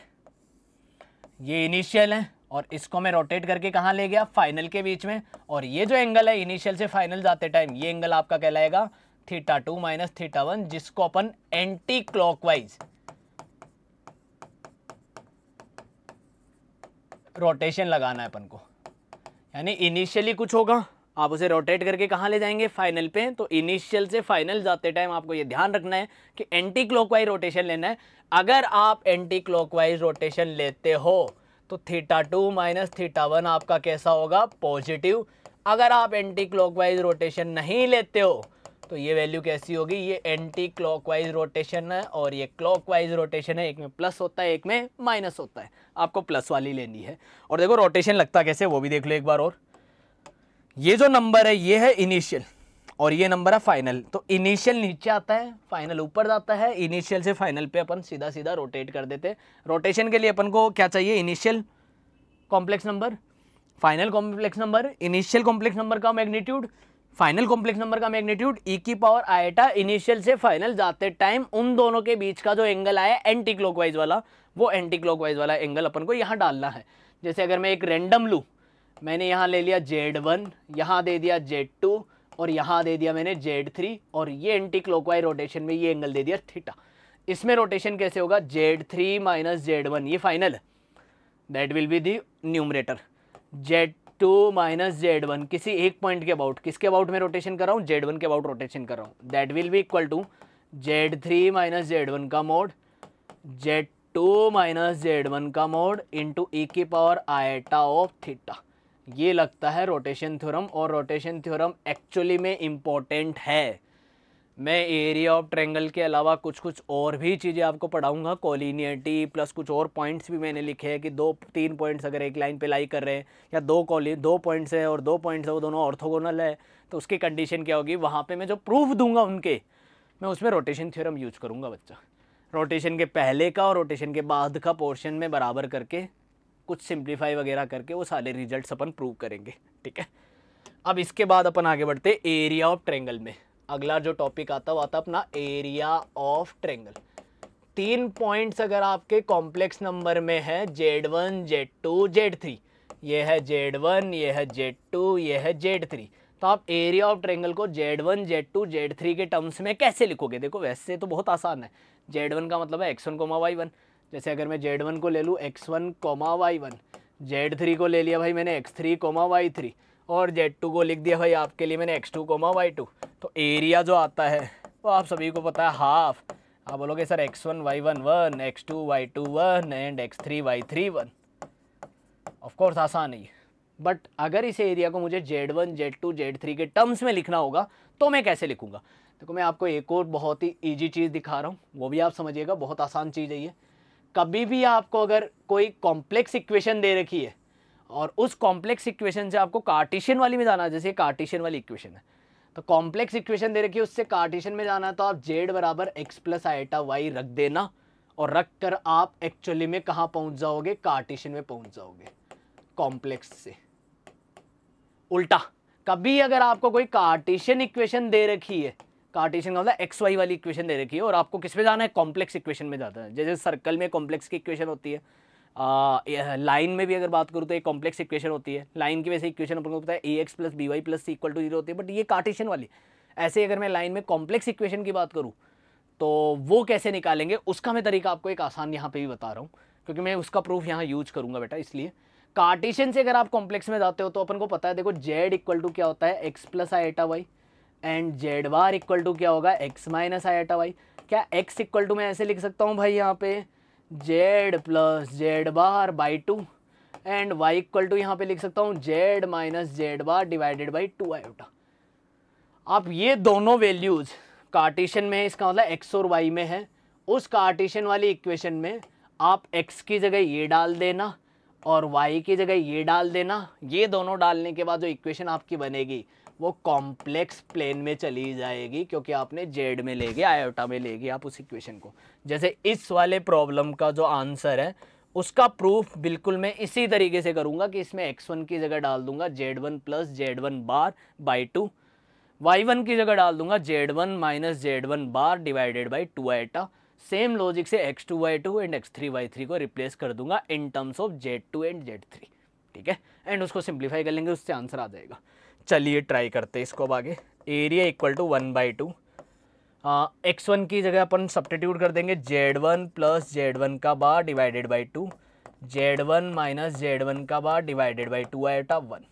ये इनिशियल है और इसको मैं रोटेट करके कहाँ ले गया फाइनल के बीच में और ये जो एंगल है इनिशियल से फाइनल जाते टाइम ये एंगल आपका कहलाएगा theta two minus theta one जिसको अपन एंटी क्लॉकवाइज रोटेशन लगाना है अपन को यानी इनिशियली कुछ होगा आप उसे रोटेट करके कहाँ ले जाएंगे फाइनल पे तो इनिशियल से फाइनल जाते टाइम आपको ये ध्यान रखना है कि एंटी क्लॉकवाइज रोटेशन लेना है अगर आप एंटी क्लॉकवाइज रोटेशन लेते हो तो theta two minus theta one आपका कैसा होगा पॉजिटिव अगर आप एंटी क्लॉकवाइज रोटेशन नहीं लेते हो तो ये वैल्यू कैसी होगी ये एंटी क्लॉकवाइज रोटेशन है और ये क्लॉकवाइज रोटेशन है एक में प्लस होता है एक में माइनस होता है आपको प्लस वाली लेनी है और देखो रोटेशन लगता कैसे वो भी देख लो एक बार और ये जो नंबर है ये है इनिशियल और ये नंबर है फाइनल तो इनिशियल नीचे आता है फाइनल ऊपर जाता है इनिशियल से फाइनल पे अपन सीधा सीधा रोटेट कर देते रोटेशन के लिए अपन को क्या चाहिए initial complex number final complex number initial complex number का मैग्नीट्यूड फाइनल कॉम्प्लेक्स नंबर का मैग्नीट्यूड ई e की पावर आयटा इनिशियल से फाइनल जाते टाइम उन दोनों के बीच का जो एंगल आया एंटी क्लॉकवाइज वाला वो एंटी क्लॉकवाइज वाला एंगल अपन को यहाँ डालना है जैसे अगर मैं एक रेंडम लूँ मैंने यहाँ ले लिया जेड वन यहाँ दे दिया जेड टू और यहाँ दे दिया मैंने जेड थ्री और ये एंटी क्लॉकवाइज रोटेशन में ये एंगल दे दिया थीटा इसमें रोटेशन कैसे होगा Z three minus Z one ये फाइनल है that will be the numerator Z two minus Z one किसी एक पॉइंट के अबाउट किसके अबाउट में रोटेशन कर रहा हूँ जेड वन के अबाउट रोटेशन कर रहा हूँ that will be equal to Z three minus Z one का mod Z two minus Z one का मोड टू ई e की पावर आएटा ऑफ थीटा ये लगता है रोटेशन थ्योरम और रोटेशन थ्योरम एक्चुअली में इम्पोर्टेंट है मैं एरिया ऑफ ट्रेंगल के अलावा कुछ कुछ और भी चीज़ें आपको पढ़ाऊंगा कॉलिनियटी प्लस कुछ और पॉइंट्स भी मैंने लिखे हैं कि दो तीन पॉइंट्स अगर एक लाइन पे लाई कर रहे हैं या दो कॉली दो पॉइंट्स हैं और दो पॉइंट्स हैं वो दोनों ऑर्थोगोनल है तो उसकी कंडीशन क्या होगी वहाँ पर मैं जो प्रूफ दूंगा उनके मैं उसमें रोटेशन थ्योरम यूज करूँगा बच्चा रोटेशन के पहले का और रोटेशन के बाद का पोर्शन में बराबर करके कुछ सिंप्लीफाई वगैरह करके वो सारे रिजल्ट्स अपन प्रूव करेंगे ठीक है अब इसके बाद अपन आगे बढ़ते एरिया ऑफ ट्रेंगल में अगला जो टॉपिक आता वो आता अपना एरिया ऑफ ट्रेंगल तीन पॉइंट्स अगर आपके कॉम्प्लेक्स नंबर में है Z one Z two Z three ये है जेड वन ये है जेड टू ये है जेड थ्री तो आप एरिया ऑफ ट्रेंगल को Z one Z two Z three के टर्म्स में कैसे लिखोगे देखो वैसे तो बहुत आसान है जेड वन का मतलब है x one comma y one जैसे अगर मैं जेड वन को ले लूँ x one comma y one Z three को ले लिया भाई मैंने x three comma y three और जेड टू को लिख दिया भाई आपके लिए मैंने x two comma y two तो एरिया जो आता है वो आप सभी को पता है हाफ आप बोलोगे sir x one y one one x two y two one and x three y three one of course आसान है बट अगर इस एरिया को मुझे Z one Z two Z three के टर्म्स में लिखना होगा तो मैं कैसे लिखूंगा देखो मैं आपको एक और बहुत ही ईजी चीज़ दिखा रहा हूँ वो भी आप समझिएगा बहुत आसान चीज़ है ये कभी भी आपको अगर कोई कॉम्प्लेक्स इक्वेशन दे रखी है और उस कॉम्प्लेक्स इक्वेशन से आपको कार्टिशियन वाली में जाना है जैसे कार्टिशियन वाली इक्वेशन है तो कॉम्प्लेक्स इक्वेशन दे रखी है उससे कार्टिशियन में जाना है तो आप जेड बराबर एक्स प्लस आइटा वाई रख देना और रख कर आप एक्चुअली में कहाँ पहुँच जाओगे कार्टिशियन में पहुँच जाओगे कॉम्प्लेक्स से उल्टा कभी अगर आपको कोई कार्टिशियन इक्वेशन दे रखी है कार्टिशियन का मतलब एक्स वाई वाली इक्वेशन दे रखी है और आपको किस में जाना है कॉम्प्लेक्स इक्वेशन में जाता है जैसे सर्कल में कॉम्प्लेक्स की इक्वेशन होती है लाइन में भी अगर बात करूँ तो एक कॉम्प्लेक्स इक्वेशन होती है लाइन की वैसे इक्वेशन अपन को पता है a x plus b Y plus equal to zero होती है बट ये कार्टेशियन वाली ऐसे अगर मैं लाइन में कॉम्प्लेक्स इक्वेशन की बात करूँ तो वो कैसे निकालेंगे उसका मैं तरीका आपको एक आसान यहाँ पर भी बता रहा हूँ क्योंकि मैं उसका प्रूफ यहाँ यूज करूँगा बेटा इसलिए कार्टेशियन से अगर आप कॉम्प्लेक्स में जाते हो तो अपन को पता है देखो जेड इक्वल टू क्या होता है x plus iota y and Z bar equal to क्या होगा एक्स माइनस आई एटा वाई क्या एक्स इक्वल टू मैं ऐसे लिख सकता हूँ भाई यहाँ पे Z plus Z bar by two and y equal to यहाँ पे लिख सकता हूँ Z minus Z bar divided by two iota आप ये दोनों वैल्यूज़ कार्टिशन में है इसका मतलब एक्स और वाई में है उस कार्टिशन वाली इक्वेशन में आप एक्स की जगह ये डाल देना और वाई की जगह ये डाल देना ये दोनों डालने के बाद जो इक्वेशन आपकी बनेगी वो कॉम्प्लेक्स प्लेन में चली जाएगी क्योंकि आपने जेड में ले गया आयोटा में ले गया आप उस इक्वेशन को जैसे इस वाले प्रॉब्लम का जो आंसर है उसका प्रूफ बिल्कुल मैं इसी तरीके से करूँगा कि इसमें एक्स वन की जगह डाल दूंगा Z one plus Z one bar by two y one की जगह डाल दूंगा Z one minus Z one bar divided by two iota same logic से x two y two and x three y three को रिप्लेस कर दूंगा in terms of Z two and Z three ठीक है एंड उसको सिंप्लीफाई कर लेंगे उससे आंसर आ जाएगा चलिए ट्राई करते हैं इसको अब आगे area equal to one by two x one की जगह अपन सब्टीट्यूट कर देंगे Z one plus Z one का bar divided by two Z one minus Z one का bar divided by two iota one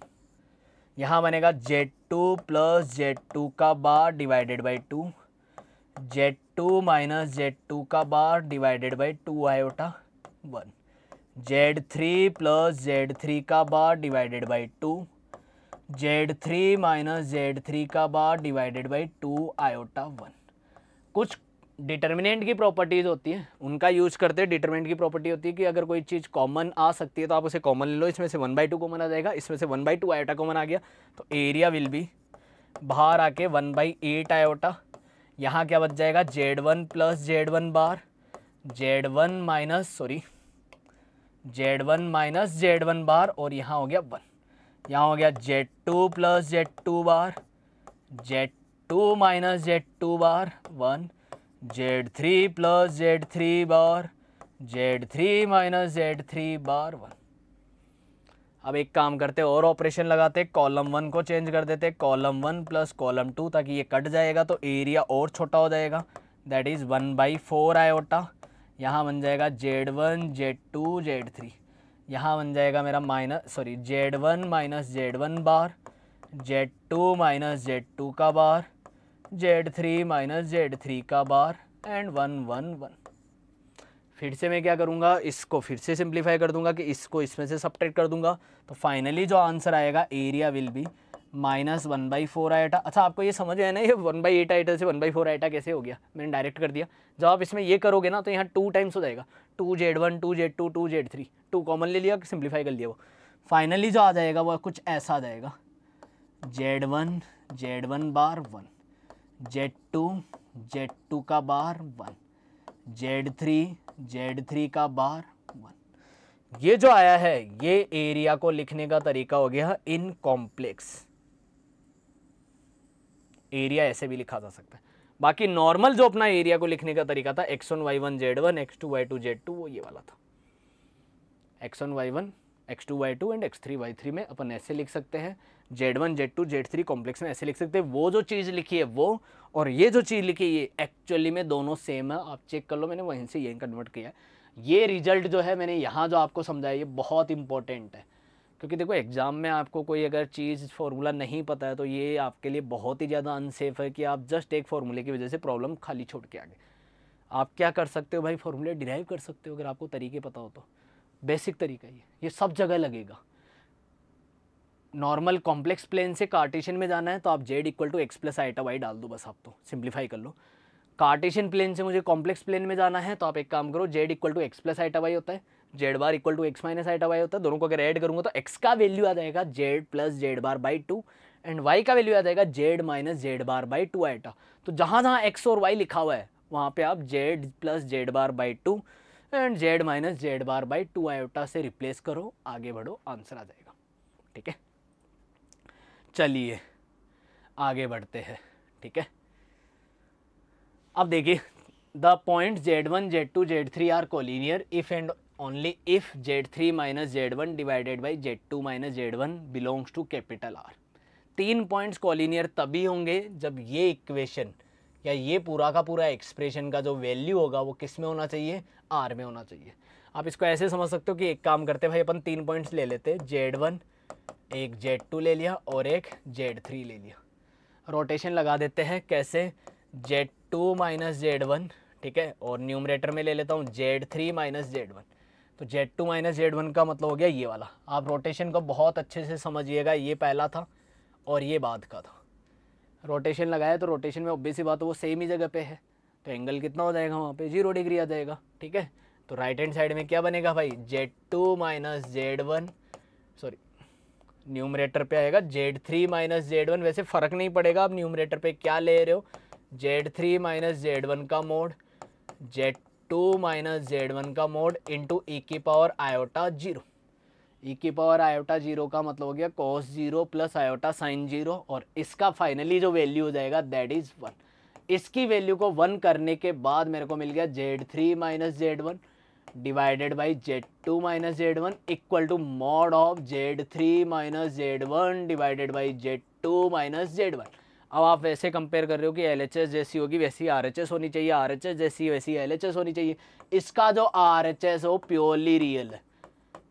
यहाँ बनेगा Z two plus Z two का bar divided by two Z two minus Z two का bar divided by two iota one Z three plus Z three का bar divided by two Z three minus Z three का bar divided by two iota one कुछ डिटर्मिनेंट की प्रॉपर्टीज़ होती हैं उनका यूज करते हैं डिटर्मिनेंट की प्रॉपर्टी होती है कि अगर कोई चीज़ कॉमन आ सकती है तो आप उसे कॉमन ले लो इसमें से वन बाई टू कॉमन आ जाएगा इसमें से one by two iota common आ गया तो एरिया विल बी बाहर आके वन बाई एट आयोटा यहाँ क्या बच जाएगा Z one plus Z one bar Z one minus sorry Z one minus Z one bar और यहाँ हो गया वन यहाँ हो गया Z two plus Z two bar Z two minus Z two bar one Z three plus Z three bar Z three minus Z three bar one अब एक काम करते और ऑपरेशन लगाते कॉलम वन को चेंज कर देते column one plus column two ताकि ये कट जाएगा तो एरिया और छोटा हो जाएगा that is one by four iota यहाँ बन जाएगा Z one Z two Z three यहाँ बन जाएगा मेरा minus sorry Z one minus Z one bar Z two minus Z two का bar Z three minus Z three का bar and one one one फिर से मैं क्या करूँगा इसको फिर से सिंप्लीफाई कर दूंगा कि इसको इसमें से सब्ट्रैक्ट कर दूंगा तो फाइनली जो आंसर आएगा area will be minus one by four iota अच्छा आपको ये समझ आया ना ये वन बाई एट आइटा से वन बाई फोर आइटा कैसे हो गया मैंने डायरेक्ट कर दिया जब आप इसमें ये करोगे ना तो यहाँ टू टाइम्स हो जाएगा two Z one two Z two two Z three two common ले लिया सिंप्लीफाई कर लिया वो फाइनली जो आ जाएगा वो कुछ ऐसा आ जाएगा Z one Z one bar one Z two Z two का bar one Z three Z three का बार वन ये जो आया है ये एरिया को लिखने का तरीका हो गया इन कॉम्प्लेक्स एरिया ऐसे भी लिखा जा सकता है बाकी नॉर्मल जो अपना एरिया को लिखने का तरीका था x one y one Z one x two y two Z two वो ये वाला था x one y one x two y two and x three y three में अपन ऐसे लिख सकते हैं Z one Z two Z three complex में ऐसे लिख सकते हैं वो जो चीज़ लिखी है वो और ये जो चीज़ लिखी है ये एक्चुअली में दोनों सेम है आप चेक कर लो मैंने वहीं से यहीं कन्वर्ट किया ये रिजल्ट जो है मैंने यहाँ जो आपको समझाया ये बहुत इंपॉर्टेंट है क्योंकि देखो एग्ज़ाम में आपको कोई अगर चीज़ फार्मूला नहीं पता है तो ये आपके लिए बहुत ही ज़्यादा अनसेफ़ है कि आप जस्ट एक फार्मूले की वजह से प्रॉब्लम खाली छोड़ के आगे आप क्या कर सकते हो भाई फार्मूले डिराइव कर सकते हो अगर आपको तरीके पता हो तो बेसिक तरीका ये ये सब जगह लगेगा नॉर्मल कॉम्प्लेक्स प्लेन से कार्टेशन में जाना है तो आप Z equal to x plus iota y डाल दो बस आप तो सिंप्लीफाई कर लो कार्टेशन प्लेन से मुझे कॉम्प्लेक्स प्लेन में जाना है तो आप एक काम करो Z equal to x plus iota y होता है Z bar equal to x minus iota y होता है दोनों को अगर ऐड करूंगा तो एक्स का वैल्यू आ जाएगा Z plus Z bar by two and y का वैल्यू आ जाएगा Z minus Z bar by two iota तो जहाँ जहाँ एक्स और वाई लिखा हुआ है वहाँ पे आप Z plus Z bar by two and Z minus Z bar by two iota से रिप्लेस करो आगे बढ़ो आंसर आ जाएगा ठीक है चलिए आगे बढ़ते हैं ठीक है अब देखिए the point Z one Z two Z three are collinear if and only if Z3 minus Z1 divided by Z2 minus Z1 belongs to capital R. तीन पॉइंट्स कॉलिनियर तभी होंगे जब ये इक्वेशन या ये पूरा का पूरा एक्सप्रेशन का जो वैल्यू होगा वो किस में होना चाहिए आर में होना चाहिए आप इसको ऐसे समझ सकते हो कि एक काम करते भाई अपन तीन पॉइंट्स ले लेते जेड वन एक जेड टू ले लिया और एक जेड थ्री ले लिया रोटेशन लगा देते हैं कैसे Z two minus Z one ठीक है और न्यूमरेटर में ले लेता हूँ Z three minus Z one तो Z two minus Z one का मतलब हो गया ये वाला आप रोटेशन को बहुत अच्छे से समझिएगा ये पहला था और ये बाद का था रोटेशन लगाया तो रोटेशन में ऑब्वियसली बात वो सेम ही जगह पे है तो एंगल कितना हो जाएगा वहाँ पे जीरो डिग्री आ जाएगा ठीक है तो राइट हैंड साइड में क्या बनेगा भाई Z two minus Z one sorry numerator पर आएगा Z three minus Z one वैसे फ़र्क नहीं पड़ेगा आप न्यूमरेटर पर क्या ले रहे हो Z three minus Z one का mod Z two minus Z one का मोड इंटू ई e की power iota zero e e की पावर आयोटा जीरो का मतलब हो गया cos zero plus iota sine zero और इसका फाइनली जो वैल्यू हो जाएगा दैट इज़ वन इसकी वैल्यू को वन करने के बाद मेरे को मिल गया Z three minus Z one divided by Z two minus Z one equal to mod of Z three minus Z one divided by Z two minus Z one अब आप वैसे कंपेयर कर रहे हो कि एल जैसी होगी वैसी आर होनी चाहिए आर जैसी वैसी एल होनी चाहिए इसका जो आर हो प्योरली रियल है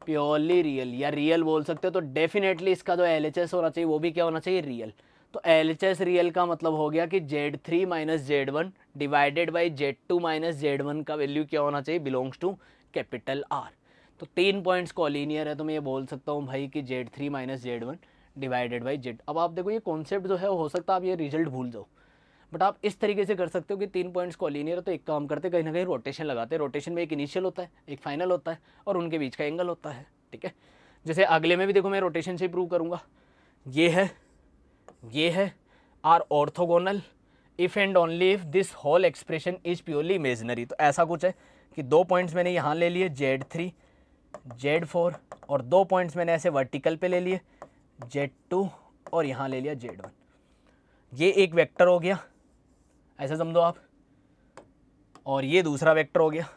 प्योरली रियल या रियल बोल सकते हो तो डेफिनेटली इसका जो एल होना चाहिए वो भी क्या होना चाहिए रियल तो एल रियल का मतलब हो गया कि Z three minus Z one divided by Z two minus Z one का वैल्यू क्या होना चाहिए बिलोंग्स टू कैपिटल आर तो तीन पॉइंट्स कॉलिनियर है तो मैं ये बोल सकता हूँ भाई कि Z three minus Z one divided by Z अब आप देखो ये कॉन्सेप्ट जो है हो सकता है आप ये रिजल्ट भूल जाओ बट आप इस तरीके से कर सकते हो कि तीन पॉइंट्स को लीनियर तो एक काम करते कहीं ना कहीं रोटेशन लगाते हैं रोटेशन में एक इनिशियल होता है एक फाइनल होता है और उनके बीच का एंगल होता है ठीक है जैसे अगले में भी देखो मैं रोटेशन से प्रूव करूँगा ये है ये है are orthogonal if and only if this whole expression is purely imaginary तो ऐसा कुछ है कि दो पॉइंट्स मैंने यहाँ ले लिए जेड थ्री जेड फोर और दो पॉइंट्स मैंने ऐसे वर्टिकल पे ले लिए जेड टू और यहाँ ले लिया जेड वन ये एक वेक्टर हो गया ऐसा समझो आप और ये दूसरा वेक्टर हो गया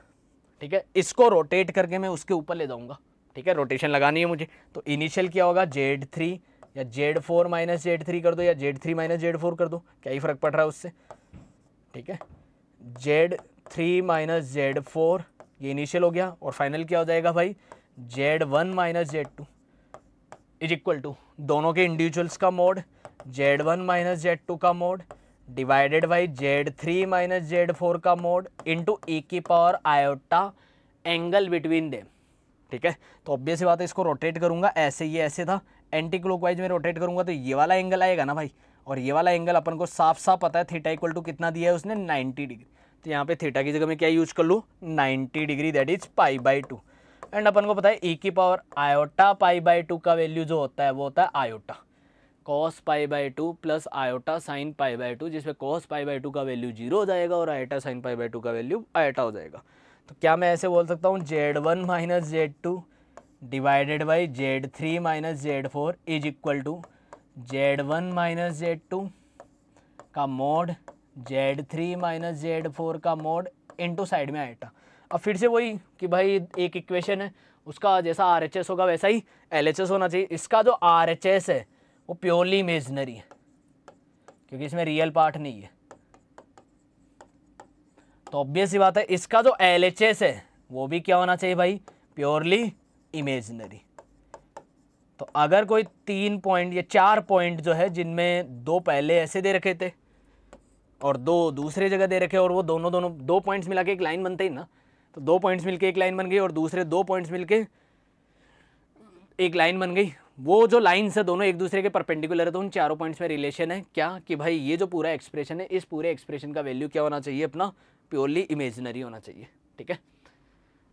ठीक है इसको रोटेट करके मैं उसके ऊपर ले जाऊँगा ठीक है रोटेशन लगानी है मुझे तो इनिशियल क्या होगा जेड थ्री या Z four minus Z three कर दो या Z three minus Z four कर दो क्या ही फ़र्क पड़ रहा है उससे ठीक है Z three minus Z four ये इनिशियल हो गया और फाइनल क्या हो जाएगा भाई Z one minus Z two is equal to दोनों के इंडिविजुअल्स का mod Z one minus Z two का mod divided by Z three minus Z four का मोड इंटू ए की power iota angle between them ठीक है तो ऑब्वियस बात है इसको रोटेट करूंगा ऐसे ये ऐसे था एंटी क्लोक वाइज में रोटेट करूंगा तो ये वाला एंगल आएगा ना भाई और ये वाला एंगल अपन को साफ साफ पता है थीटा इक्वल टू कितना दिया है उसने 90 डिग्री तो यहाँ पे थीटा की जगह मैं क्या यूज कर लूँ 90 degree that is pi by two and अपन को पता है ई की power iota pi by two का वैल्यू जो होता है वो होता है iota cos pi by two plus iota sine pi by two जिसमें कॉस पाई बाई टू का वैल्यू जीरो हो जाएगा और iota sine pi by two का वैल्यू आयोटा हो जाएगा तो क्या मैं ऐसे बोल सकता हूँ Z one minus Z two divided by Z three minus Z four is equal to Z one minus Z two का mod Z three minus Z four का मोड इंटू साइड में आयोटा अब फिर से वही कि भाई एक इक्वेशन है उसका जैसा आर एच एस होगा वैसा ही एल एच एस होना चाहिए इसका जो आर एच एस है वो प्योरली इमेजनरी है क्योंकि इसमें रियल पार्ट नहीं है तो ऑब्वियस ही बात है इसका जो एल एच एस है वो भी क्या होना चाहिए भाई प्योरली इमेजनरी तो अगर कोई तीन पॉइंट या चार पॉइंट जो है जिनमें दो पहले ऐसे दे रखे थे और दो दूसरे जगह दे रखे और वो दोनों दोनों दो पॉइंट्स मिला के एक लाइन बनते ही ना तो दो पॉइंट्स मिलके एक लाइन बन गई और दूसरे दो पॉइंट्स मिलके एक लाइन बन गई वो जो लाइन्स है दोनों एक दूसरे के परपेंडिकुलर है तो उन चारों पॉइंट्स में रिलेशन है क्या कि भाई ये जो पूरा एक्सप्रेशन है इस पूरे एक्सप्रेशन का वैल्यू क्या होना चाहिए अपना प्योरली इमेजनरी होना चाहिए ठीक है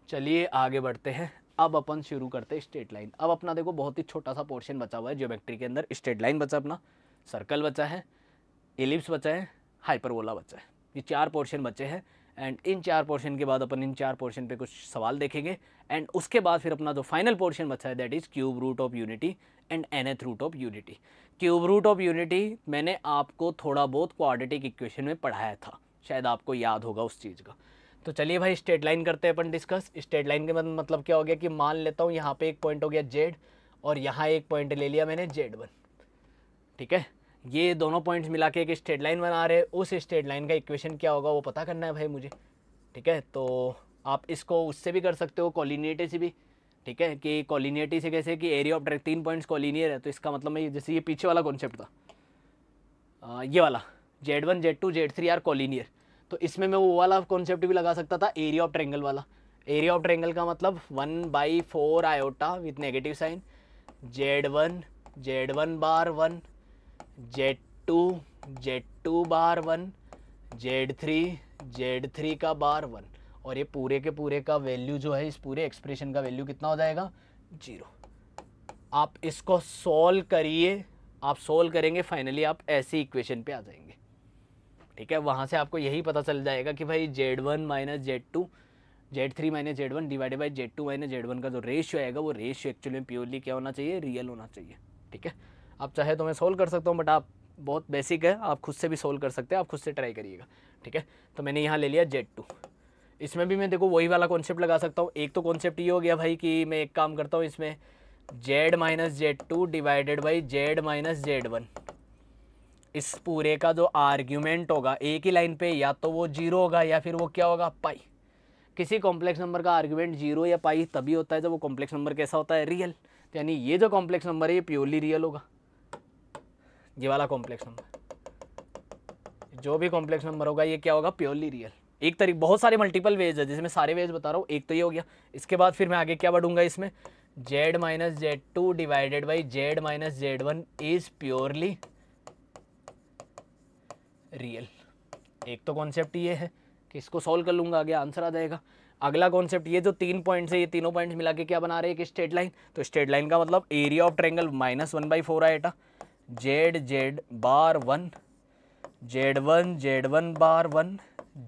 चलिए आगे बढ़ते हैं अब अपन शुरू करते हैं स्ट्रेट लाइन अब अपना देखो बहुत ही छोटा सा पोर्शन बचा हुआ है ज्योमेट्री के अंदर स्ट्रेट लाइन बचा अपना सर्कल बचा है एलिप्स बचा है हाइपरवोला बचा है ये चार पोर्शन बचे हैं एंड इन चार पोर्शन के बाद अपन इन चार पोर्शन पे कुछ सवाल देखेंगे एंड उसके बाद फिर अपना जो फाइनल पोर्शन बचा है that is cube root of unity and nth root of unity cube root of unity मैंने आपको थोड़ा बहुत क्वाड्रेटिक इक्वेशन में पढ़ाया था शायद आपको याद होगा उस चीज़ का तो चलिए भाई स्टेट लाइन करते हैं अपन डिस्कस स्टेट लाइन के मतलब, मतलब क्या हो गया कि मान लेता हूँ यहाँ पे एक पॉइंट हो गया जेड और यहाँ एक पॉइंट ले लिया मैंने जेड वन ठीक है ये दोनों पॉइंट्स मिला के एक स्ट्रेट लाइन बना रहे उस स्ट्रेट लाइन का इक्वेशन क्या होगा वो पता करना है भाई मुझे ठीक है तो आप इसको उससे भी कर सकते हो कॉलिनिएटी से भी ठीक है कि कॉलिनिएटी से कैसे कि एरिया ऑफ डायरेक्ट तीन पॉइंट्स कॉलिनियर है तो इसका मतलब मैं जैसे ये पीछे वाला कॉन्सेप्ट था आ, ये वाला Z one Z two Z three are collinear तो इसमें मैं वो वाला कॉन्सेप्ट भी लगा सकता था एरिया ऑफ ट्रेंगल वाला एरिया ऑफ ट्रेंगल का मतलब one by four iota with negative sign Z one Z one bar one Z two Z two bar one Z three Z three का बार वन और ये पूरे के पूरे का वैल्यू जो है इस पूरे एक्सप्रेशन का वैल्यू कितना हो जाएगा जीरो आप इसको सोल्व करिए आप सोल्व करेंगे फाइनली आप ऐसी इक्वेशन पे आ जाएंगे ठीक है वहाँ से आपको यही पता चल जाएगा कि भाई Z one minus Z two Z three minus Z one divided by Z two minus Z one का जो रेशियो आएगा वो रेशियो एक्चुअली में प्योरली क्या होना चाहिए रियल होना चाहिए ठीक है आप चाहे तो मैं सोल्व कर सकता हूँ बट आप बहुत बेसिक है आप खुद से भी सोल्व कर सकते हैं आप खुद से ट्राई करिएगा ठीक है तो मैंने यहाँ ले लिया जेड टू इसमें भी मैं देखो वही वाला कॉन्सेप्ट लगा सकता हूँ एक तो कॉन्सेप्ट ये हो गया भाई कि मैं एक काम करता हूँ इसमें Z minus Z two divided by Z minus Z one इस पूरे का जो आर्ग्यूमेंट होगा एक ही लाइन पे या तो वो जीरो होगा या फिर वो क्या होगा पाई किसी कॉम्प्लेक्स नंबर का आर्ग्यूमेंट जीरो या पाई तभी होता है जब वो कॉम्प्लेक्स नंबर कैसा होता है रियल यानी ये जो कॉम्प्लेक्स नंबर है ये प्योरली रियल होगा ये वाला कॉम्प्लेक्स नंबर जो भी कॉम्प्लेक्स नंबर होगा ये क्या होगा प्योरली रियल एक तरीके बहुत सारे मल्टीपल वेज है जिसमें सारे वेज बता रहा हूँ एक तो ये हो गया इसके बाद फिर मैं आगे क्या बढ़ूंगा इसमें Z minus Z two divided by Z minus Z one is purely real एक तो कॉन्सेप्ट ये है कि इसको सॉल्व कर लूंगा आगे आंसर आ जाएगा अगला कॉन्सेप्ट ये जो तीन पॉइंट्स है ये तीनों पॉइंट्स मिला के क्या बना रहे हैं एक स्ट्रेट लाइन तो स्ट्रेट लाइन का मतलब area of triangle minus one by four iota Z Z bar one Z one Z one bar one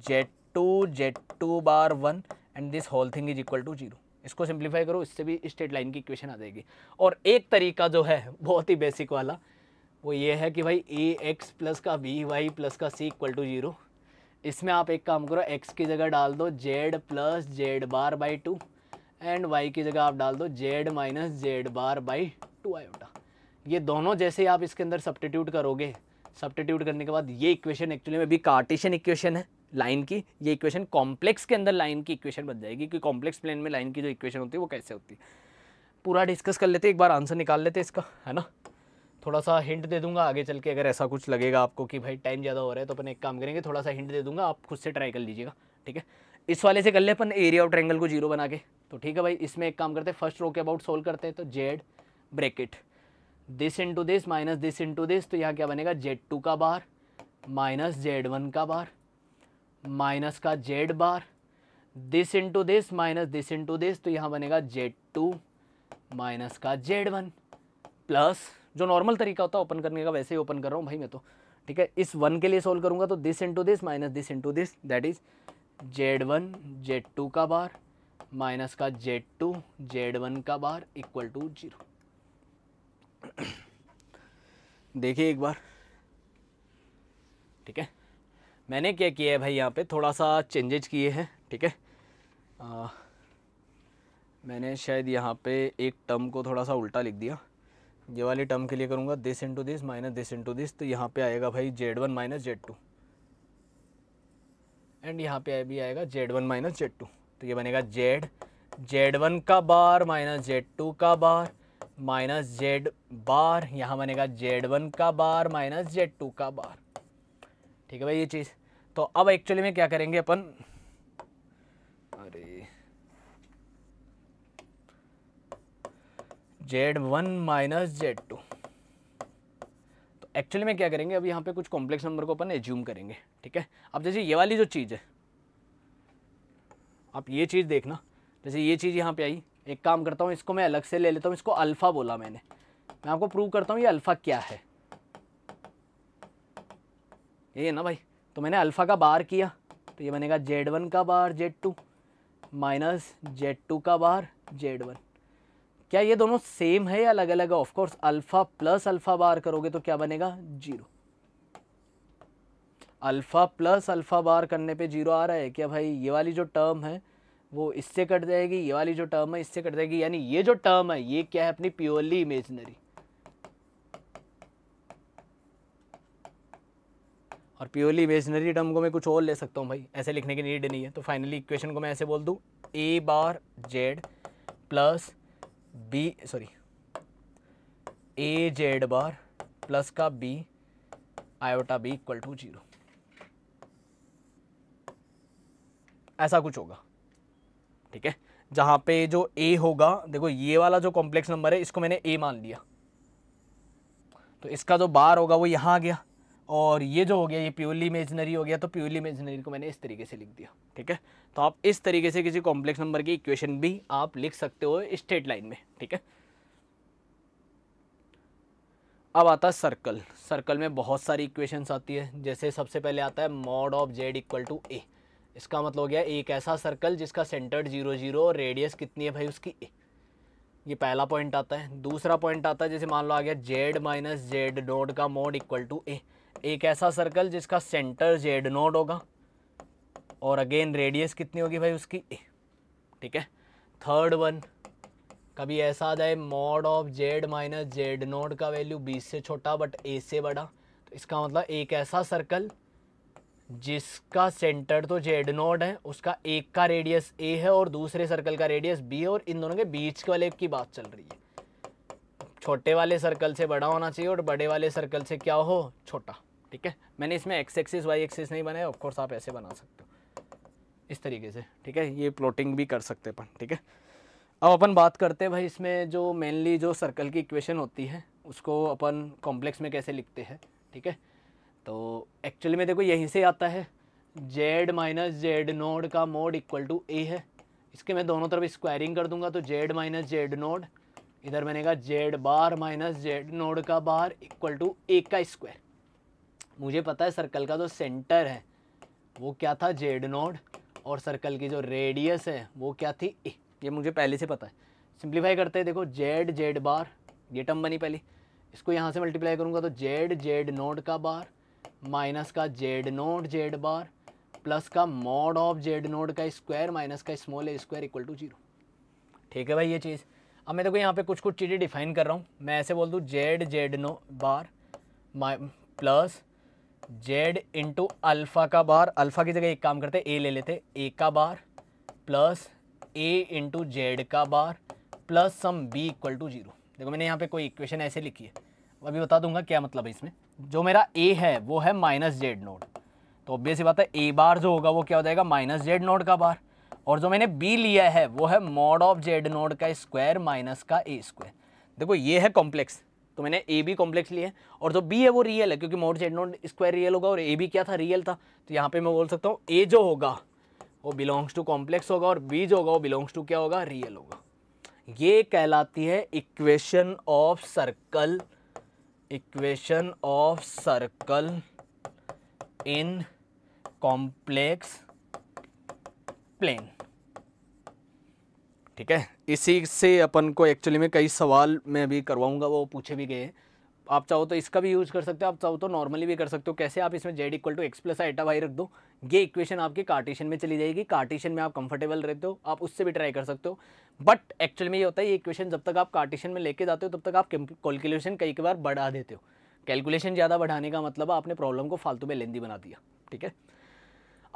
Z two Z two bar one and this whole thing is equal to zero इसको सिंप्लीफाई करो इससे भी स्ट्रेट लाइन की इक्वेशन आ जाएगी और एक तरीका जो है बहुत ही बेसिक वाला वो ये है कि भाई ए एक्स प्लस का बी वाई प्लस का सी इक्वल टू जीरो इसमें आप एक काम करो एक्स की जगह डाल दो Z plus Z bar by two and Y की जगह आप डाल दो Z minus Z bar by two iota ये दोनों जैसे आप इसके अंदर सब्टीट्यूट करोगे सब्टीट्यूट करने के बाद ये इक्वेशन एक्चुअली में भी कार्टेशियन इक्वेशन है लाइन की ये इक्वेशन कॉम्प्लेक्स के अंदर लाइन की इक्वेशन बन जाएगी क्योंकि कॉम्प्लेक्स प्लेन में लाइन की जो इक्वेशन होती है वो कैसे होती है पूरा डिस्कस कर लेते एक बार आंसर निकाल लेते इसका है ना थोड़ा सा हिंट दे दूंगा आगे चल के अगर ऐसा कुछ लगेगा आपको कि भाई टाइम ज़्यादा हो रहा है तो अपन एक काम करेंगे थोड़ा सा हिंट दे दूंगा आप खुद से ट्राई कर लीजिएगा ठीक है इस वाले से कर ले अपन एरिया ऑफ ट्रैंगल को जीरो बना के तो ठीक है भाई इसमें एक काम करते हैं फर्स्ट रो के अबाउट सोल्व करते हैं तो Z bracket this into this minus this into this तो यहाँ क्या बनेगा जेड टू का बार माइनस जेड वन का बार माइनस का Z bar this into this minus this into this तो यहाँ बनेगा जेड टू माइनस का जेड वन प्लस जो नॉर्मल तरीका होता है ओपन करने का वैसे ही ओपन कर रहा हूँ भाई मैं तो ठीक है इस वन के लिए सोल्व करूँगा तो this into this minus this into this that is Z one Z two का बार माइनस का जेड टू जेड वन का बार इक्वल टू जीरो देखिए एक बार ठीक है मैंने क्या किया है भाई यहाँ पे थोड़ा सा चेंजेज किए हैं ठीक है आ, मैंने शायद यहाँ पे एक टर्म को थोड़ा सा उल्टा लिख दिया ये वाली टर्म के लिए करूँगा this into this minus this into this तो यहाँ पे आएगा भाई Z one minus Z two and यहाँ पे भी आएगा Z one minus Z two तो ये बनेगा जेड जेड वन का बार माइनस जेड टू का बार माइनस जेड बार यहाँ बनेगा जेड वन का बार माइनस जेड टू का बार ठीक है भाई ये चीज़ तो अब एक्चुअली में क्या करेंगे अपन अरे Z one minus Z two तो एक्चुअली में क्या करेंगे अब यहाँ पे कुछ कॉम्प्लेक्स नंबर को अपन एज्यूम करेंगे ठीक है अब जैसे ये वाली जो चीज़ है आप ये चीज़ देखना जैसे ये चीज़ यहाँ पे आई एक काम करता हूँ इसको मैं अलग से ले लेता हूँ इसको अल्फ़ा बोला मैंने मैं आपको प्रूव करता हूँ ये अल्फ़ा क्या है ये ना भाई तो मैंने अल्फ़ा का बार किया तो ये बनेगा जेड वन का bar Z two minus Z two का बार जेड वन क्या ये दोनों सेम है या अलग अलग है of course alpha plus alpha bar करोगे तो क्या बनेगा zero alpha plus alpha bar करने पे जीरो आ रहा है क्या भाई ये वाली जो टर्म है वो इससे कट जाएगी ये वाली जो टर्म है इससे कट जाएगी यानी ये जो टर्म है ये क्या है अपनी प्योरली इमेजनरी और प्योरली इमेजनरी टर्म को मैं कुछ और ले सकता हूँ भाई ऐसे लिखने की नीड नहीं है तो फाइनली इक्वेशन को मैं ऐसे बोल दूँ A bar Z plus B sorry A Z bar plus का B iota B equal to zero ऐसा कुछ होगा ठीक है जहां पे जो ए होगा देखो ये वाला जो कॉम्प्लेक्स नंबर है इसको मैंने ए मान लिया तो इसका जो बार होगा वो यहाँ आ गया और ये जो हो गया ये प्योरली इमेजनरी हो गया तो प्योरली इमेजनरी को मैंने इस तरीके से लिख दिया ठीक है तो आप इस तरीके से किसी कॉम्प्लेक्स नंबर की इक्वेशन भी आप लिख सकते हो स्ट्रेट लाइन में ठीक है अब आता है सर्कल सर्कल में बहुत सारी इक्वेशंस आती है जैसे सबसे पहले आता है mod of Z equal to A इसका मतलब हो गया एक ऐसा सर्कल जिसका सेंटर जीरो जीरो और रेडियस कितनी है भाई उसकी ये पहला पॉइंट आता है दूसरा पॉइंट आता है जैसे मान लो आ गया जेड माइनस जेड नोड का मोड इक्वल टू ए एक ऐसा सर्कल जिसका सेंटर जेड नोड होगा और अगेन रेडियस कितनी होगी भाई उसकी ए ठीक है थर्ड वन कभी ऐसा आ जाए mod of Z minus Z naught का वैल्यू बीस से छोटा बट ए से बड़ा तो इसका मतलब एक ऐसा सर्कल जिसका सेंटर तो जेड नोड है उसका एक का रेडियस ए है और दूसरे सर्कल का रेडियस बी है और इन दोनों के बीच वाले की बात चल रही है छोटे वाले सर्कल से बड़ा होना चाहिए और बड़े वाले सर्कल से क्या हो छोटा ठीक है मैंने इसमें एक्स एक्सिस वाई एक्सिस नहीं बनाया ऑफकोर्स आप ऐसे बना सकते हो इस तरीके से ठीक है ये प्लॉटिंग भी कर सकते अपन ठीक है अब अपन बात करते हैं भाई इसमें जो मेनली जो सर्कल की इक्वेशन होती है उसको अपन कॉम्प्लेक्स में कैसे लिखते हैं ठीक है थीके? तो एक्चुअली में देखो यहीं से आता है जेड माइनस जेड नोड का मोड इक्वल टू ए है इसके मैं दोनों तरफ स्क्वायरिंग कर दूंगा तो जेड माइनस जेड नोड इधर मैंने कहा Z bar minus Z naught का बार इक्वल टू ए का स्क्वायर मुझे पता है सर्कल का जो सेंटर है वो क्या था जेड नोड और सर्कल की जो रेडियस है वो क्या थी ए ये मुझे पहले से पता है सिंप्लीफाई करते हैं देखो जेड जेड बार ये टर्म बनी पहले इसको यहाँ से मल्टीप्लाई करूँगा तो जेड जेड नोड का बार माइनस का Z naught Z bar plus का मॉड ऑफ जेड नोट का स्क्वायर माइनस का small A square equal to zero ठीक है भाई ये चीज़ अब मैं देखो यहाँ पे कुछ कुछ चीज़ें डिफाइन कर रहा हूँ मैं ऐसे बोल दूँ Z Z naught bar plus Z into alpha का बार अल्फ़ा की जगह एक काम करते ए ले लेते ए का bar plus A into Z का bar plus some B equal to zero देखो मैंने यहाँ पे कोई इक्वेशन ऐसे लिखी है अभी बता दूंगा क्या मतलब है इसमें जो मेरा ए है वो है माइनस जेड नोड तो ऑब्वियस बात है ए बार जो होगा वो क्या हो जाएगा माइनस जेड नोड का बार और जो मैंने बी लिया है वो है मॉड ऑफ जेड नोड का स्क्वायर माइनस का ए स्क्वायर देखो ये है कॉम्प्लेक्स तो मैंने ए बी कॉम्प्लेक्स लिया है और जो बी है वो रियल है क्योंकि mod Z naught square real होगा और ए बी क्या था रियल था तो यहाँ पर मैं बोल सकता हूँ ए जो होगा वो बिलोंग्स टू कॉम्प्लेक्स होगा और बी जो होगा वो बिलोंग्स टू क्या होगा रियल होगा ये कहलाती है equation of circle equation of circle in complex plane ठीक है इसी से अपन को एक्चुअली में कई सवाल मैं अभी करवाऊंगा वो पूछे भी गए हैं आप चाहो तो इसका भी यूज़ कर सकते हो आप चाहो तो नॉर्मली भी कर सकते हो कैसे आप इसमें Z equal to x plus iota Y रख दो ये इक्वेशन आपकी कार्टेशन में चली जाएगी कार्टेशन में आप कंफर्टेबल रहते हो आप उससे भी ट्राई कर सकते हो बट एक्चुअल में ये होता है ये इक्वेशन जब तक आप कार्टेशन में लेके जाते हो तब तक आप कैलकुलेशन कई बार बढ़ा देते हो कैलकुलेशन ज़्यादा बढ़ाने का मतलब आपने प्रॉब्लम को फालतू में लेंदी बना दिया ठीक है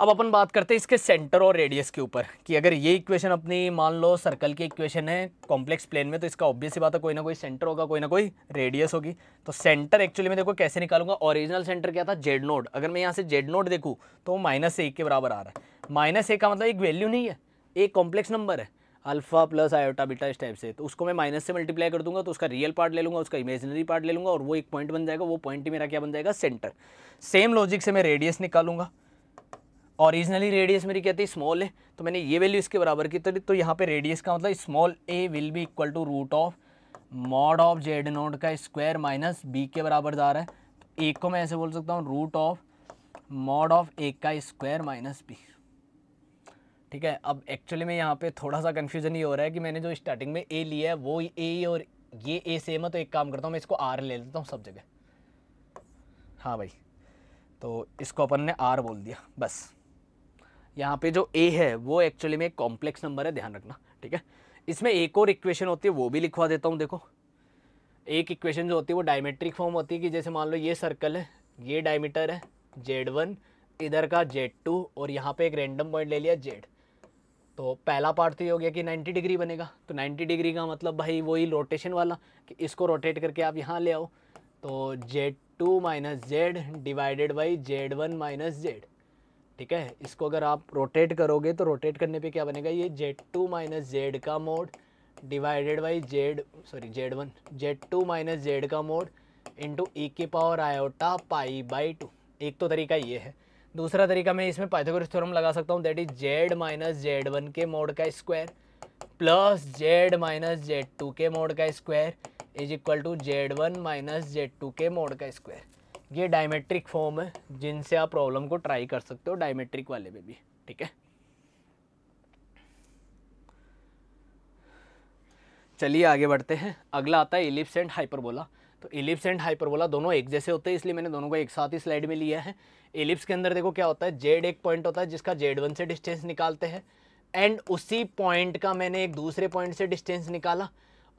अब अपन बात करते हैं इसके सेंटर और रेडियस के ऊपर कि अगर ये इक्वेशन अपनी मान लो सर्कल की इक्वेशन है कॉम्प्लेक्स प्लेन में तो इसका ऑब्वियस बात है कोई ना कोई सेंटर होगा कोई ना कोई रेडियस होगी तो सेंटर एक्चुअली मैं देखो कैसे निकालूंगा ओरिजिनल सेंटर क्या था जेड नोड अगर मैं यहाँ से जेड नोड देखूँ तो वो माइनस एक के बराबर आ रहा है माइनस एक का मतलब एक वैल्यू नहीं है एक कॉम्प्लेक्स नंबर है अल्फा प्लस आयोटा बीटा इस टाइप से तो उसको मैं माइनस से मल्टीप्लाई कर दूंगा तो उसका रियल पार्ट ले लूँगा उसका इमेजिनरी पार्ट ले लूँगा और वो एक पॉइंट बन जाएगा वो पॉइंट ही मेरा क्या बन जाएगा सेंटर सेम लॉजिक से मैं रेडियस निकालूंगा ओरिजिनली रेडियस मेरी क्या थी स्मॉल है तो मैंने ये वैल्यू इसके बराबर की थी तो, तो यहाँ पे रेडियस का मतलब small A will be equal to root of mod of Z naught का स्क्वायर माइनस बी के बराबर जा रहा है तो ए को मैं ऐसे बोल सकता हूँ root of mod of A का स्क्वायर माइनस बी ठीक है अब एक्चुअली में यहाँ पे थोड़ा सा कन्फ्यूजन ये हो रहा है कि मैंने जो स्टार्टिंग में ए लिया है वो ए और ये ए सेम है तो एक काम करता हूँ मैं इसको आर ले लेता हूँ सब जगह हाँ भाई तो इसको अपन ने आर बोल दिया बस यहाँ पे जो ए है वो एक्चुअली में कॉम्प्लेक्स नंबर है ध्यान रखना ठीक है इसमें एक और इक्वेशन होती है वो भी लिखवा देता हूँ देखो एक इक्वेशन जो होती है वो डायमेट्रिक फॉर्म होती है कि जैसे मान लो ये सर्कल है ये डायमीटर है जेड वन इधर का जेड टू और यहाँ पे एक रेंडम पॉइंट ले लिया जेड तो पहला पार्ट तो ये हो गया कि नाइन्टी डिग्री बनेगा तो नाइन्टी डिग्री का मतलब भाई वही रोटेशन वाला कि इसको रोटेट करके आप यहाँ ले आओ तो Z two minus Z divided by Z one minus Z ठीक है इसको अगर आप रोटेट करोगे तो रोटेट करने पे क्या बनेगा ये जेड टू माइनस जेड का mod divided by Z sorry Z one Z two minus Z का मोड इंटू ई के power iota pi by two एक तो तरीका ये है दूसरा तरीका मैं इसमें पाइथागोरस थ्योरम लगा सकता हूँ that is Z minus Z one के मोड का square plus Z minus Z two के मोड का square is equal to Z one minus Z two के मोड का स्क्वायर ये डायमेट्रिक फॉर्म है जिनसे आप प्रॉब्लम को ट्राई कर सकते हो डायमेट्रिक वाले में भी ठीक है चलिए आगे बढ़ते हैं अगला आता है इलिप्स एंड हाइपरबोला तो इलिप्स एंड हाइपरबोला दोनों एक जैसे होते हैं इसलिए मैंने दोनों को एक साथ ही स्लाइड में लिया है इलिप्स के अंदर देखो क्या होता है जेड एक पॉइंट होता है जिसका जेड वन से डिस्टेंस निकालते हैं एंड उसी पॉइंट का मैंने एक दूसरे पॉइंट से डिस्टेंस निकाला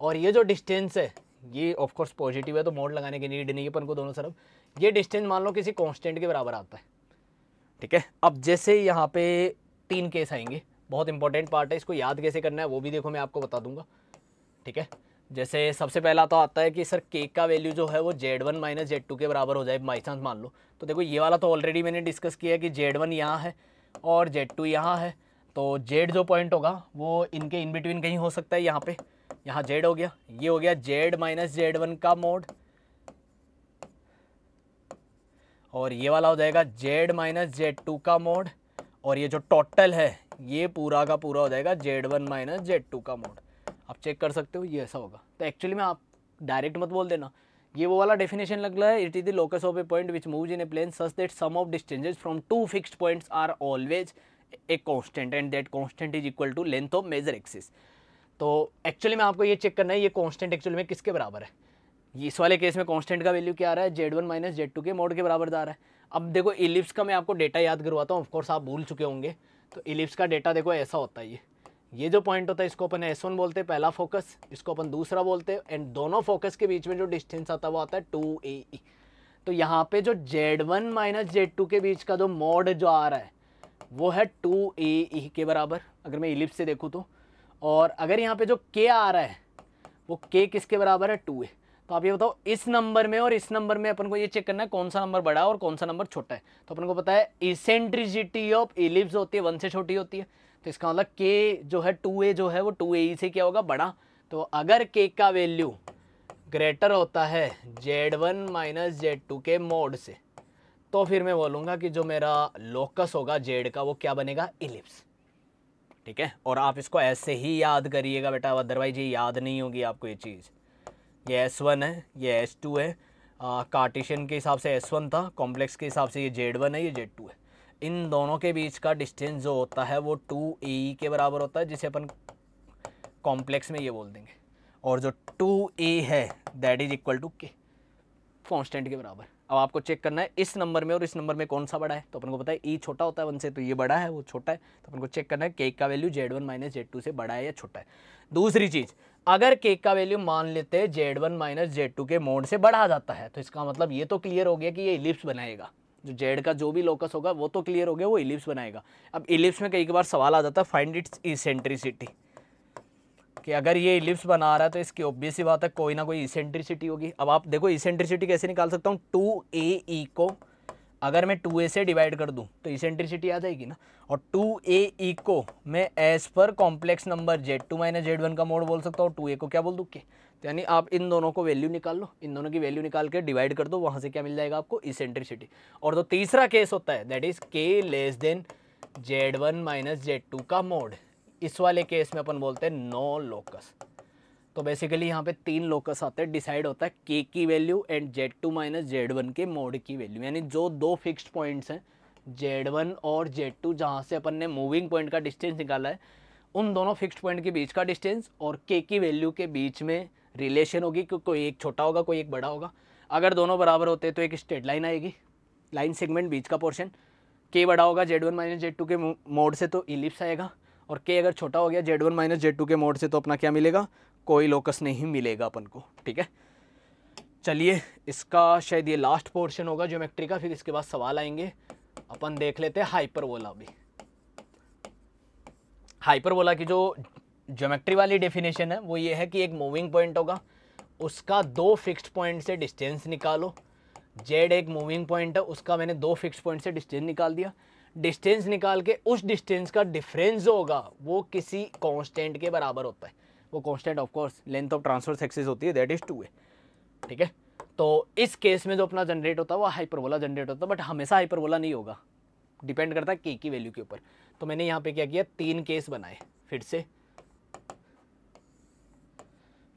और ये जो डिस्टेंस है ये ऑफकोर्स पॉजिटिव है तो मोड लगाने की नीड नहीं है पर को दोनों तरफ ये डिस्टेंस मान लो किसी कॉन्स्टेंट के बराबर आता है ठीक है अब जैसे यहाँ पे तीन केस आएंगे बहुत इंपॉर्टेंट पार्ट है इसको याद कैसे करना है वो भी देखो मैं आपको बता दूंगा ठीक है जैसे सबसे पहला तो आता है कि सर केक का वैल्यू जो है वो Z one minus Z two के बराबर हो जाए बाई चांस मान लो तो देखो ये वाला तो ऑलरेडी मैंने डिस्कस किया कि जेड वन यहाँ है और जेड टू यहाँ है तो जेड जो पॉइंट होगा वो इनके इन बिटवीन कहीं हो सकता है यहाँ पे यहाँ जेड हो गया ये हो गया जेड माइनस जेड वन का मोड और ये वाला हो जाएगा जेड माइनस जेड टू का मोड और ये जो टोटल है ये पूरा का पूरा हो जाएगा Z one minus Z two का मोड आप चेक कर सकते हो ये ऐसा होगा तो एक्चुअली में आप डायरेक्ट मत बोल देना ये वो वाला डेफिनेशन लग रहा है it is the locus of a point which move in a plane such that sum of distances from two fixed points are always a constant and that constant is equal to length of major axis तो एक्चुअली मैं आपको ये चेक करना है ये कॉन्स्टेंट एक्चुअली में किसके बराबर है इस वाले केस में कांस्टेंट का वैल्यू क्या आ रहा है Z one minus Z two के मोड के बराबर आ रहा है अब देखो इलिप्स का मैं आपको डेटा याद करवाता हूँ ऑफकोर्स आप भूल चुके होंगे तो इलिप्स का डेटा देखो ऐसा होता है ये ये जो पॉइंट होता है इसको अपन एस वन बोलते हैं पहला फोकस इसको अपन दूसरा बोलते हैं एंड दोनों फोकस के बीच में जो डिस्टेंस आता है वो आता है टू ए e। तो यहाँ पे जो Z one minus Z two के बीच का जो मोड जो आ रहा है वो है टू ए e के बराबर अगर मैं इलिप्स से देखूँ तो और अगर यहाँ पे जो के आ रहा है वो के किसके बराबर है टू ए तो आप ये बताओ इस नंबर में और इस नंबर में अपन को ये चेक करना है कौन सा नंबर बड़ा है और कौन सा नंबर छोटा है तो अपन को पता है इसेंट्रिसिटी ऑफ इलिप्स होती है वन से छोटी होती है तो इसका मतलब के जो है टू ए जो है वो टू ए e से क्या होगा बड़ा तो अगर के का वैल्यू ग्रेटर होता है Z one minus Z two के मोड से तो फिर मैं बोलूँगा कि जो मेरा लोकस होगा जेड का वो क्या बनेगा इलिप्स ठीक है और आप इसको ऐसे ही याद करिएगा बेटा अदरवाइज ये याद नहीं होगी आपको ये चीज़ ये एस वन है ये एस टू है कार्टिशन के हिसाब से एस वन था कॉम्प्लेक्स के हिसाब से ये जेड वन है ये जेड टू है इन दोनों के बीच का डिस्टेंस जो होता है वो टू ए e के बराबर होता है जिसे अपन कॉम्प्लेक्स में ये बोल देंगे और जो टू ए है that is equal to K constant के बराबर अब आपको चेक करना है इस नंबर में और इस नंबर में कौन सा बड़ा है तो अपन को पता है ई e छोटा होता है वन से तो ये बड़ा है वो छोटा है तो अपन को चेक करना है के का value Z one minus Z two से बड़ा है या छोटा है दूसरी चीज़ अगर के का वैल्यू मान लेते हैं Z one minus Z two के मोड से बढ़ा जाता है तो इसका मतलब ये तो क्लियर हो गया कि ये इलिप्स बनाएगा जो जेड का जो भी लोकस होगा वो तो क्लियर हो गया वो इलिप्स बनाएगा अब इलिप्स में कई बार सवाल आ जाता है फाइंड इट्स इसेंट्रिसिटी कि अगर ये इलिप्स बना रहा है तो इसकी ऑब्वियस ही बात है कोई ना कोई इसेंट्रिसिटी होगी अब आप देखो इसेंट्रिसिटी कैसे निकाल सकता हूँ टू ए ई को अगर मैं टू ए से डिवाइड कर दूँ तो इसेंट्रिसिटी आ जाएगी ना और टू ए इको मैं एज पर complex number Z two minus Z one का मोड बोल सकता हूँ टू ए को क्या बोल दूँ के तो यानी आप इन दोनों को वैल्यू निकाल लो इन दोनों की वैल्यू निकाल के डिवाइड कर दो वहाँ से क्या मिल जाएगा आपको इसेंट्रिसिटी और जो तो तीसरा केस होता है that is K less than Z one minus Z two का मोड इस वाले केस में अपन बोलते हैं नो लोकस तो बेसिकली यहाँ पे तीन लोकस आते हैं डिसाइड होता है के की value and Z two minus Z one के मोड की वैल्यू यानी जो दो फिक्स्ड पॉइंट्स हैं जेड वन और जेड टू जहाँ से अपन ने मूविंग पॉइंट का डिस्टेंस निकाला है उन दोनों फिक्स्ड पॉइंट के बीच का डिस्टेंस और के की वैल्यू के बीच में रिलेशन होगी क्योंकि कोई एक छोटा होगा कोई एक बड़ा होगा अगर दोनों बराबर होते तो एक स्ट्रेट लाइन आएगी लाइन सेगमेंट बीच का पोर्शन के बड़ा होगा Z one minus Z two के मोड से तो इलिप्स आएगा और के अगर छोटा हो गया Z one minus Z two के मोड से तो अपना क्या मिलेगा कोई लोकस नहीं मिलेगा अपन को ठीक है चलिए इसका शायद ये लास्ट पोर्शन होगा ज्योमेट्री का फिर इसके बाद सवाल आएंगे अपन देख लेते हैं हाइपरवोला भी हाइपरवोला की जो ज्योमेट्री वाली डेफिनेशन है वो ये है कि एक मूविंग पॉइंट होगा उसका दो फिक्स्ड पॉइंट से डिस्टेंस निकालो जेड एक मूविंग पॉइंट है उसका मैंने दो फिक्स पॉइंट से डिस्टेंस निकाल दिया डिस्टेंस निकाल के उस डिस्टेंस का डिफरेंस जो होगा वो किसी कॉन्स्टेंट के बराबर होता है वो constant of course length of transverse axis होती है दैट इज़ टू ए ठीक है तो इस केस में जो अपना जनरेट होता है वो हाइपरबोला जनरेट होता है बट हमेशा हाइपरबोला नहीं होगा डिपेंड करता है के की वैल्यू के ऊपर तो मैंने यहाँ पे क्या किया तीन केस बनाए फिर से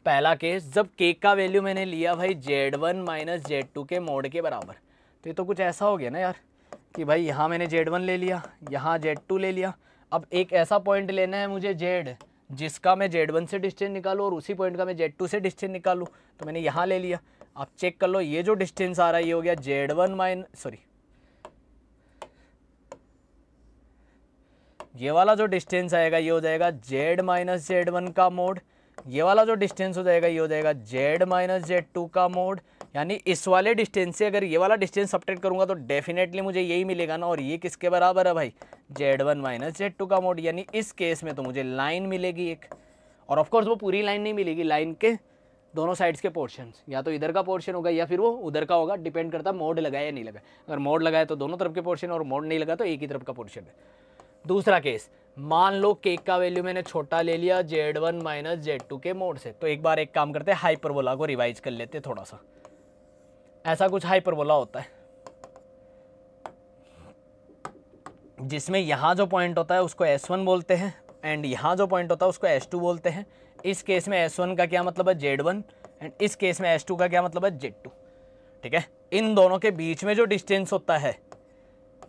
पहला केस जब के का वैल्यू मैंने लिया भाई Z one minus Z two के मोड के बराबर तो ये तो कुछ ऐसा हो गया ना यार कि भाई यहाँ मैंने जेड वन ले लिया यहाँ जेड टू ले लिया अब एक ऐसा पॉइंट लेना है मुझे जेड जिसका मैं जेड वन से डिस्टेंस निकालूँ और उसी पॉइंट का मैं जेड टू से डिस्टेंस निकालूँ तो मैंने यहाँ ले लिया आप चेक कर लो ये जो डिस्टेंस आ रहा है ये हो गया जेड वन माइन सॉरी ये वाला जो डिस्टेंस आएगा ये हो जाएगा जेड माइनस जेड वन का मोड ये वाला जो डिस्टेंस हो जाएगा ये हो जाएगा जेड माइनस जेड टू का मोड यानी इस वाले डिस्टेंस से अगर ये वाला डिस्टेंस सब्ट्रैक्ट करूंगा तो डेफिनेटली मुझे यही मिलेगा ना और ये किसके बराबर है भाई Z one minus Z two का मोड यानी इस केस में तो मुझे लाइन मिलेगी एक और ऑफकोर्स वो पूरी लाइन नहीं मिलेगी लाइन के दोनों साइड्स के पोर्शन या तो इधर का पोर्शन होगा या फिर वो उधर का होगा डिपेंड करता है मोड लगाए या नहीं लगाया अगर मोड लगाया तो दोनों तरफ के पोर्शन और मोड नहीं लगा तो एक ही तरफ का पोर्शन है दूसरा केस मान लो केक का वैल्यू मैंने छोटा ले लिया Z one minus Z two के मोड से तो एक बार एक काम करते हैं हाइपरबोला को रिवाइज कर लेते थोड़ा सा ऐसा कुछ हाइपरबोला होता है जिसमें यहाँ जो पॉइंट होता है उसको एस वन बोलते हैं एंड यहाँ जो पॉइंट होता है उसको एस टू बोलते हैं इस केस में एस वन का क्या मतलब है जेड वन एंड इस केस में एस टू का क्या मतलब है जेड टू ठीक है इन दोनों के बीच में जो डिस्टेंस होता है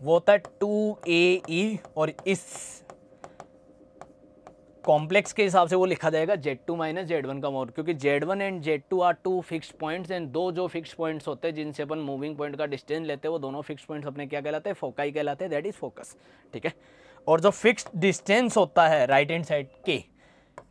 वो होता है टू ए ई और इस कॉम्प्लेक्स के हिसाब से वो लिखा जाएगा Z two minus Z one का मोड क्योंकि Z one and Z two are two fix points and दो जो फिक्स पॉइंट्स होते हैं जिनसे अपन मूविंग पॉइंट का डिस्टेंस लेते हैं वो दोनों फिक्स पॉइंट्स अपने क्या कहलाते हैं फोकाई कहलाते हैं दैट इज़ फोकस ठीक है और जो फिक्स डिस्टेंस होता है राइट हैंड साइड के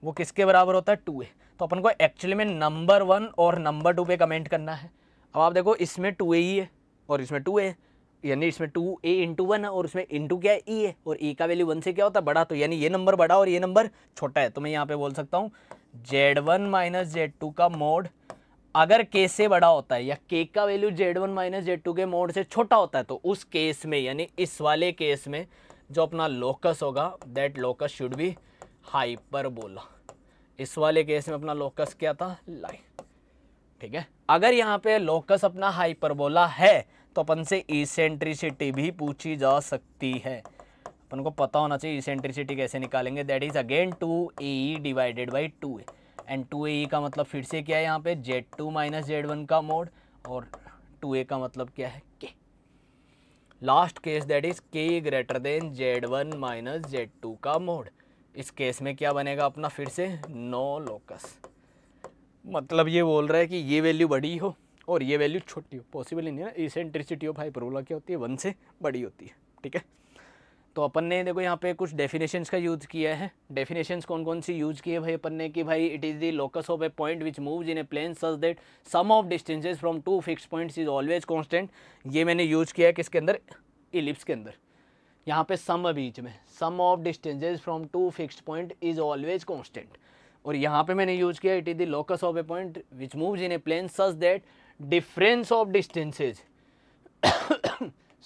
वो किसके बराबर होता है टू ए तो अपन को एक्चुअली में नंबर वन और नंबर टू पे कमेंट करना है अब आप देखो इसमें टू ए ही है और इसमें टू ए है यानी इसमें टू ए इंटू वन है और उसमें इंटू क्या है ई e है और ई e का वैल्यू वन से क्या होता है बड़ा तो यानी ये नंबर बड़ा और ये नंबर छोटा है तो मैं यहाँ पे बोल सकता हूँ Z one minus Z two का मोड अगर के से बड़ा होता है या के का value Z one minus Z two के मोड से छोटा होता है तो उस केस में यानी इस वाले केस में जो अपना लोकस होगा दैट लोकस शुड बी बोला इस वाले केस में अपना लोकस क्या था लाइन ठीक है अगर यहाँ पे लोकस अपना हाइपरबोला है तो अपन से इसेंट्रिसिटी भी पूछी जा सकती है अपन को पता होना चाहिए इसेंट्रिसिटी कैसे निकालेंगे that is again two A divided by two A and two A का मतलब फिर से क्या है यहाँ पे Z two minus Z one का मोड और टू ए का मतलब क्या है के last case that is K greater than Z one minus Z two का मोड इस केस में क्या बनेगा अपना फिर से नो लोकस मतलब ये बोल रहा है कि ये वैल्यू बड़ी हो और ये वैल्यू छोटी हो पॉसिबल ही नहीं है इसेंट्रिसिटी ऑफ हाइपरबोला क्या होती है वन से बड़ी होती है ठीक है तो अपन ने देखो यहाँ पे कुछ डेफिनेशंस का यूज़ किया है डेफिनेशंस कौन कौन सी यूज़ की है भाई अपन ने कि भाई it is the locus of a point which moves in a plane such that sum of distances from two fix points is always constant ये मैंने यूज़ किया है किसके अंदर इलिप्स के अंदर यहाँ पे सम बीच में sum of distances from two fix point is always constant और यहाँ पे मैंने यूज़ किया it is the locus of a point which move in a plane such that difference of distances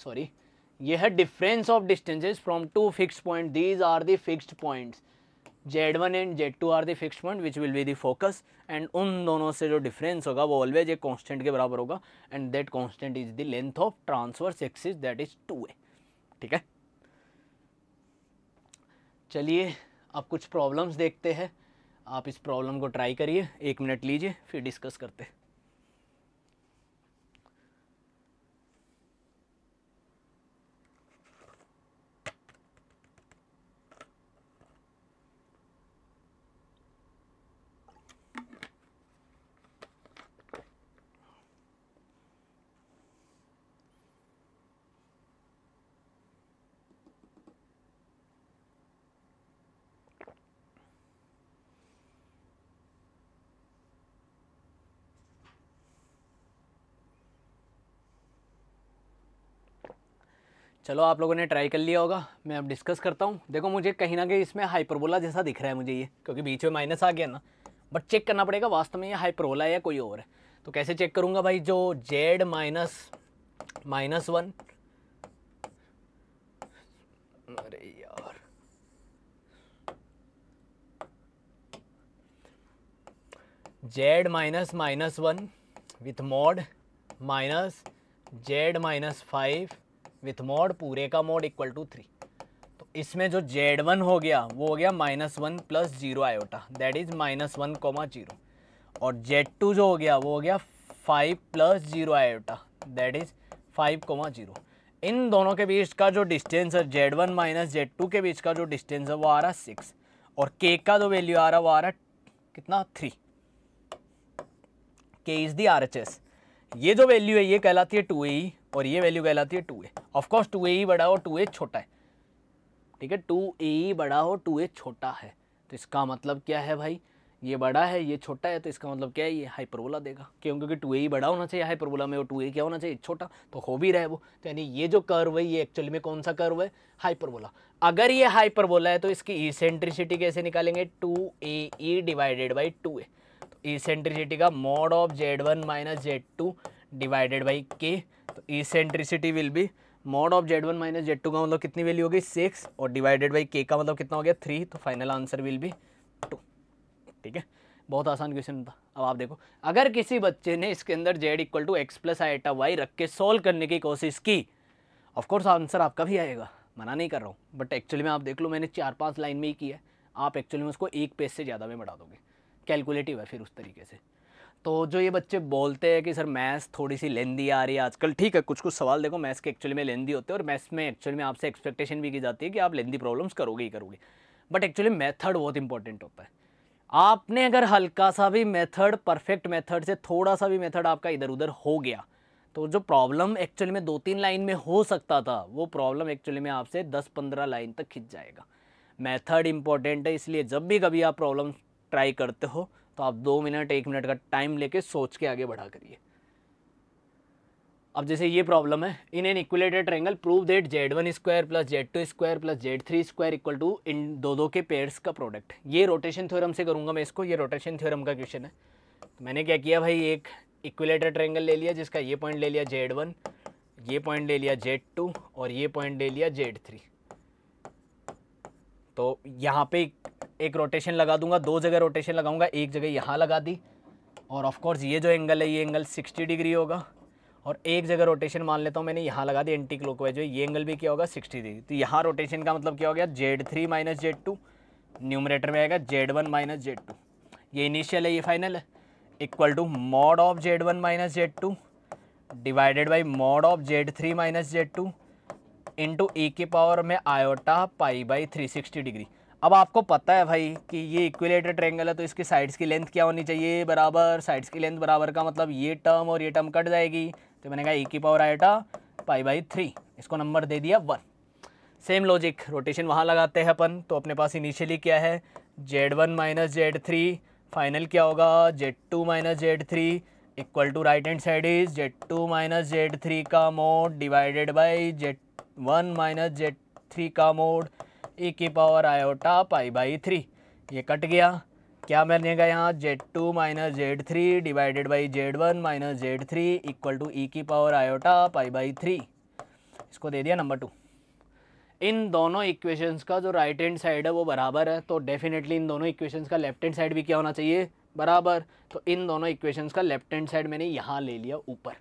sorry यह है difference of distances from two fix point these are the fixed points Z one and Z two are the fix point which will be the focus and उन दोनों से जो डिफरेंस होगा वो ऑलवेज एक कॉन्स्टेंट के बराबर होगा and that constant is the length of transverse axis that is two A ठीक है चलिए आप कुछ प्रॉब्लम्स देखते हैं आप इस प्रॉब्लम को ट्राई करिए एक मिनट लीजिए फिर डिस्कस करते हैं चलो आप लोगों ने ट्राई कर लिया होगा मैं अब डिस्कस करता हूँ देखो मुझे कहीं ना कहीं इसमें हाइपरबोला जैसा दिख रहा है मुझे ये क्योंकि बीच में माइनस आ गया ना बट चेक करना पड़ेगा वास्तव में ये हाइपरबोला है या कोई और है तो कैसे चेक करूँगा भाई जो जेड माइनस माइनस वन अरे यार Z minus minus one with mod minus Z minus five with mod पूरे का मोड इक्वल टू थ्री तो इसमें जो जेड वन हो गया वो हो गया minus one plus zero iota that is minus one comma zero और जेड टू जो हो गया वो हो गया five plus zero iota that is five comma zero इन दोनों के बीच का जो डिस्टेंस है Z one minus Z two के बीच का जो डिस्टेंस है वो आ रहा सिक्स और के का जो वैल्यू आ रहा वो आ रहा कितना three K is the R H S ये जो वैल्यू है ये कहलाती है टू ए e और ये वैल्यू कहलाती है two A of course two A बड़ा हो टू ए छोटा है ठीक है टू ए e बड़ा हो टू ए छोटा है तो इसका मतलब क्या है भाई ये बड़ा है ये छोटा है तो इसका मतलब क्या है ये हाइपरबोला देगा क्यों क्योंकि टू ए e बड़ा होना चाहिए हाइपरबोला में और टू ए क्या होना चाहिए छोटा तो हो भी रहा है वो तो यानी ये जो कर्व है ये एक्चुअली में कौन सा कर्व है हाइपरबोला अगर ये हाइपरबोला है तो इसकी इसेंट्रिसिटी कैसे निकालेंगे two A E divided by two A eccentricity का mod of Z one minus Z two divided by K तो eccentricity will be mod of Z one minus Z two का मतलब कितनी वैल्यू हो गई सिक्स और डिवाइडेड बाई के का मतलब कितना हो गया थ्री तो final answer will be two ठीक है बहुत आसान क्वेश्चन था अब आप देखो अगर किसी बच्चे ने इसके अंदर Z equal to x plus iota Y रख के सोल्व करने की कोशिश की ऑफकोर्स आंसर आपका भी आएगा मना नहीं कर रहा हूँ बट एक्चुअली में आप देख लो मैंने चार पांच लाइन में ही किया है आप एक्चुअली में उसको एक पेज से ज़्यादा में बढ़ा दोगे कैलकुलेटिव है फिर उस तरीके से तो जो ये बच्चे बोलते हैं कि सर मैथ्स थोड़ी सी लेंदी आ रही है आजकल ठीक है कुछ कुछ सवाल देखो मैथ्स के एक्चुअली में लेंदी होते हैं और मैथ्स में एक्चुअली में आपसे एक्सपेक्टेशन भी की जाती है कि आप लेंदी प्रॉब्लम्स करोगे ही करोगे बट एक्चुअली मेथड बहुत इंपॉर्टेंट होता है आपने अगर हल्का सा भी मेथड परफेक्ट मेथड से थोड़ा सा भी मेथड आपका इधर उधर हो गया तो जो प्रॉब्लम एक्चुअली में दो तीन लाइन में हो सकता था वो प्रॉब्लम एक्चुअली में आपसे दस पंद्रह लाइन तक खिंच जाएगा मेथड इंपॉर्टेंट है इसलिए जब भी कभी आप प्रॉब्लम ट्राई करते हो तो आप दो मिनट एक मिनट का टाइम लेके सोच के आगे बढ़ा करिए अब जैसे ये प्रॉब्लम है in an equilateral triangle prove that Z one square plus Z two square plus Z three square equal to इन दो दो के पेयर्स का प्रोडक्ट ये रोटेशन थ्योरम से करूँगा मैं इसको ये रोटेशन थ्योरम का क्वेश्चन है तो मैंने क्या किया भाई एक इक्वलेटेड ट्रेंगल ले लिया जिसका ये पॉइंट ले लिया जेड वन ये पॉइंट ले लिया जेड टू और ये पॉइंट ले लिया जेड थ्री तो यहाँ पे एक रोटेशन लगा दूंगा दो जगह रोटेशन लगाऊंगा एक जगह यहाँ लगा दी और ऑफ कोर्स ये जो एंगल है ये एंगल 60 डिग्री होगा और एक जगह रोटेशन मान लेता हूँ मैंने यहाँ लगा दी एंटी क्लोक वाइज ये एंगल भी क्या होगा 60 डिग्री तो यहाँ रोटेशन का मतलब क्या हो गया Z three minus Z two numerator में आएगा Z one minus Z two ये इनिशियल है ये फाइनल है equal to mod of Z one minus Z two divided by mod of Z three minus Z two into A e की पावर में iota pi by three sixty degree अब आपको पता है भाई कि ये इक्विलेटेड ट्रेंगल है तो इसकी साइड्स की लेंथ क्या होनी चाहिए बराबर साइड्स की लेंथ बराबर का मतलब ये टर्म और ये टर्म कट जाएगी तो मैंने कहा ए e की power iota pi by three इसको नंबर दे दिया वन सेम लॉजिक रोटेशन वहाँ लगाते हैं अपन तो अपने पास इनिशियली क्या है Z one minus Z three final क्या होगा Z two minus Z three equal to right hand side is Z two minus Z three का mod divided by Z one minus Z three का मोड ए e की power iota pi by three ये कट गया क्या बनेगा यहाँ Z two minus Z three divided by Z one minus Z three equal to ई की power iota pi by three इसको दे दिया नंबर टू इन दोनों इक्वेशंस का जो राइट हैंड साइड है वो बराबर है तो डेफिनेटली इन दोनों इक्वेशंस का लेफ्ट हैंड साइड भी क्या होना चाहिए बराबर तो इन दोनों इक्वेशंस का लेफ्ट हैंड साइड मैंने यहाँ ले लिया ऊपर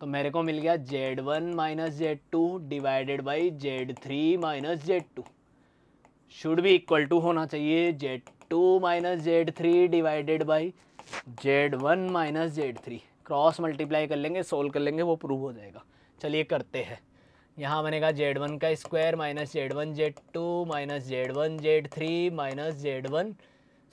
तो मेरे को मिल गया Z one minus Z two divided by Z three minus Z two should भी इक्वल टू होना चाहिए Z two minus Z three divided by Z one minus Z three cross multiply कर लेंगे सोल्व कर लेंगे वो प्रूव हो जाएगा चलिए करते हैं यहाँ मैंने कहा जेड वन का square minus Z one Z two minus Z one Z three minus Z one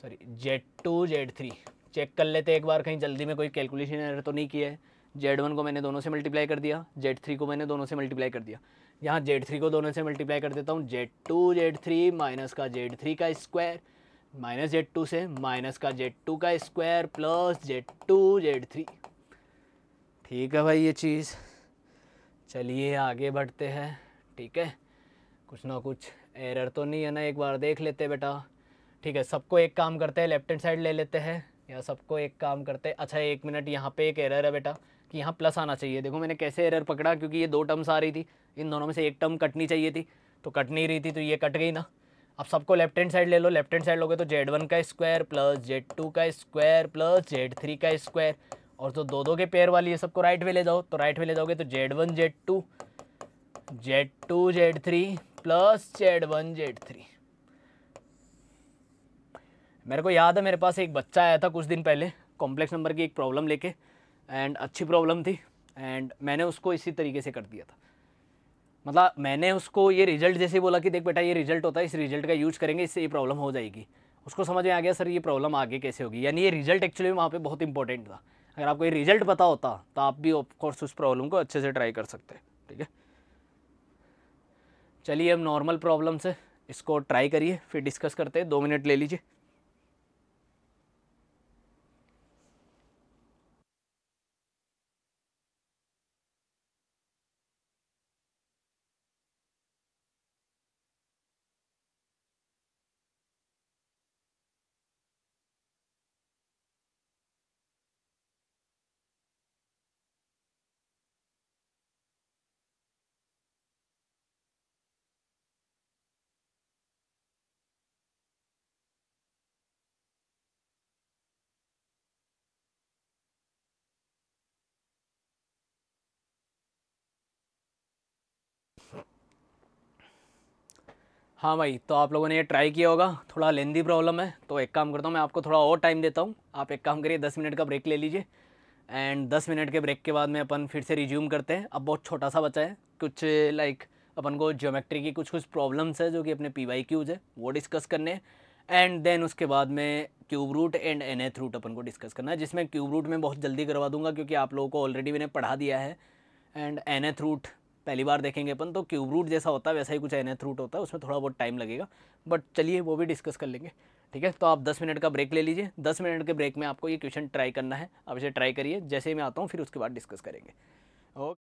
sorry Z two Z three check कर लेते एक बार कहीं जल्दी में कोई कैलकुलेशन एरर तो नहीं किया है जेड वन को मैंने दोनों से मल्टीप्लाई कर दिया जेड थ्री को मैंने दोनों से मल्टीप्लाई कर दिया यहाँ जेड थ्री को दोनों से मल्टीप्लाई कर देता हूँ Z two Z three minus का जेड थ्री का स्क्वायर माइनस जेड टू से माइनस का जेड टू का square plus Z two Z three ठीक है भाई ये चीज़ चलिए आगे बढ़ते हैं ठीक है कुछ ना कुछ एरर तो नहीं है ना एक बार देख लेते बेटा ठीक है सबको एक काम करते हैं लेफ्ट हैंड साइड ले लेते हैं या सबको एक काम करते अच्छा एक मिनट यहाँ पे एक एरर है बेटा कि यहाँ प्लस आना चाहिए देखो मैंने कैसे एरर पकड़ा क्योंकि ये दो टर्म्स आ रही थी इन दोनों में से एक टर्म कटनी चाहिए थी तो कट नहीं रही थी तो ये कट गई ना अब सबको लेफ्ट हैंड साइड ले लो लेफ्ट हैंड साइड लोगे तो जेड वन का स्क्वायर प्लस जेड टू का स्क्वायर प्लस जेड थ्री का स्क्वायर और जो दो दो के पेयर वाली है सबको राइट में ले जाओ तो राइट में ले जाओगे तो Z one Z two Z two Z three plus Z one Z three मेरे को याद है मेरे पास एक बच्चा आया था कुछ दिन पहले कॉम्प्लेक्स नंबर की एक प्रॉब्लम लेके एंड अच्छी प्रॉब्लम थी एंड मैंने उसको इसी तरीके से कर दिया था मतलब मैंने उसको ये रिजल्ट जैसे बोला कि देख बेटा ये रिजल्ट होता है इस रिजल्ट का यूज करेंगे इससे ये प्रॉब्लम हो जाएगी उसको समझ में आ गया सर ये प्रॉब्लम आगे कैसे होगी यानी ये रिजल्ट एक्चुअली वहाँ पर बहुत इंपॉर्टेंट था अगर आपको ये रिजल्ट पता होता तो आप भी ऑफकोर्स उस प्रॉब्लम को अच्छे से ट्राई कर सकते हैं ठीक है चलिए हम नॉर्मल प्रॉब्लम से इसको ट्राई करिए फिर डिस्कस करते हैं दो मिनट ले लीजिए हाँ भाई तो आप लोगों ने ये ट्राई किया होगा थोड़ा लेंदी प्रॉब्लम है तो एक काम करता हूँ मैं आपको थोड़ा और टाइम देता हूँ आप एक काम करिए दस मिनट का ब्रेक ले लीजिए एंड दस मिनट के ब्रेक के बाद में अपन फिर से रिज्यूम करते हैं अब बहुत छोटा सा बचा है कुछ लाइक अपन को ज्योमेट्री की कुछ कुछ प्रॉब्लम्स है जो कि अपने पी वाई क्यूज है वो डिस्कस करने एंड देन उसके बाद में क्यूब रूट एंड एन एथ रूट अपन को डिस्कस करना है जिसमें क्यूब रूट में बहुत जल्दी करवा दूंगा क्योंकि आप लोगों को ऑलरेडी मैंने पढ़ा दिया है एंड एन एथ रूट पहली बार देखेंगे अपन तो क्यूब रूट जैसा होता है वैसा ही कुछ एनएथ रूट होता है उसमें थोड़ा बहुत टाइम लगेगा बट चलिए वो भी डिस्कस कर लेंगे ठीक है तो आप 10 मिनट का ब्रेक ले लीजिए 10 मिनट के ब्रेक में आपको ये क्वेश्चन ट्राई करना है आप इसे ट्राई करिए जैसे ही मैं आता हूँ फिर उसके बाद डिस्कस करेंगे ओके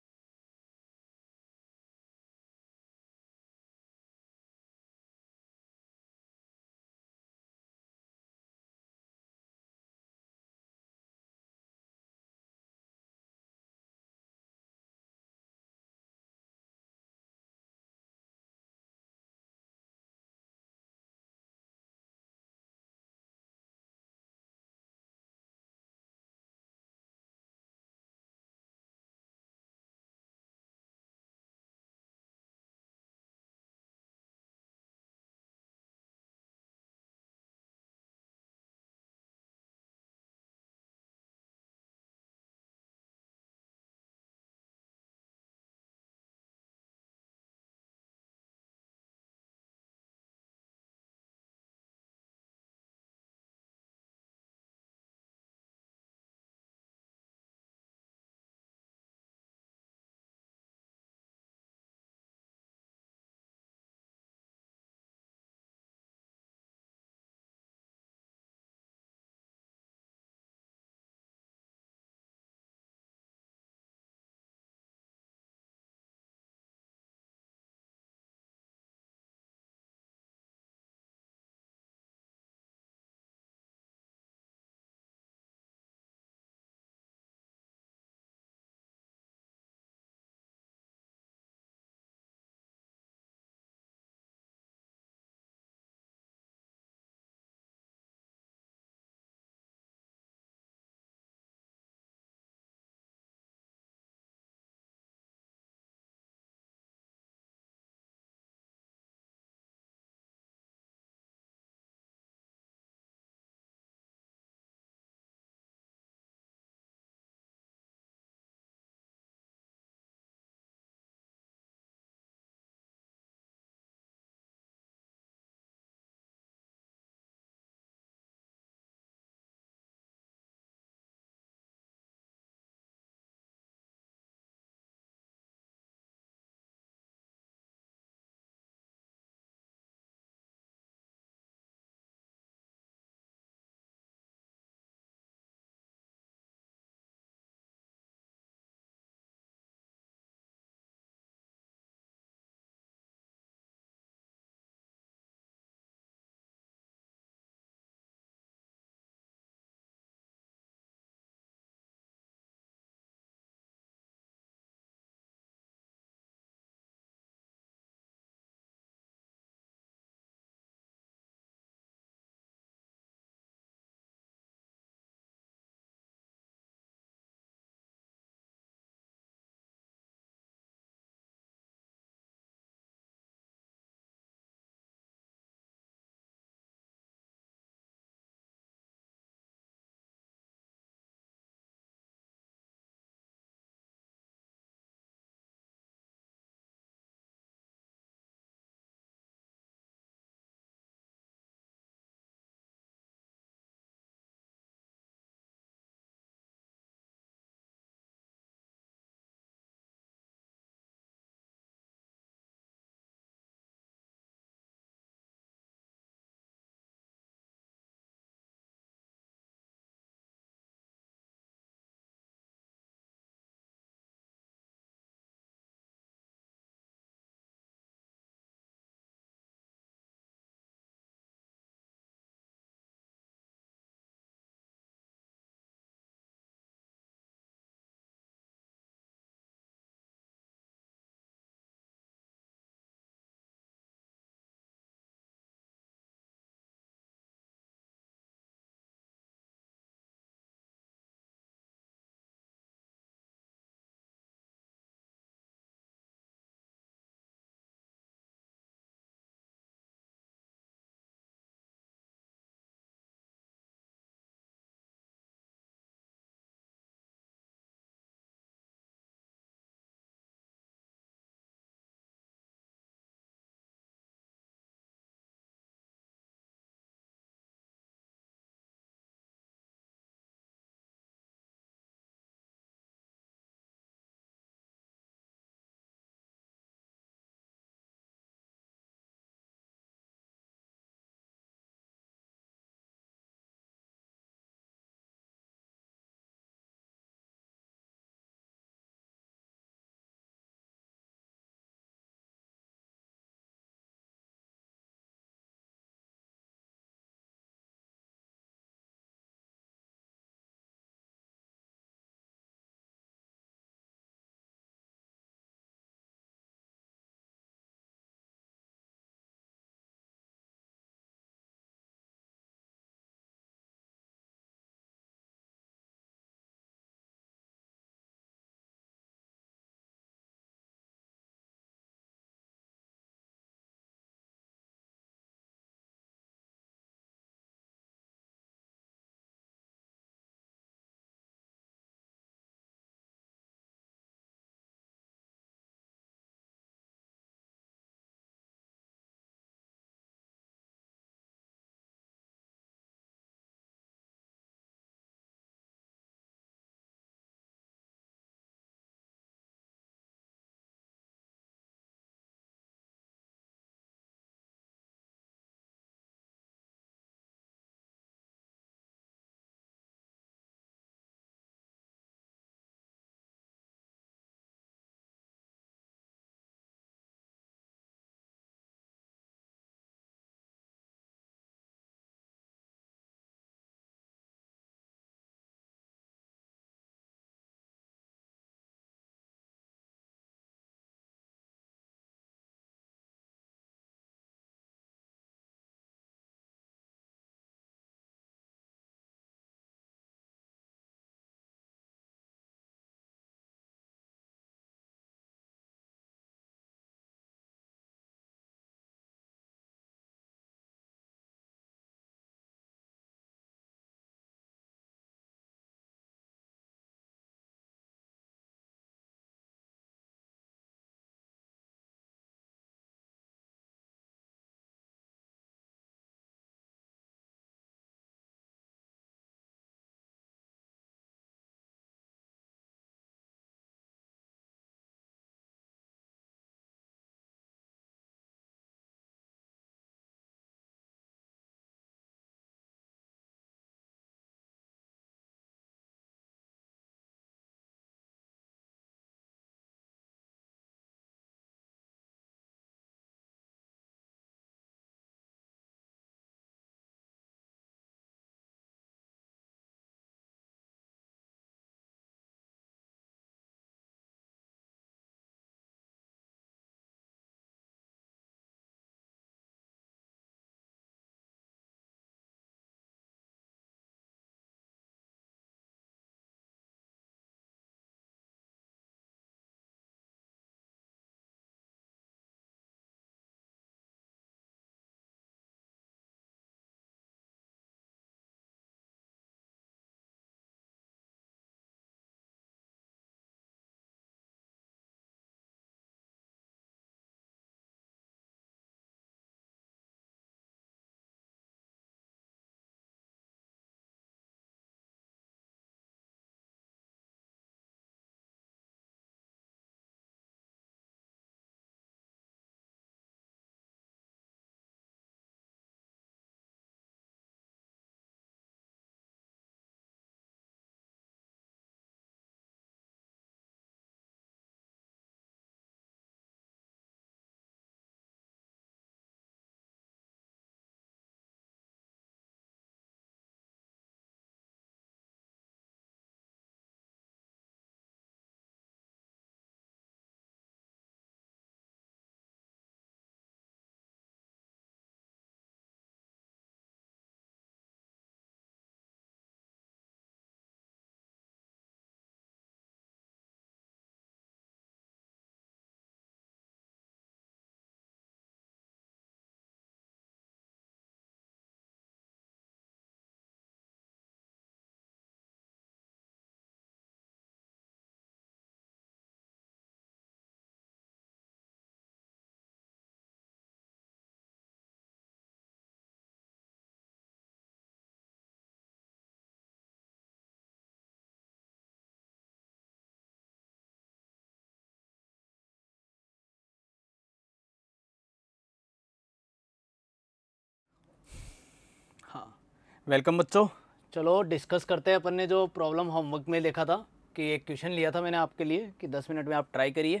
वेलकम बच्चों चलो डिस्कस करते हैं अपन ने जो प्रॉब्लम होमवर्क में देखा था कि एक क्वेश्चन लिया था मैंने आपके लिए कि 10 मिनट में आप ट्राई करिए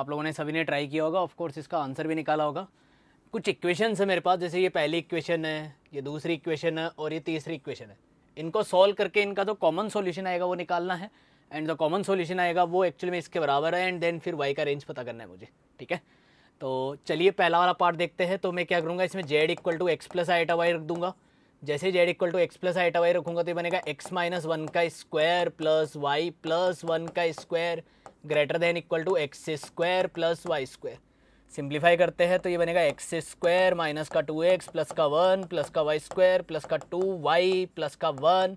आप लोगों ने सभी ने ट्राई किया होगा ऑफकोर्स इसका आंसर भी निकाला होगा कुछ इक्वेशंस है मेरे पास जैसे ये पहली इक्वेशन है ये दूसरी इक्वेशन है और ये तीसरी इक्वेशन है इनको सॉल्व करके इनका जो कॉमन सोल्यूशन आएगा वो निकालना है एंड जो कॉमन सोल्यूशन आएगा वो एक्चुअली में इसके बराबर है एंड देन फिर वाई का रेंज पता करना है मुझे ठीक है तो चलिए पहला वाला पार्ट देखते हैं तो मैं क्या करूँगा इसमें Z equal to x plus iota y रख दूंगा जैसे z equal to x plus iota y रखूंगा तो ये बनेगा एक्स माइनस वन का square plus y plus one का square greater than equal to x square plus y square simplify करते हैं तो ये बनेगा एक्स स्क्वायर माइनस का टू एक्स प्लस का वन प्लस का वाई स्क्वायर प्लस का टू वाई प्लस का one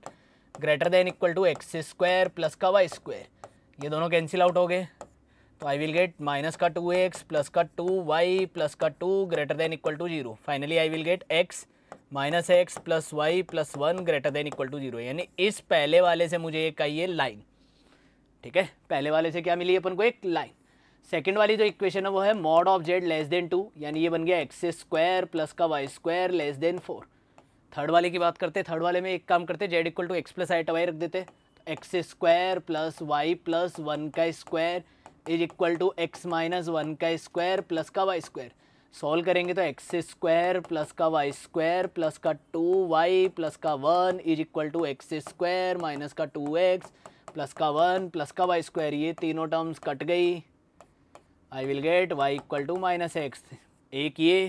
greater than equal to x square plus का वाई स्क्वायर ये दोनों कैंसिल आउट हो गए तो आई विल गेट माइनस का टू एक्स प्लस का टू वाई प्लस का two greater than equal to zero finally I will get x minus x plus y plus one greater than equal to zero यानी इस पहले वाले से मुझे एक आई है लाइन ठीक है पहले वाले से क्या मिली अपन को एक लाइन सेकेंड वाली जो इक्वेशन है वो है mod of z less than two यानी ये बन गया एक्स स्क्वायर प्लस का Y square less than four third वाले की बात करते हैं थर्ड वाले में एक काम करते z equal to x plus i y रख देते x square plus y plus one का square is equal to x minus one का स्क्वायर प्लस का वाई स्क्वायर सॉल्व करेंगे तो एक्स स्क्वायर प्लस का वाई स्क्वायर प्लस का टू वाई प्लस का one is equal to x square minus का टू एक्स प्लस का वन प्लस का वाई स्क्वायर ये तीनों टर्म्स कट गई आई will get y equal to minus x एक ये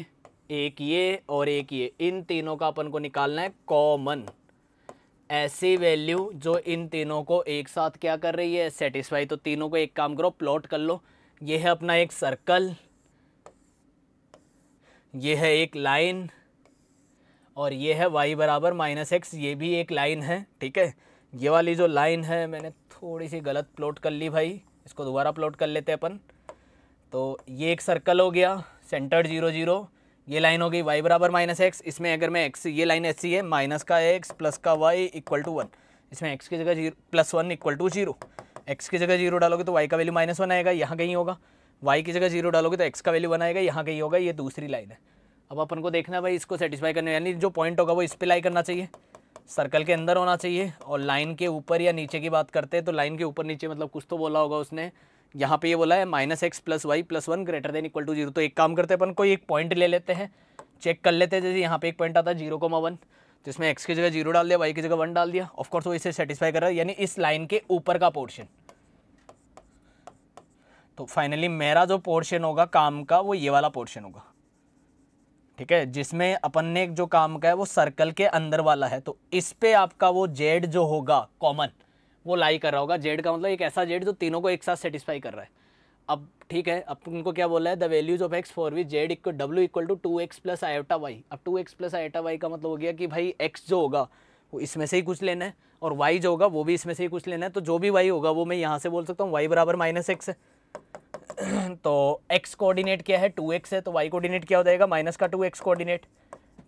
एक ये और एक ये इन तीनों का अपन को निकालना है कॉमन ऐसी वैल्यू जो इन तीनों को एक साथ क्या कर रही है सेटिस्फाई तो तीनों को एक काम करो प्लॉट कर लो ये है अपना एक सर्कल ये है एक लाइन और ये है y बराबर माइनस एक्स ये भी एक लाइन है ठीक है ये वाली जो लाइन है मैंने थोड़ी सी गलत प्लॉट कर ली भाई इसको दोबारा प्लॉट कर लेते हैं अपन तो ये एक सर्कल हो गया सेंटर जीरो जीरो ये लाइन हो गई y बराबर माइनस एक्स इसमें अगर मैं x ये लाइन ऐसी है माइनस का x प्लस का वाई इक्वल टू वन इसमें x की जगह zero plus one equal to zero x की जगह जीरो डालोगे तो y का वैल्यू माइनस वन आएगा यहाँ कहीं होगा वाई की जगह जीरो डालोगे तो एक्स का वैल्यू बनाएगा यहाँ का ही होगा ये दूसरी लाइन है अब अपन को देखना भाई इसको सेटिस्फाई करने यानी जो पॉइंट होगा वो इस पर लाई करना चाहिए सर्कल के अंदर होना चाहिए और लाइन के ऊपर या नीचे की बात करते हैं तो लाइन के ऊपर नीचे मतलब कुछ तो बोला होगा उसने यहाँ पे ये बोला है minus x plus y plus one greater than equal to zero तो एक काम करते हैं अपन कोई एक पॉइंट ले लेते हैं चेक कर लेते हैं जैसे यहाँ पे एक पॉइंट आता है जीरो कोमा वन तो इसमें एक्स की जगह जीरो डाल दिया वाई की जगह वन डाल दिया ऑफकोर्स वो इसे सेटिस्फाई कर रहा है यानी इस लाइन के ऊपर का पोर्शन तो फाइनली मेरा जो पोर्शन होगा काम का वो ये वाला पोर्शन होगा ठीक है जिसमें अपन ने जो काम का है वो सर्कल के अंदर वाला है तो इस पे आपका वो जेड जो होगा कॉमन वो लाई कर रहा होगा जेड का मतलब एक ऐसा जेड जो तीनों को एक साथ सेटिस्फाई कर रहा है अब ठीक है अब उनको क्या बोला है the values of x for we z equal डब्ल्यू equal to two x plus iota y अब two x plus iota y का मतलब हो गया कि भाई एक्स जो होगा वो इसमें से ही कुछ लेना है और वाई जो होगा वो भी इसमें से ही कुछ लेना है तो जो भी वाई होगा वो मैं यहाँ से बोल सकता हूँ वाई बराबर माइनस एक्स है तो x कोऑर्डिनेट क्या है 2x है तो y कोऑर्डिनेट क्या हो जाएगा माइनस का 2x कोऑर्डिनेट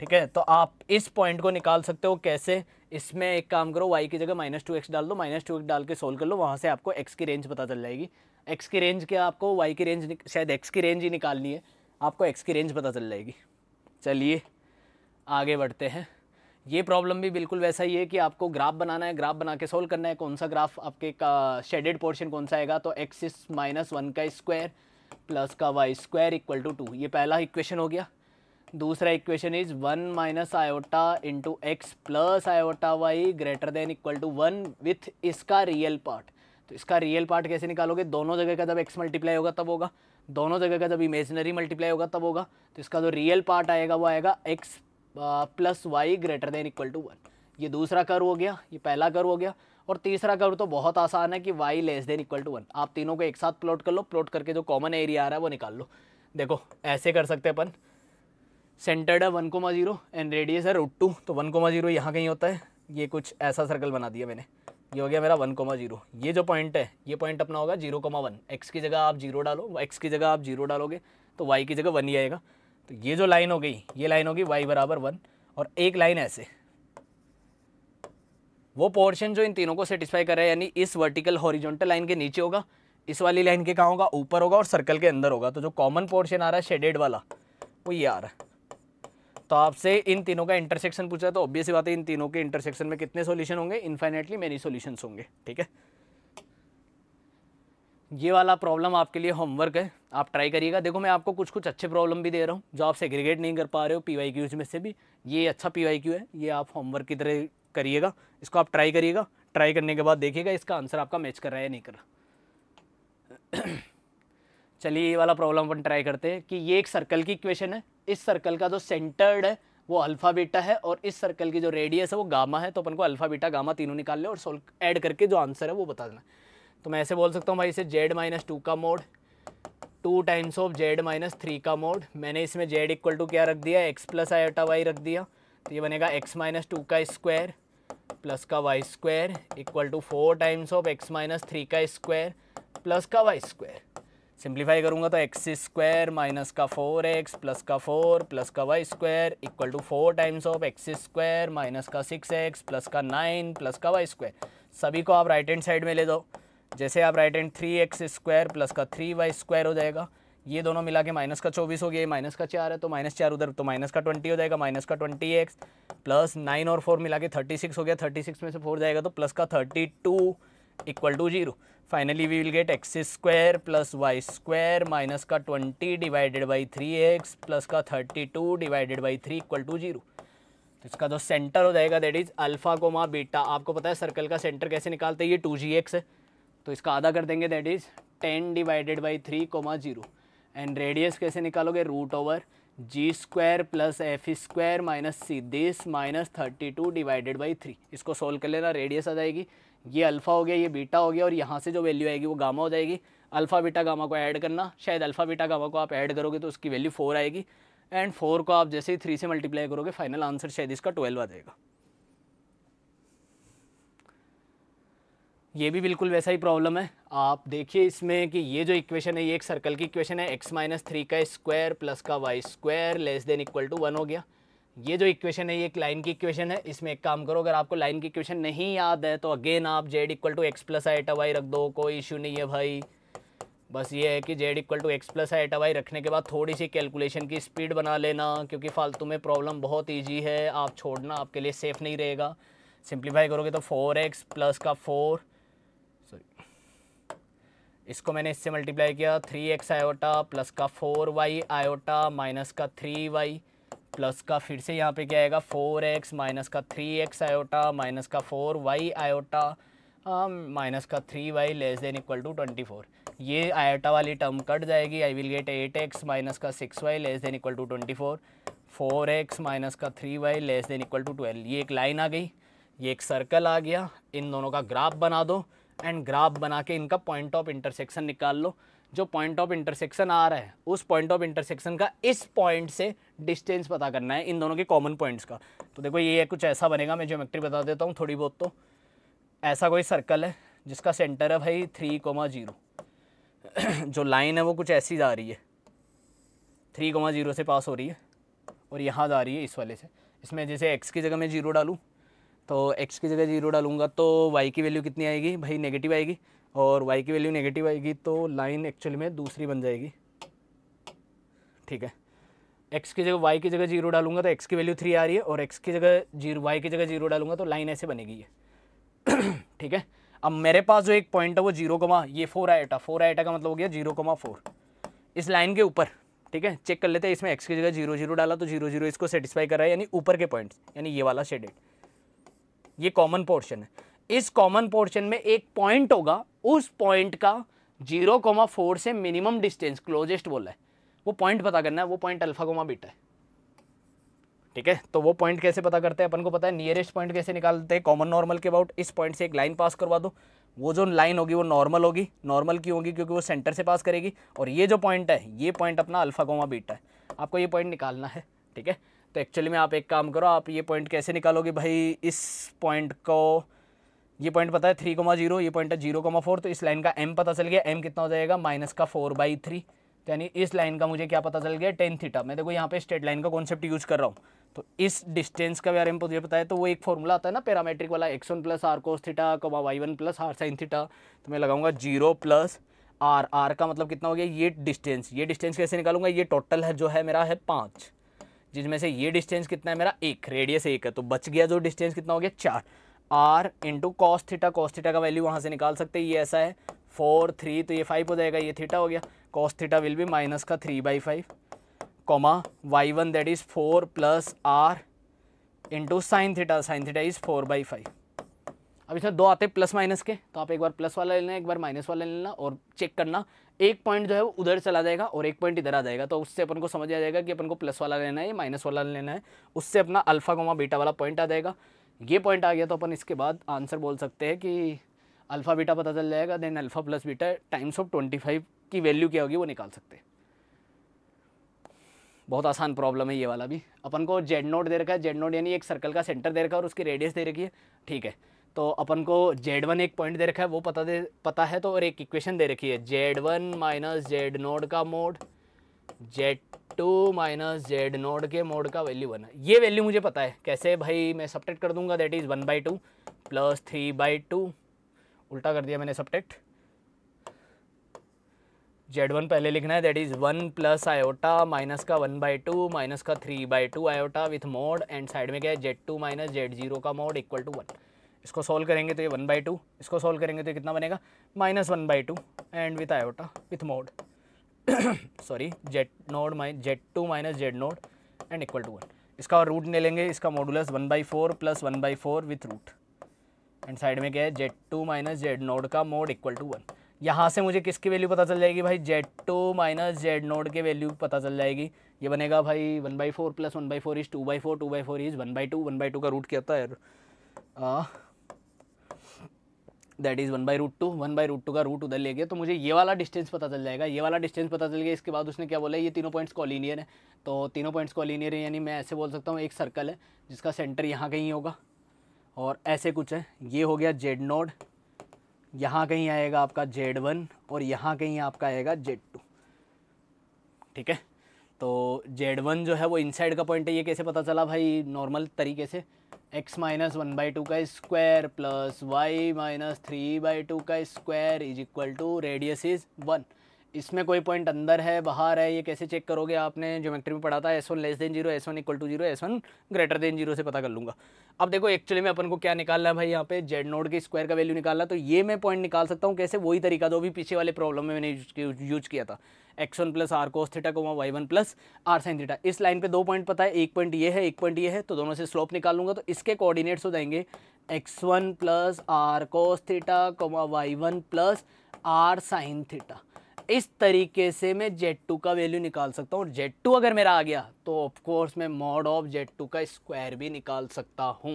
ठीक है तो आप इस पॉइंट को निकाल सकते हो कैसे इसमें एक काम करो y की जगह माइनस टू डाल दो माइनस टू डाल के सोल्व कर लो वहाँ से आपको x की रेंज पता चल जाएगी x की रेंज क्या आपको y की रेंज शायद x की रेंज ही निकालनी है आपको x की रेंज पता चल जाएगी चलिए आगे बढ़ते हैं ये प्रॉब्लम भी बिल्कुल वैसा ही है कि आपको ग्राफ बनाना है ग्राफ बना के सोल्व करना है कौन सा ग्राफ आपके का शेडेड पोर्शन कौन सा आएगा तो एक्सिस माइनस वन का स्क्वायर प्लस का Y square equal to two ये पहला इक्वेशन हो गया दूसरा equation is one minus iota into x plus iota y greater than equal to one with इसका रियल पार्ट तो इसका रियल पार्ट कैसे निकालोगे दोनों जगह का जब एक्स मल्टीप्लाई होगा तब होगा दोनों जगह का जब इमेजनरी मल्टीप्लाई होगा तब होगा तो इसका जो रियल पार्ट आएगा वो आएगा x plus y greater than equal to one ये दूसरा कर्व हो गया ये पहला कर्व हो गया और तीसरा कर्व तो बहुत आसान है कि y less than equal to one आप तीनों को एक साथ प्लॉट कर लो प्लॉट करके जो कॉमन एरिया आ रहा है वो निकाल लो देखो ऐसे कर सकते अपन सेंटर्ड है one comma zero and radius है रूट टू तो वन कोमा जीरो यहाँ कहीं होता है ये कुछ ऐसा सर्कल बना दिया मैंने ये हो गया मेरा वन कोमा जीरो ये जो पॉइंट है ये पॉइंट अपना होगा जीरो कोमा वन एक्स की जगह आप जीरो डालो एक्स की जगह आप जीरो डालोगे तो वाई की जगह वन ही आएगा तो ये जो लाइन हो गई ये लाइन होगी वाई बराबर वन और एक लाइन ऐसे वो पोर्शन जो इन तीनों को सेटिस्फाई कर रहा है यानी इस वर्टिकल हॉरिजॉन्टल लाइन के नीचे होगा इस वाली लाइन के कहा होगा ऊपर होगा और सर्कल के अंदर होगा तो जो कॉमन पोर्शन आ रहा है शेडेड वाला वो ये आ रहा है तो आपसे इन तीनों का इंटरसेक्शन पूछा तो ऑब्वियस बात है इन तीनों के इंटरसेक्शन में कितने सोल्यूशन होंगे इन्फाइनेटली मेनी सोल्यूशन होंगे ठीक है ये वाला प्रॉब्लम आपके लिए होमवर्क है आप ट्राई करिएगा देखो मैं आपको कुछ कुछ अच्छे प्रॉब्लम भी दे रहा हूँ जो आप सेग्रीगेट नहीं कर पा रहे हो पी वाई क्यूज में से भी ये अच्छा पी वाई क्यू है ये आप होमवर्क की तरह करिएगा इसको आप ट्राई करिएगा ट्राई करने के बाद देखिएगा इसका आंसर आपका मैच कर रहा है या नहीं कर रहा चलिए ये वाला प्रॉब्लम अपन ट्राई करते हैं कि ये एक सर्कल की इक्वेशन है इस सर्कल का जो सेंटर्ड है वो अल्फ़ा बीटा है और इस सर्कल की जो रेडियस है वो गामा है तो अपन को अल्फ़ा बीटा गामा तीनों निकाल लें और सोल्व ऐड करके जो आंसर है वो बता देना तो मैं ऐसे बोल सकता हूँ भाई इसे जेड माइनस टू का mod two times of Z minus three का मोड मैंने इसमें जेड इक्वल टू क्या रख दिया एक्स प्लस आयोटा वाई रख दिया तो ये बनेगा एक्स माइनस टू का स्क्वायर प्लस का Y square equal to four times of x minus three का स्क्वायर प्लस का वाई स्क्वायर सिंप्लीफाई करूँगा तो एक्स स्क्वायर माइनस का फोर एक्स प्लस का फोर प्लस का Y square equal to four times of x square minus का सिक्स एक्स प्लस का नाइन प्लस का वाई स्क्वायर सभी को आप राइट हैंड साइड में ले जाओ जैसे आप right hand three x square plus का थ्री वाई स्क्वायर हो जाएगा ये दोनों मिला के माइनस का चौबीस हो गया माइनस का चार है तो माइनस चार उधर तो माइनस का ट्वेंटी हो जाएगा माइनस का ट्वेंटी एक्स प्लस नाइन और फोर मिला के थर्टी सिक्स हो गया थर्टी सिक्स में से फोर जाएगा तो प्लस का thirty two equal to zero finally we will get x square plus y square minus का twenty divided by three x plus का thirty two divided by three equal to zero तो इसका जो सेंटर हो जाएगा that is alpha comma beta आपको पता है सर्कल का सेंटर कैसे निकालते हैं ये टू जी एक्स है तो इसका आधा कर देंगे that is ten divided by three comma zero and radius कैसे निकालोगे root over g square plus f square minus c this minus thirty two divided by three इसको सोल्व कर लेना रेडियस आ जाएगी ये अल्फ़ा हो गया ये बीटा हो गया और यहाँ से जो वैल्यू आएगी वो गामा हो जाएगी अल्फ़ा बीटा गामा को ऐड करना शायद अल्फ़ा बीटा गामा को आप ऐड करोगे तो उसकी वैल्यू फोर आएगी एंड फोर को आप जैसे ही थ्री से मल्टीप्लाई करोगे फाइनल आंसर शायद इसका ट्वेल्व आ जाएगा ये भी बिल्कुल वैसा ही प्रॉब्लम है आप देखिए इसमें कि ये जो इक्वेशन है ये एक सर्कल की इक्वेशन है एक्स माइनस थ्री का स्क्वायर प्लस का Y square less than equal to one हो गया ये जो इक्वेशन है ये एक लाइन की इक्वेशन है इसमें एक काम करो अगर आपको लाइन की इक्वेशन नहीं याद है तो अगेन आप Z equal to x plus iota Y रख दो कोई इशू नहीं है भाई बस ये है कि z equal to x plus iota y रखने के बाद थोड़ी सी कैलकुलेशन की स्पीड बना लेना क्योंकि फालतू में प्रॉब्लम बहुत ईजी है आप छोड़ना आपके लिए सेफ़ नहीं रहेगा सिंप्लीफाई करोगे तो फोर एक्स प्लस का फोर इसको मैंने इससे मल्टीप्लाई किया थ्री एक्स आयोटा प्लस का फोर वाई आयोटा माइनस का थ्री वाई प्लस का फिर से यहाँ पे क्या आएगा फोर एक्स माइनस का थ्री एक्स आयोटा माइनस का फोर वाई आयोटा माइनस का three y less than equal to twenty four ये आयोटा वाली टर्म कट जाएगी I will get eight x minus का six Y less than equal to twenty four four x minus का three y less than equal to twelve ये एक लाइन आ गई ये एक सर्कल आ गया इन दोनों का ग्राफ बना दो एंड ग्राफ बना के इनका पॉइंट ऑफ इंटरसेक्शन निकाल लो जो पॉइंट ऑफ इंटरसेक्शन आ रहा है उस पॉइंट ऑफ इंटरसेक्शन का इस पॉइंट से डिस्टेंस पता करना है इन दोनों के कॉमन पॉइंट्स का तो देखो ये कुछ ऐसा बनेगा मैं ज्योमेट्री बता देता हूँ थोड़ी बहुत तो ऐसा कोई सर्कल है जिसका सेंटर है भाई थ्री कोमा जीरो जो लाइन है वो कुछ ऐसी जा रही है थ्री कोमा जीरो से पास हो रही है और यहाँ जा रही है इस वाले से इसमें जैसे एक्स की जगह मैं जीरो डालूँ तो एक्स की जगह जीरो डालूंगा तो वाई की वैल्यू कितनी आएगी भाई नेगेटिव आएगी और वाई की वैल्यू नेगेटिव आएगी तो लाइन एक्चुअली में दूसरी बन जाएगी ठीक है एक्स की जगह वाई की जगह जीरो डालूंगा तो एक्स की वैल्यू थ्री आ रही है और एक्स की जगह जीरो वाई की जगह जीरो डालूंगा तो लाइन ऐसे बनेगी ये ठीक है अब मेरे पास जो एक पॉइंट है वो जीरो कमा ये फोर आइटा फोर आईटा का मतलब हो गया जीरो कमा फोर इस लाइन के ऊपर ठीक है चेक कर लेते हैं इसमें एक्स की जगह जीरो जीरो डाला तो जीरो जीरो इसको सेटिस्फाई कर रहा है यानी ऊपर के पॉइंट्स यानी ये वाला शेडेड ये कॉमन पोर्शन है इस कॉमन पोर्शन में एक पॉइंट होगा उस पॉइंट का जीरो कोमा फोर से मिनिमम डिस्टेंस क्लोजेस्ट बोला है वो पॉइंट पता करना है वो पॉइंट अल्फा कोमा बीटा है ठीक है तो वो पॉइंट कैसे पता करते हैं अपन को पता है नियरेस्ट पॉइंट कैसे निकालते हैं कॉमन नॉर्मल के अबाउट इस पॉइंट से एक लाइन पास करवा दो वो जो लाइन होगी वो नॉर्मल होगी नॉर्मल क्यों होगी क्योंकि वो सेंटर से पास करेगी और ये जो पॉइंट है ये पॉइंट अपना अल्फा कोमा बीटा है आपको ये पॉइंट निकालना है ठीक है तो एक्चुअली में आप एक काम करो आप ये पॉइंट कैसे निकालोगे भाई इस पॉइंट को ये पॉइंट पता है थ्री कोमा जीरो ये पॉइंट है जीरो कोमा फोर तो इस लाइन का एम पता चल गया एम कितना हो जाएगा माइनस का फोर बाई थ्री तो यानी इस लाइन का मुझे क्या पता चल गया टेन थीटा मैं देखो यहाँ पे स्ट्रेट लाइन का कॉन्सेप्ट यूज कर रहा हूँ तो इस डिस्टेंस का बारे में मुझे पता है तो वो एक फॉर्मूला आता है ना पैरामेट्रिक वाला x one plus r cos theta comma y one plus r sine theta तो मैं लगाऊंगा जीरो प्लस आर आर का मतलब कितना हो गया ये डिस्टेंस ये डिस्टेंस कैसे निकालूंगा ये टोटल है जो है मेरा है पाँच जिसमें से ये डिस्टेंस कितना है मेरा एक रेडियस एक है तो बच गया जो डिस्टेंस कितना हो गया चार r into cos theta cos theta का वैल्यू वहाँ से निकाल सकते हैं ये ऐसा है फोर थ्री तो ये फाइव हो जाएगा ये थीटा हो गया cos theta will be minus का three by five comma y one that is four plus r into sine theta sine theta is four by five अब इसमें दो आते हैं प्लस माइनस के तो आप एक बार प्लस वाला ले लेना एक बार माइनस वाला ले लेना और चेक करना एक पॉइंट जो है वो उधर चला जाएगा और एक पॉइंट इधर आ जाएगा तो उससे अपन को समझ आ जाएगा कि अपन को प्लस वाला लेना है माइनस वाला लेना है उससे अपना अल्फा कोमा बीटा वाला पॉइंट आ जाएगा ये पॉइंट आ गया तो अपन इसके बाद आंसर बोल सकते हैं कि अल्फ़ा बीटा पता चल जाएगा then alpha plus beta times of twenty five की वैल्यू क्या होगी वो निकाल सकते हैं बहुत आसान प्रॉब्लम है ये वाला भी अपन को जेड नोट दे रखा है जेड नोट यानी एक सर्कल का सेंटर दे रखा है और उसकी रेडियस दे रखी है ठीक है तो अपन को जेड वन एक पॉइंट दे रखा है वो पता दे पता है तो और एक इक्वेशन दे रखी है Z one minus Z naught का mod Z two minus Z naught के मोड का वैल्यू वन है ये वैल्यू मुझे पता है कैसे भाई मैं सब्टेक्ट कर दूंगा that is one by two plus three by two उल्टा कर दिया मैंने सब्टेक्ट जेड वन पहले लिखना है that is one plus iota minus का वन बाई टू माइनस का three by two iota with mod hand side में क्या है z two minus z zero का मोड इक्वल टू वन इसको सोल्व करेंगे तो ये वन बाई टू इसको सोल्व करेंगे तो ये कितना बनेगा minus one by two and with iota with mod sorry z naught my z two minus Z node and equal to one इसका रूट ले लेंगे इसका modulus one by four plus one by four with root hand side में क्या है z two minus Z naught का मोड इक्वल टू वन यहाँ से मुझे किसकी वैल्यू पता चल जाएगी भाई Z two minus Z naught के वैल्यू पता चल जाएगी ये बनेगा भाई one by four plus one by four is two by four two by four is one by two one by two का रूट क्या होता है that is one by root two one by root two का रूट उधर ले गया तो मुझे ये वाला डिस्टेंस पता चल जाएगा ये वाला डिस्टेंस पता चल गया इसके बाद उसने क्या बोला ये तीनों पॉइंट्स कॉलिनियर है तो तीनों पॉइंट्स कॉलिनियर है यानी मैं ऐसे बोल सकता हूँ एक सर्कल है जिसका सेंटर यहाँ कहीं होगा और ऐसे कुछ है ये हो गया जेड नोड यहाँ कहीं आएगा आपका जेड वन और यहाँ कहीं आपका आएगा जेड टू ठीक है तो जेड वन जो है वो इनसाइड का पॉइंट है ये कैसे पता चला भाई नॉर्मल तरीके से x minus one by two का square plus y minus three by two का square is equal to radius is one इसमें कोई पॉइंट अंदर है बाहर है ये कैसे चेक करोगे आपने ज्योमेट्री में पढ़ा था s one less than zero s one equal to zero s one greater than zero से पता कर लूँगा अब देखो एक्चुअली में अपन को क्या निकालना है भाई यहाँ पे जेड नोड के स्क्वायर का वैल्यू निकालना तो ये मैं पॉइंट निकाल सकता हूँ कैसे वही तरीका दो भी पीछे वाले प्रॉब्लम में मैंने यूज किया था x one plus r cos theta को y one plus r sine theta इस लाइन पे दो पॉइंट पता है एक पॉइंट ये है एक पॉइंट ये है तो दोनों से स्लोप निकाल लूँगा तो इसके कोऑर्डिनेट्स हो जाएंगे x one plus r cos theta comma y one plus r sine theta इस तरीके से मैं जेड टू का वैल्यू निकाल सकता हूँ जेड टू अगर मेरा आ गया तो ऑफकोर्स मैं मॉड ऑफ जेड टू का स्क्वायर भी निकाल सकता हूँ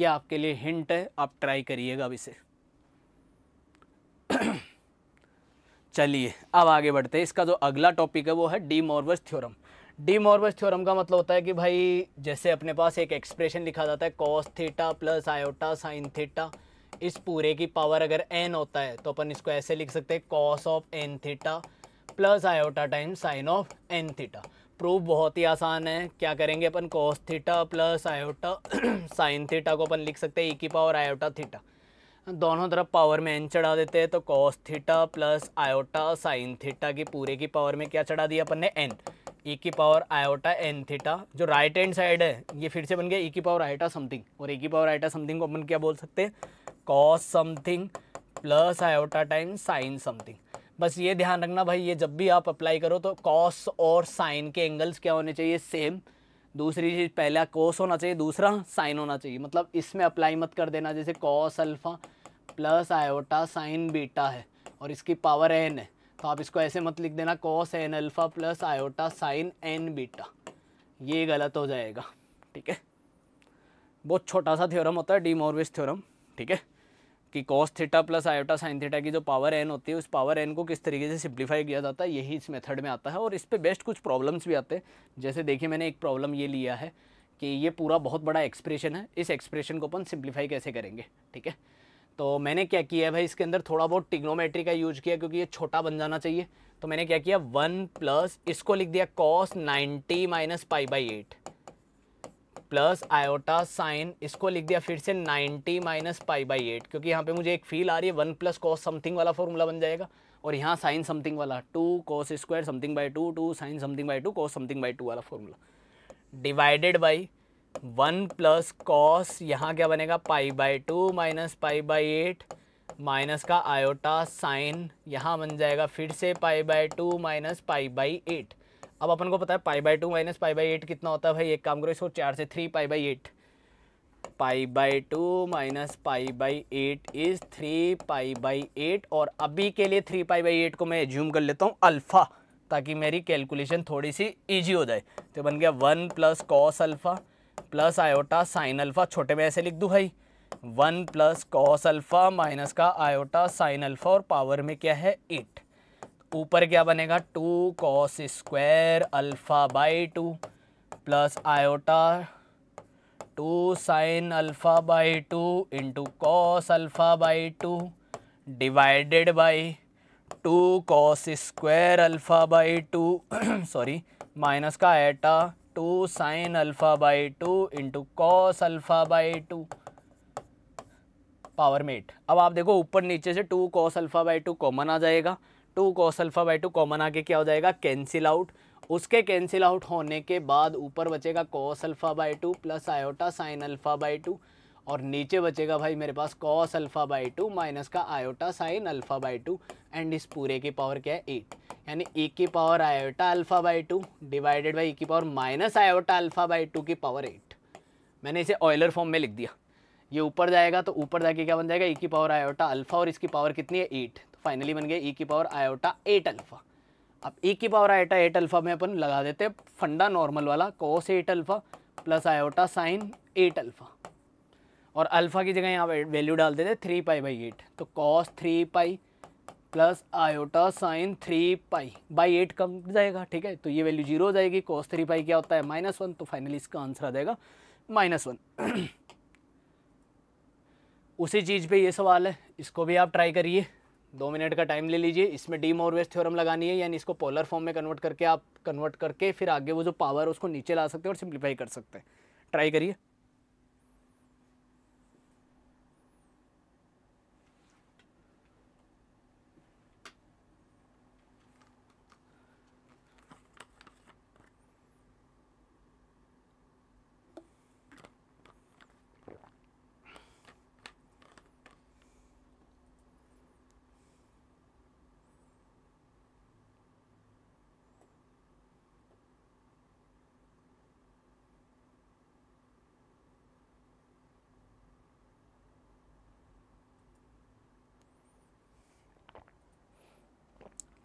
ये आपके लिए हिंट है आप ट्राई करिएगा अब इसे चलिए अब आगे बढ़ते हैं इसका जो अगला टॉपिक है वो है de Moivre's theorem de Moivre's theorem का मतलब होता है कि भाई जैसे अपने पास एक एक्सप्रेशन लिखा जाता है cos theta plus iota sine theta इस पूरे की पावर अगर एन होता है तो अपन इसको ऐसे लिख सकते हैं cos of n theta plus iota time sine of n theta proof बहुत ही आसान है क्या करेंगे अपन cos theta plus iota sine theta को अपन लिख सकते हैं ई e की पावर आयोटा थीटा दोनों तरफ पावर में एन चढ़ा देते हैं तो cos theta plus iota sine theta की पूरे की पावर में क्या चढ़ा दिया अपन ने एन ई e की पावर आयोटा एन थीटा जो राइट हैंड साइड है ये फिर से बन गया ई e की पावर आयोटा समथिंग और ई की पावर आयोटा समथिंग को अपन क्या बोल सकते हैं cos something plus iota time sine something बस ये ध्यान रखना भाई ये जब भी आप अप्लाई करो तो कॉस और साइन के एंगल्स क्या होने चाहिए सेम दूसरी चीज़ पहला कॉस होना चाहिए दूसरा साइन होना चाहिए मतलब इसमें अप्लाई मत कर देना जैसे cos alpha plus iota sine beta है और इसकी पावर एन है तो आप इसको ऐसे मत लिख देना cos n alpha plus iota sine n beta ये गलत हो जाएगा ठीक है बहुत छोटा सा थ्योरम होता है डी मोरविस थ्योरम ठीक है कि cos theta plus iota sine theta की जो पावर एन होती है उस पावर एन को किस तरीके से सिंप्लीफाई किया जाता है यही इस मेथड में आता है और इस पर बेस्ट कुछ प्रॉब्लम्स भी आते हैं जैसे देखिए मैंने एक प्रॉब्लम ये लिया है कि ये पूरा बहुत बड़ा एक्सप्रेशन है इस एक्सप्रेशन को अपन सिंप्लीफाई कैसे करेंगे ठीक है तो मैंने क्या किया है भाई इसके अंदर थोड़ा बहुत टिग्नोमेट्री का यूज किया क्योंकि ये छोटा बन जाना चाहिए तो मैंने क्या किया वन प्लस इसको लिख दिया cos ninety minus pi by eight plus iota sine इसको लिख दिया फिर से 90 माइनस पाई बाई एट क्योंकि यहाँ पे मुझे एक फील आ रही है वन प्लस कॉस समथिंग वाला फॉर्मूला बन जाएगा और यहाँ साइन समथिंग वाला two cos square something by two two sine something by two cos something by two वाला formula divided by one plus cos यहाँ क्या बनेगा pi by two minus pi by eight minus का आयोटा साइन यहाँ बन जाएगा फिर से pi by two minus pi by eight अब अपन को पता है pi by two minus pi by eight कितना होता है भाई एक काम करो इसको चार से three pi by eight pi by two minus pi by eight is three pi by eight और अभी के लिए थ्री पाई बाई एट को मैं एज्यूम कर लेता हूँ अल्फ़ा ताकि मेरी कैलकुलेशन थोड़ी सी ईजी हो जाए तो बन गया one plus cos alpha plus iota sine alpha छोटे में ऐसे लिख दूँ भाई one plus cos alpha minus का आयोटा साइन अल्फ़ा और पावर में क्या है एट ऊपर क्या बनेगा two cos square alpha by two plus iota two sine alpha by two into cos alpha by two divided by two cos square alpha by two sorry minus का iota two sine alpha by two into cos alpha by two power में एट अब आप देखो ऊपर नीचे से two cos alpha by two common आ जाएगा two cos alpha by two common आके क्या हो जाएगा कैंसिल आउट उसके कैंसिल आउट होने के बाद ऊपर बचेगा cos alpha by two plus iota sine alpha by two और नीचे बचेगा भाई मेरे पास cos alpha by two minus का iota sine alpha by two and इस पूरे की पावर क्या है एट यानी ए की power iota alpha by two divided by e की power minus iota alpha by two की पावर एट मैंने इसे ऑयलर फॉर्म में लिख दिया ये ऊपर जाएगा तो ऊपर जाके क्या बन जाएगा ए की पावर आयोटा अल्फ़ा और इसकी पावर कितनी है एट फाइनली बन गया ई e की पावर आयोटा एट अल्फा अब ई e की पावर आयोटा एट अल्फा में अपन लगा देते हैं फंडा नॉर्मल वाला cos eight alpha plus iota sine eight alpha और अल्फ़ा की जगह यहाँ वैल्यू डाल देते थ्री पाई बाई एट तो cos three pi plus iota sine three pi by eight कम जाएगा ठीक है तो ये वैल्यू जीरो हो जाएगी कॉस थ्री पाई क्या होता है माइनस वन तो फाइनली इसका आंसर आ जाएगा माइनस वन उसी चीज़ पे ये सवाल है इसको भी आप ट्राई करिए दो मिनट का टाइम ले लीजिए इसमें डी मोरवेज थ्योरम लगानी है यानी इसको पोलर फॉर्म में कन्वर्ट करके आप कन्वर्ट करके फिर आगे वो जो पावर है उसको नीचे ला सकते हैं और सिंप्लीफाई कर सकते हैं ट्राई करिए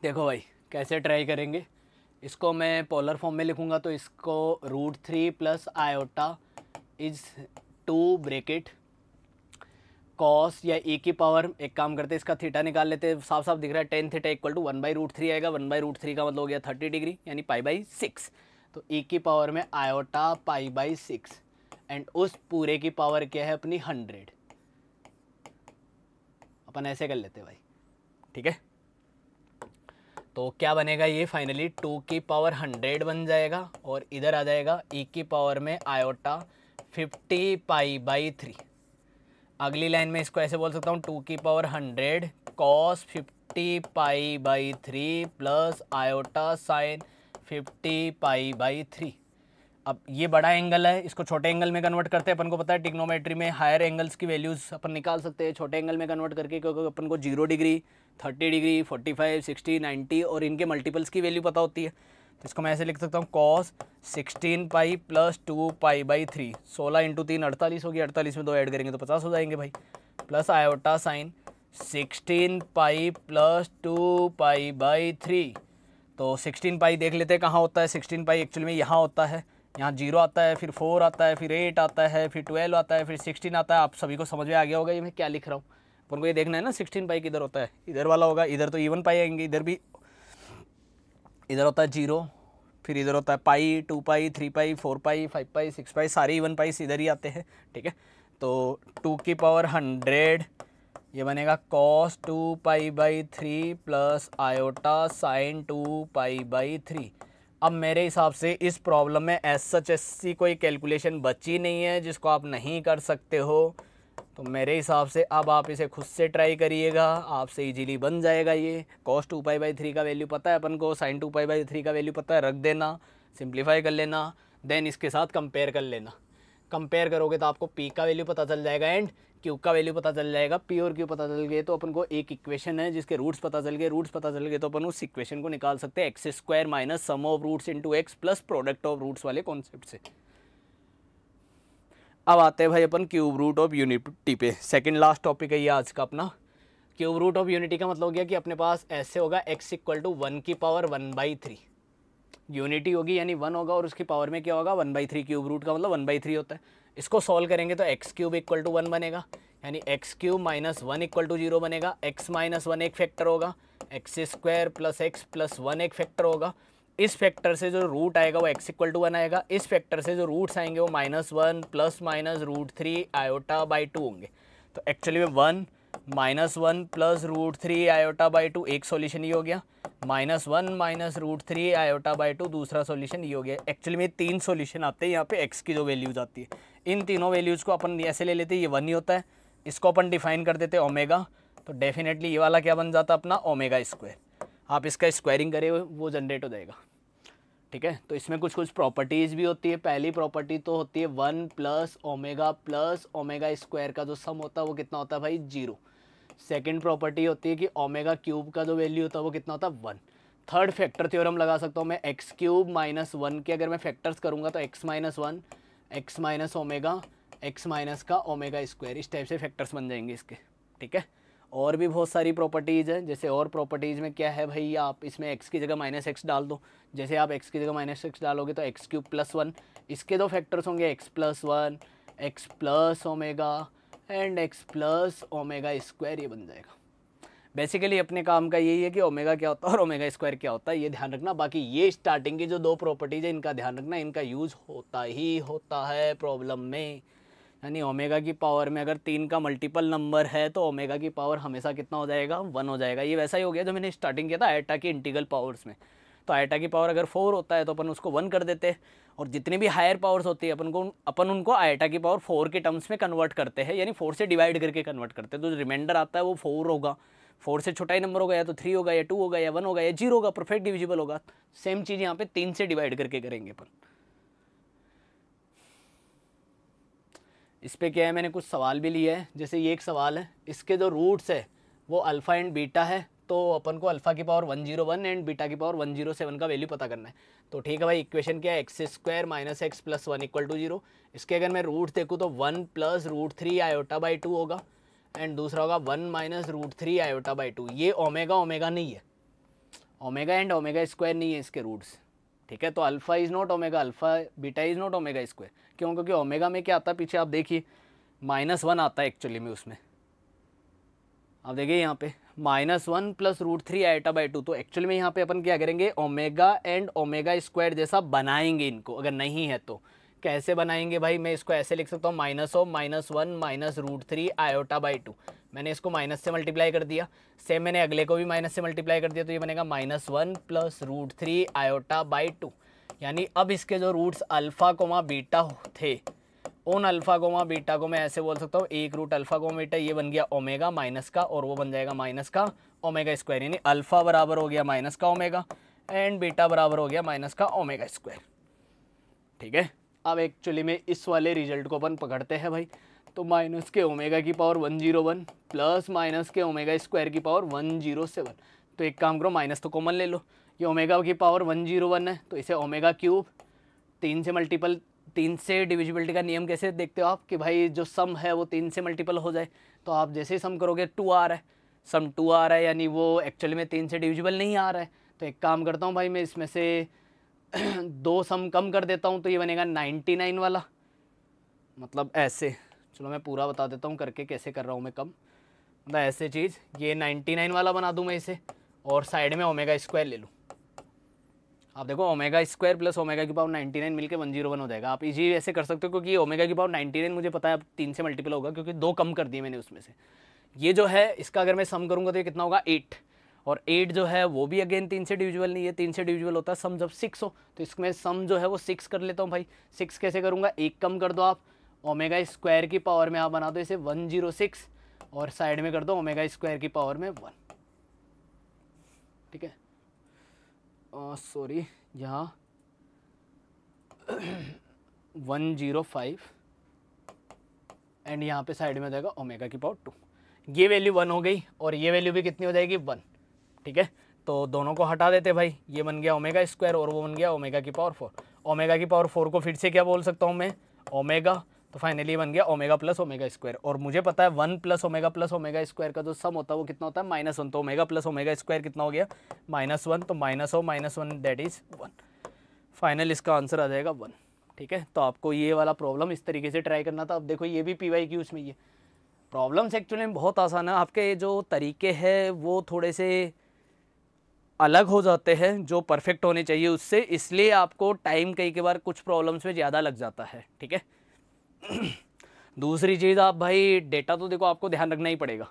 देखो भाई कैसे ट्राई करेंगे इसको मैं पोलर फॉर्म में लिखूँगा तो इसको root three plus iota is two bracket cos या ए e की पावर एक काम करते हैं इसका थीटा निकाल लेते हैं साफ साफ दिख रहा है tan theta equal to one by root three आएगा वन बाई रूट थ्री का मतलब हो गया थर्टी डिग्री यानी पाई बाई सिक्स तो ए e की पावर में iota pi by six and उस पूरे की पावर क्या है अपनी हंड्रेड अपन ऐसे कर लेते हैं भाई ठीक है तो क्या बनेगा ये फाइनली टू की पावर हंड्रेड बन जाएगा और इधर आ जाएगा ई e की पावर में iota fifty pi by three अगली लाइन में इसको ऐसे बोल सकता हूँ टू की power hundred cos fifty pi by three plus iota sine fifty pi by three अब ये बड़ा एंगल है इसको छोटे एंगल में कन्वर्ट करते हैं अपन को पता है टिक्नोमेट्री में हायर एंगल्स की वैल्यूज़ अपन निकाल सकते हैं छोटे एंगल में कन्वर्ट करके क्योंकि अपन को zero degree thirty degree forty five sixty ninety और इनके मल्टीपल्स की वैल्यू पता होती है तो इसको मैं ऐसे लिख सकता हूँ cos sixteen pi plus two pi by three सोलह इंटू तीन अड़तालीस होगी अड़तालीस में दो ऐड करेंगे तो पचास हो जाएंगे भाई plus iota sine sixteen pi plus two pi by three तो सिक्सटीन पाई देख लेते हैं कहाँ होता है सिक्सटीन पाई एक्चुअली में यहाँ होता है यहाँ जीरो आता है फिर फोर आता है फिर एट आता है फिर ट्वेल्व आता है फिर सिक्सटीन आता है आप सभी को समझ में आ गया होगा ये मैं क्या लिख रहा हूँ अपन को ये देखना है ना सिक्सटीन पाई किधर होता है इधर वाला होगा इधर तो इवन पाई आएंगे इधर भी इधर होता है जीरो फिर इधर होता है pi two pi three pi four pi five pi six pi सारे इवन पाइस इधर ही आते हैं ठीक है तो टू की पावर हंड्रेड ये बनेगा cos two pi by three plus iota sine two pi by three अब मेरे हिसाब से इस प्रॉब्लम में एस सच एस सी कोई कैलकुलेशन बची नहीं है जिसको आप नहीं कर सकते हो तो मेरे हिसाब से अब आप इसे खुद से ट्राई करिएगा आपसे इजीली बन जाएगा ये cos two pi by three का वैल्यू पता है अपन को sine two pi by three का वैल्यू पता है रख देना सिंप्लीफाई कर लेना देन इसके साथ कंपेयर कर लेना कंपेयर करोगे तो आपको पी का वैल्यू पता चल जाएगा एंड क्यू का वैल्यू पता चल जाएगा पी और क्यू पता चल गए तो अपन को एक इक्वेशन है जिसके रूट्स पता चल गए रूट्स पता चल गए तो अपन उस इक्वेशन को निकाल सकते हैं x square minus sum of roots into x plus product of roots वाले कॉन्सेप्ट से अब आते हैं भाई अपन क्यूब रूट ऑफ यूनिटी पे सेकेंड लास्ट टॉपिक है ये आज का अपना क्यूब रूट ऑफ यूनिटी का मतलब हो गया कि अपने पास ऐसे होगा एक्स इक्वल टू वन की power one by three unity होगी यानी वन होगा और उसकी पावर में क्या होगा one by three cube root का मतलब वन बाई थ्री होता है इसको सॉल्व करेंगे तो x cube equal to one बनेगा यानी x cube minus one equal to zero बनेगा एक्स माइनस वन एक फैक्टर होगा x square plus x plus one एक फैक्टर होगा इस फैक्टर से जो रूट आएगा वो एक्स इक्वल टू वन आएगा इस फैक्टर से जो रूट्स आएंगे वो minus one plus minus root three iota by two होंगे तो एक्चुअली में one minus one plus root three iota by two एक सॉल्यूशन ये हो गया minus one minus root three iota by two दूसरा सॉल्यूशन ये हो गया एक्चुअली में तीन सॉल्यूशन आते हैं यहाँ पे एक्स की जो वैल्यूज़ आती है इन तीनों वैल्यूज़ को अपन ऐसे ले लेते हैं ये वन ही होता है इसको अपन डिफाइन कर देते हैं ओमेगा तो डेफिनेटली ये वाला क्या बन जाता अपना ओमेगा स्क्वायर आप इसका स्क्वायरिंग करें वो जनरेट हो जाएगा ठीक है तो इसमें कुछ कुछ प्रॉपर्टीज़ भी होती है पहली प्रॉपर्टी तो होती है one plus omega plus omega square का जो सम होता है वो कितना होता है भाई जीरो सेकेंड प्रॉपर्टी होती है कि ओमेगा क्यूब का जो वैल्यू होता है वो कितना होता है वन थर्ड फैक्टर थ्योरम लगा सकता हूँ मैं एक्स क्यूब माइनस वन के अगर मैं फैक्टर्स करूँगा तो x minus one x minus omega x minus का ओमेगा स्क्वायर इस टाइप से फैक्टर्स बन जाएंगे इसके ठीक है और भी बहुत सारी प्रॉपर्टीज़ हैं जैसे और प्रॉपर्टीज़ में क्या है भाई आप इसमें एक्स की जगह माइनस एक्स डाल दो जैसे आप एक्स की जगह माइनस एक्स डालोगे तो एक्स क्यूब प्लस वन इसके दो फैक्टर्स होंगे x plus one x plus omega and x plus omega square ये बन जाएगा बेसिकली अपने काम का यही है कि ओमेगा क्या होता है और ओमेगा स्क्वायर क्या होता है ये ध्यान रखना बाकी ये स्टार्टिंग की जो दो प्रॉपर्टीज है इनका ध्यान रखना इनका यूज़ होता ही होता है प्रॉब्लम में यानी ओमेगा की पावर में अगर तीन का मल्टीपल नंबर है तो ओमेगा की पावर हमेशा कितना हो जाएगा वन हो जाएगा ये वैसा ही हो गया जो मैंने स्टार्टिंग किया था आयटा की इंटीगल पावर्स में तो आयटा की पावर अगर फोर होता है तो अपन उसको वन कर देते और जितनी भी हायर पावर्स होती है अपन को अपन उनको आयटा की पावर फोर के टर्म्स में कन्वर्ट करते हैं यानी फोर से डिवाइड करके कन्वर्ट करते हैं तो जो रिमाइंडर आता है वो फोर होगा फोर से छोटा ही नंबर होगा या तो थ्री होगा या टू होगा या वन होगा या जीरो होगा परफेक्ट डिविजिबल होगा सेम चीज़ यहाँ पे तीन से डिवाइड करके करेंगे अपन इस पर क्या है मैंने कुछ सवाल भी लिए है जैसे ये एक सवाल है इसके जो रूट्स है वो अल्फ़ा एंड बीटा है तो अपन को अल्फा की पावर 101 एंड बीटा की पावर 107 का वैल्यू पता करना है तो ठीक है भाई इक्वेशन क्या है x square minus x plus one equal to zero इसके अगर मैं रूट देखूँ तो one plus root three iota by two होगा एंड दूसरा होगा one minus root three iota by two ये ओमेगा ओमेगा नहीं है ओमेगा एंड ओमेगा स्क्वायर नहीं है इसके रूट्स ठीक है तो alpha is not omega alpha beta is not omega square क्यों क्योंकि ओमेगा में क्या आता है पीछे आप देखिए माइनस वन आता है एक्चुअली में उसमें आप देखिए यहाँ पे minus one plus root three iota by two तो एक्चुअली में यहाँ पे अपन क्या करेंगे ओमेगा एंड ओमेगा स्क्वायर जैसा बनाएंगे इनको अगर नहीं है तो कैसे बनाएंगे भाई मैं इसको ऐसे लिख सकता हूँ minus of minus one minus root three iota by two मैंने इसको माइनस से मल्टीप्लाई कर दिया सेम मैंने अगले को भी माइनस से मल्टीप्लाई कर दिया तो ये बनेगा minus one plus root three iota by two यानी अब इसके जो रूट्स अल्फ़ा कोमा बीटा थे ओन अल्फा गोमा बीटा को मैं ऐसे बोल सकता हूँ एक रूट अल्फा गोमा बीटा ये बन गया ओमेगा माइनस का और वो बन जाएगा माइनस का ओमेगा स्क्वायर यानी अल्फा बराबर हो गया माइनस का ओमेगा एंड बीटा बराबर हो गया माइनस का ओमेगा स्क्वायर ठीक है अब एक्चुअली में इस वाले रिजल्ट को अपन पकड़ते हैं भाई तो माइनस के ओमेगा की power one zero one plus minus के ओमेगा स्क्वायर की पावर वन जीरो सेवन तो एक काम करो माइनस तो कॉमन ले लो ये ओमेगा की पावर वन जीरो वन है तो इसे ओमेगा क्यूब तीन से मल्टीपल तीन से डिविजिबिलिटी का नियम कैसे देखते हो आप कि भाई जो सम है वो तीन से मल्टीपल हो जाए तो आप जैसे ही सम करोगे टू आ रहा है सम टू आ रहा है यानी वो एक्चुअली में तीन से डिविजिबल नहीं आ रहा है तो एक काम करता हूँ भाई मैं इसमें से दो सम कम कर देता हूँ तो ये बनेगा नाइन्टी नाइन वाला मतलब ऐसे चलो मैं पूरा बता देता हूँ करके कैसे कर रहा हूँ मैं कम मतलब ऐसे चीज़ ये नाइन्टी नाइन वाला बना दूँ मैं इसे और साइड में ओमेगा स्क्वायर ले लूँ आप देखो ओमेगा स्क्वायर प्लस ओमेगा की पावर 99 नाइन मिलकर वन जीरो वन हो जाएगा आप इजी ऐसे कर सकते हो क्योंकि ओमेगा की पावर 99 नाइन मुझे पता है अब तीन से मल्टीपल होगा क्योंकि दो कम कर दिए मैंने उसमें से ये जो है इसका अगर मैं सम करूँगा तो ये कितना होगा एट और एट जो है वो भी अगेन तीन से डिविजुअल नहीं है तीन से डिविजुअल होता है सम जब सिक्स हो तो इसमें सम जो है वो सिक्स कर लेता हूँ भाई सिक्स कैसे करूँगा एक कम कर दो आप ओमेगा स्क्वायर की पावर में आप बना दो इसे वन जीरो सिक्स और साइड में कर दो ओमेगा स्क्वायर की पावर में वन ठीक है सॉरी यहाँ वन जीरो फाइव एंड यहाँ पे साइड में हो जाएगा ओमेगा की पावर टू ये वैल्यू वन हो गई और ये वैल्यू भी कितनी हो जाएगी वन ठीक है तो दोनों को हटा देते भाई ये बन गया ओमेगा स्क्वायर और वो बन गया ओमेगा की पावर फोर ओमेगा की पावर फोर को फिर से क्या बोल सकता हूँ मैं ओमेगा तो फाइनली बन गया ओमेगा प्लस ओमेगा स्क्वायर और मुझे पता है one plus omega plus omega square का जो सम होता है वो कितना होता है माइनस वन तो ओमेगा प्लस ओमेगा स्क्वायर कितना हो गया माइनस वन तो minus oh minus one that is one final इसका आंसर आ जाएगा वन ठीक है तो आपको ये वाला प्रॉब्लम इस तरीके से ट्राई करना था अब देखो ये भी पी वाई की उसमें ये प्रॉब्लम्स एक्चुअली में बहुत आसान है आपके जो तरीके हैं वो थोड़े से अलग हो जाते हैं जो परफेक्ट होने चाहिए उससे इसलिए आपको टाइम कई के बार कुछ प्रॉब्लम्स में ज़्यादा लग जाता है ठीक है दूसरी चीज़ आप भाई डेटा तो देखो आपको ध्यान रखना ही पड़ेगा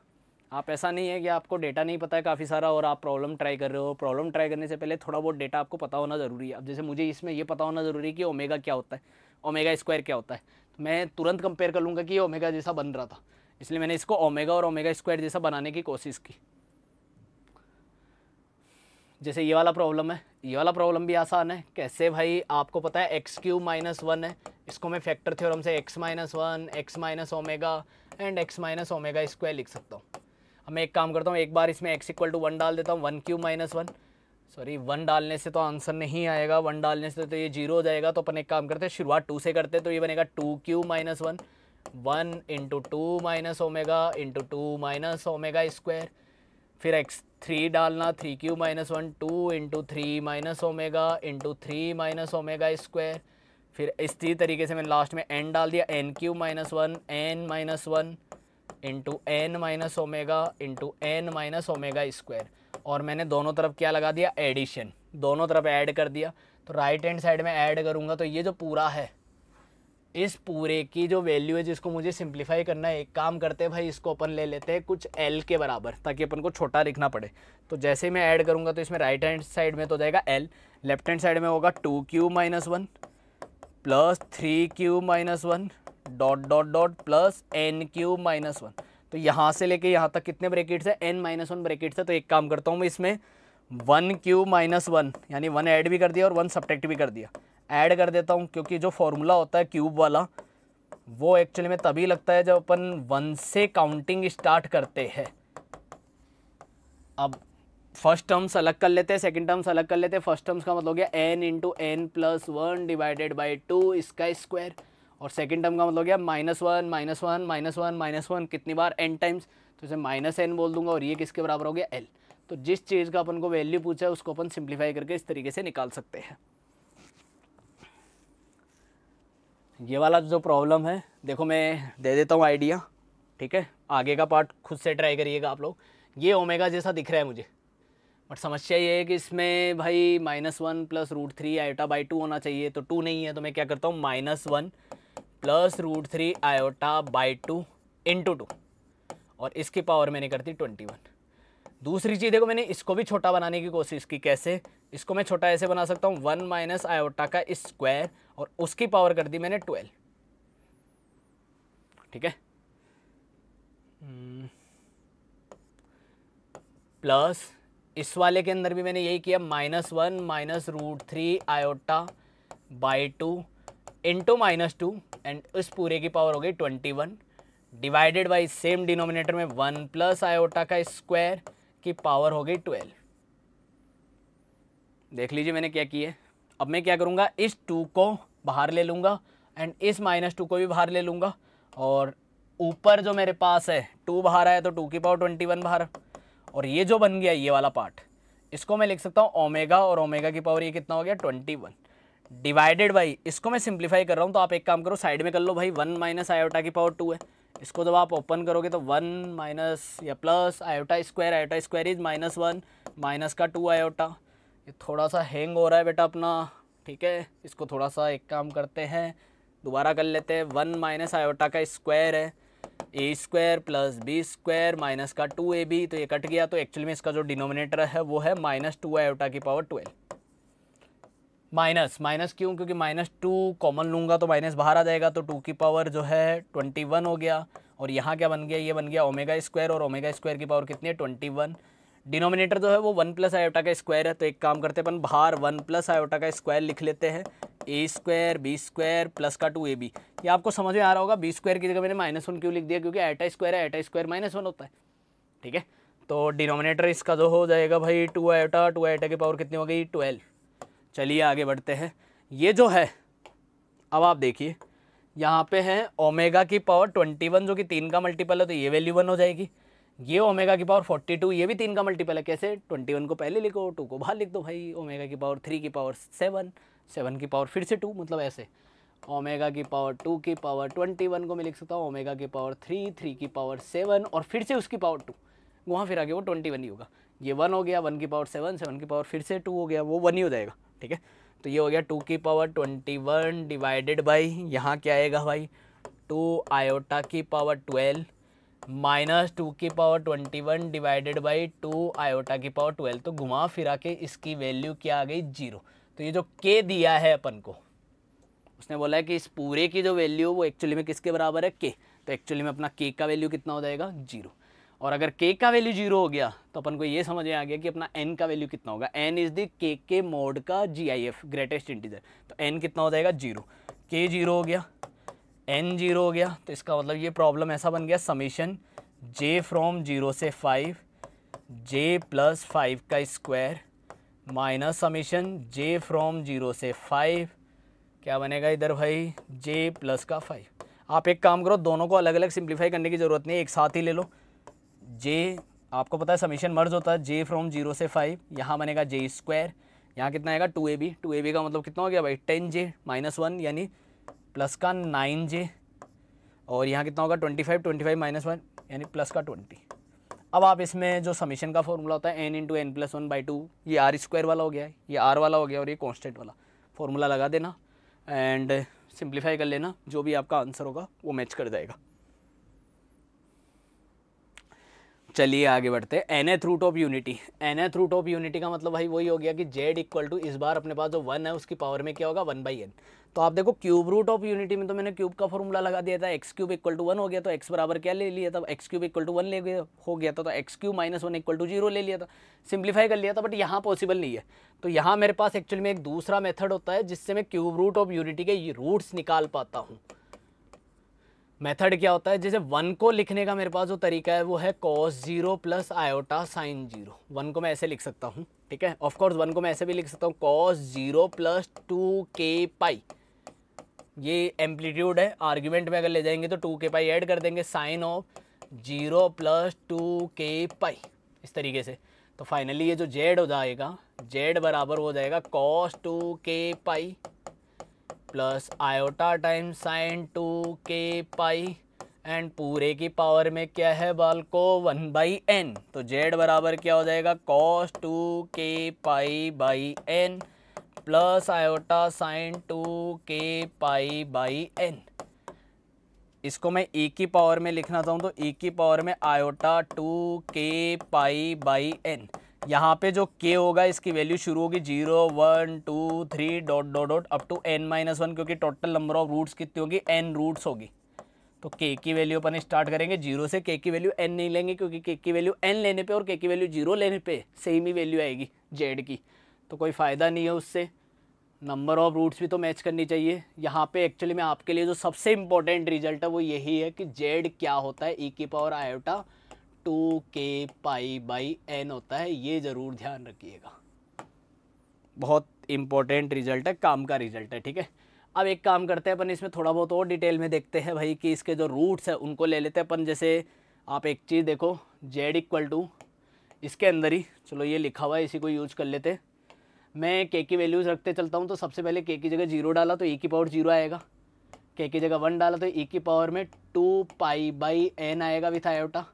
आप ऐसा नहीं है कि आपको डेटा नहीं पता है काफ़ी सारा और आप प्रॉब्लम ट्राई कर रहे हो प्रॉब्लम ट्राई करने से पहले थोड़ा बहुत डेटा आपको पता होना ज़रूरी है अब जैसे मुझे इसमें ये पता होना ज़रूरी है कि ओमेगा क्या होता है ओमेगा स्क्वायर क्या होता है तो मैं तुरंत कंपेयर कर लूँगा कि ये ओमेगा जैसा बन रहा था इसलिए मैंने इसको ओमेगा और ओमेगा स्क्वायर जैसा बनाने की कोशिश की जैसे ये वाला प्रॉब्लम है ये वाला प्रॉब्लम भी आसान है कैसे भाई आपको पता है एक्स क्यूब माइनस वन है इसको मैं फैक्टर थ्योरम से x minus one x minus omega and x minus omega square लिख सकता हूँ अब मैं एक काम करता हूँ एक बार इसमें एक्स इक्वल टू वन डाल देता हूँ one cube minus one sorry one डालने से तो आंसर नहीं आएगा वन डालने से तो ये जीरो हो जाएगा तो अपन एक काम करते हैं शुरुआत टू से करते हैं तो ये बनेगा two cube minus one one into two minus omega into two minus omega square फिर एक्स थ्री डालना three cube minus one two into three minus omega into three minus omega square फिर इसी तरीके से मैंने लास्ट में एन डाल दिया n cube minus one n minus one into n minus omega into n minus omega square और मैंने दोनों तरफ क्या लगा दिया एडिशन दोनों तरफ ऐड कर दिया तो राइट हैंड साइड में ऐड करूँगा तो ये जो पूरा है इस पूरे की जो वैल्यू है जिसको मुझे सिंप्लीफाई करना है एक काम करते हैं भाई इसको अपन ले लेते हैं कुछ एल के बराबर ताकि अपन को छोटा लिखना पड़े तो जैसे मैं ऐड करूँगा तो इसमें राइट हैंड साइड में तो जाएगा एल लेफ्ट हैंड साइड में होगा two cube minus one plus three cube minus one dot dot dot plus n cube minus one तो यहाँ से लेके यहाँ तक कितने ब्रेकेट्स है एन माइनस वन ब्रेकेट्स है तो एक काम करता हूँ मैं इसमें वन क्यू माइनस वन यानी वन ऐड भी कर दिया और वन सब्टेक्ट भी कर दिया ऐड कर देता हूँ क्योंकि जो फॉर्मूला होता है क्यूब वाला वो एक्चुअली में तभी लगता है जब अपन वन से काउंटिंग स्टार्ट करते हैं अब फर्स्ट टर्म्स अलग कर लेते हैं सेकंड टर्म्स अलग कर लेते हैं फर्स्ट टर्म्स का मतलब हो गया n into n plus one divided by two इसका स्क्वायर और सेकंड टर्म का मतलब हो गया minus one minus one minus one minus one कितनी बार एन टाइम्स तो इसे माइनस एन बोल दूंगा और ये किसके बराबर हो गया एल तो जिस चीज़ का अपन को वैल्यू पूछा है उसको अपन सिंप्लीफाई करके इस तरीके से निकाल सकते हैं ये वाला जो प्रॉब्लम है देखो मैं दे देता हूँ आइडिया ठीक है आगे का पार्ट खुद से ट्राई करिएगा आप लोग ये ओमेगा जैसा दिख रहा है मुझे बट समस्या ये है कि इसमें भाई minus one plus root three iota by two होना चाहिए तो टू नहीं है तो मैं क्या करता हूँ minus one plus root three iota by two into two और इसकी पावर मैंने कर दी ट्वेंटी वन दूसरी चीज़ देखो मैंने इसको भी छोटा बनाने की कोशिश की कैसे इसको मैं छोटा ऐसे बना सकता हूँ वन माइनस आयोटा का स्क्वायर और उसकी पावर कर दी मैंने ट्वेल्व ठीक है हम्म। प्लस इस वाले के अंदर भी मैंने यही किया minus one minus root three iota by two into minus two and इस पूरे की पावर हो गई twenty one divided by same denominator में वन प्लस आयोटा का स्क्वायर की पावर हो गई ट्वेल्व देख लीजिए मैंने क्या किया अब मैं क्या करूँगा इस टू को बाहर ले लूँगा एंड इस माइनस टू को भी बाहर ले लूँगा और ऊपर जो मेरे पास है टू बाहर आया तो टू की पावर ट्वेंटी वन बाहर और ये जो बन गया ये वाला पार्ट इसको मैं लिख सकता हूँ ओमेगा और ओमेगा की पावर ये कितना हो गया ट्वेंटी वन डिवाइडेड बाई इसको मैं सिंप्लीफाई कर रहा हूँ तो आप एक काम करो साइड में कर लो भाई वन माइनस आयोटा की पावर टू है इसको जब आप ओपन करोगे तो वन माइनस या plus iota square iota square is minus one minus का टू आयोटा ये थोड़ा सा हैंग हो रहा है बेटा अपना ठीक है इसको थोड़ा सा एक काम करते हैं दोबारा कर लेते हैं वन माइनस आयोटा का स्क्वायर है a square plus b square minus का टू ए बी तो ये कट गया तो एक्चुअली में इसका जो डिनोमिनेटर है वो है माइनस टू आयोटा की पावर ट्वेल्व माइनस माइनस क्यों क्योंकि माइनस टू कॉमन लूँगा तो माइनस बाहर आ जाएगा तो टू की पावर जो है ट्वेंटी वन हो गया और यहाँ क्या बन गया ये बन गया ओमेगा स्क्वायर और ओमेगा स्क्वायर की पावर कितनी है ट्वेंटी वन डिनोमिनेटर जो है वो वन प्लस आयोटा का स्क्वायर है तो एक काम करते हैं अपन बाहर वन प्लस आयोटा का स्क्वायर लिख लेते हैं a square b square plus का टू ए बी ये आपको समझ में आ रहा होगा बी स्क्वायर की जगह मैंने माइनस वन क्यों लिख दिया क्योंकि एटा स्क्वायर है एटा स्क्वायर माइनस वन होता है ठीक है तो डिनोमिनेटर इसका जो हो जाएगा भाई टू आयोटा टू आयोटा की पावर कितनी हो गई ट्वेल्व चलिए आगे बढ़ते हैं ये जो है अब आप देखिए यहाँ पे है ओमेगा की पावर ट्वेंटी वन जो कि तीन का मल्टीपल है तो ये वैल्यू वन हो जाएगी ये ओमेगा की पावर फोर्टी टू ये भी तीन का मल्टीपल है कैसे ट्वेंटी वन को पहले लिखो टू को बाहर लिख दो भाई ओमेगा की पावर थ्री की पावर सेवन सेवन की पावर फिर से टू मतलब ऐसे ओमेगा की पावर टू की पावर ट्वेंटी वन को मैं लिख सकता हूँ ओमेगा की पावर थ्री थ्री की पावर सेवन और फिर से उसकी पावर टू वहाँ फिर आगे वो ट्वेंटी वन ही होगा ये वन हो गया वन की पावर सेवन सेवन की पावर फिर से टू हो गया वो वन ही हो जाएगा ठीक है तो ये हो गया टू की power twenty one divided by यहाँ क्या आएगा भाई टू आयोटा की पावर ट्वेल्व माइनस टू की power twenty one divided by two iota की पावर ट्वेल्व तो घुमा फिरा के इसकी वैल्यू क्या आ गई जीरो तो ये जो के दिया है अपन को उसने बोला है कि इस पूरे की जो वैल्यू वो एक्चुअली में किसके बराबर है के तो एक्चुअली में अपना के का वैल्यू कितना हो जाएगा जीरो और अगर के का वैल्यू जीरो हो गया तो अपन को ये समझ में आ गया कि अपना एन का वैल्यू कितना होगा एन इज़ द के के मोड का G I F greatest integer तो एन कितना हो जाएगा जीरो के जीरो हो गया एन जीरो हो गया तो इसका मतलब ये प्रॉब्लम ऐसा बन गया समीशन जे फ्रॉम जीरो से फाइव जे प्लस फाइव का square minus summation j from zero से फाइव क्या बनेगा इधर भाई जे प्लस का फाइव आप एक काम करो दोनों को अलग अलग सिंप्लीफाई करने की ज़रूरत नहीं एक साथ ही ले लो जे आपको पता है समीशन मर्ज होता है जे फ्रॉम जीरो से फाइव यहाँ बनेगा जे स्क्वायर यहाँ कितना आएगा two a b two a b का मतलब कितना हो गया भाई टेन जे माइनस वन यानी प्लस का नाइन जे और यहाँ कितना होगा twenty five twenty five minus one यानी प्लस का ट्वेंटी अब आप इसमें जो समीशन का फॉर्मूला होता है n into n plus one by two ये आर स्क्वायर वाला हो गया ये आर वाला हो गया और ये कॉन्स्टेंट वाला फॉर्मूला लगा देना एंड सिंप्लीफाई कर लेना जो भी आपका आंसर होगा वो मैच कर जाएगा चलिए आगे बढ़ते हैं एन एथ रूट ऑफ यूनिटी एन एथ रूट ऑफ यूनिटी का मतलब भाई वही हो गया कि जेड इक्वल टू इस बार अपने पास जो वन है उसकी पावर में क्या होगा वन बाई एन तो आप देखो क्यूब रूट ऑफ यूनिटी में तो मैंने क्यूब का फॉर्मूला लगा दिया था x cube equal to one हो गया तो एक्स बराबर क्या ले लिया था x cube equal to one ले गया हो गया था तो x cube minus one equal to zero ले लिया था सिंप्लीफाई कर लिया था बट यहाँ पॉसिबल नहीं है तो यहाँ मेरे पास एक्चुअली में एक दूसरा मेथड होता है जिससे मैं क्यूब रूट ऑफ यूनिटी के रूट्स निकाल पाता हूँ मेथड क्या होता है जैसे वन को लिखने का मेरे पास जो तरीका है वो है cos zero plus iota sine zero one को मैं ऐसे लिख सकता हूँ ठीक है ऑफकोर्स वन को मैं ऐसे भी लिख सकता हूँ कॉस जीरो प्लस टू के पाई ये एम्पलीट्यूड है आर्ग्यूमेंट में अगर ले जाएंगे तो टू के पाई ऐड कर देंगे sine of zero plus two के पाई इस तरीके से तो फाइनली ये जो जेड हो जाएगा जेड बराबर हो जाएगा कॉस टू के pi plus iota time sine two के पाई एंड पूरे की पावर में क्या है बाल को वन बाई एन तो जेड बराबर क्या हो जाएगा कॉस टू के pi by n plus iota sine two के पाई बाई एन इसको मैं ई e की पावर में लिखना चाहूँ तो ई e की पावर में आयोटा टू के पाई बाई एन यहाँ पे जो के होगा इसकी वैल्यू शुरू होगी zero one two three dot dot dot up to n minus one क्योंकि टोटल नंबर ऑफ रूट्स कितनी होगी एन रूट्स होगी तो के की वैल्यू अपन स्टार्ट करेंगे जीरो से के की वैल्यू एन नहीं लेंगे क्योंकि k की वैल्यू एन लेने पे और के की वैल्यू जीरो लेने पे सेम ही वैल्यू आएगी जेड की तो कोई फ़ायदा नहीं है उससे नंबर ऑफ रूट्स भी तो मैच करनी चाहिए यहाँ पे एक्चुअली में आपके लिए जो सबसे इम्पोर्टेंट रिजल्ट है वो यही है कि जेड क्या होता है ई e की पावर आयोटा टू के पाई बाई एन होता है ये ज़रूर ध्यान रखिएगा बहुत इंपॉर्टेंट रिजल्ट है काम का रिजल्ट है ठीक है अब एक काम करते हैं अपन इसमें थोड़ा बहुत और डिटेल में देखते हैं भाई कि इसके जो रूट्स हैं उनको ले लेते हैं अपन जैसे आप एक चीज़ देखो जेड इक्वल टू इसके अंदर ही चलो ये लिखा हुआ है इसी को यूज कर लेते मैं के की वैल्यूज़ रखते चलता हूँ तो सबसे पहले के की जगह जीरो डाला तो ई e की पावर जीरो आएगा के की जगह वन डाला तो ई e की पावर में टू पाई बाई एन आएगा विथ आयोटा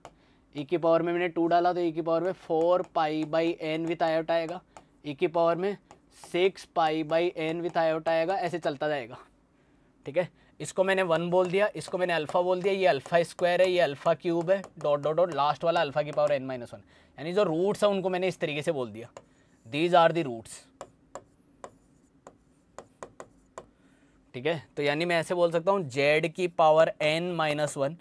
ई e की पावर में मैंने टू डाला तो ई e की पावर में four pi by n with iota आएगा ई e की पावर में six pi by n with iota आएगा ऐसे चलता जाएगा ठीक है इसको मैंने वन बोल दिया इसको मैंने अल्फ़ा बोल दिया ये अल्फ़ा स्क्वायर है ये अल्फ़ा क्यूब है डॉट डॉट डॉट लास्ट वाला अल्फ़ा की पावर एन माइनस वन यानी जो रूट्स हैं उनको मैंने इस तरीके से बोल दिया दीज आर दी रूट्स ठीक है तो यानी मैं ऐसे बोल सकता हूँ जेड की power n minus one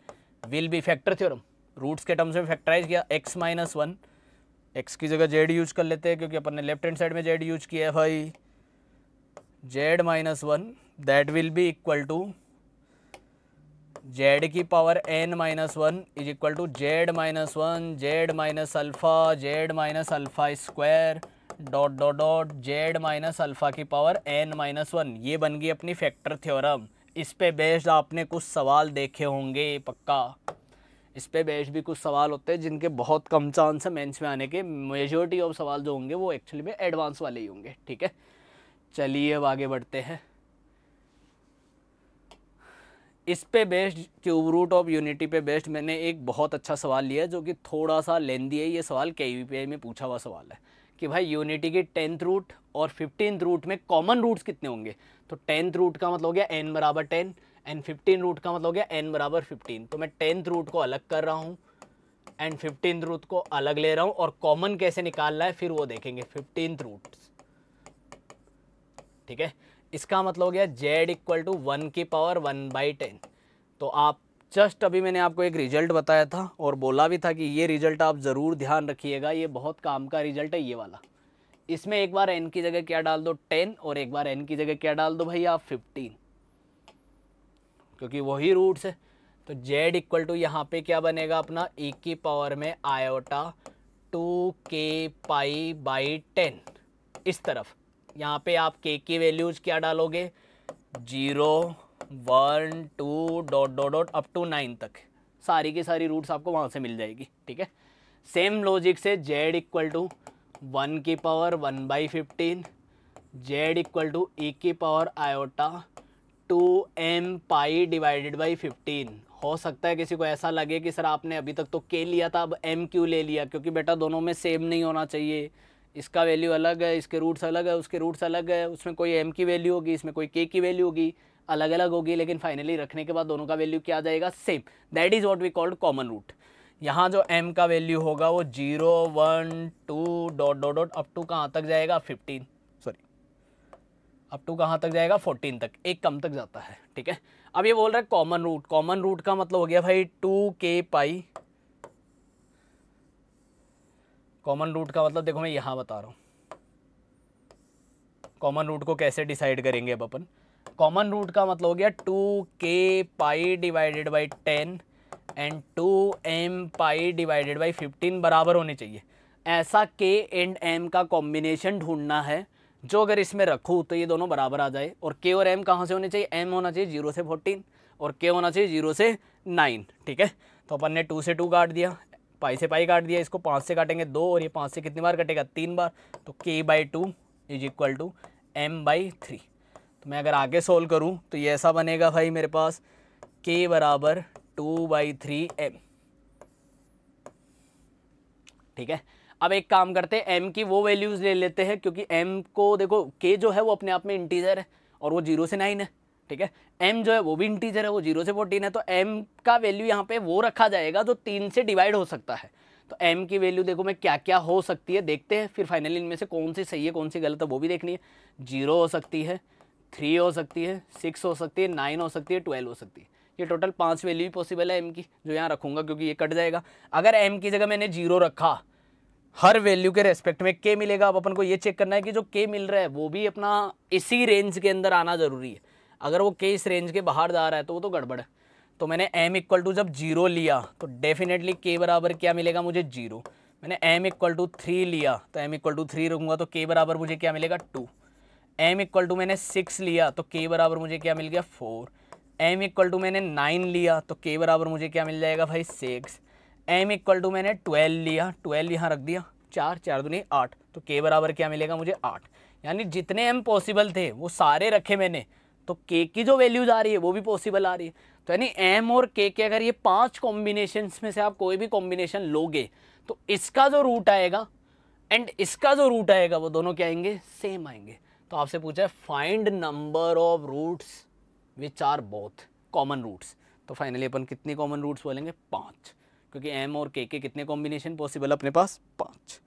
will be factor theorem roots के टर्म्स में फैक्टराइज किया एक्स माइनस वन एक्स की जगह जेड यूज कर लेते हैं क्योंकि अपन ने लेफ्ट हैंड साइड में जेड यूज किया है भाई Z minus one that will be equal to z की power n minus one is equal to z minus one z minus alpha z minus alpha square dot dot dot z minus alpha की पावर एन माइनस वन ये बन गई अपनी फैक्टर थ्योरम इस पे बेस्ड आपने कुछ सवाल देखे होंगे पक्का इस पर बेस्ड भी कुछ सवाल होते हैं जिनके बहुत कम चांस है मेंस में आने के मेजोरिटी ऑफ सवाल जो होंगे वो एक्चुअली में एडवांस वाले ही होंगे ठीक है चलिए अब आगे बढ़ते हैं इस पे based cube root of unity पे बेस्ड मैंने एक बहुत अच्छा सवाल लिया जो कि थोड़ा सा लेंदी है ये सवाल के में पूछा हुआ सवाल है कि भाई यूनिटी की टेंथ रूट और फिफ्टीन रूट में कॉमन रूट्स कितने होंगे तो टेंथ रूट का मतलब हो गया एन बराबर टेन एंड फिफ्टीन रूट का मतलब हो गया एन बराबर फिफ्टीन तो मैं टेंथ रूट को अलग कर रहा हूँ एंड फिफ्टीन रूट को अलग ले रहा हूँ और कॉमन कैसे निकालना है फिर वो देखेंगे फिफ्टीन रूट ठीक है इसका मतलब हो गया जेड इक्वल टू वन की पावर वन बाई टेन तो आप जस्ट अभी मैंने आपको एक रिजल्ट बताया था और बोला भी था कि ये रिजल्ट आप ज़रूर ध्यान रखिएगा ये बहुत काम का रिजल्ट है ये वाला इसमें एक बार एन की जगह क्या डाल दो टेन और एक बार एन की जगह क्या डाल दो भाई आप फिफ्टीन क्योंकि वही रूट्स है तो जेड इक्वल टू यहाँ पे क्या बनेगा अपना एक e की पावर में आयोटा टू के पाई बाई टेन इस तरफ यहाँ पे आप के की वैल्यूज़ क्या डालोगे zero one two dot dot dot up to nine तक सारी की सारी रूट्स आपको वहाँ से मिल जाएगी ठीक है सेम लॉजिक से जेड इक्वल टू वन की power one by fifteen Z equal to ए की power iota two M pi divided by fifteen हो सकता है किसी को ऐसा लगे कि सर आपने अभी तक तो के लिया था अब एम क्यू ले लिया क्योंकि बेटा दोनों में सेम नहीं होना चाहिए इसका वैल्यू अलग है इसके रूट्स अलग है उसके रूट्स अलग है उसमें कोई एम की वैल्यू होगी इसमें कोई के की वैल्यू होगी अलग अलग होगी लेकिन फाइनली रखने के बाद दोनों का वैल्यू क्या आ जाएगा same that is what we called common root यहाँ जो एम का वैल्यू होगा वो zero one two dot dot dot up to कहाँ तक जाएगा फिफ्टीन अब टू कहाँ तक जाएगा फोर्टीन तक एक कम तक जाता है ठीक है अब ये बोल रहा है कॉमन रूट कॉमन रूट का मतलब हो गया भाई टू के पाई कॉमन रूट का मतलब देखो मैं यहाँ बता रहा हूँ कॉमन रूट को कैसे डिसाइड करेंगे अब अपन कॉमन रूट का मतलब हो गया टू के pi divided by ten and two M pi divided by fifteen बराबर होने चाहिए ऐसा के एंड एम का कॉम्बिनेशन ढूंढना है जो अगर इसमें रखूँ तो ये दोनों बराबर आ जाए और के और एम कहाँ से होने चाहिए एम होना चाहिए जीरो से फोर्टीन और के होना चाहिए जीरो से नाइन ठीक है तो अपन ने टू से टू काट दिया पाई से पाई काट दिया इसको पाँच से काटेंगे दो और ये पाँच से कितनी बार कटेगा तीन बार तो K by two is equal to M by three तो मैं अगर आगे सोल्व करूँ तो ये ऐसा बनेगा भाई मेरे पास के बराबर टू बाई थ्री एम ठीक है अब एक काम करते हैं एम की वो वैल्यूज़ ले लेते हैं क्योंकि एम को देखो के जो है वो अपने आप में इंटीजर है और वो जीरो से नाइन है ठीक है एम जो है वो भी इंटीजर है वो जीरो से फोर्टीन है तो एम का वैल्यू यहाँ पे वो रखा जाएगा जो तीन से डिवाइड हो सकता है तो एम की वैल्यू देखो मैं क्या क्या हो सकती है देखते हैं फिर फाइनली इनमें से कौन सी सही है कौन सी गलत है वो भी देखनी है जीरो हो सकती है थ्री हो सकती है सिक्स हो सकती है नाइन हो सकती है ट्वेल्व हो सकती है ये टोटल पाँच वैल्यू पॉसिबल है एम की जो यहाँ रखूँगा क्योंकि ये कट जाएगा अगर एम की जगह मैंने जीरो रखा हर वैल्यू के रेस्पेक्ट में के मिलेगा अब अपन को ये चेक करना है कि जो के मिल रहा है वो भी अपना इसी रेंज के अंदर आना ज़रूरी है अगर वो के इस रेंज के बाहर जा रहा है तो वो तो गड़बड़ है तो मैंने एम इक्वल टू जब जीरो लिया तो डेफिनेटली के बराबर क्या मिलेगा मुझे जीरो मैंने एम इक्वल टू थ्री लिया तो एम इक्वल टू थ्री रखूँगा तो के बराबर मुझे क्या मिलेगा टू एम इक्वल टू मैंने सिक्स लिया तो के बराबर मुझे क्या मिल गया फोर एम इक्वल टू मैंने नाइन लिया तो के बराबर मुझे क्या मिल जाएगा भाई सिक्स एम इक्वल टू मैंने ट्वेल्व लिया ट्वेल्व यहाँ रख दिया चार चार दुनिया आठ तो के बराबर क्या मिलेगा मुझे आठ यानी जितने एम पॉसिबल थे वो सारे रखे मैंने तो के की जो वैल्यूज आ रही है वो भी पॉसिबल आ रही है तो यानी एम और के के अगर ये पांच कॉम्बिनेशन में से आप कोई भी कॉम्बिनेशन लोगे तो इसका जो रूट आएगा एंड इसका जो रूट आएगा वो दोनों क्या आएंगे सेम आएंगे तो आपसे पूछा है find number of roots which are both common roots तो फाइनली अपन कितनी कॉमन रूट्स बोलेंगे पाँच क्योंकि एम और के के कितने कॉम्बिनेशन पॉसिबल अपने पास पाँच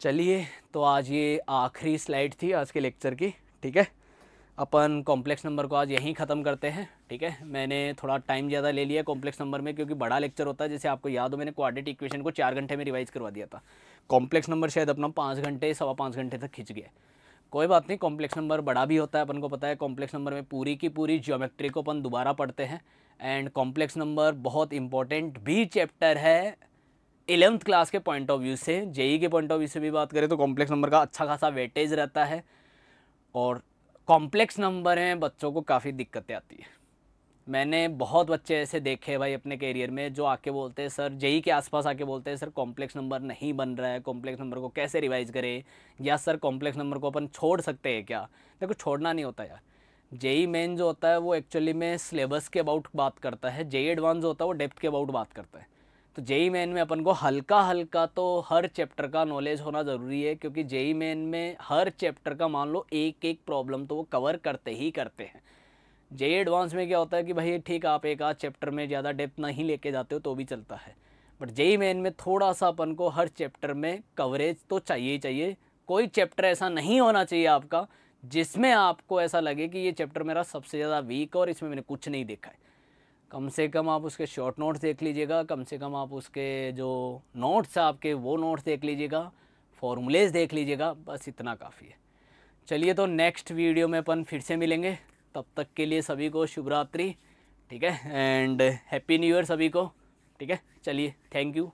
चलिए तो आज ये आखिरी स्लाइड थी आज के लेक्चर की ठीक है अपन कॉम्प्लेक्स नंबर को आज यहीं ख़त्म करते हैं ठीक है मैंने थोड़ा टाइम ज़्यादा ले लिया कॉम्प्लेक्स नंबर में क्योंकि बड़ा लेक्चर होता है जैसे आपको याद हो मैंने क्वाड्रेटिक इक्वेशन को चार घंटे में रिवाइज करवा दिया था कॉम्प्लेक्स नंबर शायद अपना पाँच घंटे सवा पाँच घंटे तक खिंच गया कोई बात नहीं कॉम्प्लेक्स नंबर बड़ा भी होता है अपन को पता है कॉम्प्लेक्स नंबर में पूरी की पूरी ज्योमेट्री को अपन दोबारा पढ़ते हैं एंड कॉम्प्लेक्स नंबर बहुत इंपॉर्टेंट भी चैप्टर है इलेवंथ क्लास के पॉइंट ऑफ व्यू से जेई e के पॉइंट ऑफ व्यू से भी बात करें तो कॉम्प्लेक्स नंबर का अच्छा खासा वेटेज रहता है और कॉम्प्लेक्स नंबर हैं बच्चों को काफ़ी दिक्कतें आती हैं मैंने बहुत बच्चे ऐसे देखे भाई अपने करियर में जो आके बोलते हैं सर जेई के आसपास आके बोलते हैं सर कॉम्प्लेक्स नंबर नहीं बन रहा है कॉम्प्लेक्स नंबर को कैसे रिवाइज करें या सर कॉम्प्लेक्स नंबर को अपन छोड़ सकते हैं क्या देखो छोड़ना नहीं होता यार जेई मेन जो होता है वो एक्चुअली में सिलेबस के अबाउट बात करता है जेई एडवांस जो होता है वो डेप्थ के अबाउट बात करता है तो जेई मेन में अपन को हल्का हल्का तो हर चैप्टर का नॉलेज होना ज़रूरी है क्योंकि जेई मेन में हर चैप्टर का मान लो एक एक प्रॉब्लम तो वो कवर करते ही करते हैं जे एडवांस में क्या होता है कि भाई ठीक आप एक आध चैप्टर में ज़्यादा डेप्थ नहीं लेके जाते हो तो भी चलता है बट जेई मेन में थोड़ा सा अपन को हर चैप्टर में कवरेज तो चाहिए ही चाहिए कोई चैप्टर ऐसा नहीं होना चाहिए आपका जिसमें आपको ऐसा लगे कि ये चैप्टर मेरा सबसे ज़्यादा वीक है और इसमें मैंने कुछ नहीं देखा है कम से कम आप उसके शॉर्ट नोट्स देख लीजिएगा कम से कम आप उसके जो नोट्स हैं आपके वो नोट्स देख लीजिएगा फॉर्मूलेज देख लीजिएगा बस इतना काफ़ी है चलिए तो नेक्स्ट वीडियो में अपन फिर से मिलेंगे तब तक के लिए सभी को शुभरात्रि ठीक है एंड हैप्पी न्यू ईयर सभी को ठीक है चलिए थैंक यू